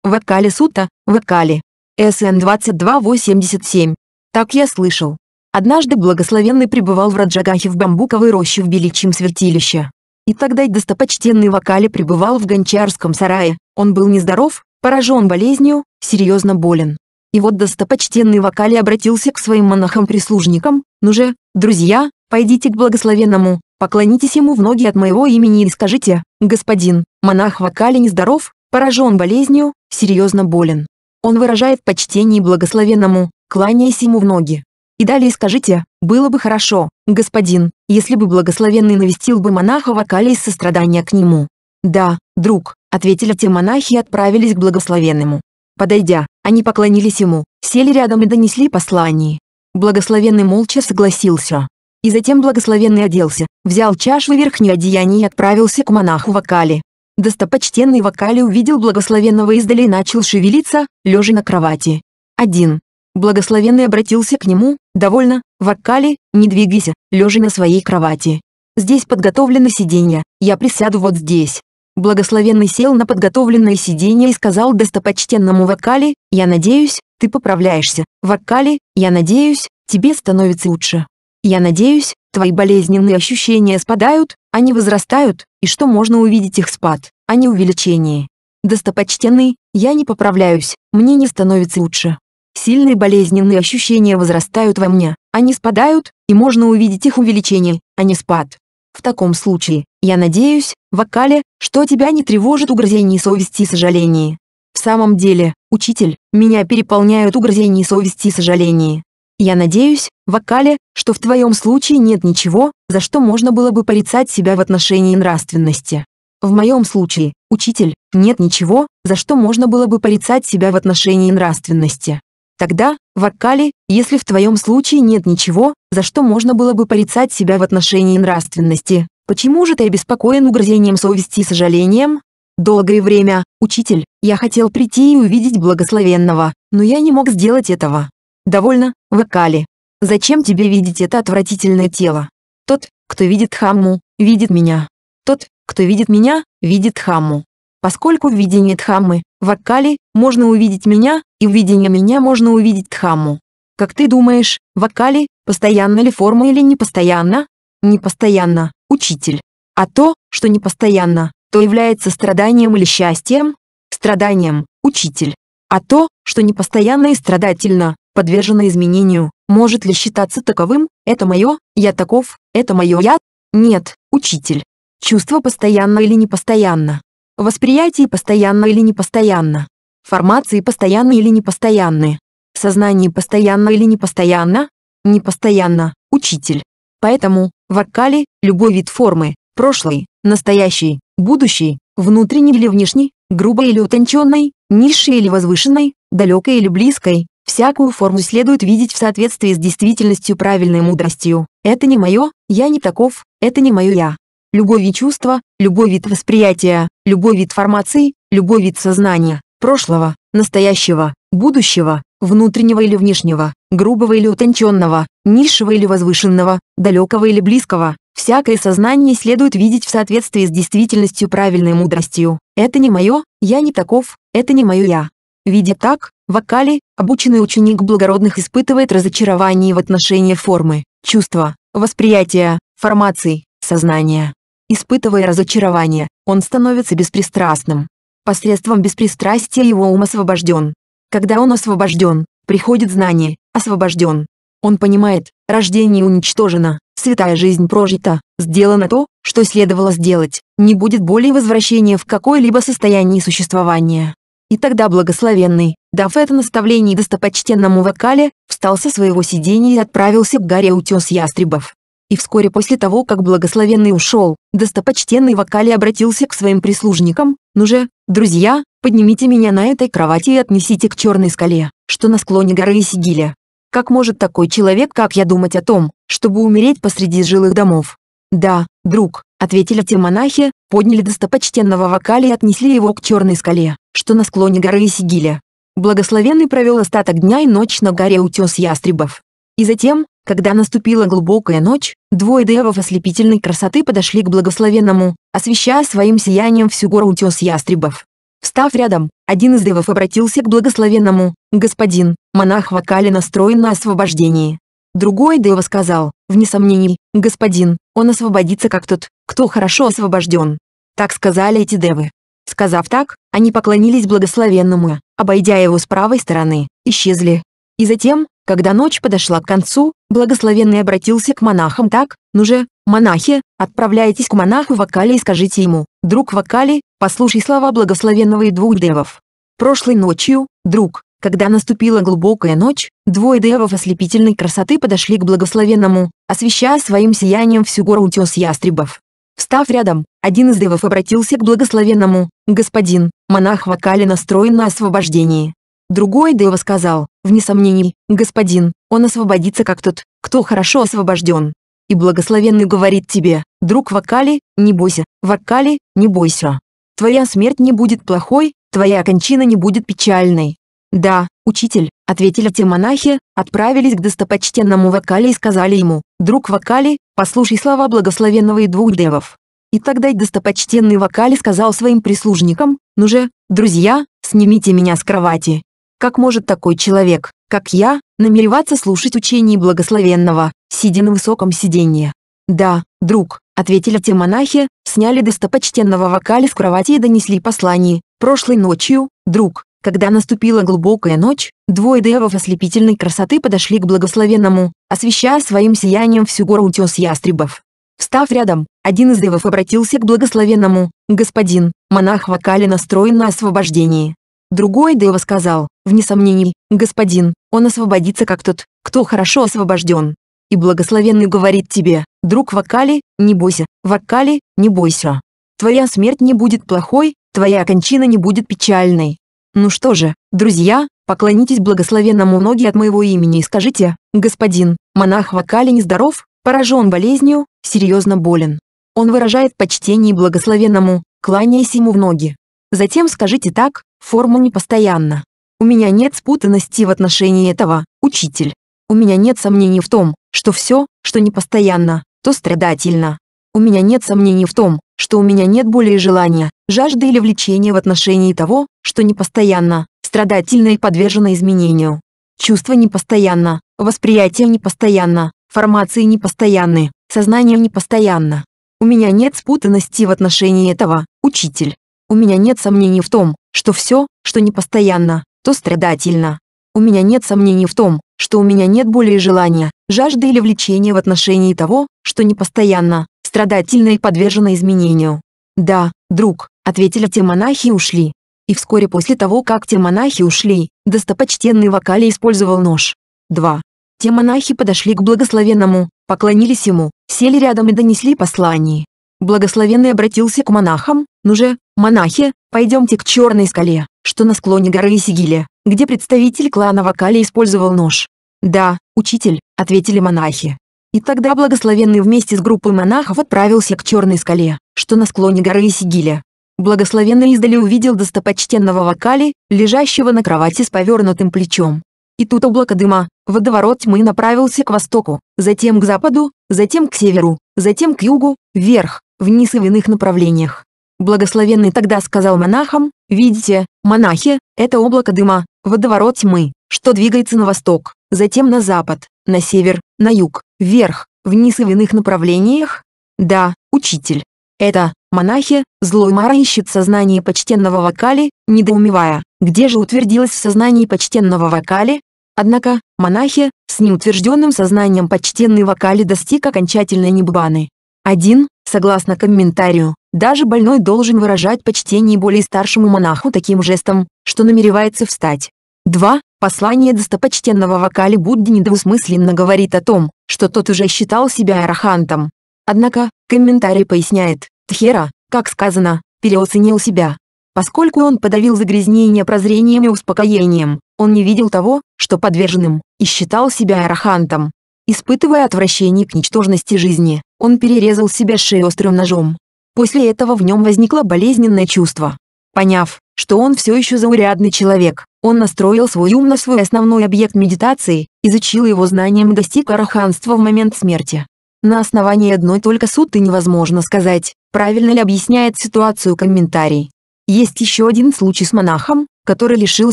Вакали сутта, Вакали. СН 2287. Так я слышал. Однажды благословенный пребывал в Раджагахе в бамбуковой роще в Беличьем святилище. И тогда достопочтенный Вакали пребывал в гончарском сарае, он был нездоров, поражен болезнью, серьезно болен. И вот достопочтенный вокали обратился к своим монахам-прислужникам, «Ну же, друзья, пойдите к благословенному, поклонитесь ему в ноги от моего имени и скажите, господин, монах вокали нездоров, поражен болезнью, серьезно болен. Он выражает почтение благословенному, кланяясь ему в ноги. И далее скажите, было бы хорошо, господин, если бы благословенный навестил бы монаха вокали из сострадания к нему. Да, друг, Ответили те монахи и отправились к благословенному. Подойдя, они поклонились ему, сели рядом и донесли послание. Благословенный молча согласился. И затем благословенный оделся, взял чашу и верхнее одеяние и отправился к монаху Вакали. Достопочтенный Вакали увидел благословенного издали и начал шевелиться, лежа на кровати. 1. Благословенный обратился к нему, довольно, Вакали, не двигайся, лежа на своей кровати. Здесь подготовлено сиденье, я присяду вот здесь. Благословенный сел на подготовленное сиденье и сказал достопочтенному Вакали, «Я надеюсь, ты поправляешься. Вакали, я надеюсь, тебе становится лучше. Я надеюсь, твои болезненные ощущения спадают, они возрастают, и что можно увидеть их спад, а не увеличение. Достопочтенный, я не поправляюсь, мне не становится лучше. Сильные болезненные ощущения возрастают во мне, они спадают, и можно увидеть их увеличение, а не спад. В таком случае, я надеюсь, вокале, что тебя не тревожит угрызение совести и сожаление. В самом деле, учитель, меня переполняют угрызения совести и сожаление. Я надеюсь, вокале, что в твоем случае нет ничего, за что можно было бы порицать себя в отношении нравственности. В моем случае, учитель, нет ничего, за что можно было бы порицать себя в отношении нравственности. Тогда, в Аккале, если в твоем случае нет ничего, за что можно было бы порицать себя в отношении нравственности, почему же ты обеспокоен угрозением совести и сожалением? Долгое время, учитель, я хотел прийти и увидеть благословенного, но я не мог сделать этого. Довольно, в Аккале. Зачем тебе видеть это отвратительное тело? Тот, кто видит Хамму, видит меня. Тот, кто видит меня, видит Хамму. Поскольку в видении Дхаммы в Аккале можно увидеть меня, и в видении меня можно увидеть Тхаму. Как ты думаешь, в Аккале постоянна ли форма или непостоянна? Непостоянно, учитель. А то, что непостоянно, то является страданием или счастьем? Страданием, учитель. А то, что непостоянно и страдательно, подвержено изменению, может ли считаться таковым, это мое, я таков, это мое я? Нет, учитель. Чувство постоянно или непостоянно, Восприятии постоянно или непостоянно. Формации постоянно или непостоянны. Сознании постоянно или непостоянно. Непостоянно. Учитель. Поэтому, в Аккале, любой вид формы, прошлый, настоящий, будущий, внутренний или внешний, грубой или утонченной, низшей или возвышенной, далекой или близкой, всякую форму следует видеть в соответствии с действительностью правильной мудростью. Это не мое, я не таков, это не мое я любой вид чувства, любой вид восприятия, любой вид формации, любой вид сознания, прошлого, настоящего, будущего, внутреннего или внешнего, грубого или утонченного, низшего или возвышенного, далекого или близкого. Всякое сознание следует видеть в соответствии с действительностью правильной мудростью. Это не мое, я не таков, это не мое я. Видя так, в Акале, обученный ученик благородных испытывает разочарование в отношении формы, чувства, восприятия, формаций, сознания. Испытывая разочарование, он становится беспристрастным. Посредством беспристрастия его ум освобожден. Когда он освобожден, приходит знание, освобожден. Он понимает, рождение уничтожено, святая жизнь прожита, сделано то, что следовало сделать, не будет более возвращения в какое-либо состояние существования. И тогда благословенный, дав это наставление достопочтенному вокале, встал со своего сидения и отправился к горе Утес Ястребов. И вскоре после того, как благословенный ушел, достопочтенный вокали обратился к своим прислужникам, «Ну же, друзья, поднимите меня на этой кровати и отнесите к черной скале, что на склоне горы Сигиля. Как может такой человек, как я, думать о том, чтобы умереть посреди жилых домов?» «Да, друг», — ответили те монахи, подняли достопочтенного вокали и отнесли его к черной скале, что на склоне горы Сигиля. Благословенный провел остаток дня и ночь на горе Утес Ястребов. И затем, когда наступила глубокая ночь, двое девов ослепительной красоты подошли к благословенному, освещая своим сиянием всю гору утес ястребов. Встав рядом, один из девов обратился к благословенному, «Господин, монах Вакали настроен на освобождение». Другой дева сказал, «Вне сомнений, господин, он освободится как тот, кто хорошо освобожден». Так сказали эти девы. Сказав так, они поклонились благословенному, обойдя его с правой стороны, исчезли. И затем, когда ночь подошла к концу, Благословенный обратился к монахам так, ну же, монахи, отправляйтесь к монаху Вакали и скажите ему, друг Вакали, послушай слова благословенного и двух девов. Прошлой ночью, друг, когда наступила глубокая ночь, двое девов ослепительной красоты подошли к благословенному, освещая своим сиянием всю гору утес ястребов. Встав рядом, один из девов обратился к благословенному, «Господин, монах Вакали настроен на освобождение». Другой дева сказал, «Вне сомнений, господин, он освободится как тот, кто хорошо освобожден. И благословенный говорит тебе, друг Вакали, не бойся, Вакали, не бойся. Твоя смерть не будет плохой, твоя кончина не будет печальной. Да, учитель, ответили те монахи, отправились к достопочтенному Вакали и сказали ему, друг Вакали, послушай слова благословенного и двух девов. И тогда достопочтенный Вакали сказал своим прислужникам, ну же, друзья, снимите меня с кровати, как может такой человек, как я, намереваться слушать учение благословенного, сидя на высоком сиденье? «Да, друг», — ответили те монахи, сняли достопочтенного вокали с кровати и донесли послание. «Прошлой ночью, друг, когда наступила глубокая ночь, двое девов ослепительной красоты подошли к благословенному, освещая своим сиянием всю гору утес ястребов. Встав рядом, один из девов обратился к благословенному, «Господин, монах Вакали настроен на освобождение, Другой дэва сказал, вне сомнений, господин, он освободится как тот, кто хорошо освобожден. И благословенный говорит тебе, друг Вакали, не бойся, Вакали, не бойся. Твоя смерть не будет плохой, твоя кончина не будет печальной. Ну что же, друзья, поклонитесь благословенному ноги от моего имени и скажите, господин, монах Вакали нездоров, поражен болезнью, серьезно болен. Он выражает почтение благословенному, кланяясь ему в ноги. Затем скажите так, форма непостоянна. У меня нет спутанности в отношении этого, учитель. У меня нет сомнений в том, что все, что непостоянно, то страдательно. У меня нет сомнений в том, что у меня нет более желания, жажды или влечения в отношении того, что непостоянно, страдательно и подвержено изменению. Чувство непостоянно, восприятие непостоянно, формации непостоянны, сознание непостоянно. У меня нет спутанности в отношении этого, учитель. У меня нет сомнений в том, что все, что не постоянно, то страдательно. У меня нет сомнений в том, что у меня нет более желания, жажды или влечения в отношении того, что не постоянно, страдательно и подвержено изменению. «Да, друг», — ответили те монахи и ушли. И вскоре после того, как те монахи ушли, достопочтенный вокали использовал нож. 2. Те монахи подошли к благословенному, поклонились ему, сели рядом и донесли послание. Благословенный обратился к монахам, «Ну же, монахи, пойдемте к черной скале, что на склоне горы Сигиле, где представитель клана Вакали использовал нож». «Да, учитель», — ответили монахи. И тогда благословенный вместе с группой монахов отправился к черной скале, что на склоне горы Сигиля. Благословенный издали увидел достопочтенного Вакали, лежащего на кровати с повернутым плечом. И тут облако дыма, водоворот тьмы направился к востоку, затем к западу, затем к северу, затем к югу, вверх, в иных направлениях. Благословенный тогда сказал монахам, «Видите, монахи, это облако дыма, водоворот тьмы, что двигается на восток, затем на запад, на север, на юг, вверх, в иных направлениях? Да, учитель. Это, монахи, злой Мара ищет сознание почтенного вокали, недоумевая, где же утвердилось в сознании почтенного вокали? Однако, монахи, с неутвержденным сознанием почтенный вокали достиг окончательной небыбаны, 1. Согласно комментарию, даже больной должен выражать почтение более старшему монаху таким жестом, что намеревается встать. 2. Послание достопочтенного вокали Будды недвусмысленно говорит о том, что тот уже считал себя арахантом. Однако, комментарий поясняет, Тхера, как сказано, переоценил себя. Поскольку он подавил загрязнение прозрением и успокоением, он не видел того, что подверженным, и считал себя арахантом. Испытывая отвращение к ничтожности жизни, он перерезал себя шею острым ножом. После этого в нем возникло болезненное чувство. Поняв, что он все еще заурядный человек, он настроил свой ум на свой основной объект медитации, изучил его знанием и достиг араханства в момент смерти. На основании одной только сутты невозможно сказать, правильно ли объясняет ситуацию комментарий. Есть еще один случай с монахом, который лишил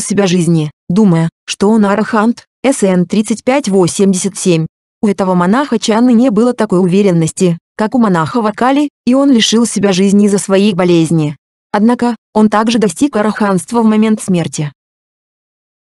себя жизни, думая, что он арахант, СН 3587, у этого монаха Чанны не было такой уверенности, как у монаха Вакали, и он лишил себя жизни из-за своей болезни. Однако, он также достиг араханства в момент смерти.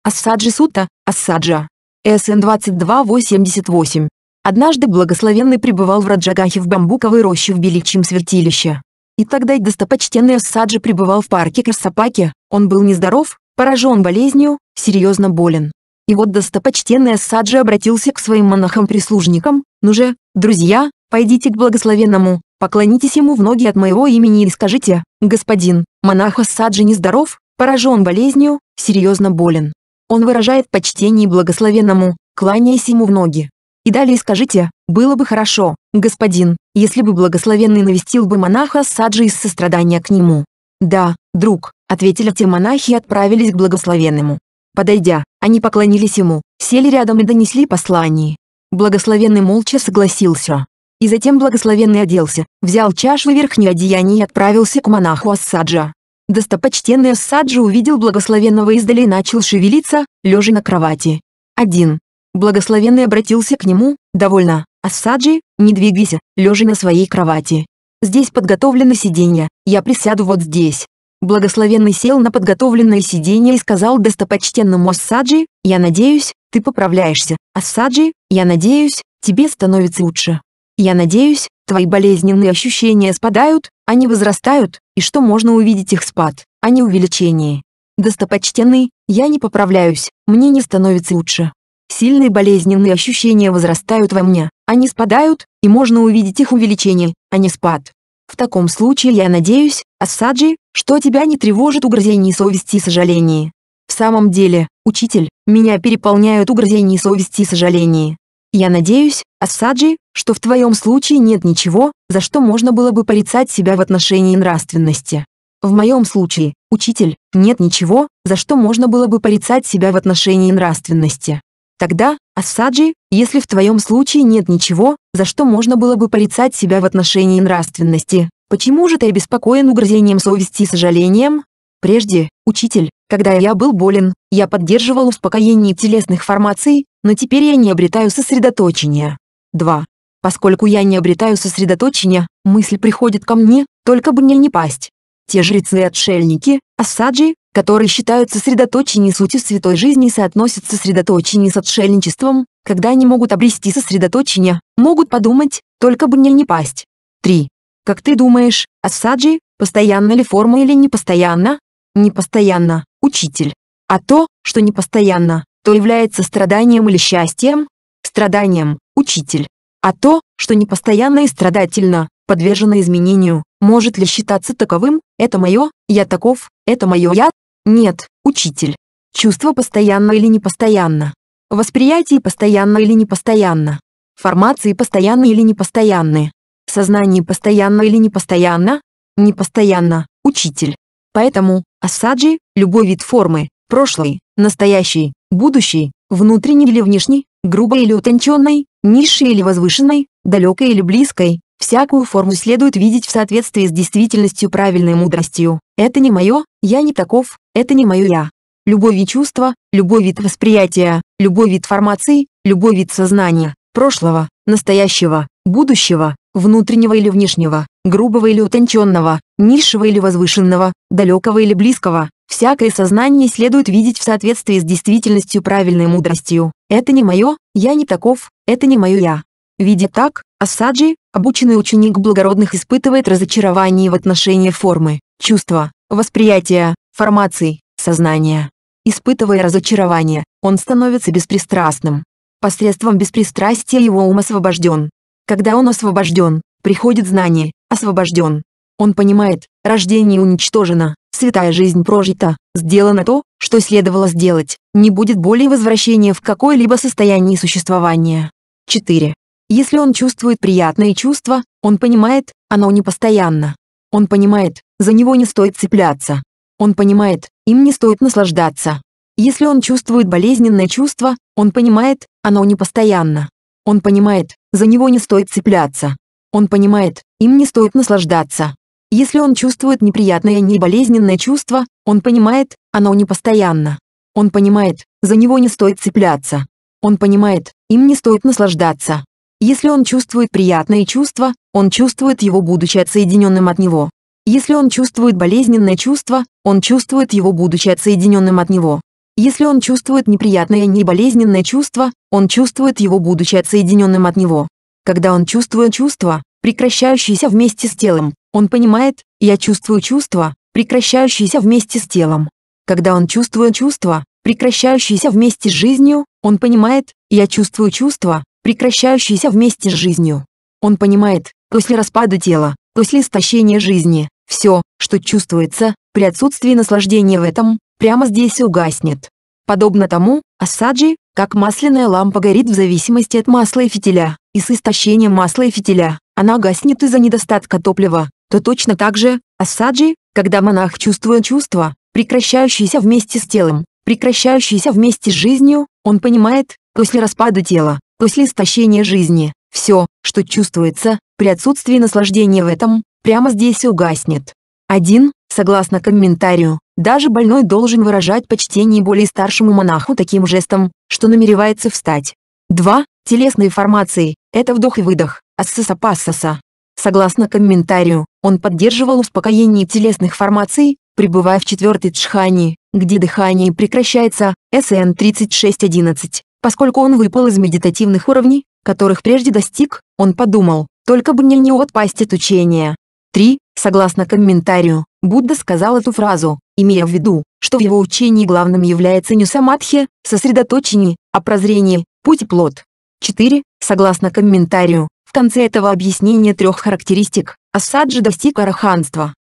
Ассаджи Сута, Ассаджа. СН 2288. Однажды благословенный пребывал в Раджагахе в бамбуковой роще в Беличьем святилище. И тогда достопочтенный Ассаджи пребывал в парке Карсапаке, он был нездоров, поражен болезнью, серьезно болен. И вот достопочтенный Саджи обратился к своим монахам-прислужникам, «Ну же, друзья, пойдите к благословенному, поклонитесь ему в ноги от моего имени и скажите, господин, монах Саджи нездоров, поражен болезнью, серьезно болен. Он выражает почтение благословенному, кланяясь ему в ноги. И далее скажите, было бы хорошо, господин, если бы благословенный навестил бы монаха Саджи из сострадания к нему. Да, друг, ответили те монахи и отправились к благословенному. Подойдя, они поклонились ему, сели рядом и донесли послание. Благословенный молча согласился. И затем благословенный оделся, взял чашу и верхнее одеяние и отправился к монаху Ассаджа. Достопочтенный Ассаджа увидел благословенного издали и начал шевелиться, лежа на кровати. Один. Благословенный обратился к нему, довольно, Ассаджи, не двигайся, лежа на своей кровати. Здесь подготовлено сиденье, я присяду вот здесь. Благословенный сел на подготовленное сиденье и сказал достопочтенному Ассаджи, «Я надеюсь, ты поправляешься. Ассаджи, я надеюсь, тебе становится лучше. Я надеюсь, твои болезненные ощущения спадают, они возрастают, и что можно увидеть их спад, а не увеличение. Достопочтенный, я не поправляюсь, мне не становится лучше. Сильные болезненные ощущения возрастают во мне, они спадают, и можно увидеть их увеличение, а не спад. В таком случае я надеюсь, Ассаджи, что тебя не тревожит угрызение совести и сожаление. В самом деле, учитель, меня переполняют угрызения совести и сожаление. Я надеюсь, Ассаджи, что в твоем случае нет ничего, за что можно было бы порицать себя в отношении нравственности. В моем случае, учитель, нет ничего, за что можно было бы порицать себя в отношении нравственности. Тогда, Ассаджи, если в твоем случае нет ничего, за что можно было бы порицать себя в отношении нравственности, почему же ты обеспокоен угрозением совести и сожалением? Прежде, учитель, когда я был болен, я поддерживал успокоение телесных формаций, но теперь я не обретаю сосредоточения. 2. Поскольку я не обретаю сосредоточения, мысль приходит ко мне, только бы мне не пасть. Те жрецы и отшельники, Ассаджи? которые считают сосредоточение сути святой жизни и соотносят сосредоточение с отшельничеством, когда они могут обрести сосредоточение, могут подумать, только бы не не пасть. 3. Как ты думаешь, асаджи, постоянно ли форма или непостоянна? Непостоянна, учитель. А то, что непостоянно, то является страданием или счастьем? Страданием, учитель. А то, что непостоянно и страдательно, подвержено изменению, может ли считаться таковым, это мое, я таков, это мое я, нет, учитель. Чувство постоянно или непостоянно. Восприятие постоянно или непостоянно. Формации постоянно или непостоянны. Сознание постоянно или непостоянно? Непостоянно, учитель. Поэтому, асаджи, любой вид формы, прошлый, настоящий, будущий, внутренний или внешний, грубой или утонченной, низшей или возвышенной, далекой или близкой, Всякую форму следует видеть в соответствии с действительностью правильной мудростью. Это не мое, я не таков, это не мое я. Любой вид чувства, любой вид восприятия, любой вид формации, любой вид сознания, прошлого, настоящего, будущего, внутреннего или внешнего, грубого или утонченного, низшего или возвышенного, далекого или близкого. Всякое сознание следует видеть в соответствии с действительностью правильной мудростью. Это не мое, я не таков, это не мое я. Видя так, Асаджи, обученный ученик благородных испытывает разочарование в отношении формы, чувства, восприятия, формаций, сознания. Испытывая разочарование, он становится беспристрастным. Посредством беспристрастия его ум освобожден. Когда он освобожден, приходит знание, освобожден. Он понимает, рождение уничтожено, святая жизнь прожита, сделано то, что следовало сделать, не будет более возвращения в какое-либо состояние существования. 4. Если он чувствует приятные чувства, он понимает, оно не постоянно. Он понимает, за него не стоит цепляться. Он понимает, им не стоит наслаждаться. Если он чувствует болезненное чувство, он понимает, оно не постоянно. Он понимает, за него не стоит цепляться. Он понимает, им не стоит наслаждаться. Если он чувствует неприятное неболезненное чувство, он понимает, оно не постоянно. Он понимает, за него не стоит цепляться. Он понимает, им не стоит наслаждаться. Если он чувствует приятные чувства, он чувствует его, будучи отсоединенным от него. Если он чувствует болезненное чувство, он чувствует его, будучи отсоединенным от него. Если он чувствует неприятное и неболезненное чувство, он чувствует его, будучи отсоединенным от него. Когда он чувствует чувство, прекращающееся вместе с телом, он понимает «я чувствую чувство, прекращающееся вместе с телом». Когда он чувствует чувство, прекращающееся вместе с жизнью, он понимает «я чувствую чувство, прекращающийся вместе с жизнью. Он понимает, после распада тела, после истощения жизни, все, что чувствуется, при отсутствии наслаждения в этом, прямо здесь и угаснет. Подобно тому, асаджи, как масляная лампа горит в зависимости от масла и фитиля, и с истощением масла и фитиля, она гаснет из-за недостатка топлива, то точно так же, асаджи, когда монах чувствует чувства, прекращающиеся вместе с телом, прекращающиеся вместе с жизнью, он понимает, после распада тела, после истощения жизни, все, что чувствуется, при отсутствии наслаждения в этом, прямо здесь и угаснет. 1. Согласно комментарию, даже больной должен выражать почтение более старшему монаху таким жестом, что намеревается встать. 2. Телесные формации – это вдох и выдох, ассаса-пассаса. Согласно комментарию, он поддерживал успокоение телесных формаций, пребывая в четвертой джхани, где дыхание прекращается, СН 3611. Поскольку он выпал из медитативных уровней, которых прежде достиг, он подумал, только бы мне не отпасть от учения. 3. Согласно комментарию, Будда сказал эту фразу, имея в виду, что в его учении главным является не самадхи, сосредоточение, а прозрение, путь и плод. 4. Согласно комментарию, в конце этого объяснения трех характеристик, Асаджи достиг араханства.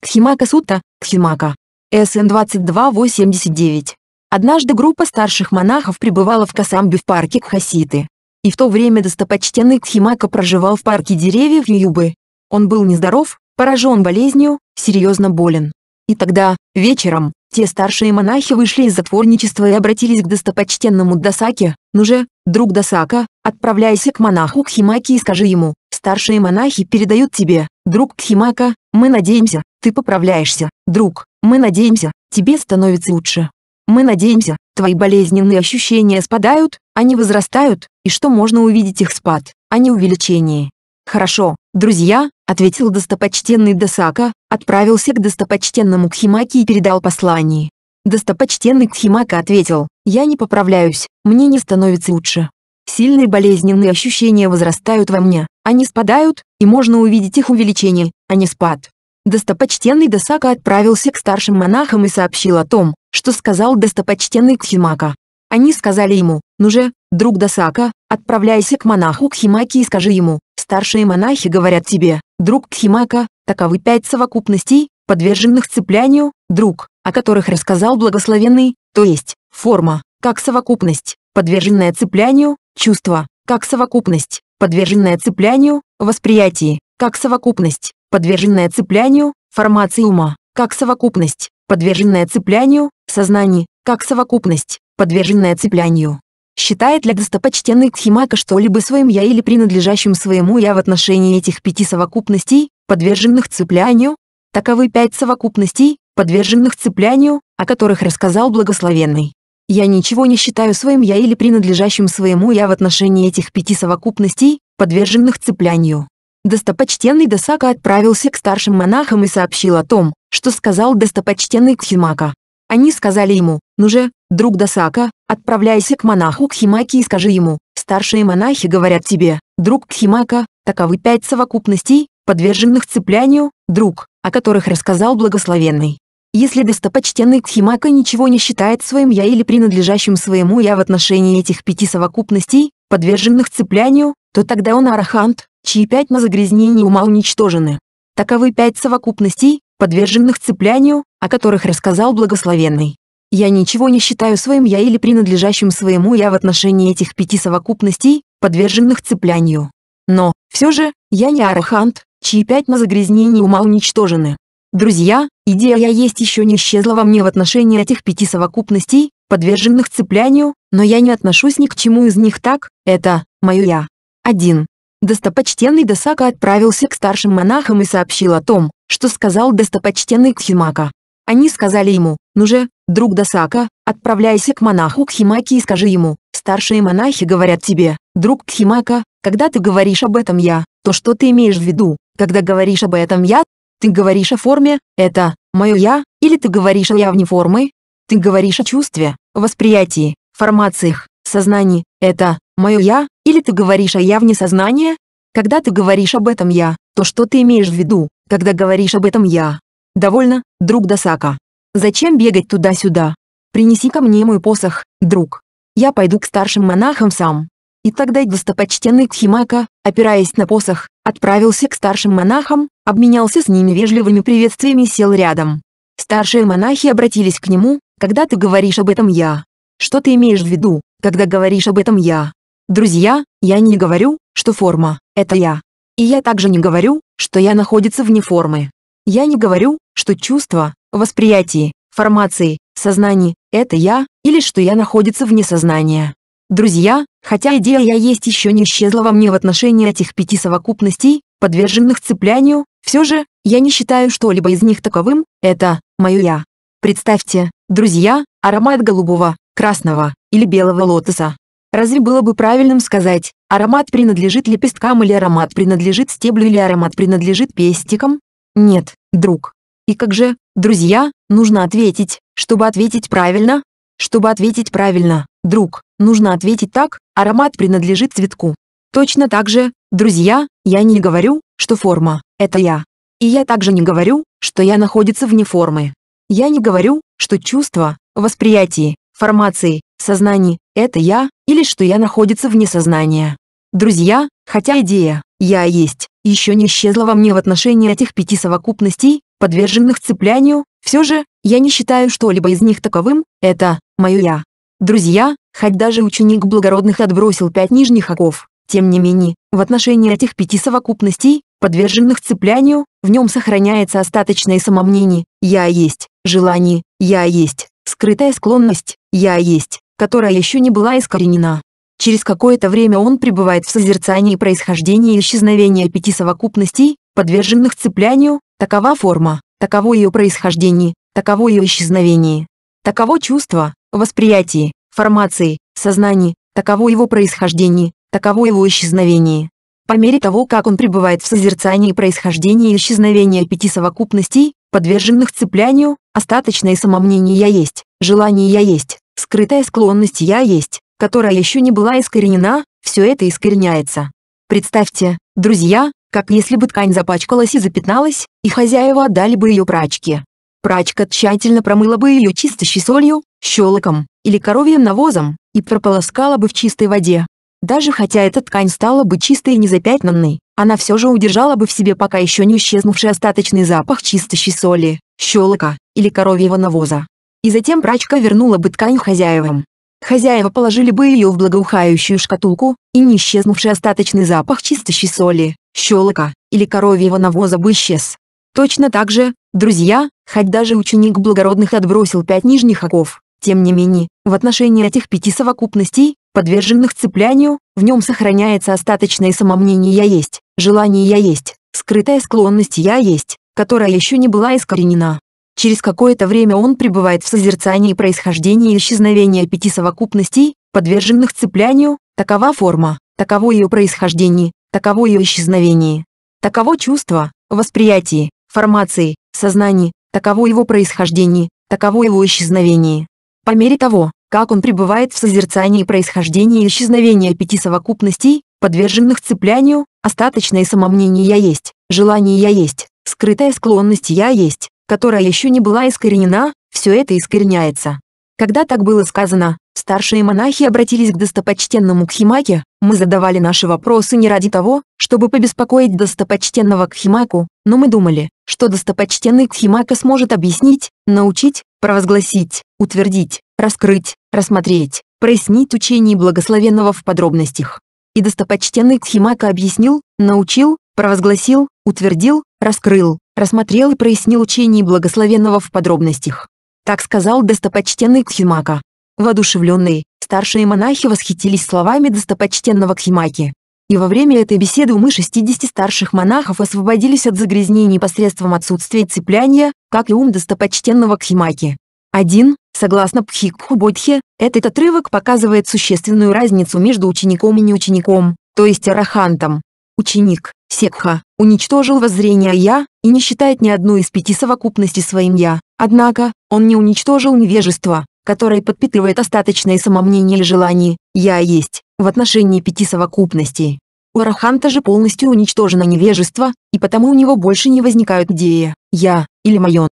Кхимака Сута, Кхимака. СН 2289. Однажды группа старших монахов пребывала в Касамбе в парке Кхаситы. И в то время достопочтенный Кхимака проживал в парке деревьев Ююбы. Он был нездоров, поражен болезнью, серьезно болен. И тогда, вечером, те старшие монахи вышли из затворничества и обратились к достопочтенному Дасаке, «Ну же, друг Дасака, отправляйся к монаху Кхимаке и скажи ему, старшие монахи передают тебе, друг Кхимака, мы надеемся, ты поправляешься, друг, мы надеемся, тебе становится лучше». Мы надеемся, твои болезненные ощущения спадают, они возрастают, и что можно увидеть их спад, а не увеличение. Хорошо, друзья, ответил достопочтенный Досака, отправился к достопочтенному Кхимаке и передал послание. Достопочтенный Кхимака ответил, я не поправляюсь, мне не становится лучше. Сильные болезненные ощущения возрастают во мне, они спадают, и можно увидеть их увеличение, а не спад. Достопочтенный Досака отправился к старшим монахам и сообщил о том, что сказал достопочтенный Кхимака. Они сказали ему, ну же, друг Дасака, отправляйся к монаху Кхимаки и скажи ему, старшие монахи говорят тебе, друг Кхимака, таковы пять совокупностей, подверженных цеплянию, друг, о которых рассказал благословенный, то есть, форма, как совокупность, подверженная цеплянию, чувство, как совокупность, подверженная цеплянию, восприятие, как совокупность, подверженная цеплянию, формация ума, как совокупность, подверженное цеплянию, сознание, как совокупность, подверженное цеплянию. Считает ли достопочтенный Кхимака что-либо своим «я» или принадлежащим своему «я» в отношении этих пяти совокупностей, подверженных цеплянию? Таковы пять совокупностей, подверженных цеплянию, о которых рассказал благословенный. Я ничего не считаю своим «я» или принадлежащим своему «я» в отношении этих пяти совокупностей, подверженных цеплянию. Достопочтенный Досака отправился к старшим монахам и сообщил о том, что сказал достопочтенный Кхимака. Они сказали ему, ну же, друг Дасака, отправляйся к монаху Кхимаки и скажи ему, старшие монахи говорят тебе, друг Кхимака, таковы пять совокупностей, подверженных цеплянию, друг, о которых рассказал благословенный. Если достопочтенный Кхимака ничего не считает своим «я» или принадлежащим своему «я» в отношении этих пяти совокупностей, подверженных цеплянию, то тогда он арахант, чьи пять на загрязнении ума уничтожены. Таковы пять совокупностей, подверженных цеплянию, о которых рассказал благословенный. Я ничего не считаю своим «я» или принадлежащим своему «я» в отношении этих пяти совокупностей, подверженных цеплянию. Но, все же, я не арахант, чьи пять на загрязнении ума уничтожены. Друзья, идея «я» есть еще не исчезла во мне в отношении этих пяти совокупностей, подверженных цеплянию, но я не отношусь ни к чему из них так, это мое «я». 1. Достопочтенный Досака отправился к старшим монахам и сообщил о том, что сказал достопочтенный Кхимака. Они сказали ему, ну же, друг Досака, отправляйся к монаху Кхимаки и скажи ему, старшие монахи говорят тебе, друг Кхимака, когда ты говоришь об этом я, то что ты имеешь в виду, когда говоришь об этом я, ты говоришь о форме, это, мое я, или ты говоришь о я вне формы, ты говоришь о чувстве, восприятии, формациях, сознании, это, мое я, или ты говоришь о я вне сознания, когда ты говоришь об этом я, то что ты имеешь в виду, когда говоришь об этом я? Довольно, друг Досака. Зачем бегать туда-сюда? Принеси ко мне мой посох, друг. Я пойду к старшим монахам сам. И тогда достопочтенный Кхимака, опираясь на посох, отправился к старшим монахам, обменялся с ними вежливыми приветствиями и сел рядом. Старшие монахи обратились к нему, когда ты говоришь об этом я. Что ты имеешь в виду, когда говоришь об этом я? Друзья, я не говорю, что форма – это я. И я также не говорю, что я находится вне формы. Я не говорю, что чувство, восприятие, формации, сознание – это я, или что я находится вне сознания. Друзья, хотя идея «я есть» еще не исчезла во мне в отношении этих пяти совокупностей, подверженных цеплянию, все же, я не считаю что-либо из них таковым, это мое «я». Представьте, друзья, аромат голубого, красного или белого лотоса. Разве было бы правильным сказать, аромат принадлежит лепесткам или аромат принадлежит стеблю или аромат принадлежит пестикам? Нет, друг. И как же, друзья, нужно ответить, чтобы ответить правильно? Чтобы ответить правильно, друг, нужно ответить так, аромат принадлежит цветку. Точно так же, друзья, я не говорю, что форма – это я. И я также не говорю, что я находится вне формы. Я не говорю, что чувства, восприятии, формации, сознание это я, или что я находится вне сознания. Друзья, хотя идея «я есть» еще не исчезла во мне в отношении этих пяти совокупностей, подверженных цеплянию, все же, я не считаю что-либо из них таковым, это мое «я». Друзья, хоть даже ученик благородных отбросил пять нижних оков, тем не менее, в отношении этих пяти совокупностей, подверженных цеплянию, в нем сохраняется остаточное самомнение «я есть», желание «я есть», скрытая склонность «я есть», которая еще не была искоренена. Через какое-то время он пребывает в созерцании происхождения и исчезновения пяти совокупностей, подверженных цеплянию, такова форма, таково ее происхождение, таково ее исчезновение. Таково чувство, восприятие, формации, сознание, таково его происхождение, таково его исчезновение. По мере того, как он пребывает в созерцании происхождения и исчезновения пяти совокупностей, подверженных цеплянию, остаточное самомнение «я есть», желание «я есть», Скрытая склонность «я есть», которая еще не была искоренена, все это искореняется. Представьте, друзья, как если бы ткань запачкалась и запятналась, и хозяева отдали бы ее прачке. Прачка тщательно промыла бы ее чистящей солью, щелоком или коровьим навозом и прополоскала бы в чистой воде. Даже хотя эта ткань стала бы чистой и незапятнанной, она все же удержала бы в себе пока еще не исчезнувший остаточный запах чистящей соли, щелока или коровьего навоза. И затем прачка вернула бы ткань хозяевам. Хозяева положили бы ее в благоухающую шкатулку, и не исчезнувший остаточный запах чистящей соли, щелока или коровьего навоза бы исчез. Точно так же, друзья, хоть даже ученик благородных отбросил пять нижних оков, тем не менее, в отношении этих пяти совокупностей, подверженных цеплянию, в нем сохраняется остаточное самомнение «я есть», желание «я есть», скрытая склонность «я есть», которая еще не была искоренена. Через какое-то время он пребывает в созерцании происхождения и исчезновения пяти совокупностей, подверженных цеплянию, такова форма, таково ее происхождение, таково ее исчезновение. Таково чувство, восприятие, формации, сознание, таково его происхождение, таково его исчезновение. По мере того, как он пребывает в созерцании происхождения и исчезновения пяти совокупностей, подверженных цеплянию, остаточное самомнение «я есть», желание «я есть», скрытая склонность «я есть», которая еще не была искоренена, все это искореняется. Когда так было сказано, старшие монахи обратились к достопочтенному Кхимаке, мы задавали наши вопросы не ради того, чтобы побеспокоить достопочтенного Кхимаку, но мы думали, что достопочтенный Кхимака сможет объяснить, научить, провозгласить, утвердить, раскрыть, рассмотреть, прояснить учение благословенного в подробностях. И достопочтенный Кхимака объяснил, научил, провозгласил, утвердил, раскрыл, рассмотрел и прояснил учение благословенного в подробностях. Так сказал достопочтенный Кхимака. Воодушевленные, старшие монахи восхитились словами достопочтенного Кхимаки. И во время этой беседы умы 60 старших монахов освободились от загрязнений посредством отсутствия цепляния, как и ум достопочтенного Кхимаки. 1. Согласно Пхикху Бодхе, этот отрывок показывает существенную разницу между учеником и неучеником, то есть арахантом. Ученик, Секха, уничтожил воззрение «я» и не считает ни одной из пяти совокупностей своим «я». Однако, он не уничтожил невежество, которое подпитывает остаточное самомнение или желание «я есть» в отношении пяти совокупностей. У Араханта же полностью уничтожено невежество, и потому у него больше не возникают идеи «я» или «моё».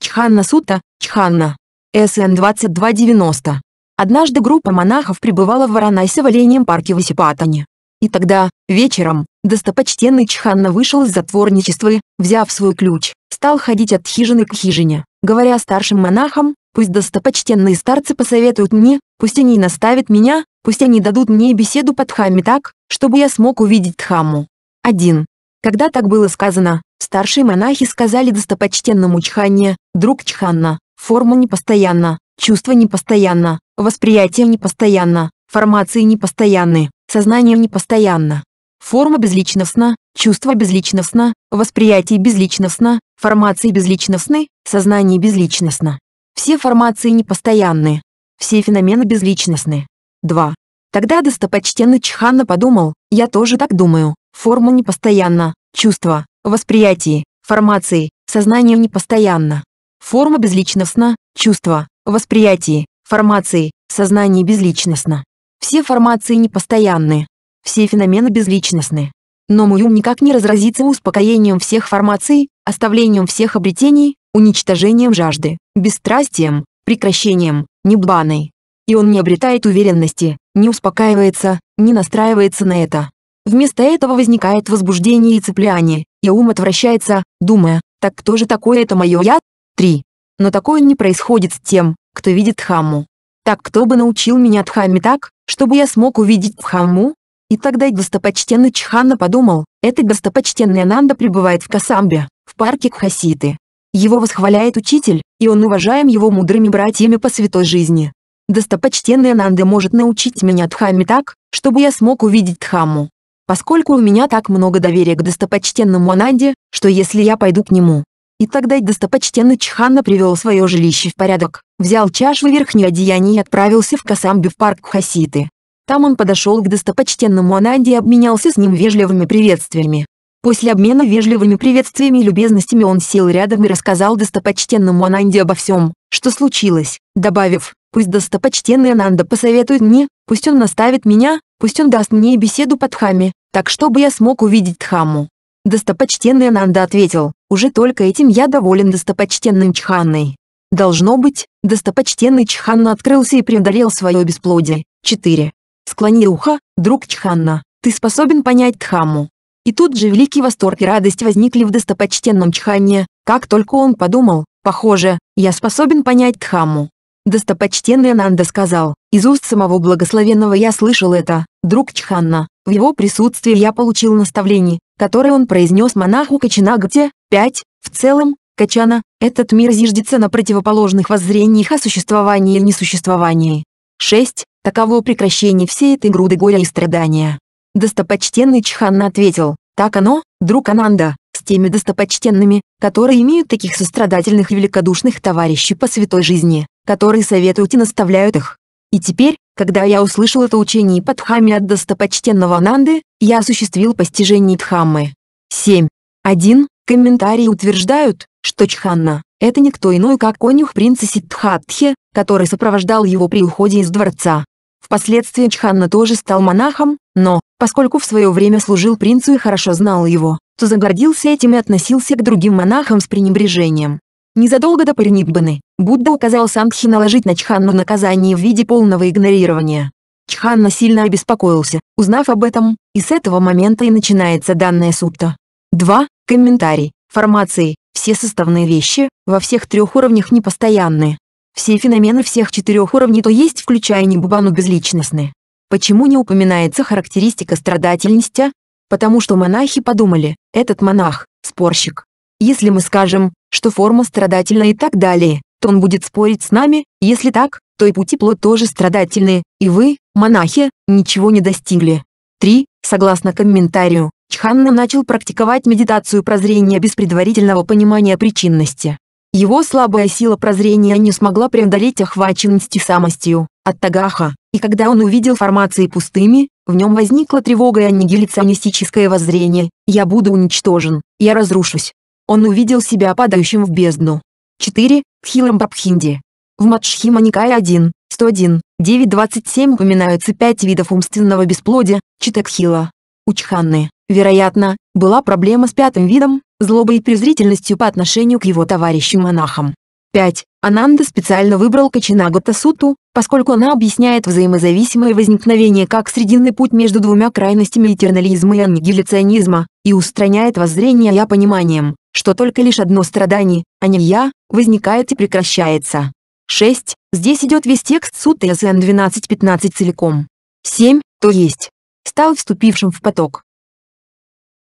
Чханна Сута, Чханна. СН 2290. Однажды группа монахов пребывала в Варанасе в оленьем парке Васипатане. И тогда, вечером, достопочтенный Чханна вышел из затворничества и, взяв свой ключ, стал ходить от хижины к хижине, говоря старшим монахам, пусть достопочтенные старцы посоветуют мне, пусть они наставят меня, пусть они дадут мне беседу под Дхамме так, чтобы я смог увидеть Дхамму. 1. Когда так было сказано, старшие монахи сказали достопочтенному Чханне, друг Чханна, форма непостоянна, чувство непостоянно, восприятие непостоянно, формации непостоянны, сознание непостоянно. Форма безличностна, чувство безличностно, восприятие безличностно, формации безличностны, сознание безличностно. Все формации непостоянны. Все феномены безличностны. 2. Тогда достопочтенный Чханна подумал, я тоже так думаю, форма непостоянна, чувство, восприятие, формации, сознание непостоянно. Форма безличностна, чувство, восприятие, формации, сознание безличностно. Все формации непостоянны. Все феномены безличностны. Но мой ум никак не разразится успокоением всех формаций, оставлением всех обретений, уничтожением жажды, бесстрастием, прекращением, небаной. И он не обретает уверенности, не успокаивается, не настраивается на это. Вместо этого возникает возбуждение и цепляние, и ум отвращается, думая, так кто же такое это мое я? 3. Но такое не происходит с тем, кто видит хамму. Так кто бы научил меня Дхамме так, чтобы я смог увидеть Дхамму? И тогда достопочтенный Чханна подумал, этот достопочтенный Ананда пребывает в Касамбе, в парке Кхаситы. Его восхваляет учитель, и он уважаем его мудрыми братьями по святой жизни. Достопочтенный Ананда может научить меня Дхамме так, чтобы я смог увидеть Дхамму. Поскольку у меня так много доверия к достопочтенному Ананде, что если я пойду к нему, и тогда достопочтенный Чханна привел свое жилище в порядок, взял чашу верхнее одеяние и отправился в Касамби в парк Хаситы. Там он подошел к достопочтенному Ананде и обменялся с ним вежливыми приветствиями. После обмена вежливыми приветствиями и любезностями он сел рядом и рассказал достопочтенному Ананде обо всем, что случилось, добавив, «Пусть достопочтенный Ананда посоветует мне, пусть он наставит меня, пусть он даст мне беседу под Хами, так чтобы я смог увидеть Дхаму». Достопочтенный Ананда ответил, «Уже только этим я доволен достопочтенным Чханной». Должно быть, достопочтенный Чханна открылся и преодолел свое бесплодие. 4. Склони ухо, друг Чханна, ты способен понять Дхамму. И тут же великий восторг и радость возникли в достопочтенном Чханне, как только он подумал, похоже, я способен понять Дхамму. Достопочтенный Ананда сказал, из уст самого благословенного я слышал это, друг Чханна, в его присутствии я получил наставление, которое он произнес монаху Качинагте, 5. В целом, Качана, этот мир зиждется на противоположных воззрениях о существовании и несуществовании. 6. Таково прекращение всей этой груды горя и страдания. Достопочтенный Чханна ответил, так оно, друг Ананда, с теми достопочтенными, которые имеют таких сострадательных и великодушных товарищей по святой жизни, которые советуют и наставляют их. И теперь, когда я услышал это учение под от достопочтенного Нанды, я осуществил постижение Дхаммы. 7. 1. Комментарии утверждают, что Чханна – это никто иной, как конюх принцессы Сиддхатхи, который сопровождал его при уходе из дворца. Впоследствии Чханна тоже стал монахом, но, поскольку в свое время служил принцу и хорошо знал его, то загордился этим и относился к другим монахам с пренебрежением. Незадолго до Париниббаны, Будда указал Сангхи наложить на Чханну наказание в виде полного игнорирования. Чханна сильно обеспокоился, узнав об этом, и с этого момента и начинается данная сутта. 2. Комментарий. Формации. Все составные вещи, во всех трех уровнях непостоянны. Все феномены всех четырех уровней то есть, включая Небубану, безличностны. Почему не упоминается характеристика страдательности? Потому что монахи подумали, этот монах – спорщик. Если мы скажем, что форма страдательна и так далее, то он будет спорить с нами, если так, то и пути плод тоже страдательные, и вы, монахи, ничего не достигли. 3. Согласно комментарию, Чханна начал практиковать медитацию прозрения без предварительного понимания причинности. Его слабая сила прозрения не смогла преодолеть охваченности самостью, от Тагаха, и когда он увидел формации пустыми, в нем возникла тревога и аннигиляционистическое воззрение «я буду уничтожен, я разрушусь, он увидел себя падающим в бездну. 4. Тхилам Бабхинди. В Матшхима Никая 1, 101, 9.27 упоминаются пять видов умственного бесплодия, Читакхила. У Чханны, вероятно, была проблема с пятым видом, злобой и презрительностью по отношению к его товарищам-монахам. 5. Ананда специально выбрал Качинагата Суту, поскольку она объясняет взаимозависимое возникновение как срединный путь между двумя крайностями этернализма и аннигиляционизма, и устраняет воззрение «я» пониманием, что только лишь одно страдание, а не я, возникает и прекращается. 6. Здесь идет весь текст суд ТСН 12.15 целиком. 7. То есть, стал вступившим в поток.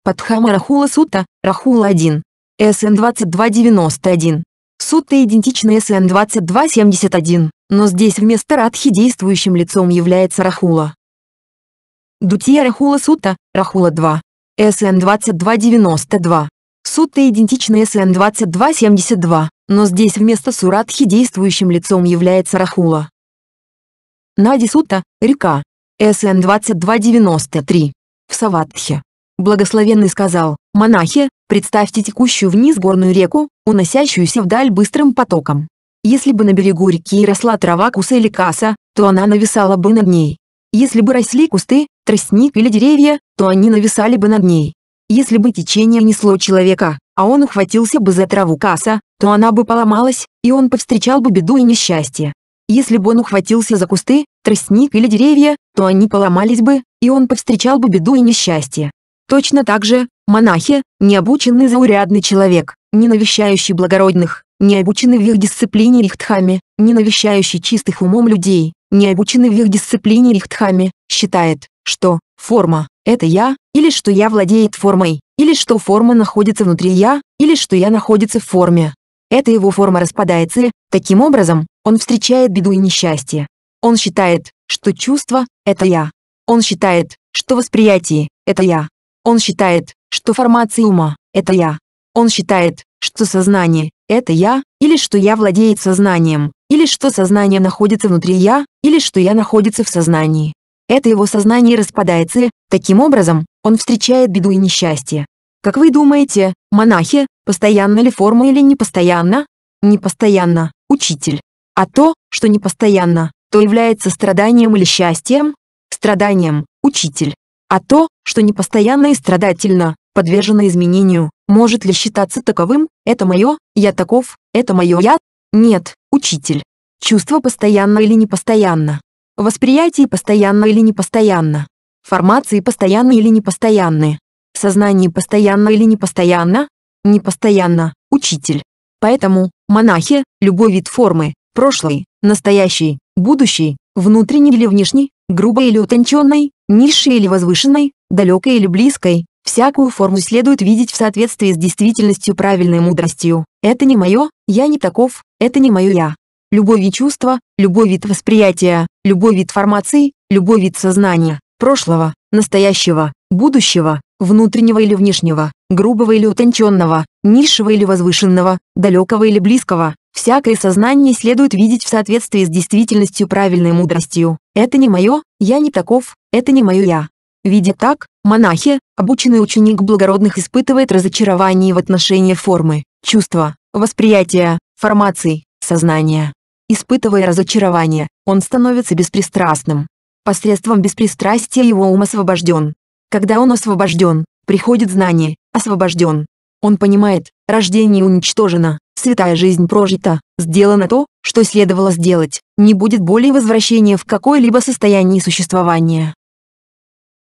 Падхама Рахула Сута, Рахула 1. СН 2291. Сутта идентична СН 2271, но здесь вместо Радхи действующим лицом является Рахула. Дутия Рахула Сутта. Рахула 2. СН 2292. Сутта то идентична СН-2272, но здесь вместо Суратхи действующим лицом является Рахула. Нади Сута, река. СН-2293. В Саватхе. Благословенный сказал, монахи, представьте текущую вниз горную реку, уносящуюся вдаль быстрым потоком. Если бы на берегу реки росла трава куса или каса, то она нависала бы над ней. Если бы росли кусты, тростник или деревья, то они нависали бы над ней. Если бы течение несло человека, а он ухватился бы за траву касса, то она бы поломалась, и он повстречал бы беду и несчастье. Если бы он ухватился за кусты, тростник или деревья, то они поломались бы, и он повстречал бы беду и несчастье. Точно так же, монахи, необученный заурядный человек, не навещающий благородных, не обученный в их дисциплине рихтхами, не навещающий чистых умом людей, не обученный в их дисциплине рихтхами, считает, что форма, это я, или что я владеет формой, или что форма находится внутри я, или что я находится в форме. Эта его форма распадается, и, таким образом, он встречает беду и несчастье. Он считает, что чувство – это я. Он считает, что восприятие – это я. Он считает, что формация ума – это я. Он считает, что сознание – это я, или что я владеет сознанием, или что сознание находится внутри я, или что я находится в сознании это его сознание распадается, и, таким образом, он встречает беду и несчастье. Как вы думаете, монахи, постоянно ли форма или непостоянна? Непостоянно, учитель. А то, что непостоянно, то является страданием или счастьем? Страданием, учитель. А то, что непостоянно и страдательно, подвержено изменению, может ли считаться таковым, это мое, я таков, это мое я? Нет, учитель. Чувство постоянно или непостоянно, Восприятие постоянно или непостоянно. Формации постоянно или непостоянны. Сознание постоянно или непостоянно? Непостоянно, учитель. Поэтому, монахи, любой вид формы, прошлый, настоящий, будущий, внутренний или внешний, грубой или утонченной, низшей или возвышенной, далекой или близкой, всякую форму следует видеть в соответствии с действительностью правильной мудростью. Это не мое, я не таков, это не мое я, любой вид чувства, любой вид восприятия, любой вид формации, любой вид сознания, прошлого, настоящего, будущего, внутреннего или внешнего, грубого или утонченного, низшего или возвышенного, далекого или близкого. Всякое сознание следует видеть в соответствии с действительностью правильной мудростью. Это не мое, я не таков, это не мое я. Видя так, монахи, обученный ученик благородных испытывает разочарование в отношении формы, чувства, восприятия, формации, сознания. Испытывая разочарование, он становится беспристрастным. Посредством беспристрастия его ум освобожден. Когда он освобожден, приходит знание, освобожден. Он понимает, рождение уничтожено, святая жизнь прожита, сделано то, что следовало сделать, не будет более возвращения в какое-либо состояние существования.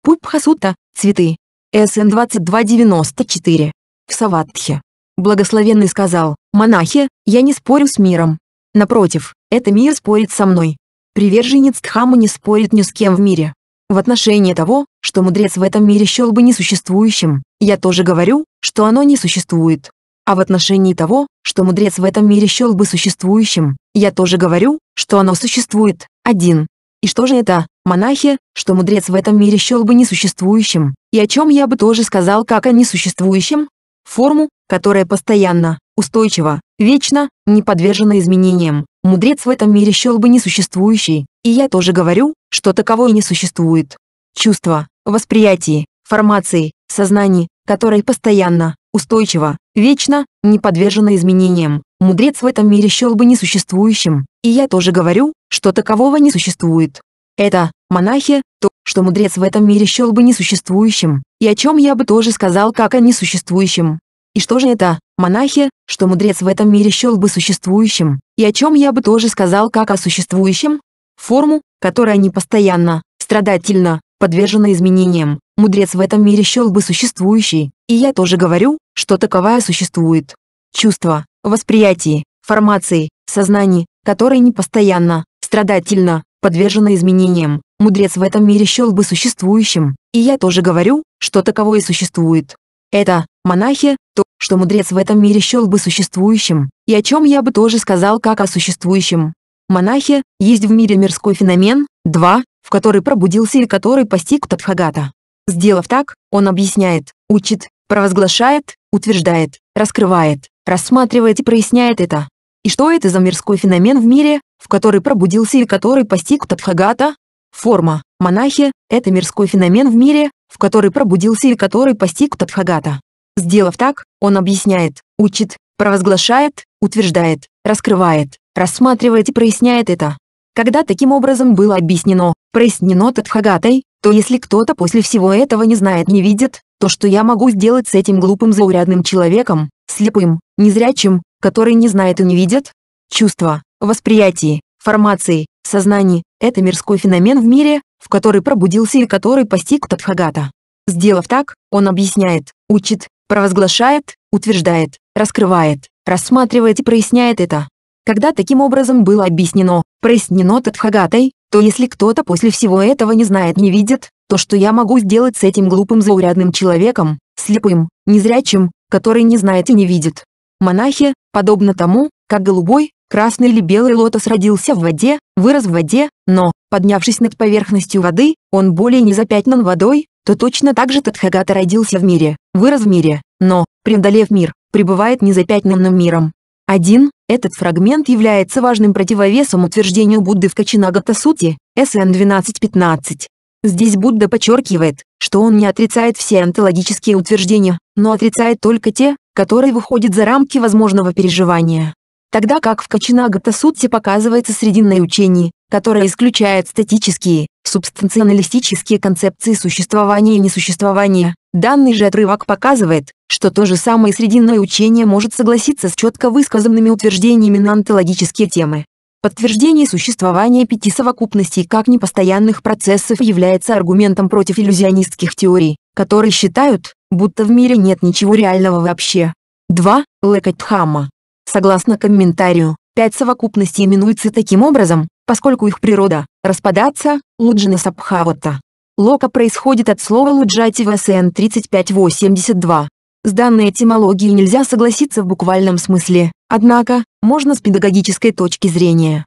Пупхасута, цветы. СН 2294. В Саватхе. Благословенный сказал, монахи, я не спорю с миром, Напротив, это мир спорит со мной. Приверженец Дхамы не спорит ни с кем в мире. В отношении того, что мудрец в этом мире счел бы несуществующим, я тоже говорю, что оно не существует. А в отношении того, что мудрец в этом мире счел бы существующим, я тоже говорю, что оно существует. Один. И что же это, монахи, что мудрец в этом мире счел бы несуществующим, и о чем я бы тоже сказал как о несуществующем? Форму, которая постоянно, устойчива, вечна, не подвержена изменениям. Мудрец в этом мире счел бы несуществующий, и я тоже говорю, что таковой не существует. Чувства, восприятие, формации, сознание, которое постоянно, устойчиво, вечно, не подвержено изменениям. Мудрец в этом мире счел бы несуществующим, и я тоже говорю, что такового не существует. Это, монахи, то, что мудрец в этом мире счел бы несуществующим, и о чем я бы тоже сказал как о несуществующем. И что же это, монахи, что мудрец в этом мире счел бы существующим, и о чем я бы тоже сказал как о существующем, форму, которая не постоянно, страдательно, подвержена изменениям, мудрец в этом мире счел бы существующей, и я тоже говорю, что таковая существует. Чувства, восприятие, формации, сознание, которое не постоянно, страдательно, подвержено изменениям, мудрец в этом мире счел бы существующим, и я тоже говорю, что таковое существует. Это, монахи, то что мудрец в этом мире счел бы существующим, и о чем я бы тоже сказал как о существующем. Монахи, есть в мире мирской феномен, два, в который пробудился и который постиг Тадхагата. Сделав так, он объясняет, учит, провозглашает, утверждает, раскрывает, рассматривает и проясняет это. И что это за мирской феномен в мире, в который пробудился и который постиг Тадхагата? Форма. Монахи – это мирской феномен в мире, в который пробудился и который постиг Тадхагата. Сделав так, он объясняет, учит, провозглашает, утверждает, раскрывает, рассматривает и проясняет это. Когда таким образом было объяснено, прояснено Тадхагатой, то если кто-то после всего этого не знает не видит, то что я могу сделать с этим глупым заурядным человеком, слепым, незрячим, который не знает и не видит? Чувства, восприятие, формации, сознание – это мирской феномен в мире, в который пробудился и который постиг Тадхагата. Сделав так, он объясняет, учит, провозглашает, утверждает, раскрывает, рассматривает и проясняет это. Когда таким образом было объяснено, прояснено Тадхагатой, то если кто-то после всего этого не знает не видит, то что я могу сделать с этим глупым заурядным человеком, слепым, незрячим, который не знает и не видит. Монахи, подобно тому, как голубой, красный или белый лотос родился в воде, вырос в воде, но, поднявшись над поверхностью воды, он более не запятнан водой, то точно так же Тадхагата родился в мире, вырос в мире, но, преодолев мир, пребывает незапятнанным миром. 1. Этот фрагмент является важным противовесом утверждению Будды в Качинагата Сути, СН 12.15. Здесь Будда подчеркивает, что он не отрицает все онтологические утверждения, но отрицает только те, которые выходят за рамки возможного переживания. Тогда как в Качинагата Сутте показывается срединное учение, которое исключает статические, субстанционалистические концепции существования и несуществования. Данный же отрывок показывает, что то же самое срединное учение может согласиться с четко высказанными утверждениями на онтологические темы. Подтверждение существования пяти совокупностей как непостоянных процессов является аргументом против иллюзионистских теорий, которые считают, будто в мире нет ничего реального вообще. 2. Лекатхама. Согласно комментарию, пять совокупностей именуются таким образом, поскольку их природа – распадаться, луджина сабхавата. Лока происходит от слова луджатива СН 3582. С данной этимологией нельзя согласиться в буквальном смысле, однако, можно с педагогической точки зрения.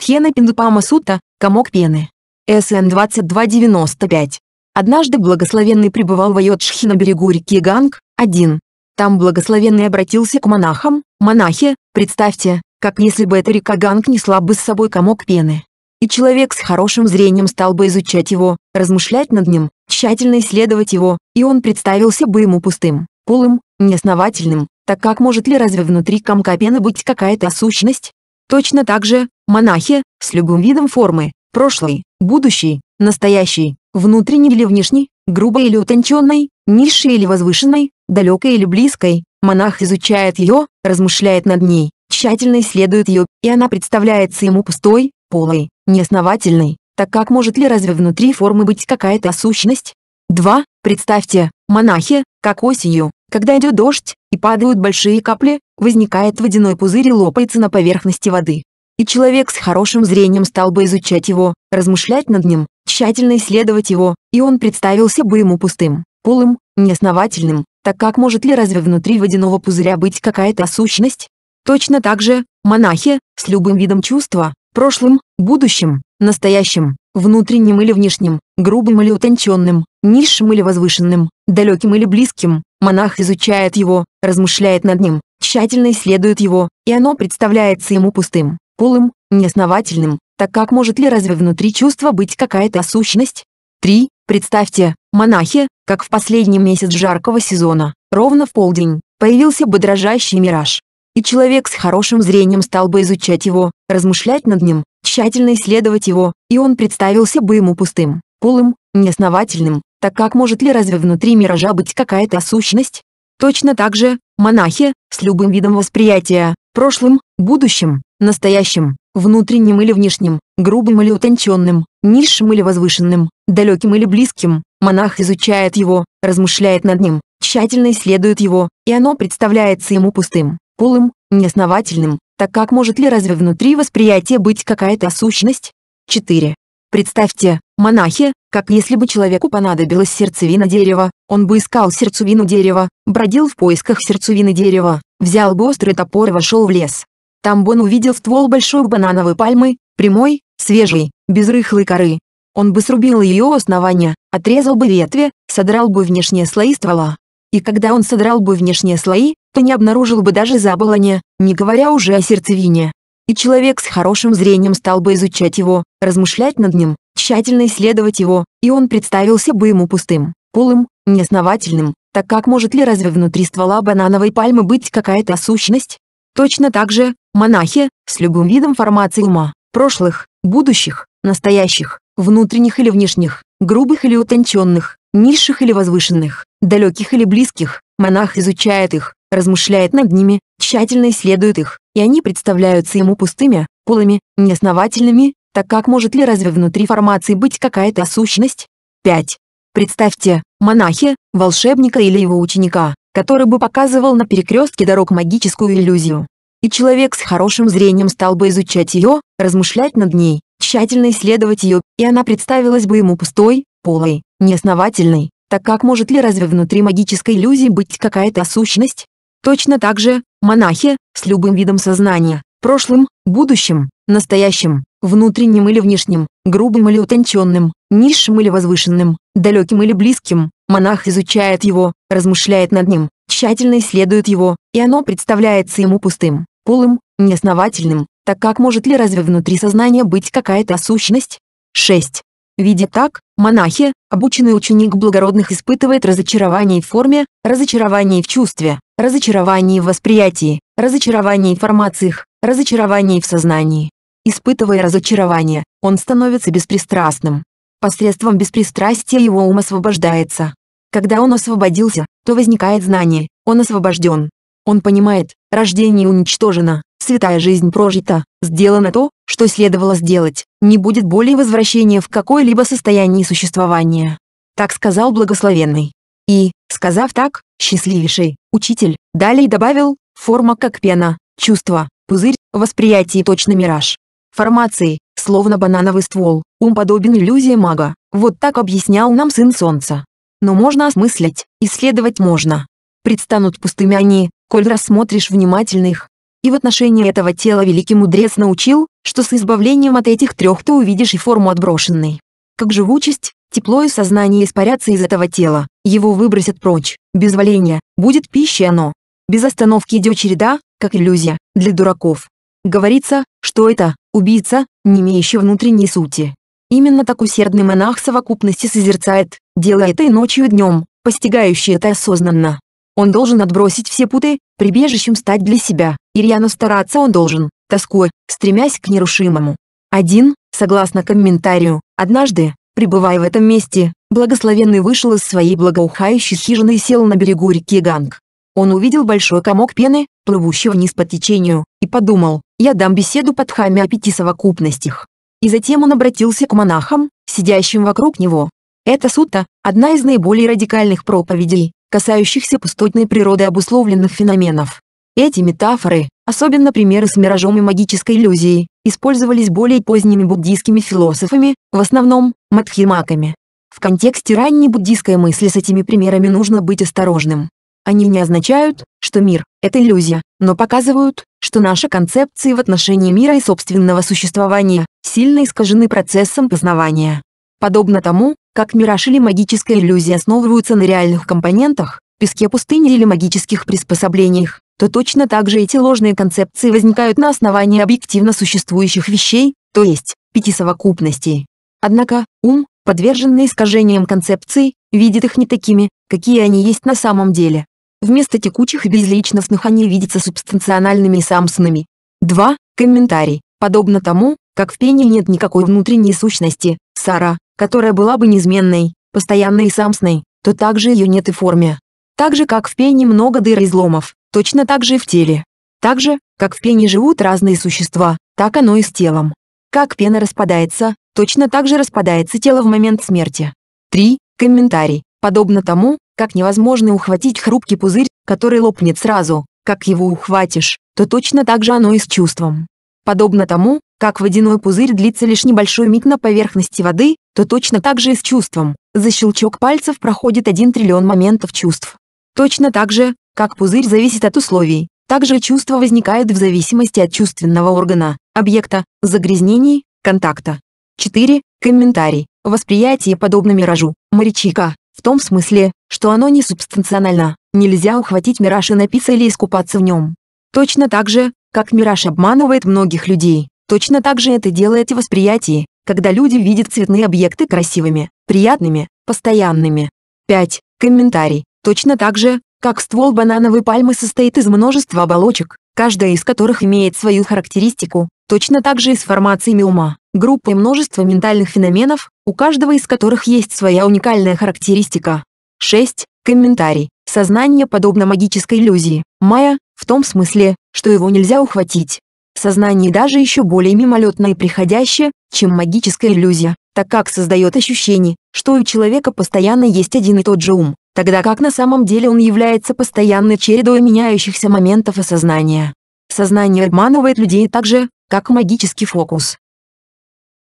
Тхена Пиндупама Сута, комок пены. СН 2295. Однажды благословенный пребывал в Айотшхе на берегу реки Ганг, один. Там благословенный обратился к монахам, монахи, представьте, как если бы эта река Ганг несла бы с собой комок пены. И человек с хорошим зрением стал бы изучать его, размышлять над ним, тщательно исследовать его, и он представился бы ему пустым, полым, неосновательным, так как может ли разве внутри комка пены быть какая-то сущность? Точно так же, монахи, с любым видом формы, прошлый, будущий, настоящий, внутренний или внешний, грубой или утонченной, низшей или возвышенной, далекой или близкой, монах изучает ее, размышляет над ней, тщательно исследует ее, и она представляется ему пустой, полой, неосновательной, так как может ли разве внутри формы быть какая-то сущность? 2. Представьте, монахи, как осенью, когда идет дождь, и падают большие капли, возникает водяной пузырь и лопается на поверхности воды. И человек с хорошим зрением стал бы изучать его, размышлять над ним, тщательно исследовать его, и он представился бы ему пустым, полым, неосновательным, так как может ли разве внутри водяного пузыря быть какая-то сущность? Точно так же, монахи, с любым видом чувства, прошлым, будущим, настоящим, внутренним или внешним, грубым или утонченным, низшим или возвышенным, далеким или близким, монах изучает его, размышляет над ним, тщательно исследует его, и оно представляется ему пустым, полым, неосновательным, так как может ли разве внутри чувства быть какая-то сущность? 3. Представьте, монахи, как в последний месяц жаркого сезона, ровно в полдень, появился бы дрожащий мираж, и человек с хорошим зрением стал бы изучать его, размышлять над ним, тщательно исследовать его, и он представился бы ему пустым, полым, неосновательным, так как может ли разве внутри миража быть какая-то сущность? Точно так же, монахи, с любым видом восприятия, прошлым, будущим, настоящим, внутренним или внешним, грубым или утонченным, низшим или возвышенным, далеким или близким, монах изучает его, размышляет над ним, тщательно исследует его, и оно представляется ему пустым полым, неосновательным, так как может ли разве внутри восприятия быть какая-то сущность? 4. Представьте, монахи, как если бы человеку понадобилась сердцевина дерева, он бы искал сердцевину дерева, бродил в поисках сердцевины дерева, взял бы острый топор и вошел в лес. Там бы он увидел ствол большой банановой пальмы, прямой, свежий, без рыхлой коры. Он бы срубил ее основания, отрезал бы ветви, содрал бы внешние слои ствола, и когда он содрал бы внешние слои, то не обнаружил бы даже заболоня, не говоря уже о сердцевине. И человек с хорошим зрением стал бы изучать его, размышлять над ним, тщательно исследовать его, и он представился бы ему пустым, полым, неосновательным, так как может ли разве внутри ствола банановой пальмы быть какая-то сущность? Точно так же, монахи, с любым видом формации ума, прошлых, будущих, настоящих, внутренних или внешних, грубых или утонченных, низших или возвышенных, далеких или близких. Монах изучает их, размышляет над ними, тщательно исследует их, и они представляются ему пустыми, полыми, неосновательными, так как может ли разве внутри формации быть какая-то сущность? 5. Представьте, монахи, волшебника или его ученика, который бы показывал на перекрестке дорог магическую иллюзию. И человек с хорошим зрением стал бы изучать ее, размышлять над ней, тщательно исследовать ее, и она представилась бы ему пустой, полой, неосновательной, так как может ли разве внутри магической иллюзии быть какая-то сущность? Точно так же, монахи, с любым видом сознания, прошлым, будущим, настоящим, внутренним или внешним, грубым или утонченным, низшим или возвышенным, далеким или близким, монах изучает его, размышляет над ним, тщательно исследует его, и оно представляется ему пустым, полым, неосновательным, так как может ли разве внутри сознания быть какая-то сущность? 6. Видя так, монахи, обученный ученик благородных испытывает разочарование в форме, разочарование в чувстве, разочарование в восприятии, разочарование в формациях, разочарование в сознании. Испытывая разочарование, он становится беспристрастным. Посредством беспристрастия его ум освобождается. Когда он освободился, то возникает знание, он освобожден. Он понимает, рождение уничтожено, святая жизнь прожита, сделано то, что следовало сделать, не будет более возвращения в какое-либо состояние существования. Так сказал благословенный. И, сказав так, счастливейший, учитель, далее добавил, форма как пена, чувство, пузырь, восприятие точно мираж. Формации, словно банановый ствол, ум подобен иллюзии мага, вот так объяснял нам сын солнца. Но можно осмыслить, исследовать можно. Предстанут пустыми они, коль рассмотришь внимательно их, и в отношении этого тела великий мудрец научил, что с избавлением от этих трех ты увидишь и форму отброшенной. Как живучесть, тепло и сознание испарятся из этого тела, его выбросят прочь, без валения, будет пищей оно. Без остановки идет череда, как иллюзия, для дураков. Говорится, что это убийца, не имеющий внутренней сути. Именно так усердный монах совокупности созерцает, делая это и ночью и днем, постигающий это осознанно, он должен отбросить все путы, прибежищем стать для себя, Ирьяно стараться он должен, тоской, стремясь к нерушимому. 1. Согласно комментарию, однажды, пребывая в этом месте, благословенный вышел из своей благоухающей хижины и сел на берегу реки Ганг. Он увидел большой комок пены, плывущего вниз по течению, и подумал, я дам беседу под хами о пяти совокупностях. И затем он обратился к монахам, сидящим вокруг него. Эта сутта – одна из наиболее радикальных проповедей, касающихся пустотной природы обусловленных феноменов. Эти метафоры, особенно примеры с миражом и магической иллюзией, использовались более поздними буддийскими философами, в основном, мадхимаками. В контексте ранней буддийской мысли с этими примерами нужно быть осторожным. Они не означают, что мир – это иллюзия, но показывают, что наши концепции в отношении мира и собственного существования сильно искажены процессом познавания. Подобно тому, как мираж или магическая иллюзия основываются на реальных компонентах, песке пустыни или магических приспособлениях, то точно так же эти ложные концепции возникают на основании объективно существующих вещей, то есть, пяти совокупностей. Однако, ум, подверженный искажениям концепций, видит их не такими, какие они есть на самом деле. Вместо текучих и безличностных они видятся субстанциональными и самсными. 2. Комментарий. Подобно тому, как в пении нет никакой внутренней сущности, Сара, которая была бы неизменной, постоянной и самсной, то также ее нет и в форме. Так же, как в пене много дыр и изломов, точно так же и в теле. Так же, как в пене живут разные существа, так оно и с телом. Как пена распадается, точно так же распадается тело в момент смерти. 3. Комментарий. Подобно тому, как невозможно ухватить хрупкий пузырь, который лопнет сразу, как его ухватишь, то точно так же оно и с чувством. Подобно тому, как водяной пузырь длится лишь небольшой миг на поверхности воды, то точно так же и с чувством. За щелчок пальцев проходит 1 триллион моментов чувств. Точно так же, как пузырь зависит от условий, также чувство возникает в зависимости от чувственного органа, объекта, загрязнений, контакта. 4. Комментарий. Восприятие подобно миражу, морячика, в том смысле, что оно не субстанционально, нельзя ухватить мираж и напиться или искупаться в нем. Точно так же, как мираж обманывает многих людей. Точно так же это и восприятие, когда люди видят цветные объекты красивыми, приятными, постоянными. 5. Комментарий. Точно так же, как ствол банановой пальмы состоит из множества оболочек, каждая из которых имеет свою характеристику, точно так же и с формациями ума, группой множества ментальных феноменов, у каждого из которых есть своя уникальная характеристика. 6. Комментарий. Сознание подобно магической иллюзии, майя, в том смысле, что его нельзя ухватить, в сознании даже еще более мимолетное и приходящее, чем магическая иллюзия, так как создает ощущение, что у человека постоянно есть один и тот же ум, тогда как на самом деле он является постоянной чередой меняющихся моментов осознания. Сознание обманывает людей так же, как магический фокус.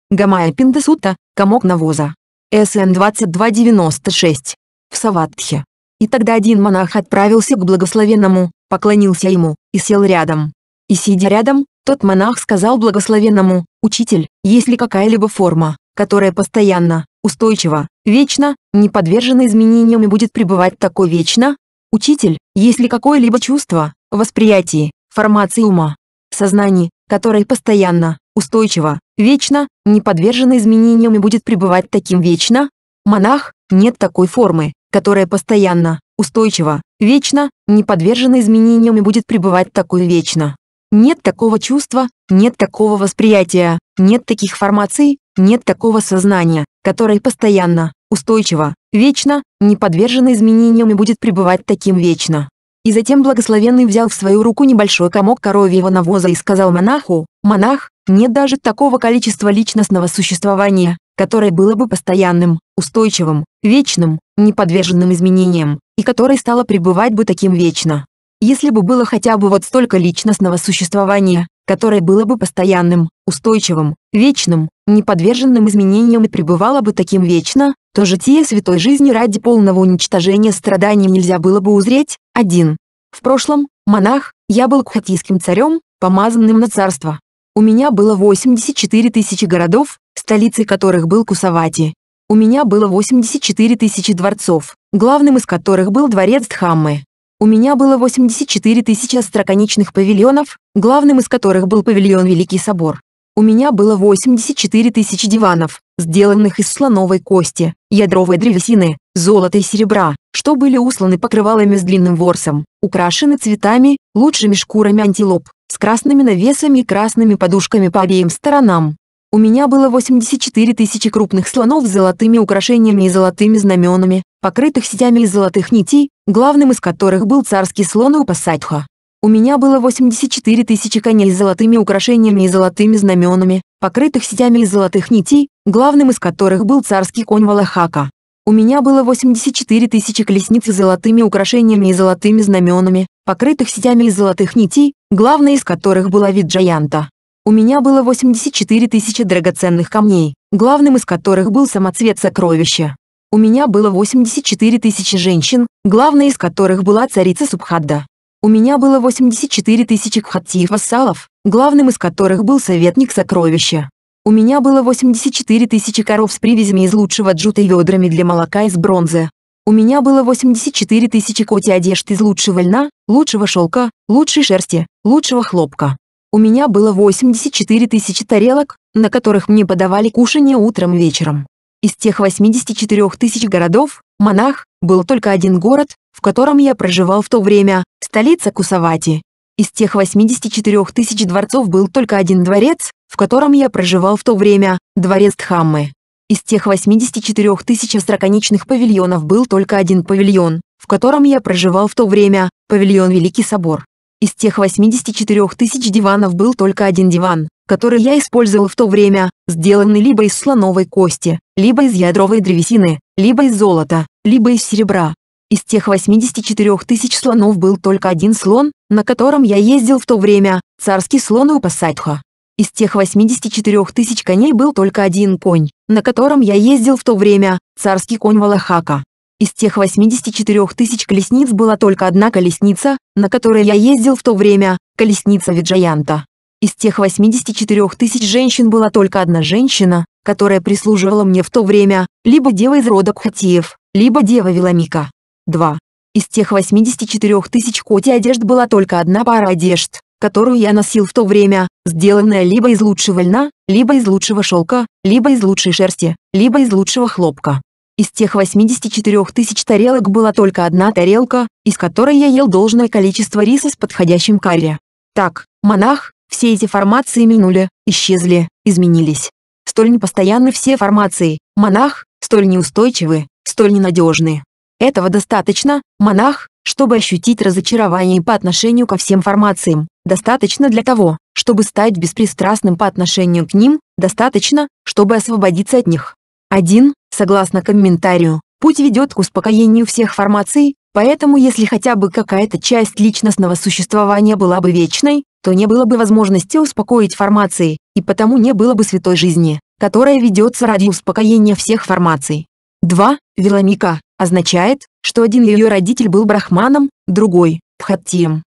Гамая Пиндасута, комок навоза. СН 2296. В Саватхе. И тогда один монах отправился к благословенному, поклонился ему, и сел рядом. И сидя рядом, тот монах сказал благословенному, «Учитель, если какая-либо форма, которая постоянно, устойчива, вечно, не подвержена изменениям и будет пребывать такой вечно? Учитель, если какое-либо чувство, восприятие, формации ума, сознание, которое постоянно, устойчиво, вечно, не подвержено изменениям и будет пребывать таким вечно? Монах, нет такой формы, которая постоянно, устойчиво, вечно, не подвержена изменениям и будет пребывать такой вечно. Нет такого чувства, нет такого восприятия, нет таких формаций, нет такого сознания, которое постоянно, устойчиво, вечно, не подвержено изменениям и будет пребывать таким вечно. И затем благословенный взял в свою руку небольшой комок коровьего навоза и сказал монаху, «Монах, нет даже такого количества личностного существования, которое было бы постоянным, устойчивым, вечным, не подверженным изменениям, и которое стало пребывать бы таким вечно. Если бы было хотя бы вот столько личностного существования, которое было бы постоянным, устойчивым, вечным, неподверженным изменениям и пребывало бы таким вечно, то житие святой жизни ради полного уничтожения страданий нельзя было бы узреть. 1. В прошлом, монах, я был кхатийским царем, помазанным на царство. У меня было 84 тысячи городов, столицей которых был Кусавати. У меня было 84 тысячи дворцов, главным из которых был дворец Дхаммы. У меня было 84 тысячи остроконечных павильонов, главным из которых был павильон Великий Собор. У меня было 84 тысячи диванов, сделанных из слоновой кости, ядровой древесины, золота и серебра, что были усланы покрывалами с длинным ворсом, украшены цветами, лучшими шкурами антилоп, с красными навесами и красными подушками по обеим сторонам. У меня было 84 тысячи крупных слонов с золотыми украшениями и золотыми знаменами, покрытых сетями из золотых нитей, главным из которых был царский слон Упасадха. У меня было 84 тысячи коней с золотыми украшениями и золотыми знаменами, покрытых сетями из золотых нитей, главным из которых был царский конь Валахака. У меня было 84 тысячи колесниц с золотыми украшениями и золотыми знаменами, покрытых сетями из золотых нитей, главной из которых была Виджаянта. У меня было 84 тысячи драгоценных камней, главным из которых был самоцвет сокровища. У меня было 84 тысячи женщин, главной из которых была царица Субхадда. У меня было 84 тысячи кхатти вассалов, главным из которых был советник сокровища. У меня было 84 тысячи коров с привязями из лучшего джута и ведрами для молока из бронзы. У меня было 84 тысячи коти одежд из лучшего льна, лучшего шелка, лучшей шерсти, лучшего хлопка. У меня было 84 тысячи тарелок, на которых мне подавали кушанье утром и вечером. Из тех 84 тысяч городов, Монах, был только один город, в котором я проживал в то время, столица Кусавати. Из тех 84 тысяч дворцов был только один дворец, в котором я проживал в то время, дворец Дхаммы. Из тех 84 тысяч остроконечных павильонов был только один павильон, в котором я проживал в то время, павильон Великий Собор. Из тех 84 тысяч диванов был только один диван, который я использовал в то время, сделанный либо из слоновой кости, либо из ядровой древесины, либо из золота, либо из серебра. Из тех 84 тысяч слонов был только один слон, на котором я ездил в то время, царский слон Упасадха. Из тех 84 тысяч коней был только один конь, на котором я ездил в то время, царский конь Валахака. Из тех 84 тысяч колесниц была только одна колесница, на которой я ездил в то время, колесница Виджаянта. Из тех 84 тысяч женщин была только одна женщина, которая прислуживала мне в то время, либо дева из рода Кхатиев, либо дева Веломика. 2. Из тех 84 тысяч коти одежд была только одна пара одежд, которую я носил в то время, сделанная либо из лучшего льна, либо из лучшего шелка, либо из лучшей шерсти, либо из лучшего хлопка. Из тех 84 тысяч тарелок была только одна тарелка, из которой я ел должное количество риса с подходящим карри. Так, монах, все эти формации минули, исчезли, изменились. Столь непостоянны все формации, монах, столь неустойчивы, столь ненадежны. Этого достаточно, монах, чтобы ощутить разочарование по отношению ко всем формациям, достаточно для того, чтобы стать беспристрастным по отношению к ним, достаточно, чтобы освободиться от них. 1. Согласно комментарию, путь ведет к успокоению всех формаций, поэтому если хотя бы какая-то часть личностного существования была бы вечной, то не было бы возможности успокоить формации, и потому не было бы святой жизни, которая ведется ради успокоения всех формаций. 2. Веламика означает, что один ее родитель был брахманом, другой – пхаттием.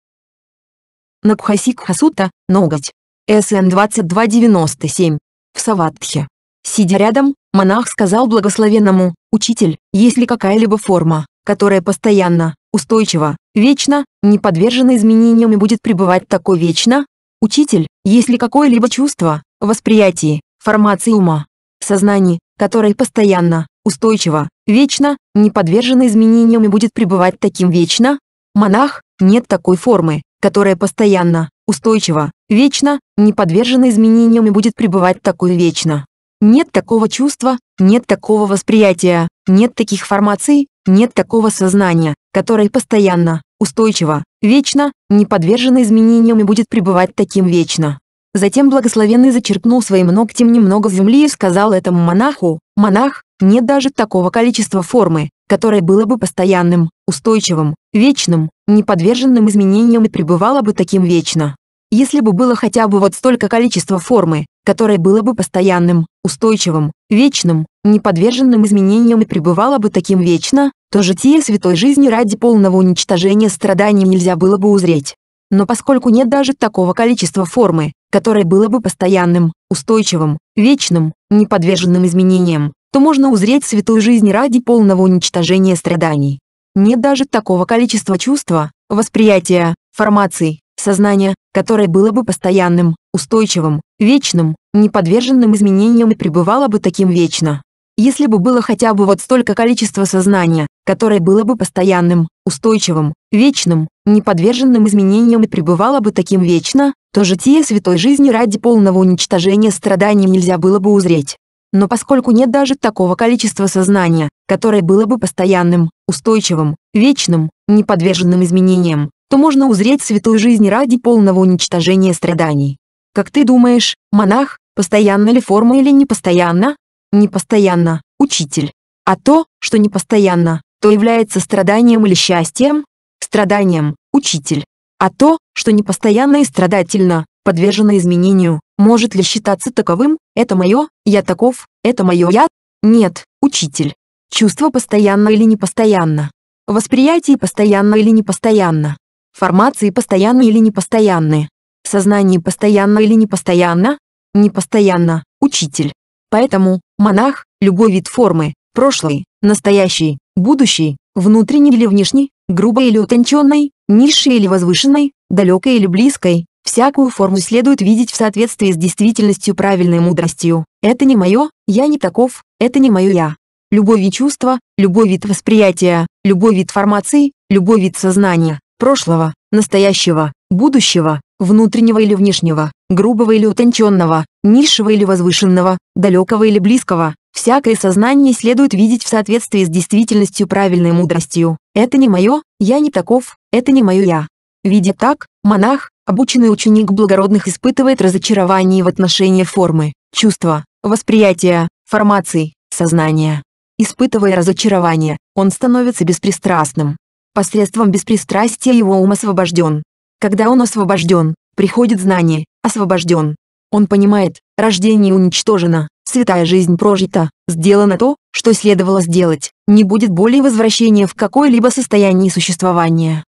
Накхасикхасута, ноготь. СН 2297. В Саватхе. Сидя рядом, монах сказал благословенному, «Учитель, есть ли какая-либо форма, которая постоянно, устойчиво, вечно, не подвержена изменениям и будет пребывать такой вечно? Учитель, есть ли какое-либо чувство, восприятие, формации ума, сознание, которое постоянно, устойчиво, вечно, не подвержено изменениям и будет пребывать таким вечно? Монах, нет такой формы, которая постоянно, устойчиво, вечно, не подвержена изменениям и будет пребывать такой вечно. Нет такого чувства, нет такого восприятия, нет таких формаций, нет такого сознания, которое постоянно, устойчиво, вечно, не подвержено изменениям и будет пребывать таким вечно. Затем благословенный зачерпнул своим ногтем немного земли и сказал этому монаху, «Монах, нет даже такого количества формы, которое было бы постоянным, устойчивым, вечным, неподверженным изменениям и пребывало бы таким вечно. Если бы было хотя бы вот столько количества формы, которое было бы постоянным, устойчивым, вечным, неподверженным изменениям и пребывало бы таким вечно, то житие святой жизни ради полного уничтожения страданий нельзя было бы узреть. Но поскольку нет даже такого количества формы, которое было бы постоянным, устойчивым, вечным, неподверженным изменениям, то можно узреть святую жизнь ради полного уничтожения страданий. Нет даже такого количества чувства, восприятия, формаций, сознания, которое было бы постоянным, устойчивым, вечным, неподверженным изменениям и пребывало бы таким вечно. Если бы было хотя бы вот столько количества сознания, которое было бы постоянным, устойчивым, вечным, неподверженным изменениям и пребывало бы таким вечно, то житие святой жизни ради полного уничтожения страданий нельзя было бы узреть. Но поскольку нет даже такого количества сознания, которое было бы постоянным, устойчивым, вечным, неподверженным изменениям, то можно узреть святой жизнь ради полного уничтожения страданий. Как ты думаешь, монах, постоянно ли форма или непостоянна? Непостоянно, учитель. А то, что непостоянно, то является страданием или счастьем? Страданием, учитель. А то, что непостоянно и страдательно, подвержено изменению, может ли считаться таковым, это мое, я таков, это мое я? Нет, учитель. Чувство постоянно или непостоянно. Восприятие постоянно или непостоянно. Формации постоянно или непостоянны. В сознании постоянно или непостоянно? Непостоянно, учитель. Поэтому, монах, любой вид формы, прошлый, настоящий, будущий, внутренний или внешний, грубой или утонченной, низшей или возвышенной, далекой или близкой, всякую форму следует видеть в соответствии с действительностью правильной мудростью. Это не мое, я не таков, это не мое я. Любой вид чувства, любой вид восприятия, любой вид формации, любой вид сознания, прошлого, настоящего, будущего, внутреннего или внешнего, грубого или утонченного, низшего или возвышенного, далекого или близкого. Всякое сознание следует видеть в соответствии с действительностью правильной мудростью. Это не мое, я не таков, это не мое я. Видя так, монах, обученный ученик благородных испытывает разочарование в отношении формы, чувства, восприятия, формаций, сознания. Испытывая разочарование, он становится беспристрастным, посредством беспристрастия его ум освобожден. Когда он освобожден, приходит знание, освобожден. Он понимает, рождение уничтожено, святая жизнь прожита, сделано то, что следовало сделать, не будет более возвращения в какое-либо состояние существования.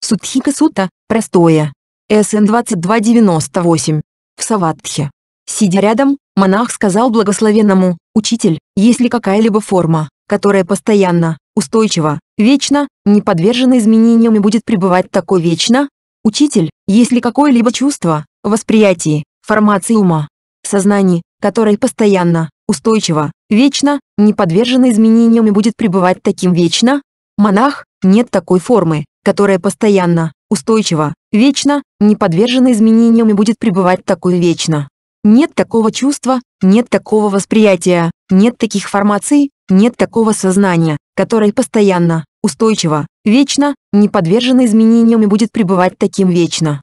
Судхика Сута, простое. СН 2298. В Саватхе. Сидя рядом, монах сказал благословенному, «Учитель, есть ли какая-либо форма, которая постоянно, устойчиво, вечно, не подвержено изменениям и будет пребывать такой вечно? Учитель, если какое-либо чувство, восприятие, формации ума, сознание, которое постоянно, устойчиво, вечно, не подвержено изменениям и будет пребывать таким вечно? Монах, нет такой формы, которая постоянно, устойчиво, вечно, не подвержена изменениям и будет пребывать такой вечно. Нет такого чувства, нет такого восприятия, нет таких формаций, нет такого сознания, которое постоянно, устойчиво, вечно, не подвержено изменениям и будет пребывать таким вечно.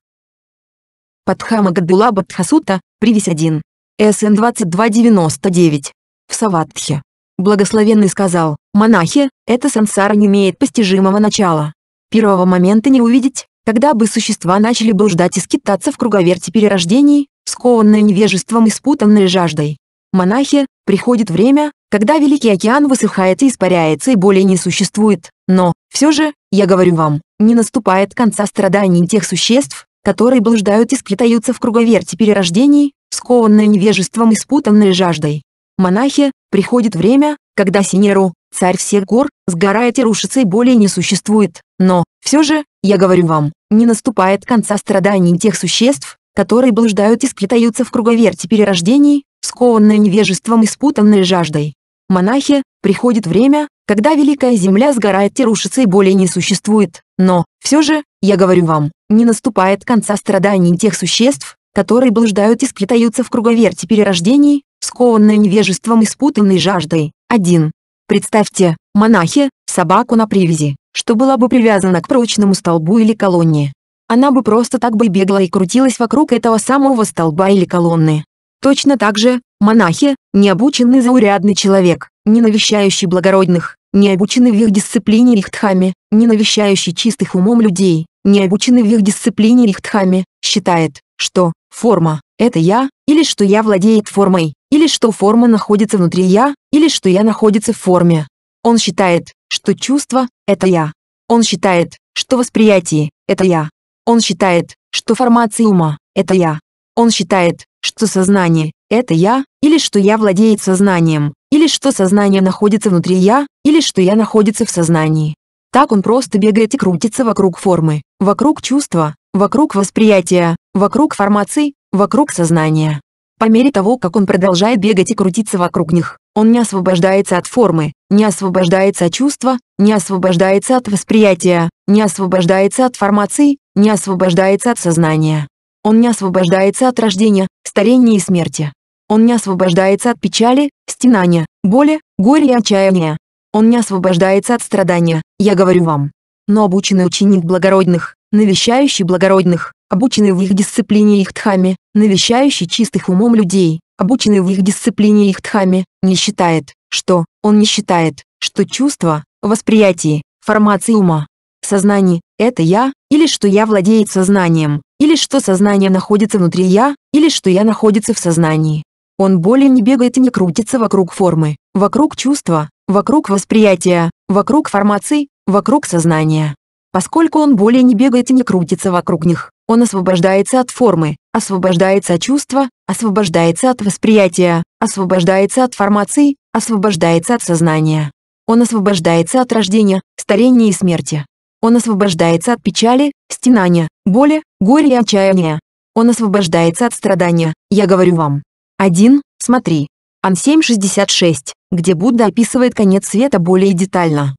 Падхама Гадула Бадхасута, привись 1. СН 2299. В Саватхе. Благословенный сказал, монахи, эта сансара не имеет постижимого начала. Первого момента не увидеть, когда бы существа начали блуждать и скитаться в круговерте перерождений, скованное невежеством и спутанной жаждой. Монахи, приходит время, когда Великий океан высыхает и испаряется и более не существует, но, все же, я говорю вам, не наступает конца страданий тех существ, которые блуждают и скитаются в круговерте перерождений, скованные невежеством и спутанные жаждой. Монахи, приходит время, когда Синеру, царь всех гор, сгорает и рушится и более не существует, но, все же, я говорю вам, не наступает конца страданий тех существ, которые блуждают и скитаются в круговерте перерождений, скованные невежеством и спутанные жаждой монахи, приходит время, когда Великая Земля сгорает и рушится и более не существует. Но, все же, я говорю вам, не наступает конца страданий тех существ, которые блуждают и скитаются в круговерте перерождений, скованные невежеством и спутанной жаждой. 1. Представьте, монахи, собаку на привязи, что была бы привязана к прочному столбу или колонне. Она бы просто так бы бегла и крутилась вокруг этого самого столба или колонны, Точно так же, монахи, необученный заурядный человек, не навещающий благородных, не обученный в их дисциплине рихтхами, не навещающий чистых умом людей, не обученный в их дисциплине рихтхами, считает, что форма – это я, или что я владеет формой, или что форма находится внутри я, или что я находится в форме. Он считает, что чувство – это я. Он считает, что восприятие – это я. Он считает, что формация ума – это я. Он считает, что сознание – это я, или что я владеет сознанием, или что сознание находится внутри я, или что я находится в сознании. Так он просто бегает и крутится вокруг формы, вокруг чувства, вокруг восприятия, вокруг формаций вокруг сознания. По мере того, как он продолжает бегать и крутиться вокруг них, он не освобождается от формы, не освобождается от чувства, не освобождается от восприятия, не освобождается от формаций не освобождается от сознания. Он не освобождается от рождения, старения и смерти. Он не освобождается от печали, стенания, боли, горя и отчаяния. Он не освобождается от страдания, я говорю вам. Но обученный ученик благородных, навещающий благородных, обученный в их дисциплине их тхами, навещающий чистых умом людей, обученный в их дисциплине их тхами, не считает, что, он не считает, что чувство, восприятие, формации ума, сознание – это я, или что я владеет сознанием, или что сознание находится внутри «я», или что «я» находится в сознании. Он более не бегает и не крутится вокруг формы, вокруг чувства, вокруг восприятия, вокруг формаций, вокруг сознания. Поскольку он более не бегает и не крутится вокруг них, он освобождается от формы, освобождается от чувства, освобождается от восприятия, освобождается от формаций, освобождается от сознания. Он освобождается от рождения, старения и смерти. Он освобождается от печали, стенания, боли, горя и отчаяния. Он освобождается от страдания, я говорю вам. 1. Смотри. Ан 7.66, где Будда описывает конец света более детально.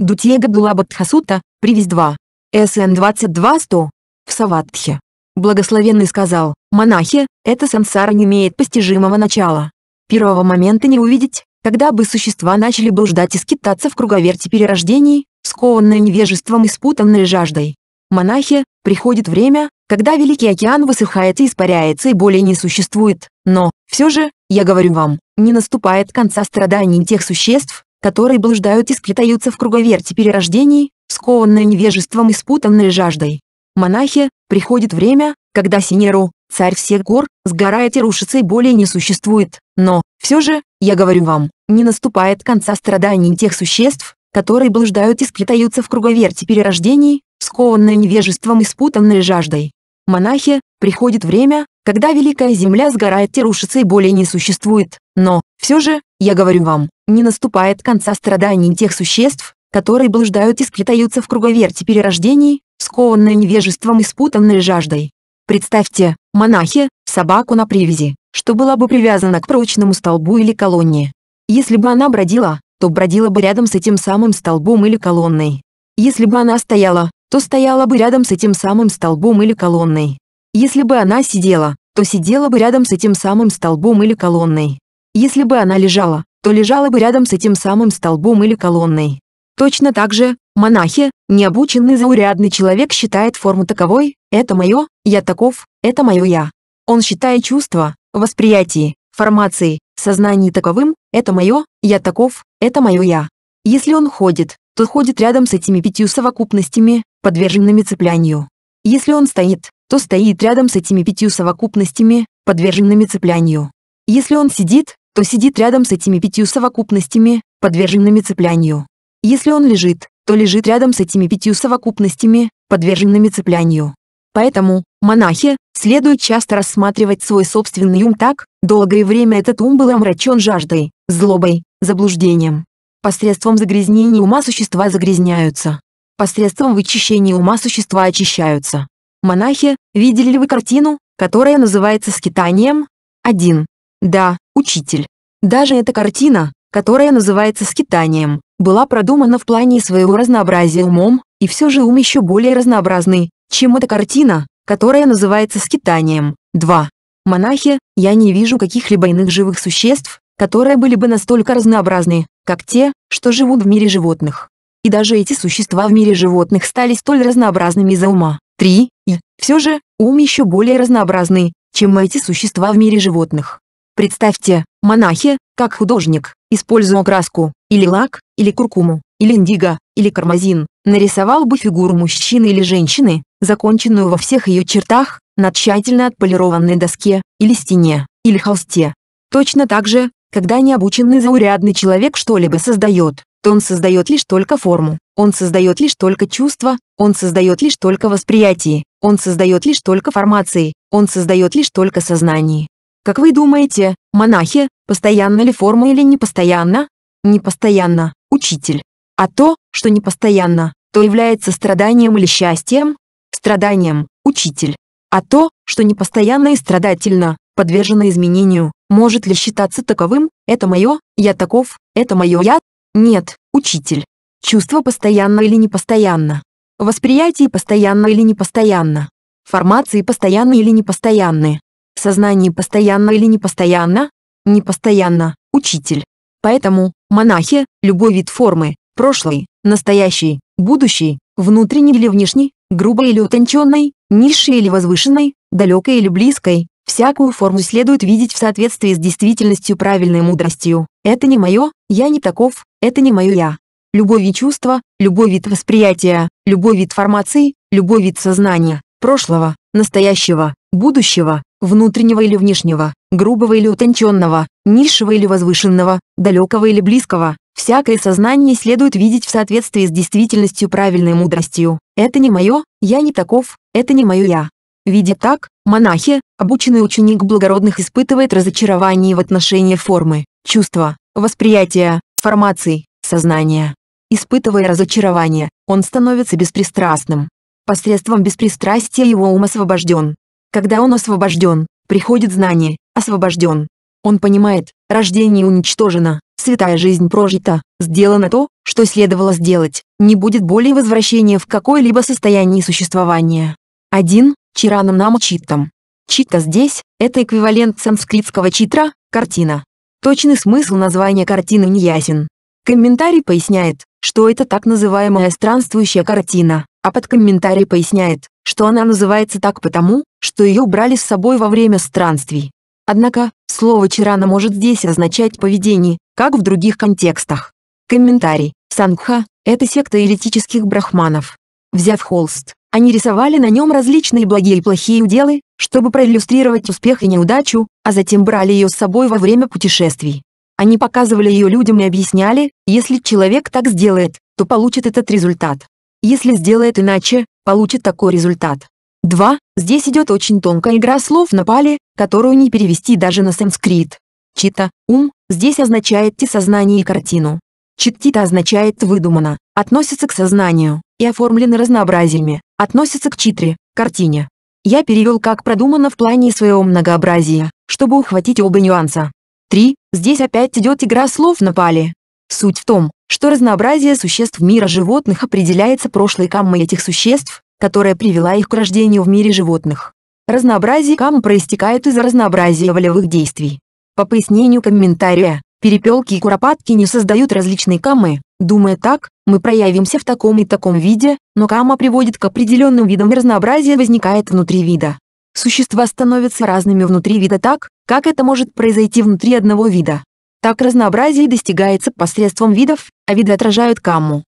Дутьега Дулабадхасута, привез 2. СН 22.100. В Саватхе. Благословенный сказал, монахи, эта сансара не имеет постижимого начала. Первого момента не увидеть, когда бы существа начали блуждать и скитаться в круговерте перерождений, скованная невежеством и спутанная жаждой. Монахи, приходит время, когда Великий океан высыхает и испаряется и более не существует, но, все же, я говорю вам, не наступает конца страданий тех существ, которые блуждают и скитаются в круговерте перерождений, скованные невежеством и спутанные жаждой. Монахи, приходит время, когда Синеру, царь всех гор, сгорает и рушится и более не существует, но, все же, я говорю вам, не наступает конца страданий тех существ, которые блуждают и скитаются в круговерте перерождений, скованные невежеством и спутанные жаждой. Монахи, приходит время, когда Великая Земля сгорает и рушится и более не существует, но, все же, я говорю вам, не наступает конца страданий тех существ, которые блуждают и скитаются в круговерте перерождений, скованные невежеством и спутанные жаждой. Представьте, монахи, собаку на привязи, что была бы привязана к прочному столбу или колонне. Если бы она бродила, то бродила бы рядом с этим самым столбом или колонной. Если бы она стояла, то стояла бы рядом с этим самым столбом или колонной. Если бы она сидела, то сидела бы рядом с этим самым столбом или колонной. Если бы она лежала, то лежала бы рядом с этим самым столбом или колонной. Точно так же, монахи, необученный заурядный человек считает форму таковой, это мое, я таков, это мое я. Он считает чувства, восприятие, формации, сознании таковым, это мое, я таков, это мое я. Если он ходит, то ходит рядом с этими пятью совокупностями, подверженными цеплянию. Если он стоит, то стоит рядом с этими пятью совокупностями, подверженными цеплянию. Если он сидит, то сидит рядом с этими пятью совокупностями, подверженными цеплянию. Если он лежит, то лежит рядом с этими пятью совокупностями, подверженными цеплянию. Поэтому, Монахи, следует часто рассматривать свой собственный ум так, долгое время этот ум был омрачен жаждой, злобой, заблуждением. Посредством загрязнения ума существа загрязняются. Посредством вычищения ума существа очищаются. Монахи, видели ли вы картину, которая называется «Скитанием»? 1. Да, учитель. Даже эта картина, которая называется «Скитанием», была продумана в плане своего разнообразия умом, и все же ум еще более разнообразный, чем эта картина, которая называется скитанием. 2. Монахи, я не вижу каких-либо иных живых существ, которые были бы настолько разнообразны, как те, что живут в мире животных. И даже эти существа в мире животных стали столь разнообразными из-за ума. 3. И, все же, ум еще более разнообразный, чем эти существа в мире животных. Представьте, монахи, как художник, используя краску, или лак, или куркуму, или индиго, или кармазин, нарисовал бы фигуру мужчины или женщины, законченную во всех ее чертах, на тщательно отполированной доске, или стене, или холсте. Точно так же, когда необученный заурядный человек что-либо создает, то он создает лишь только форму, он создает лишь только чувства он создает лишь только восприятие, он создает лишь только формации, он создает лишь только сознание. Как вы думаете, монахи, постоянно ли форма или непостоянно? Непостоянно, учитель. А то, что непостоянно, то является страданием или счастьем, страданием, учитель. А то, что непостоянно и страдательно, подвержено изменению, может ли считаться таковым, это мое, я таков, это мое я? Нет, учитель. Чувство постоянно или непостоянно. Восприятие постоянно или непостоянно. Формации постоянно или непостоянны. Сознание постоянно или непостоянно? Непостоянно, учитель. Поэтому, монахи, любой вид формы, прошлый, настоящий, будущий, внутренний или внешний, грубой или утонченной, низшей или возвышенной, далекой или близкой. Всякую форму следует видеть в соответствии с действительностью правильной мудростью. Это не мое, я не таков, это не мое я. Любой вид чувства, любой вид восприятия, любой вид формации, любой вид сознания, прошлого, настоящего, будущего, внутреннего или внешнего, грубого или утонченного, низшего или возвышенного, далекого или близкого, Всякое сознание следует видеть в соответствии с действительностью правильной мудростью. Это не мое, я не таков, это не мое я. Видя так, монахи, обученный ученик благородных испытывает разочарование в отношении формы, чувства, восприятия, формаций, сознания. Испытывая разочарование, он становится беспристрастным. Посредством беспристрастия его ум освобожден. Когда он освобожден, приходит знание, освобожден. Он понимает, рождение уничтожено, святая жизнь прожита, сделано то, что следовало сделать, не будет более возвращения в какое-либо состояние существования. 1. Чиранам нам читтам. Читта здесь – это эквивалент санскритского читра – картина. Точный смысл названия картины не ясен. Комментарий поясняет, что это так называемая странствующая картина, а под комментарий поясняет, что она называется так потому, что ее брали с собой во время странствий. Однако, Слово чирана может здесь означать поведение, как в других контекстах. Комментарий. Сангха – это секта элитических брахманов. Взяв холст, они рисовали на нем различные благие и плохие уделы, чтобы проиллюстрировать успех и неудачу, а затем брали ее с собой во время путешествий. Они показывали ее людям и объясняли, если человек так сделает, то получит этот результат. Если сделает иначе, получит такой результат. 2. Здесь идет очень тонкая игра слов на пале, которую не перевести даже на санскрит. Чита, ум, здесь означает те сознание и картину. Читтита означает выдумано, относится к сознанию, и оформлено разнообразиями, относится к читре, картине. Я перевел как продумано в плане своего многообразия, чтобы ухватить оба нюанса. 3. Здесь опять идет игра слов на пале. Суть в том, что разнообразие существ мира животных определяется прошлой каммой этих существ, которая привела их к рождению в мире животных. Разнообразие кам проистекает из разнообразия волевых действий. По пояснению комментария, перепелки и куропатки не создают различные камы, думая так, мы проявимся в таком и таком виде, но кама приводит к определенным видам и разнообразие возникает внутри вида. Существа становятся разными внутри вида так, как это может произойти внутри одного вида. Так разнообразие достигается посредством видов, а виды отражают каму.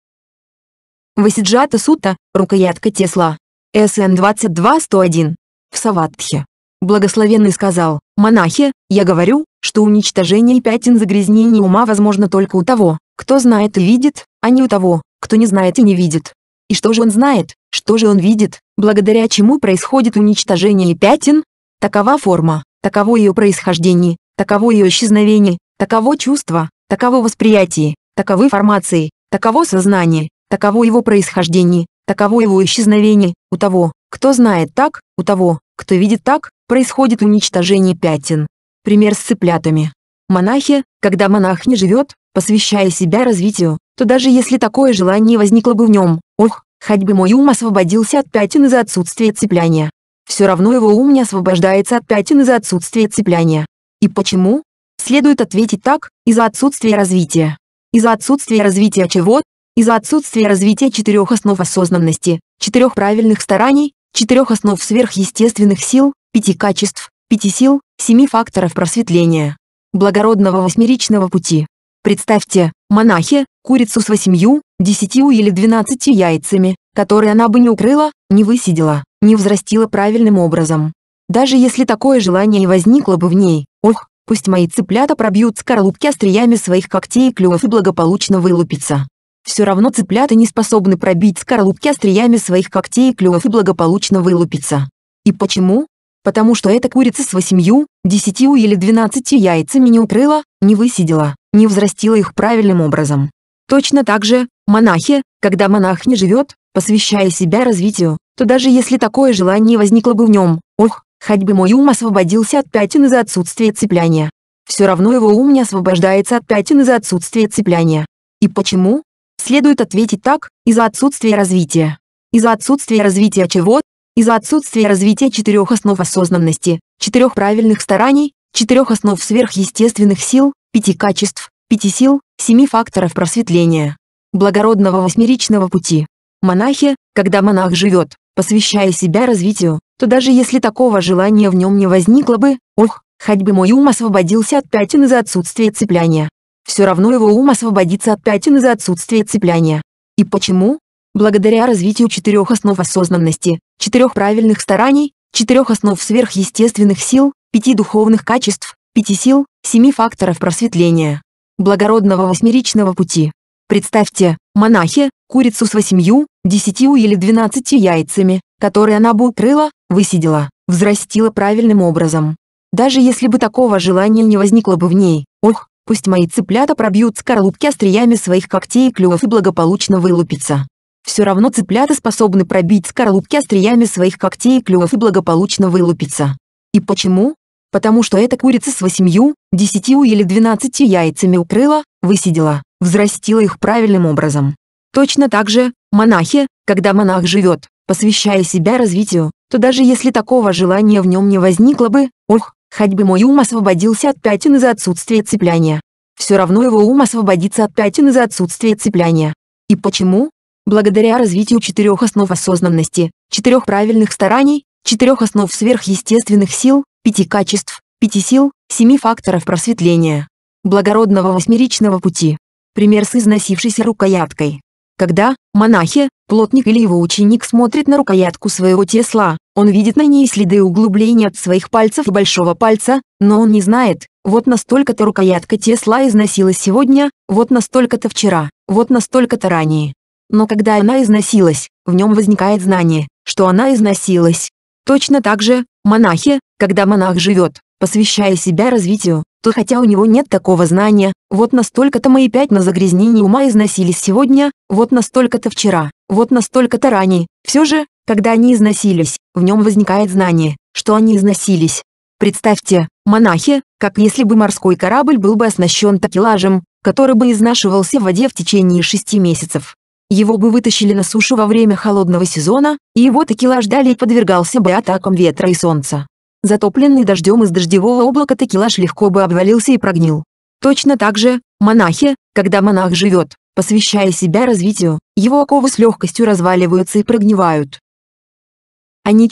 Васиджата Сута, рукоятка Тесла. СН 22-101. В Саватхе. Благословенный сказал, «Монахи, я говорю, что уничтожение пятен загрязнений ума возможно только у того, кто знает и видит, а не у того, кто не знает и не видит. И что же он знает, что же он видит, благодаря чему происходит уничтожение пятен? Такова форма, таково ее происхождение, таково ее исчезновение, таково чувство, таково восприятие, таковы формации, таково сознание, таково его происхождение, таково его исчезновение, у того, кто знает так, у того, кто видит так, происходит уничтожение пятен. Пример с цыплятами. Монахи, когда монах не живет, посвящая себя развитию, то даже если такое желание возникло бы в нем, ох, хоть бы мой ум освободился от пятен из-за отсутствия цепляния. Все равно его ум не освобождается от пятен из-за отсутствия цепляния. И почему? Следует ответить так, из-за отсутствия развития. Из-за отсутствия развития чего? из-за отсутствия развития четырех основ осознанности, четырех правильных стараний, четырех основ сверхъестественных сил, пяти качеств, пяти сил, семи факторов просветления, благородного восьмеричного пути. Представьте, монахи, курицу с восемью, десятью или двенадцатью яйцами, которые она бы не укрыла, не высидела, не взрастила правильным образом. Даже если такое желание и возникло бы в ней, ох, пусть мои цыплята пробьют скорлупки остриями своих когтей и клювов и благополучно вылупятся. Все равно цыплята не способны пробить скорлупки остриями своих когтей и клювов и благополучно вылупиться. И почему? Потому что эта курица с восемью, десятью или двенадцатью яйцами не укрыла, не высидела, не взрастила их правильным образом. Точно так же, монахи, когда монах не живет, посвящая себя развитию, то даже если такое желание возникло бы в нем, ох, хоть бы мой ум освободился от пятен из-за отсутствия цепляния. Все равно его ум не освобождается от пятен из-за отсутствия цепляния. И почему? Следует ответить так, из-за отсутствия развития. Из-за отсутствия развития чего? Из-за отсутствия развития четырех основ осознанности, четырех правильных стараний, четырех основ сверхъестественных сил, пяти качеств, пяти сил, семи факторов просветления, благородного восьмеричного пути. Монахи, когда монах живет, посвящая себя развитию, то даже если такого желания в нем не возникло бы, ох, хоть бы мой ум освободился от пятен из-за отсутствия цепляния все равно его ум освободится от пятен из-за отсутствия цепляния. И почему? Благодаря развитию четырех основ осознанности, четырех правильных стараний, четырех основ сверхъестественных сил, пяти духовных качеств, пяти сил, семи факторов просветления, благородного восьмеричного пути. Представьте, монахи, курицу с восемью, десятью или двенадцатью яйцами, которые она бы укрыла, высидела, взрастила правильным образом. Даже если бы такого желания не возникло бы в ней, ох, Пусть мои цыплята пробьют скорлупки остриями своих когтей и клювов и благополучно вылупятся. Все равно цыплята способны пробить скорлупки остриями своих когтей и клювов и благополучно вылупятся. И почему? Потому что эта курица с восемью, десятью или двенадцатью яйцами укрыла, высидела, взрастила их правильным образом. Точно так же, монахи, когда монах живет, посвящая себя развитию, то даже если такого желания в нем не возникло бы, ох, Хоть бы мой ум освободился от пятен из-за отсутствия цепляния. Все равно его ум освободится от пятен из-за отсутствия цепляния. И почему? Благодаря развитию четырех основ осознанности, четырех правильных стараний, четырех основ сверхъестественных сил, пяти качеств, пяти сил, семи факторов просветления, благородного восьмеричного пути. Пример с износившейся рукояткой. Когда монахи, плотник или его ученик смотрит на рукоятку своего тесла, он видит на ней следы углубления от своих пальцев и большого пальца, но он не знает, вот настолько-то рукоятка тесла износилась сегодня, вот настолько-то вчера, вот настолько-то ранее. Но когда она износилась, в нем возникает знание, что она износилась. Точно так же, монахи, когда монах живет, посвящая себя развитию, то хотя у него нет такого знания, вот настолько-то мои пять на загрязнении ума износились сегодня, вот настолько-то вчера, вот настолько-то ранее. Все же, когда они износились, в нем возникает знание, что они износились. Представьте, монахи, как если бы морской корабль был бы оснащен такелажем, который бы изнашивался в воде в течение шести месяцев. Его бы вытащили на сушу во время холодного сезона, и его такелаж далее подвергался бы атакам ветра и солнца. Затопленный дождем из дождевого облака текилаж легко бы обвалился и прогнил. Точно так же, монахи, когда монах живет, посвящая себя развитию, его оковы с легкостью разваливаются и прогнивают. А не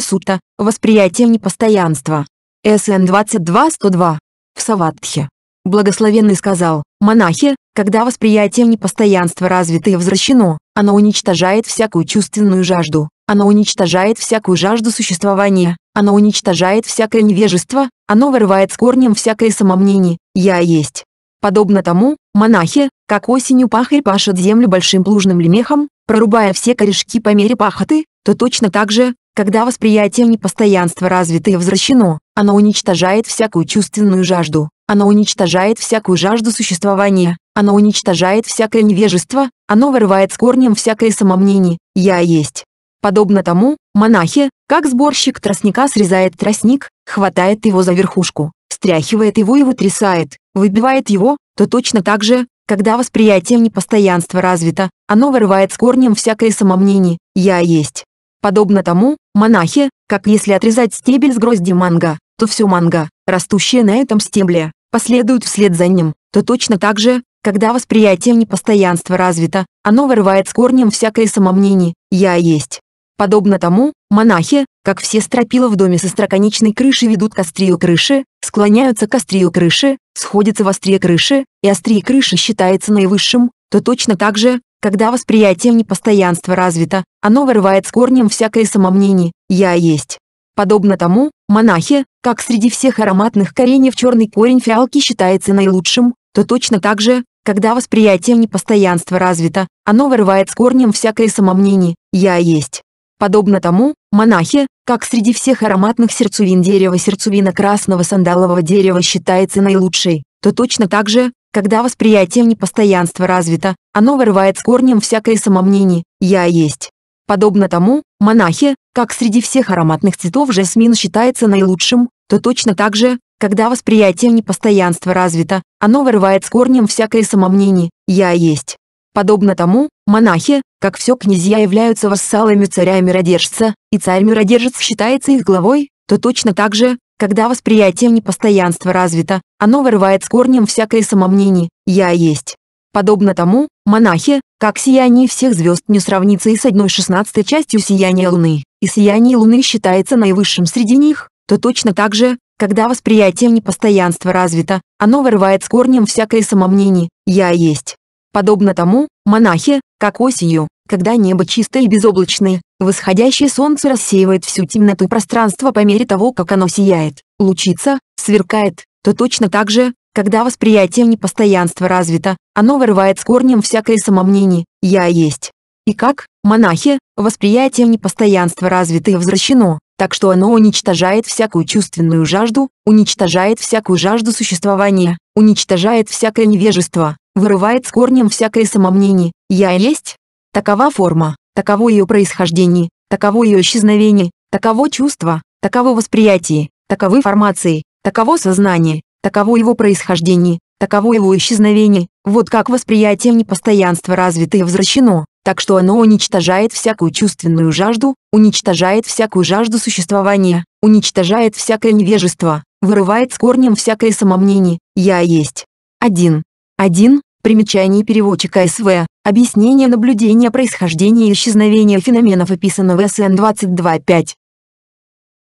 сута, восприятие непостоянства. СН 22-102. В Саватхе. Благословенный сказал, монахи, когда восприятие непостоянства развито и возвращено, оно уничтожает всякую чувственную жажду, оно уничтожает всякую жажду существования, оно уничтожает всякое невежество, оно вырывает с корнем всякое самомнение «я есть». Подобно тому, монахи, как осенью пахарь пашет землю большим плужным лемехом, прорубая все корешки по мере пахоты, то точно так же, когда восприятие непостоянства развито и возвращено, оно уничтожает всякую чувственную жажду, оно уничтожает всякую жажду существования, оно уничтожает всякое невежество, оно вырывает с корнем всякое самомнение «я есть». Подобно тому, монахи, как сборщик тростника срезает тростник, хватает его за верхушку, стряхивает его и вытрясает, выбивает его, то точно так же, когда восприятие непостоянства развито, оно вырывает с корнем всякое самомнение «я есть». Подобно тому, монахи, как если отрезать стебель с грозди манго, то все манго, растущее на этом стебле, последует вслед за ним, то точно так же, когда восприятие непостоянства развито, оно вырывает с корнем всякое самомнение «я есть». Подобно тому, монахи, как все стропила в доме со строконечной крыши ведут к острию крыши, склоняются к острию крыши, сходятся в острие крыши, и острие крыши считается наивысшим, то точно так же, когда восприятие непостоянства развито, оно вырывает с корнем всякое самомнение «я есть». Подобно тому, монахи, как среди всех ароматных кореньев черный корень фиалки считается наилучшим, то точно так же, когда восприятие непостоянства развито, оно вырывает с корнем всякое самомнение «я есть». Подобно тому, монахи, как среди всех ароматных сердцевин дерева сердцевина красного сандалового дерева считается наилучшей, то точно так же, когда восприятие непостоянства развито, оно вырывает с корнем всякое самомнение «я есть». Подобно тому, монахи, как среди всех ароматных цветов жасмин считается наилучшим, то точно так же, когда восприятие непостоянства развито, оно вырывает с корнем всякое самомнение «я есть». Подобно тому, монахи, как все князья являются вассалами царя-миродержца, и царь-миродержец считается их главой, то точно так же, когда восприятие непостоянства развито, оно вырывает с корнем всякое самомнение «я есть». Подобно тому, монахи, как сияние всех звезд не сравнится и с одной шестнадцатой частью сияния Луны, и сияние Луны считается наивысшим среди них, то точно так же, когда восприятие непостоянства развито, оно вырывает с корнем всякое самомнение «я есть». Подобно тому, монахи, как осенью, когда небо чистое и безоблачное, восходящее солнце рассеивает всю темноту пространства по мере того, как оно сияет, лучится, сверкает, то точно так же, когда восприятие непостоянства развито, оно вырывает с корнем всякое самомнение «я есть». И как, монахи, восприятие непостоянства развито и возвращено, так что оно уничтожает всякую чувственную жажду, уничтожает всякую жажду существования, уничтожает всякое невежество, вырывает с корнем всякое самомнение «я есть». Такова форма, таково ее происхождение, таково ее исчезновение, таково чувство, таково восприятие, таковы формации, таково сознание, таково его происхождение, таково его исчезновение, вот как восприятие непостоянства развито и возвращено, так что оно уничтожает всякую чувственную жажду, уничтожает всякую жажду существования, уничтожает всякое невежество, вырывает с корнем всякое самомнение «я есть». 1. 1. Примечание переводчика СВ. Объяснение наблюдения происхождения и исчезновения феноменов описано в СН 22.5.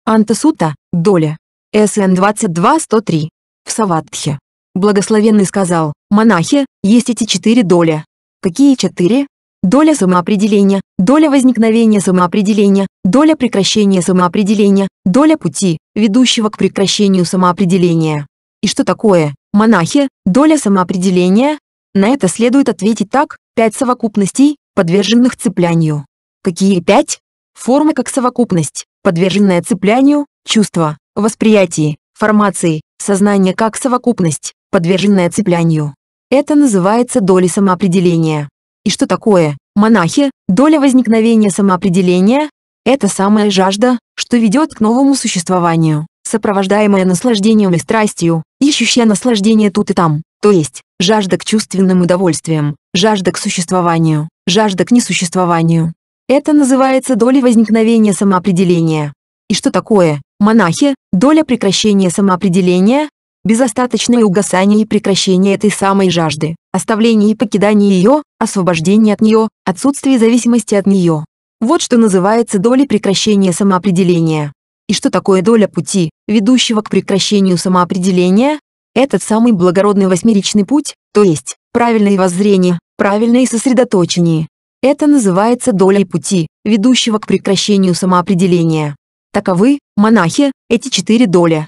Антасута, доля. СН 22.103. В Саватхе. Благословенный сказал, монахи, есть эти четыре доля. Какие четыре? доля самоопределения, доля возникновения самоопределения, доля прекращения самоопределения, доля пути, ведущего к прекращению самоопределения. И что такое, монахи, доля самоопределения? На это следует ответить так, пять совокупностей, подверженных цеплянию. Какие пять? Формы как совокупность, подверженная цеплянию, чувства, восприятие, формации, сознание как совокупность, подверженная цеплянию. Это называется долей самоопределения и что такое монахи, доля возникновения самоопределения – это самая жажда, что ведет к новому существованию, сопровождаемая наслаждением и страстью, ищущая наслаждение тут и там, то есть, жажда к чувственным удовольствиям, жажда к существованию, жажда к несуществованию. Это называется долей возникновения самоопределения. И что такое монахи, доля прекращения самоопределения безостаточное угасание и прекращение этой самой жажды, оставление и покидание ее, освобождение от нее, отсутствие зависимости от нее. Вот что называется долей прекращения самоопределения. И что такое доля пути, ведущего к прекращению самоопределения? Этот самый благородный восьмеричный путь, то есть, правильное воззрение, правильное сосредоточение. Это называется долей пути, ведущего к прекращению самоопределения. Таковы, монахи, эти четыре доли.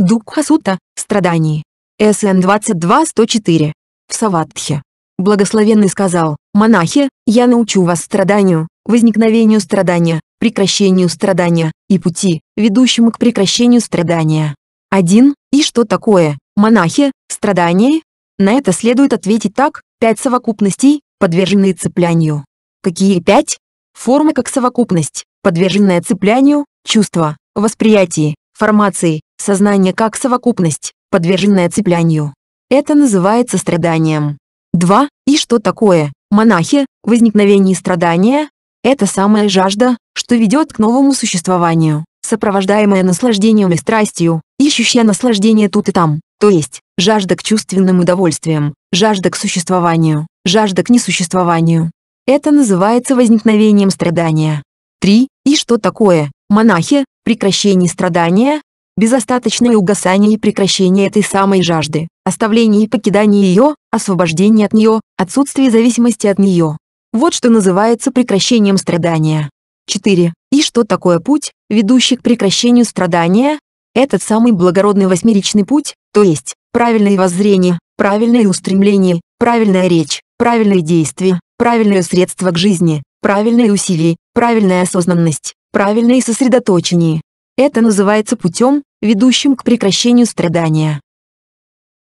Духа Сута, страданий. СН 22-104. В Саватхе. Благословенный сказал, «Монахи, я научу вас страданию, возникновению страдания, прекращению страдания и пути, ведущему к прекращению страдания». Один. И что такое, монахи, страдание? На это следует ответить так, пять совокупностей, подверженные цеплянию. Какие пять? Формы как совокупность, подверженная цеплянию, чувство, восприятие, формации, сознание как совокупность, подверженная цеплянию. Это называется страданием. 2. И что такое, монахи, возникновение страдания? Это самая жажда, что ведет к новому существованию, сопровождаемая наслаждением и страстью, ищущая наслаждение тут и там, то есть, жажда к чувственным удовольствиям, жажда к существованию, жажда к несуществованию. Это называется возникновением страдания. 3. И что такое, монахи, прекращении страдания, безостаточное угасание и прекращение этой самой жажды, оставление и покидание ее, освобождение от нее, отсутствие зависимости от нее. Вот что называется прекращением страдания. 4. И что такое путь, ведущий к прекращению страдания? Этот самый благородный восьмеричный путь, то есть, правильное воззрение, правильное устремление, правильная речь, правильные действия, правильное средство к жизни, правильные усилия, правильная осознанность, правильно и сосредоточеннее. Это называется путем, ведущим к прекращению страдания.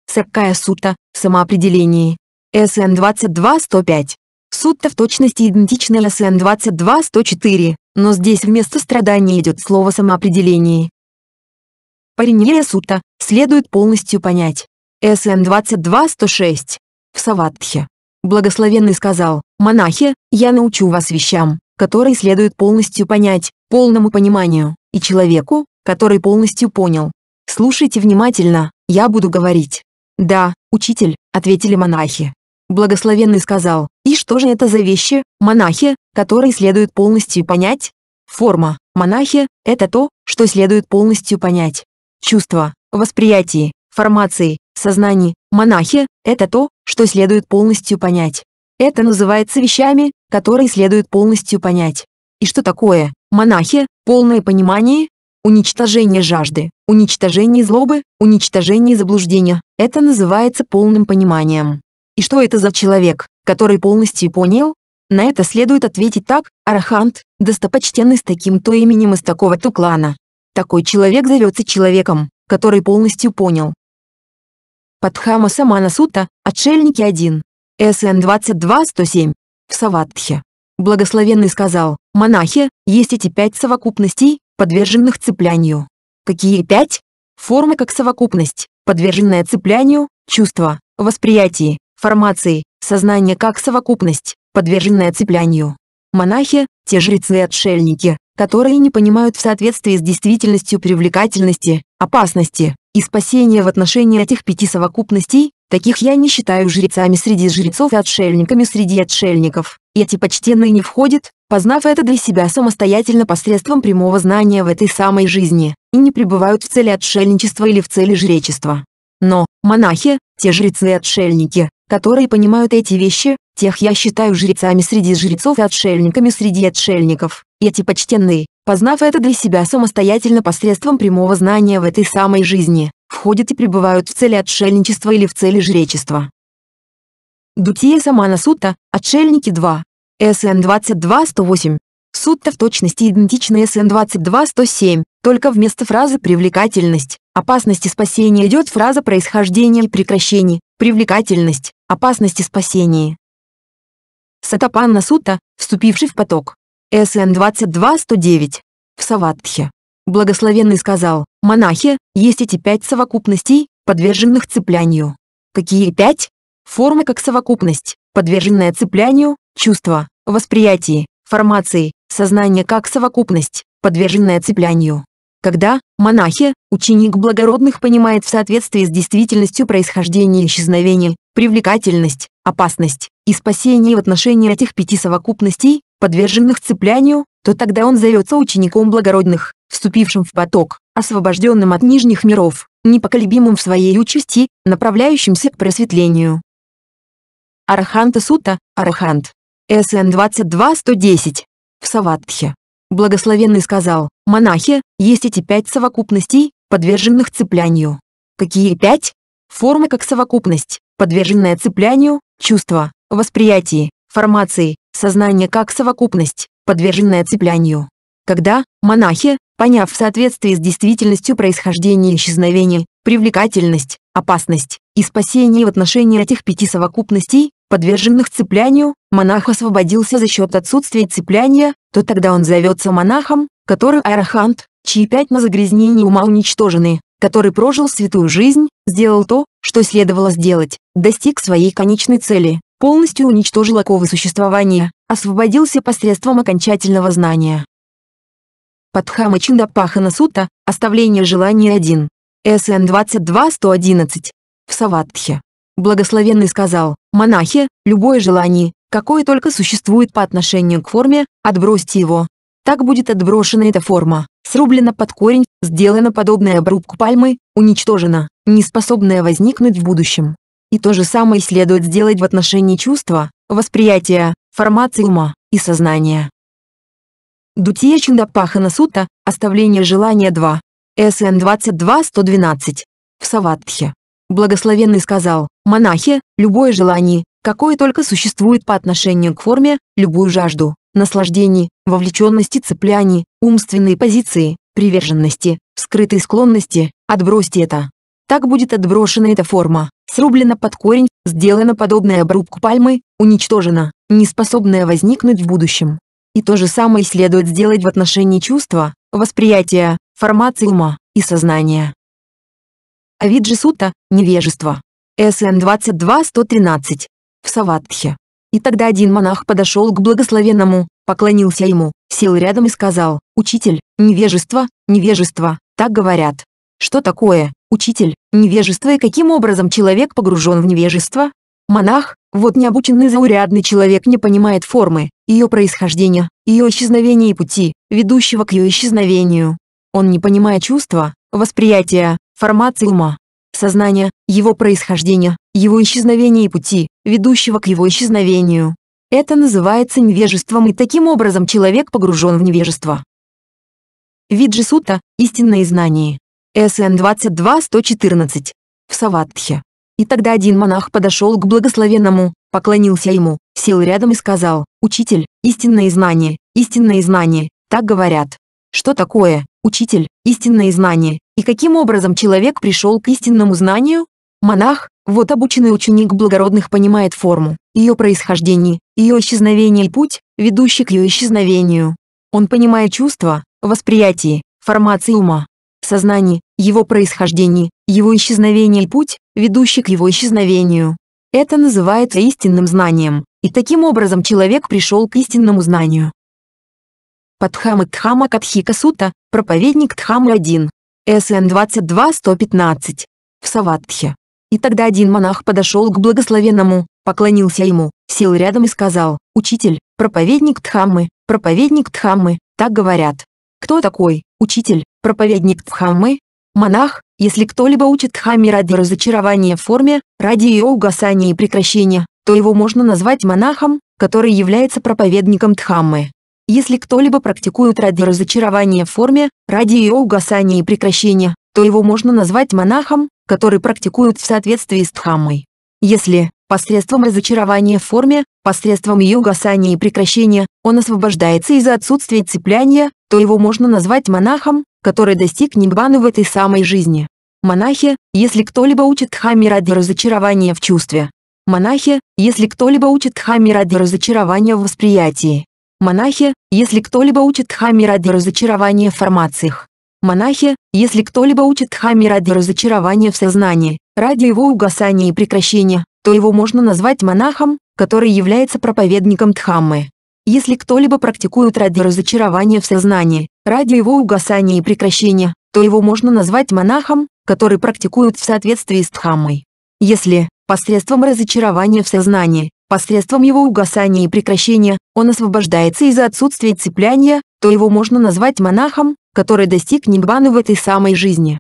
Саккая сутта самоопределение. СН 22-105. Сутта в точности идентична СН 22-104, но здесь вместо страдания идет слово самоопределение. Париньея сутта следует полностью понять. СН 22-106. В Саватхе. Благословенный сказал, монахи, я научу вас вещам, который следует полностью понять, полному пониманию, и человеку, который полностью понял. Слушайте внимательно, я буду говорить. «Да, учитель», — ответили монахи. Благословенный сказал, «И что же это за вещи, монахи, которые следует полностью понять?» Форма, монахи, это то, что следует полностью понять. Чувства, восприятие, формации, сознание, монахи, это то, что следует полностью понять. Это называется вещами, который следует полностью понять. И что такое, монахи, полное понимание? Уничтожение жажды, уничтожение злобы, уничтожение заблуждения – это называется полным пониманием. И что это за человек, который полностью понял? На это следует ответить так, Арахант, достопочтенный с таким-то именем из такого-то клана. Такой человек зовется человеком, который полностью понял. Падхама Самана Сута, Отшельники 1. СН 22-107 в Саватхе. Благословенный сказал, монахи, есть эти пять совокупностей, подверженных цеплянию. Какие пять? Форма как совокупность, подверженная цеплянию, чувство, восприятие, формации, сознание как совокупность, подверженная цеплянию. Монахи – те жрецы и отшельники, которые не понимают в соответствии с действительностью привлекательности, опасности и спасения в отношении этих пяти совокупностей, Таких я не считаю жрецами среди жрецов и отшельниками среди отшельников. Эти почтенные не входят, познав это для себя самостоятельно посредством прямого знания в этой самой жизни, и не пребывают в цели отшельничества или в цели жречества. Но, монахи, те жрецы и отшельники, которые понимают эти вещи, тех я считаю жрецами среди жрецов и отшельниками среди отшельников. Эти почтенные, познав это для себя самостоятельно посредством прямого знания в этой самой жизни, входят и пребывают в цели отшельничества или в цели жречества. Дутия Самана Сутта, Отшельники 2. СН 22-108. Сутта в точности идентична СН 22-107, только вместо фразы «привлекательность», «опасность и спасение» идет фраза «происхождение и прекращение», «привлекательность», «опасность и спасение». Сатапанна Сутта, вступивший в поток. СН 22-109. В Саватхе. Благословенный сказал, «Монахи, есть эти пять совокупностей, подверженных цеплянию». Какие пять? Форма как совокупность, подверженная цеплянию, чувство, восприятие, формации, сознание как совокупность, подверженная цеплянию. Когда, монахи, ученик благородных понимает в соответствии с действительностью происхождение исчезновения, привлекательность, опасность и спасение в отношении этих пяти совокупностей, подверженных цеплянию, то тогда он зовется учеником благородных вступившим в поток, освобожденным от нижних миров, непоколебимым в своей участи, направляющимся к просветлению. Араханта Сута, Арахант. СН 22-110. В Саватхе. Благословенный сказал, монахи, есть эти пять совокупностей, подверженных цеплянию. Какие пять? Формы как совокупность, подверженная цеплянию, чувство, восприятие, формации, сознание как совокупность, подверженная цеплянию. Когда, монахи, поняв в соответствии с действительностью происхождение исчезновения, привлекательность, опасность и спасение в отношении этих пяти совокупностей, подверженных цеплянию, монах освободился за счет отсутствия цепляния, то тогда он зовется монахом, который арахант, чьи пять на загрязнении ума уничтожены, который прожил святую жизнь, сделал то, что следовало сделать, достиг своей конечной цели, полностью уничтожил оковы существования, освободился посредством окончательного знания. Падхама Чиндапахана Сута, оставление желаний 1. СН 22-111. В Саватхе. Благословенный сказал, монахи, любое желание, какое только существует по отношению к форме, отбросьте его. Так будет отброшена эта форма, срублена под корень, сделана подобная обрубку пальмы, уничтожена, не способная возникнуть в будущем. И то же самое следует сделать в отношении чувства, восприятия, формации ума и сознания. Дутия Чиндапахана Сута, оставление желания 2. СН 22-112. В Саватхе. Благословенный сказал, монахи, любое желание, какое только существует по отношению к форме, любую жажду, наслаждений, вовлеченности цепляние, умственные позиции, приверженности, скрытые склонности, отбросьте это. Так будет отброшена эта форма, срублена под корень, сделана подобная обрубку пальмы, уничтожена, неспособная возникнуть в будущем. И то же самое следует сделать в отношении чувства, восприятия, формации ума и сознания. Авиджи Сута – невежество. СН 22-113. В Саватхе. И тогда один монах подошел к благословенному, поклонился ему, сел рядом и сказал, «Учитель, невежество, невежество, так говорят». Что такое, учитель, невежество и каким образом человек погружен в невежество? Монах, вот необученный заурядный человек не понимает формы, ее происхождения, ее исчезновения и пути, ведущего к ее исчезновению. Он не понимает чувства, восприятия, формации ума, сознания, его происхождения, его исчезновения и пути, ведущего к его исчезновению. Это называется невежеством и таким образом человек погружен в невежество. Виджи Сута – истинное знание. СН 22-114. В Саватхе. И тогда один монах подошел к благословенному, поклонился ему, сел рядом и сказал, «Учитель, истинное знание, истинное знание, так говорят». Что такое, учитель, истинное знание, и каким образом человек пришел к истинному знанию? Монах, вот обученный ученик благородных понимает форму, ее происхождение, ее исчезновение и путь, ведущий к ее исчезновению. Он понимает чувства, восприятие, формации ума, сознание, его происхождении, его исчезновение и путь, ведущий к его исчезновению. Это называется истинным знанием, и таким образом человек пришел к истинному знанию. Падхама Дхама Катхика Сута, проповедник Дхамы 1, СН 22-115, в Саватхе. И тогда один монах подошел к благословенному, поклонился ему, сел рядом и сказал, «Учитель, проповедник Дхаммы, проповедник Дхаммы, так говорят». «Кто такой, учитель, проповедник Дхаммы?» Монах, если кто-либо учит Дхамме ради разочарования в форме, ради ее угасания и прекращения, то его можно назвать монахом, который является проповедником Дхаммы. Если кто-либо практикует ради разочарования в форме, ради ее угасания и прекращения, то его можно назвать монахом, который практикует в соответствии с Дхаммой. Если, посредством разочарования в форме, посредством ее угасания и прекращения, он освобождается из-за отсутствия цепляния, то его можно назвать монахом, который достиг нирваны в этой самой жизни. Монахи, если кто-либо учит Дхамми ради разочарования в чувстве. Монахи, если кто-либо учит Дхамми ради разочарования в восприятии. Монахи, если кто-либо учит Дхамми ради разочарования в формациях. Монахи, если кто-либо учит Дхамми ради разочарования в сознании, ради его угасания и прекращения, то его можно назвать монахом, который является проповедником Дхаммы. Если кто-либо практикует ради разочарования в сознании, ради его угасания и прекращения, то его можно назвать монахом, который практикует в соответствии с Дхаммой. Если, посредством разочарования в сознании, посредством его угасания и прекращения, он освобождается из-за отсутствия цепляния, то его можно назвать монахом, который достиг ниббаны в этой самой жизни.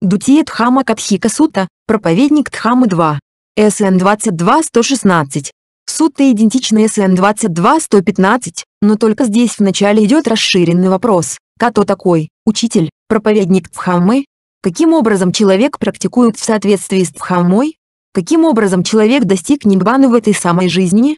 Дутия Дхама Катхика Сута, проповедник Дхамы 2. СН 22-116 сути идентичная СН-22-115, но только здесь вначале идет расширенный вопрос. Кто такой? Учитель? Проповедник Дхаммы? Каким образом человек практикует в соответствии с Дхаммой? Каким образом человек достиг Ниббаны в этой самой жизни?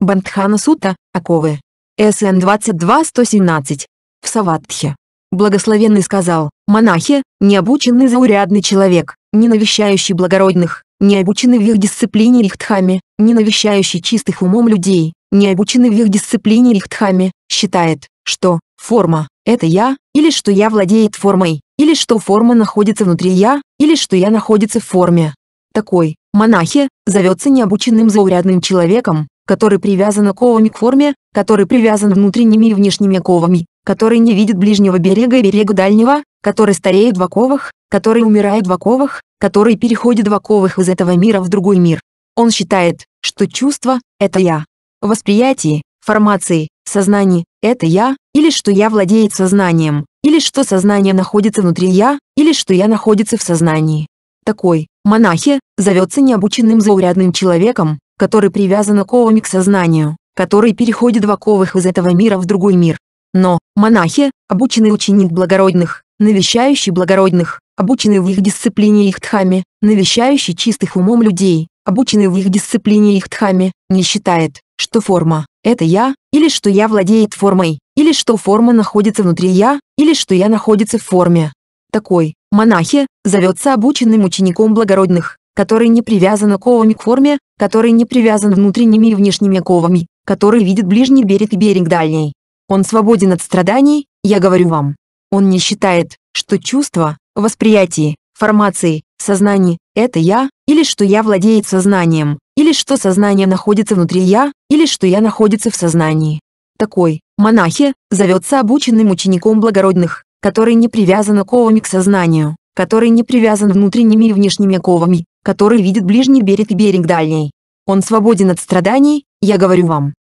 Бандхана Сута, Аковы. СН 22-117. В Саватхе. Благословенный сказал, монахи, необученный заурядный человек, не навещающий благородных, не обучены в их дисциплине Рихтхами, не навещающий чистых умом людей, не обучены в их дисциплине Рихтхами, считает, что форма – это я, или что я владеет формой, или что форма находится внутри я, или что я находится в форме. Такой, монахи, зовется необученным заурядным человеком, который привязан оковами к форме, который привязан внутренними и внешними оковами, который не видит ближнего берега и берега дальнего, который стареет в оковах, который умирает в оковах, который переходит в оковах из этого мира в другой мир. Он считает, что чувство – это я. Восприятие, формации, сознание – это я, или что я владеет сознанием, или что сознание находится внутри я, или что я находится в сознании. Такой, монахи, зовется необученным заурядным человеком, который привязан оковами к сознанию, который переходит в оковах из этого мира в другой мир. Но, монахи, обученный ученик благородных, навещающий благородных, обученный в их дисциплине их тхами, навещающий чистых умом людей, обученный в их дисциплине их тхами, не считает, что форма – это я, или что я владеет формой, или что форма находится внутри я, или что я находится в форме. Такой, монахи, зовется обученным учеником благородных, который не привязан оковами к форме, который не привязан внутренними и внешними оковами, который видит ближний берег и берег дальний. Он свободен от страданий, я говорю вам. Он не считает, что чувство, восприятии, формации, сознании – это «я», или что «я» владеет сознанием, или что сознание находится внутри «я», или что «я» находится в сознании. Такой, монахи, зовется обученным учеником благородных, который не привязан оковами к сознанию, который не привязан внутренними и внешними оковами, который видит ближний берег и берег дальний. Он свободен от страданий, я говорю вам.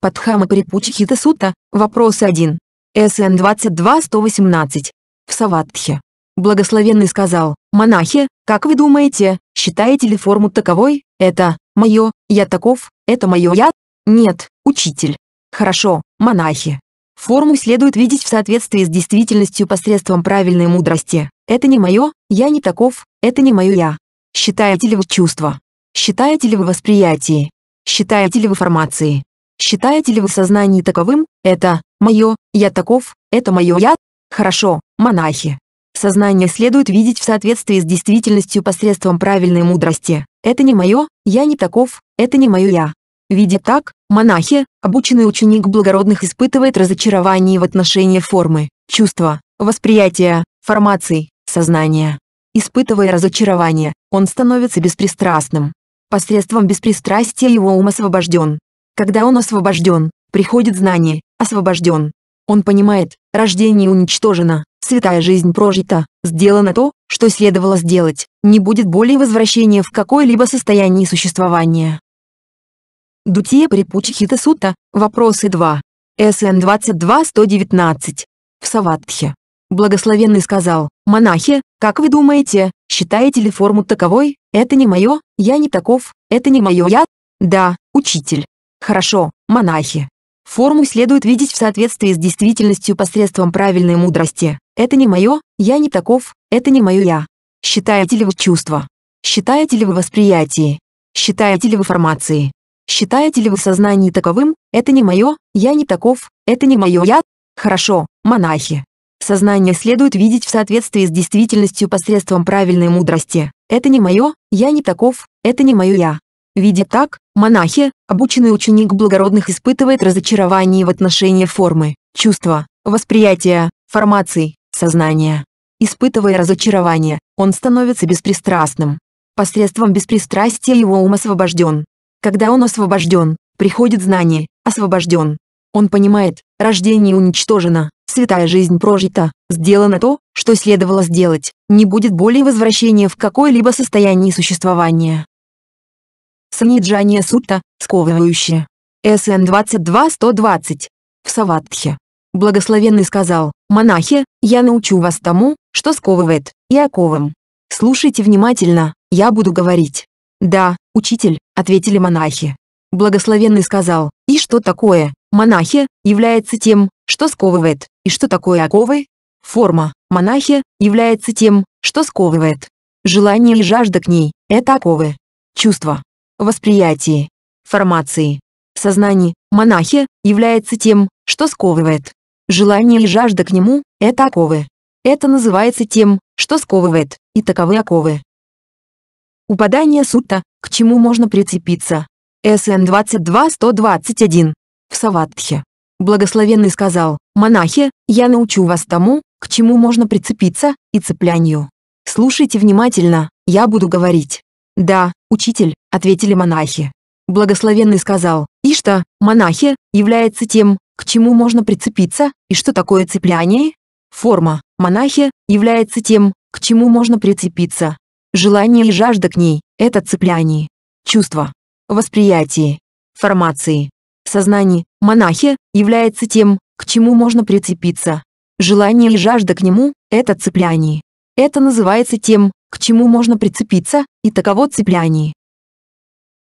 Падхама Парипучи Хита Сута, вопрос 1. СН 22-118. Саватхе. Благословенный сказал, «Монахи, как вы думаете, считаете ли форму таковой? Это мое, я таков, это мое я? Нет, учитель. Хорошо, монахи. Форму следует видеть в соответствии с действительностью посредством правильной мудрости. Это не мое, я не таков, это не мое я. Считаете ли вы чувства? Считаете ли вы восприятие? Считаете ли вы формации? Считаете ли вы сознание таковым? Это мое, я таков, это мое я? Хорошо, монахи. Сознание следует видеть в соответствии с действительностью посредством правильной мудрости. Это не мое, я не таков, это не мое я. Видя так, монахи, обученный ученик благородных испытывает разочарование в отношении формы, чувства, восприятия, формаций, сознания. Испытывая разочарование, он становится беспристрастным. Посредством беспристрастия его ум освобожден. Когда он освобожден, приходит знание, освобожден, он понимает, рождение уничтожено, святая жизнь прожита, сделано то, что следовало сделать, не будет более возвращения в какое-либо состояние существования. Дутия Припучхита Сута, вопросы 2. СН 22-119. В Саватхе. Благословенный сказал, «Монахи, как вы думаете, считаете ли форму таковой? Это не мое, я не таков, это не мое я?» «Да, учитель». «Хорошо, монахи, Форму следует видеть в соответствии с действительностью посредством правильной мудрости. Это не мое, я не таков, это не мое я. Считаете ли вы чувства? Считаете ли вы восприятие? Считаете ли вы формации? Считаете ли вы сознание таковым, это не мое, я не таков, это не мое я? Хорошо, монахи. Сознание следует видеть в соответствии с действительностью посредством правильной мудрости. Это не мое, я не таков, это не мое я. Видя так, монахи, обученный ученик благородных испытывает разочарование в отношении формы, чувства, восприятия, формаций, сознания. Испытывая разочарование, он становится беспристрастным. Посредством беспристрастия его ум освобожден. Когда он освобожден, приходит знание, освобожден. Он понимает, рождение уничтожено, святая жизнь прожита, сделано то, что следовало сделать, не будет более возвращения в какое-либо состояние существования. Саниджане Сутта, сковывающее. СН 22-120. В Саватхе. Благословенный сказал, «Монахи, я научу вас тому, что сковывает, и оковым. Слушайте внимательно, я буду говорить». «Да, учитель», — ответили монахи. Благословенный сказал, «И что такое, монахи, является тем, что сковывает, и что такое оковы?» Форма, монахи, является тем, что сковывает. Желание и жажда к ней – это оковы. Чувство, восприятии, формации, сознании монахи является тем, что сковывает. Желание и жажда к нему – это оковы. Это называется тем, что сковывает, и таковы оковы. Упадание сутта, к чему можно прицепиться. СН 22-121. В Саватхе. Благословенный сказал, «Монахи, я научу вас тому, к чему можно прицепиться, и цеплянию. Слушайте внимательно, я буду говорить. Да, «Учитель», — ответили монахи. Благословенный сказал, и что, монахи, является тем, к чему можно прицепиться, и что такое цепляние?» Форма, монахи, является тем, к чему можно прицепиться. Желание и жажда к ней – это цепляние. Чувство, восприятие, формации, сознание, монахи, является тем, к чему можно прицепиться. Желание и жажда к нему – это цепляние. Это называется тем, к чему можно прицепиться, и таково цепляние.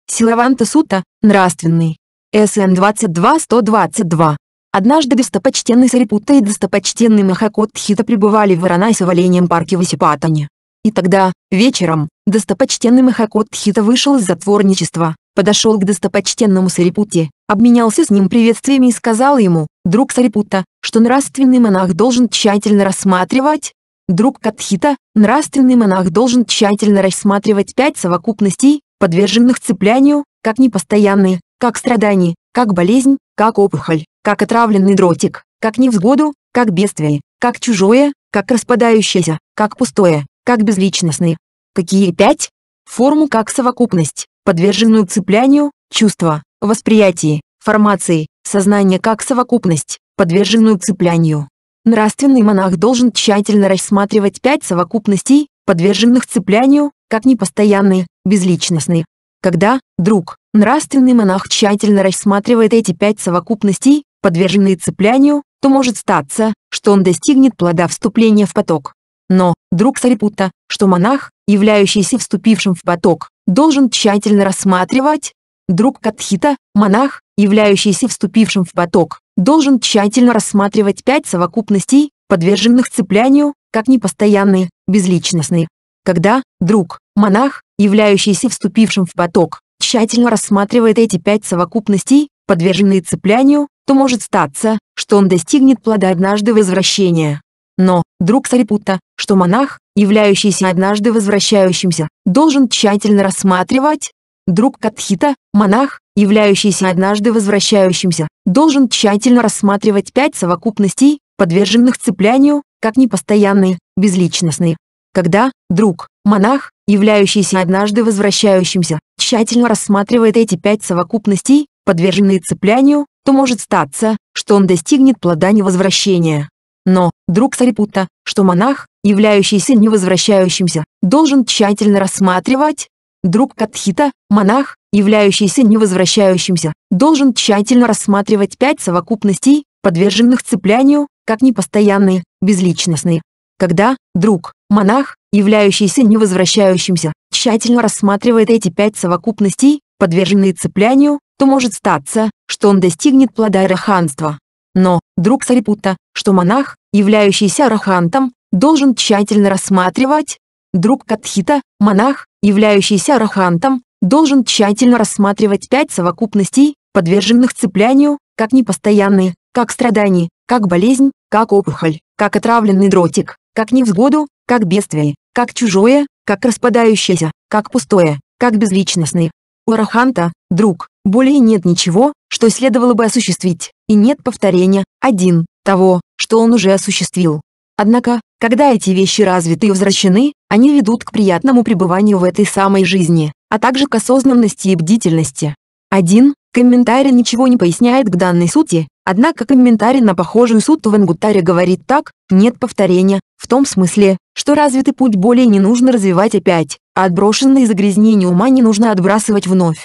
Силаванта Сута, нравственный. СН 22-122. Однажды достопочтенный Сарипутта и достопочтенный Махакотхита пребывали в Варанасе в оленем парке Васипатане. И тогда, вечером, достопочтенный Махакотхита вышел из затворничества, подошел к достопочтенному Сарипуте, обменялся с ним приветствиями и сказал ему, друг Сарипута, что нравственный монах должен тщательно рассматривать, Друг Катхита, нравственный монах должен тщательно рассматривать пять совокупностей, подверженных цеплянию, как непостоянные, как страдание, как болезнь, как опухоль, как отравленный дротик, как невзгоду, как бедствие, как чужое, как распадающееся, как пустое, как безличностный. Какие пять? Форму как совокупность, подверженную цеплянию, чувства, восприятие, формации, сознание как совокупность, подверженную цеплянию, Нравственный монах должен тщательно рассматривать пять совокупностей, подверженных цеплянию, как непостоянные, безличностные. Когда, друг, нравственный монах тщательно рассматривает эти пять совокупностей, подверженные цеплянию, то может статься, что он достигнет плода вступления в поток. Но, друг Сарипута, что монах, являющийся вступившим в поток, должен тщательно рассматривать, друг Катхита, монах, являющийся вступившим в поток, должен тщательно рассматривать пять совокупностей, подверженных цеплянию, как непостоянные, безличностные. Когда друг, монах, являющийся вступившим в поток, тщательно рассматривает эти пять совокупностей, подверженные цеплянию, то может статься, что он достигнет плода однажды возвращения. Но, друг сарипутта, что монах, являющийся однажды возвращающимся, должен тщательно рассматривать Друг Катхита, монах, являющийся однажды возвращающимся, должен тщательно рассматривать пять совокупностей, подверженных цеплянию, как непостоянные, безличностные. Когда друг, монах, являющийся однажды возвращающимся, тщательно рассматривает эти пять совокупностей, подверженные цеплянию, то может статься, что он достигнет плода невозвращения. Но, друг Сарипутта, что монах, являющийся невозвращающимся, должен тщательно рассматривать Друг Катхита, монах, являющийся невозвращающимся, должен тщательно рассматривать пять совокупностей, подверженных цеплянию, как непостоянные, безличностные. Когда друг, монах, являющийся невозвращающимся, тщательно рассматривает эти пять совокупностей, подверженные цеплянию, то может статься, что он достигнет плода араханства. Но, друг Сарипута, что монах, являющийся арахантом, должен тщательно рассматривать Друг Катхита, монах, являющийся арахантом, должен тщательно рассматривать пять совокупностей, подверженных цеплянию, как непостоянные, как страдания, как болезнь, как опухоль, как отравленный дротик, как невзгоду, как бедствие, как чужое, как распадающееся, как пустое, как безличностный. У Араханта, друг, более нет ничего, что следовало бы осуществить, и нет повторения, один, того, что он уже осуществил. Однако, когда эти вещи развиты и возвращены, они ведут к приятному пребыванию в этой самой жизни, а также к осознанности и бдительности. 1. Комментарий ничего не поясняет к данной сути, однако комментарий на похожую суть в Ангутаре говорит так, нет повторения, в том смысле, что развитый путь более не нужно развивать опять, а отброшенные загрязнения ума не нужно отбрасывать вновь.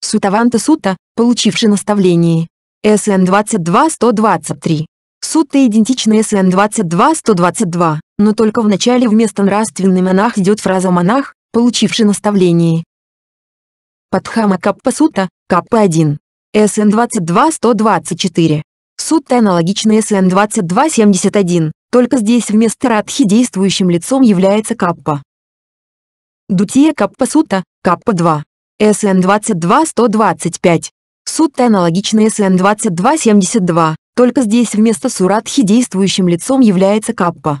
Сутаванта Сута, получивший наставление. СН 22-123. Суть-то идентична СН 22-122, но только в начале вместо «нравственный монах» идет фраза «монах», получивший наставление. Падхама Каппа Сута, Каппа 1. СН 22-124. Сутта аналогична СН 22-71, только здесь вместо Радхи действующим лицом является Каппа. Дутия Каппа Сута, Каппа 2. СН 22-125. Сутта аналогична СН 22-72, только здесь вместо Суратхи действующим лицом является Каппа.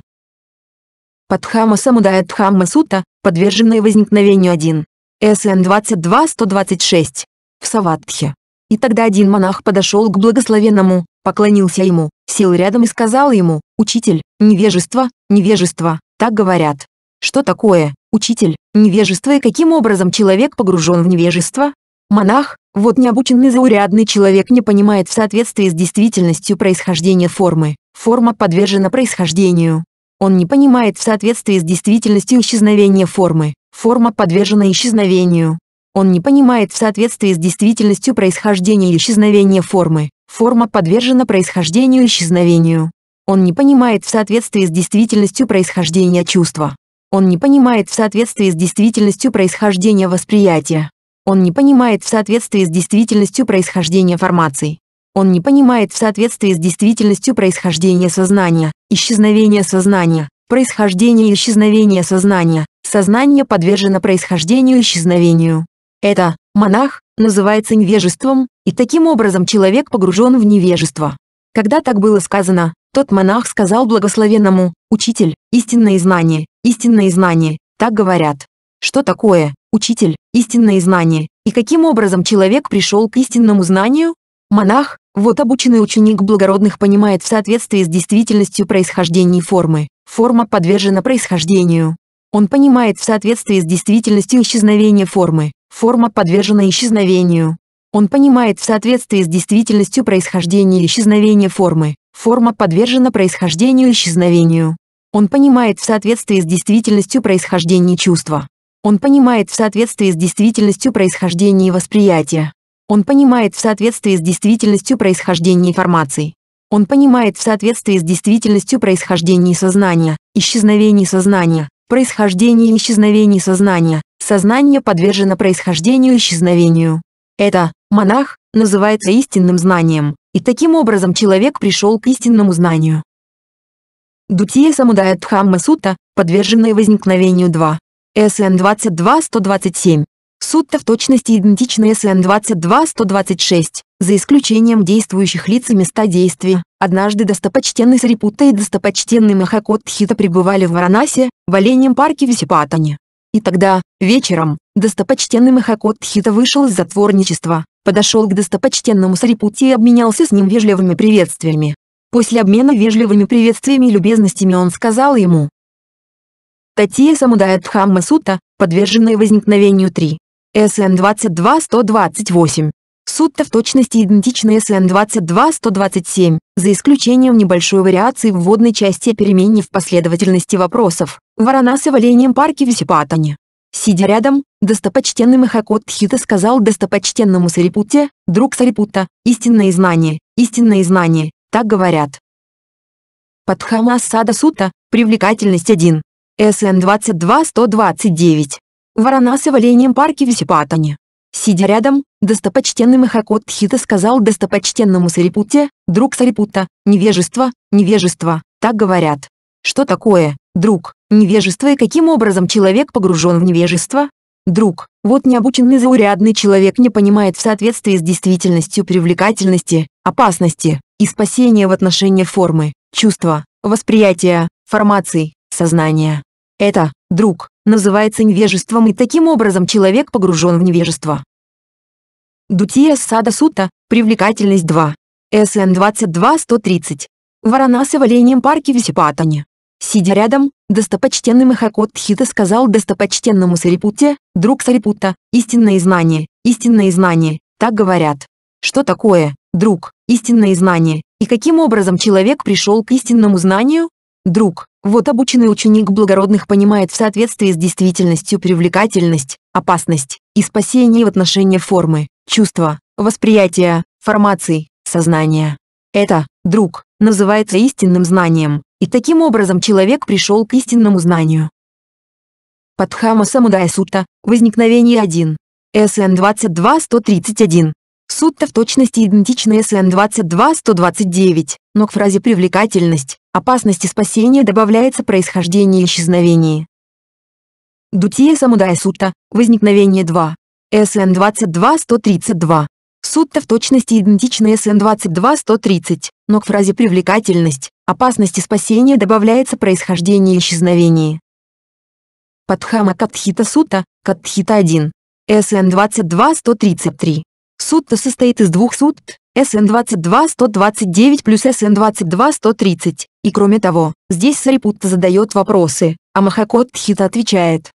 Падхама Самудая Дхамма Сута, подверженная возникновению 1. СН 22-126. В Саватхе. И тогда один монах подошел к благословенному, поклонился ему, сел рядом и сказал ему, «Учитель, невежество, невежество, так говорят». Что такое, учитель, невежество и каким образом человек погружен в невежество? Монах, вот необученный заурядный человек не понимает в соответствии с действительностью происхождения формы. Форма подвержена происхождению. Он не понимает в соответствии с действительностью исчезновения формы. Форма подвержена исчезновению. Он не понимает в соответствии с действительностью происхождения и исчезновения формы. Форма подвержена происхождению и исчезновению. Он не понимает в соответствии с действительностью происхождения чувства. Он не понимает в соответствии с действительностью происхождения восприятия. Он не понимает в соответствии с действительностью происхождения формаций. Он не понимает в соответствии с действительностью происхождения сознания, исчезновения сознания, происхождения и исчезновения сознания. Сознание подвержено происхождению и исчезновению. Это, монах, называется невежеством, и таким образом человек погружен в невежество. Когда так было сказано, тот монах сказал благословенному, «Учитель, истинное знание, истинное знание, так говорят». Что такое учитель, истинное знание, и каким образом человек пришел к истинному знанию? Монах, вот обученный ученик благородных понимает в соответствии с действительностью происхождение формы, форма подвержена происхождению. Он понимает в соответствии с действительностью исчезновения формы, форма подвержена исчезновению. Он понимает в соответствии с действительностью происхождения и исчезновение формы, форма подвержена происхождению и исчезновению. Он понимает в соответствии с действительностью происхождения чувства, он понимает в соответствии с действительностью происхождение восприятия. Он понимает в соответствии с действительностью происхождения информации. Он понимает в соответствии с действительностью происхождения сознания, исчезновение сознания, происхождение и исчезновение сознания. Сознание подвержено происхождению и исчезновению. Это, монах, называется истинным знанием, и таким образом человек пришел к истинному знанию. Дутия Самудая Дхамма Сутта, Подверженное возникновению 2, СН-22-127. Суть-то в точности идентична СН-22-126, за исключением действующих лиц и места действия. Однажды достопочтенный Сарипутта и достопочтенный Махакот Тхита пребывали в Варанасе, в оленем парке Висипатане. И тогда, вечером, достопочтенный Махакот Тхита вышел из затворничества, подошел к достопочтенному Сарипутте и обменялся с ним вежливыми приветствиями. После обмена вежливыми приветствиями и любезностями он сказал ему, Татия Самудаятхамма Сутта, подверженные возникновению 3. СН 22-128. Сутта в точности идентична СН 22-127, за исключением небольшой вариации в вводной части о перемене в последовательности вопросов, Варанаса в оленем парке Висипатане. Сидя рядом, достопочтенный Махакот Тхита сказал достопочтенному Сарипутте, друг Сарипутта, истинное знание, истинное знание, так говорят. Падхама Асада Сута, привлекательность 1. СН-22-129. Варанасова линейном парке в Сипатане. Сидя рядом, достопочтенный Махакот хита сказал достопочтенному Сарипуте, друг Сарипута, невежество, невежество, так говорят. Что такое, друг, невежество и каким образом человек погружен в невежество? Друг, вот необученный заурядный человек не понимает в соответствии с действительностью привлекательности, опасности и спасения в отношении формы, чувства, восприятия, формаций, сознания. Это, друг, называется невежеством и таким образом человек погружен в невежество. Дутия Сада Сута, привлекательность 2. СН 22-130. Варанаси в оленем парке в Сипатане. Сидя рядом, достопочтенный Махакот Тхита сказал достопочтенному Сарипуте, друг Сарипута, истинное знание, истинное знание, так говорят. Что такое, друг, истинное знание, и каким образом человек пришел к истинному знанию? Друг, вот обученный ученик благородных понимает в соответствии с действительностью привлекательность, опасность и спасение в отношении формы, чувства, восприятия, формаций, сознания. Это, друг, называется истинным знанием, и таким образом человек пришел к истинному знанию. Падхама Самудая Сутта, возникновение 1. СН 22-131. Сутта в точности идентична СН 22-129 но к фразе «привлекательность», «опасность» и «спасение» добавляется происхождение и исчезновение. Дутия Самудая Сутта, возникновение 2. СН 22-132. Сутта в точности идентична СН 22-130, но к фразе «привлекательность», «опасность» и «спасение» добавляется происхождение и исчезновение. Падхама Катхита Сутта, Катхита 1. СН 22-133. Сутта состоит из двух сутт, SN22-129 плюс SN22-130. И кроме того, здесь Сарипутта задает вопросы, а Махакот Тхита отвечает.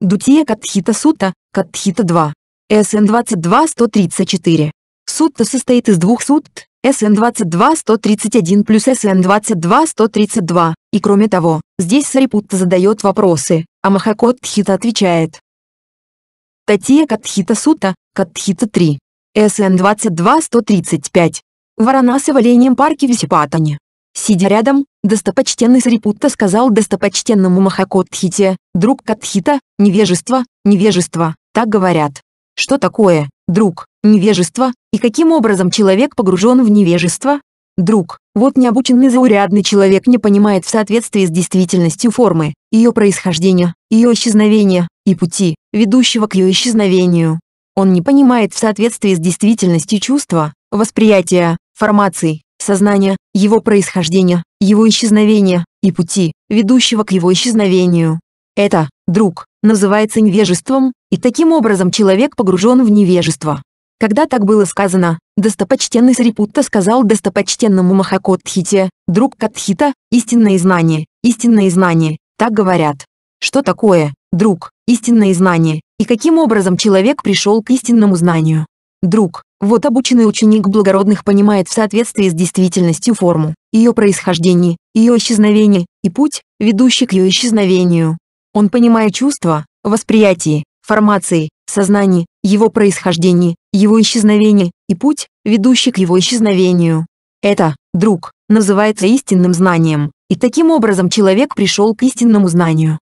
Дутия Катхита Сута, Катхита 2. SN22-134. Сутта состоит из двух сутт, SN22-131 плюс SN22-132. И кроме того, здесь Сарипутта задает вопросы, а Махакот Тхита отвечает. Татия Катхита Сута, Катхита 3. СН-22-135. Варанасы в Оленьем парке в Сипатане. Сидя рядом, достопочтенный Сарипутта сказал достопочтенному Махакотхите, «Друг Катхита, невежество, невежество, так говорят». Что такое, друг, невежество, и каким образом человек погружен в невежество? Друг, вот необученный заурядный человек не понимает в соответствии с действительностью формы, ее происхождения, ее исчезновения, и пути, ведущего к ее исчезновению. Он не понимает в соответствии с действительностью чувства, восприятия, формаций, сознания, его происхождения, его исчезновения и пути, ведущего к его исчезновению. Это, друг, называется невежеством, и таким образом человек погружен в невежество. Когда так было сказано, достопочтенный Сарипутта сказал достопочтенному Махакотхите, друг Катхита, истинное знание, истинное знание, так говорят. Что такое, друг, истинное знание, и каким образом человек пришел к истинному знанию. Друг, вот обученный ученик благородных понимает в соответствии с действительностью форму, ее происхождение, ее исчезновение и путь, ведущий к ее исчезновению. Он понимает чувства, восприятие, формации, сознание, его происхождение, его исчезновение и путь, ведущий к его исчезновению. Это, друг, называется истинным знанием, и таким образом человек пришел к истинному знанию.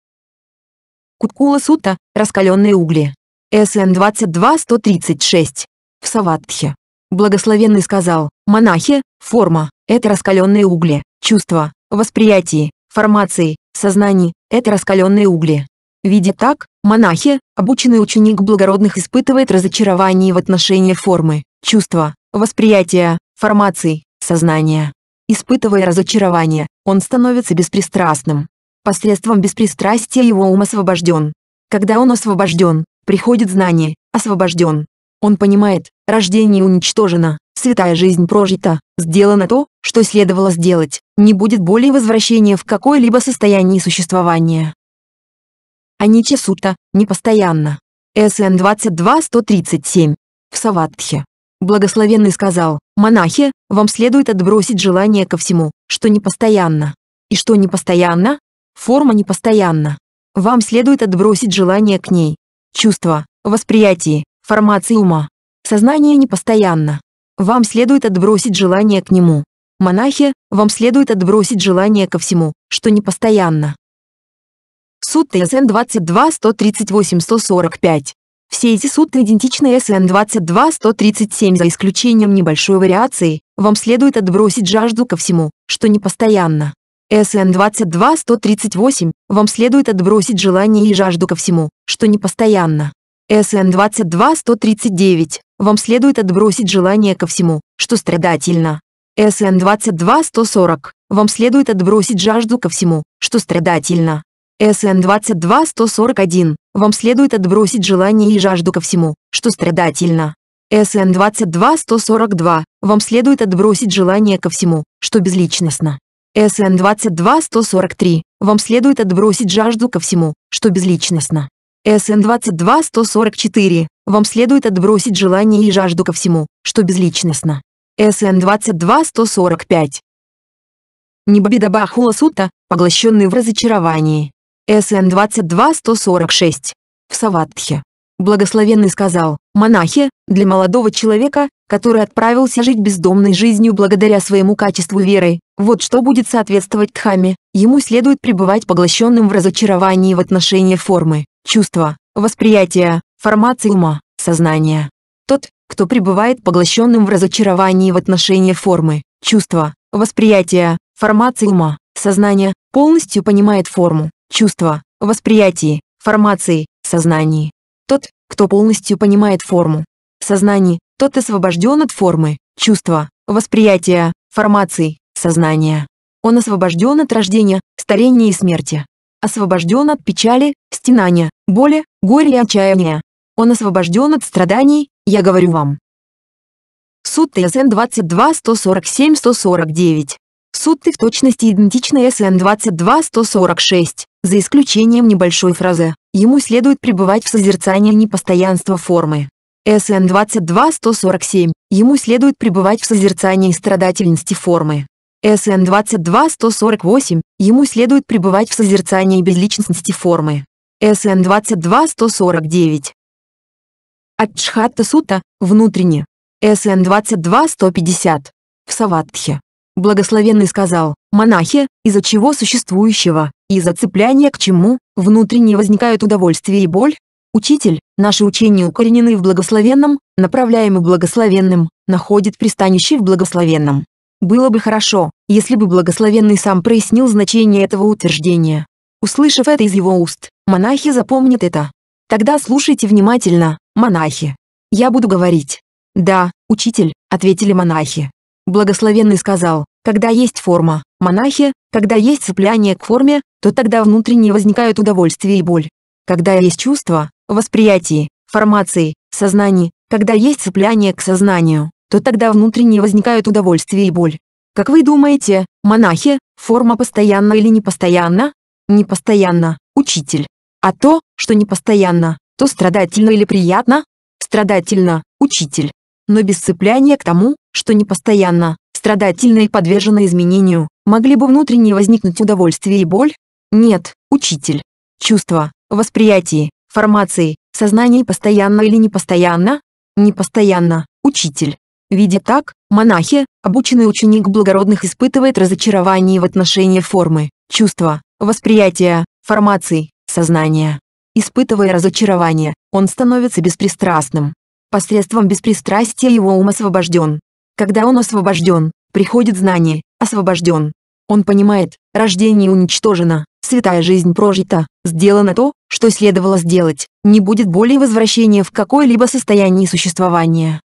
Куткула Сута, раскаленные угли. СН 22-136. В Саватхе. Благословенный сказал, монахи, форма, это раскаленные угли, чувства, восприятие, формации, сознание, это раскаленные угли. Видя так, монахи, обученный ученик благородных испытывает разочарование в отношении формы, чувства, восприятия, формаций, сознания. Испытывая разочарование, он становится беспристрастным, Посредством беспристрастия его ум освобожден. Когда он освобожден, приходит знание, освобожден. Он понимает, рождение уничтожено, святая жизнь прожита, сделано то, что следовало сделать, не будет более возвращения в какое-либо состояние существования. Они чесута, непостоянно. СН 22-137. В Саватхе. Благословенный сказал, «Монахи, вам следует отбросить желание ко всему, что непостоянно. И что непостоянно, Форма непостоянна. Вам следует отбросить желание к ней. Чувство, восприятие, формации ума. Сознание непостоянно. Вам следует отбросить желание к нему. Монахи, вам следует отбросить желание ко всему, что непостоянно. Суд ТСН 22 138 145. Все эти сутты идентичны СН 22-137 за исключением небольшой вариации, вам следует отбросить жажду ко всему, что непостоянно. СН 22-138, вам следует отбросить желание и жажду ко всему, что непостоянно. СН 22-139, вам следует отбросить желание ко всему, что страдательно. СН 22-140, вам следует отбросить жажду ко всему, что страдательно. СН 22-141, вам следует отбросить желание и жажду ко всему, что страдательно. СН 22-142, вам следует отбросить желание ко всему, что безличностно. СН 22-143, вам следует отбросить жажду ко всему, что безличностно. СН 22-144, вам следует отбросить желание и жажду ко всему, что безличностно. СН 22-145. Небабидабахула Сута, поглощенный в разочаровании. СН 22-146. В Саватхе. Благословенный сказал, «Монахи, для молодого человека, который отправился жить бездомной жизнью благодаря своему качеству веры, вот что будет соответствовать Дхаме, ему следует пребывать поглощенным в разочаровании в отношении формы, чувства, восприятия, формации ума, сознания. Тот, кто пребывает поглощенным в разочаровании в отношении формы, чувства, восприятия, формации ума, сознания, полностью понимает форму, чувства, восприятии, формации, сознании тот, кто полностью понимает форму. В тот освобожден от формы, чувства, восприятия, формаций, сознания. Он освобожден от рождения, старения и смерти. Освобожден от печали, стенания, боли, горя и отчаяния. Он освобожден от страданий, я говорю вам. Суд ТСН 22 147 149. Сутты в точности идентична СН 22 146, за исключением небольшой фразы ему следует пребывать в созерцании непостоянства формы. СН 22-147, ему следует пребывать в созерцании страдательности формы. СН 22-148, ему следует пребывать в созерцании безличностности формы. СН 22-149. От Сута, внутренне. СН 22-150. В Саватхе. Благословенный сказал, монахи, из-за чего существующего, из-за цепляния к чему, Внутренне возникают удовольствие и боль. Учитель, наши учения укоренены в благословенном, направляемы благословенным, находит пристанище в благословенном. Было бы хорошо, если бы благословенный сам прояснил значение этого утверждения. Услышав это из его уст, монахи запомнят это. Тогда слушайте внимательно, монахи. Я буду говорить. Да, учитель, ответили монахи. Благословенный сказал, когда есть форма, монахи, когда есть цепляние к форме, то тогда внутренне возникают удовольствие и боль. Когда есть чувство, восприятие, формации, сознание, когда есть цепляние к сознанию, то тогда внутренне возникают удовольствие и боль. Как вы думаете, монахи, форма постоянна или непостоянна? Непостоянна, учитель. А то, что непостоянно, то страдательно или приятно? Страдательно, учитель. Но без цепляния к тому, что непостоянно, страдательно и подвержено изменению, могли бы внутренне возникнуть удовольствие и боль? Нет, учитель. Чувства, восприятии, формации, сознании постоянно или непостоянно? Непостоянно, учитель. Видя так, монахи, обученный ученик благородных испытывает разочарование в отношении формы, чувства, восприятия, формаций, сознания. Испытывая разочарование, он становится беспристрастным. Посредством беспристрастия его ум освобожден. Когда он освобожден, приходит знание, освобожден. Он понимает, Рождение уничтожено, святая жизнь прожита, сделано то, что следовало сделать, не будет более возвращения в какое-либо состояние существования.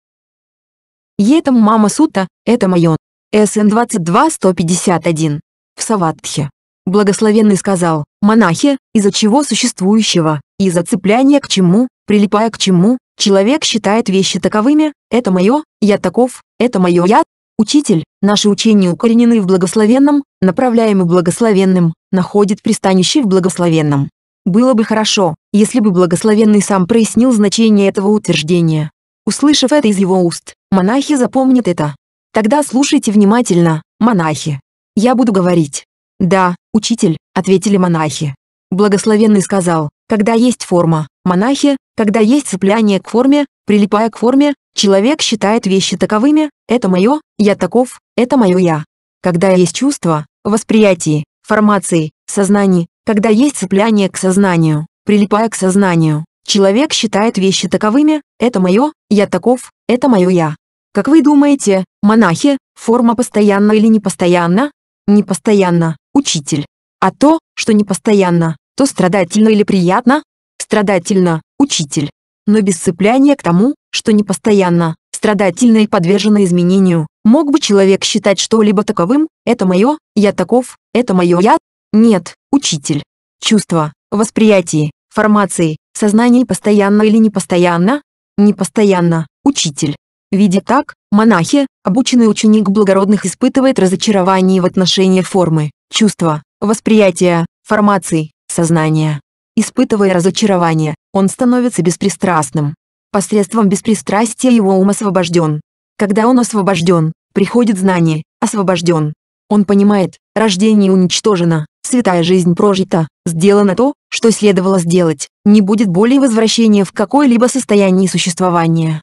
Етам Мама Сута, это мое. СН 22-151. В Саватхе. Благословенный сказал, монахи, из-за чего существующего, из-за цепляния к чему, прилипая к чему, человек считает вещи таковыми, это мое, я таков, это мое я, Учитель, наши учения укоренены в благословенном, направляемы благословенным, находит пристанище в благословенном. Было бы хорошо, если бы благословенный сам прояснил значение этого утверждения. Услышав это из его уст, монахи запомнят это. Тогда слушайте внимательно, монахи. Я буду говорить. «Да, учитель», — ответили монахи. Благословенный сказал, «Когда есть форма, Монахи, когда есть цепляние к форме, прилипая к форме, человек считает вещи таковыми, это мое, я таков, это мое я. Когда есть чувство, восприятие, формации, сознание, когда есть цепляние к сознанию, прилипая к сознанию, человек считает вещи таковыми, это мое, я таков, это мое я. Как вы думаете, монахи, форма постоянна или непостоянна? Непостоянна, учитель. А то, что непостоянно, то страдательно или приятно, страдательно, учитель. Но без цепляния к тому, что непостоянно, страдательно и подвержено изменению, мог бы человек считать что-либо таковым, это мое, я таков, это мое я? Нет, учитель. Чувства, восприятие, формации, сознание постоянно или непостоянно? Непостоянно, учитель. Видя так, монахи, обученный ученик благородных испытывает разочарование в отношении формы, чувства, восприятия, формаций, сознания. Испытывая разочарование, он становится беспристрастным. Посредством беспристрастия его ум освобожден. Когда он освобожден, приходит знание, освобожден. Он понимает, рождение уничтожено, святая жизнь прожита, сделано то, что следовало сделать, не будет более возвращения в какое-либо состояние существования.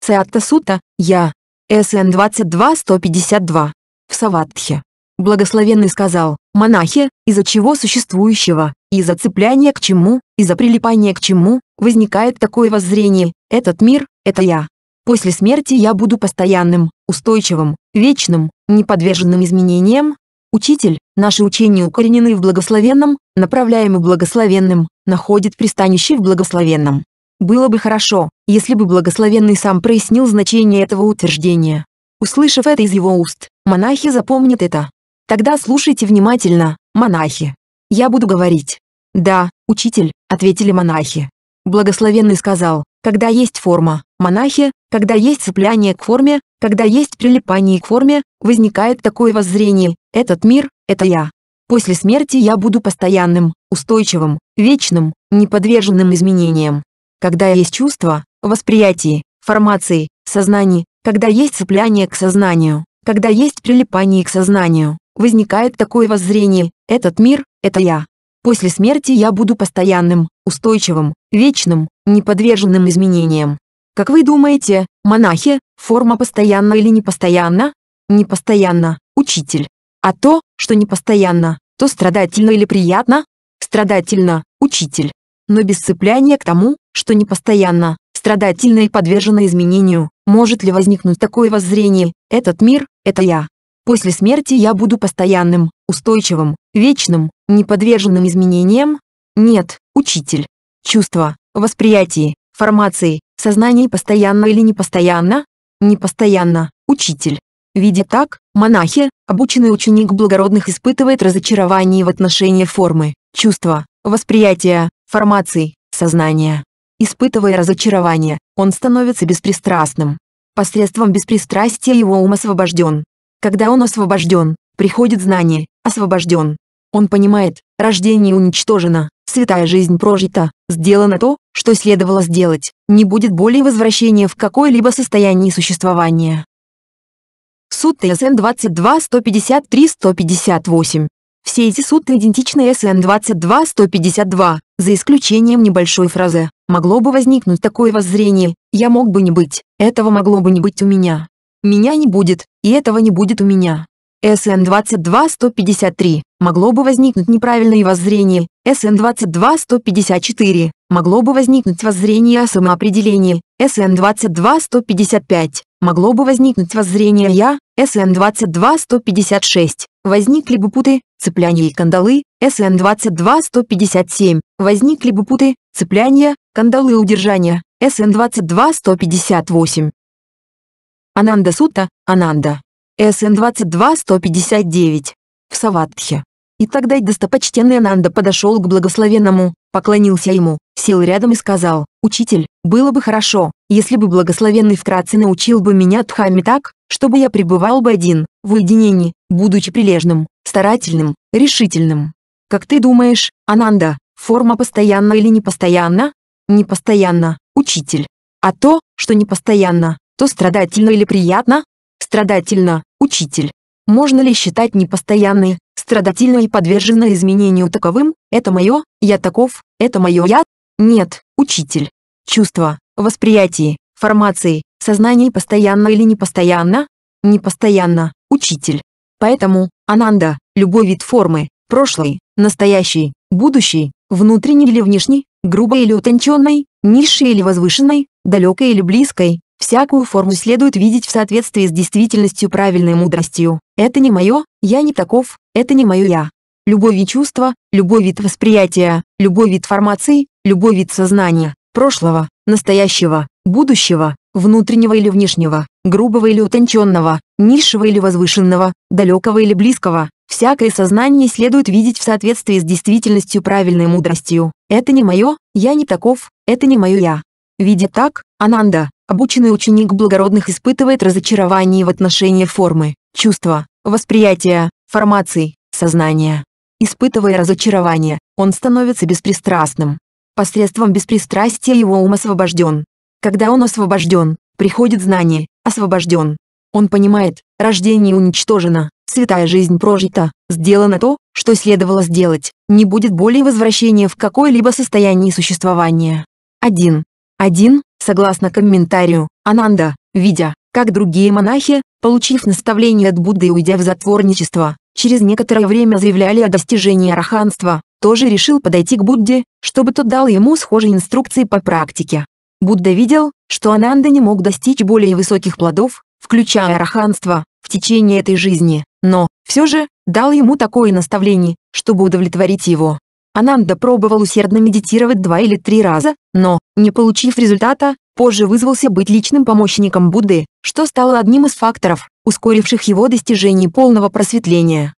Сеатта Сута, Я. СН 22-152. В Саватхе. Благословенный сказал, монахи, из-за чего существующего, из-за цепляния к чему, из-за прилипания к чему, возникает такое воззрение, этот мир, это я. После смерти я буду постоянным, устойчивым, вечным, неподверженным изменениям. Учитель, наши учения укоренены в благословенном, направляемы благословенным, находят пристанище в благословенном. Было бы хорошо, если бы благословенный сам прояснил значение этого утверждения. Услышав это из его уст, монахи запомнят это. Тогда слушайте внимательно, монахи. Я буду говорить. Да, учитель, ответили монахи. Благословенный сказал, когда есть форма, монахи, когда есть цепляние к форме, когда есть прилипание к форме, возникает такое воззрение, этот мир, это я. После смерти я буду постоянным, устойчивым, вечным, неподверженным изменениям. Когда есть чувство, восприятие, формации, сознание, когда есть цепляние к сознанию, когда есть прилипание к сознанию, возникает такое воззрение «этот мир – это я». После смерти я буду постоянным, устойчивым, вечным, неподверженным изменениям. Как вы думаете, монахи, форма постоянна или непостоянна? Непостоянна, учитель. А то, что непостоянно, то страдательно или приятно? Страдательно, учитель. Но без цепляния к тому, что непостоянно, страдательно и подвержено изменению, может ли возникнуть такое воззрение «этот мир – это я». После смерти я буду постоянным, устойчивым, вечным, неподверженным изменениям? Нет, учитель. Чувства, восприятие, формации, сознание постоянно или непостоянно? Непостоянно, учитель. Видя так, монахи, обученный ученик благородных испытывает разочарование в отношении формы, чувства, восприятия, формаций, сознания. Испытывая разочарование, он становится беспристрастным. Посредством беспристрастия его ум освобожден, когда он освобожден, приходит знание, освобожден. Он понимает, рождение уничтожено, святая жизнь прожита, сделано то, что следовало сделать, не будет более возвращения в какое-либо состояние существования. Суд ТСН 22 153 158 все эти сутты идентичны СН-22-152, за исключением небольшой фразы. Могло бы возникнуть такое воззрение, я мог бы не быть, этого могло бы не быть у меня. Меня не будет, и этого не будет у меня. СН-22-153. Могло бы возникнуть неправильное воззрение. СН-22-154. Могло бы возникнуть воззрение о самоопределении. СН-22-155. Могло бы возникнуть воззрение «я». СН-22-156. Возникли бы путы, цепляние и кандалы. СН-22-157. Возникли бы путы, цепляния, кандалы удержания. СН-22-158. Ананда Сута, Ананда. СН 22-159. В Саватхе. И тогда достопочтенный Ананда подошел к благословенному, поклонился ему, сел рядом и сказал, «Учитель, было бы хорошо, если бы благословенный вкратце научил бы меня Дхамме так, чтобы я пребывал бы один, в уединении, будучи прилежным, старательным, решительным. Как ты думаешь, Ананда, форма постоянна или непостоянна? Непостоянна, учитель. А то, что непостоянно, то страдательно или приятно? Страдательно, учитель. Можно ли считать непостоянной, страдательной и подверженной изменению таковым? Это мое, я таков, это мое я? Нет, учитель. Чувства, восприятие, формации, сознание постоянно или непостоянно? Непостоянно, учитель. Поэтому, Ананда, любой вид формы, прошлый, настоящий, будущий, внутренний или внешний, грубой или утонченной, низшей или возвышенной, далекой или близкой, Всякую форму следует видеть в соответствии с действительностью правильной мудростью. Это не мое, я не таков, это не мое я. Любой вид чувства, любой вид восприятия, любой вид формации, любой вид сознания, прошлого, настоящего, будущего, внутреннего или внешнего, грубого или утонченного, низшего или возвышенного, далекого или близкого, всякое сознание следует видеть в соответствии с действительностью правильной мудростью. Это не мое, я не таков, это не мое я. Видя так, Ананда, Обученный ученик благородных испытывает разочарование в отношении формы, чувства, восприятия, формаций, сознания. Испытывая разочарование, он становится беспристрастным. Посредством беспристрастия его ум освобожден. Когда он освобожден, приходит знание, освобожден. Он понимает, рождение уничтожено, святая жизнь прожита, сделано то, что следовало сделать, не будет более возвращения в какое-либо состояние существования. 1. 1. Согласно комментарию, Ананда, видя, как другие монахи, получив наставление от Будды и уйдя в затворничество, через некоторое время заявляли о достижении араханства, тоже решил подойти к Будде, чтобы тот дал ему схожие инструкции по практике. Будда видел, что Ананда не мог достичь более высоких плодов, включая араханство, в течение этой жизни, но, все же, дал ему такое наставление, чтобы удовлетворить его. Ананда пробовал усердно медитировать два или три раза, но, не получив результата, позже вызвался быть личным помощником Будды, что стало одним из факторов, ускоривших его достижение полного просветления.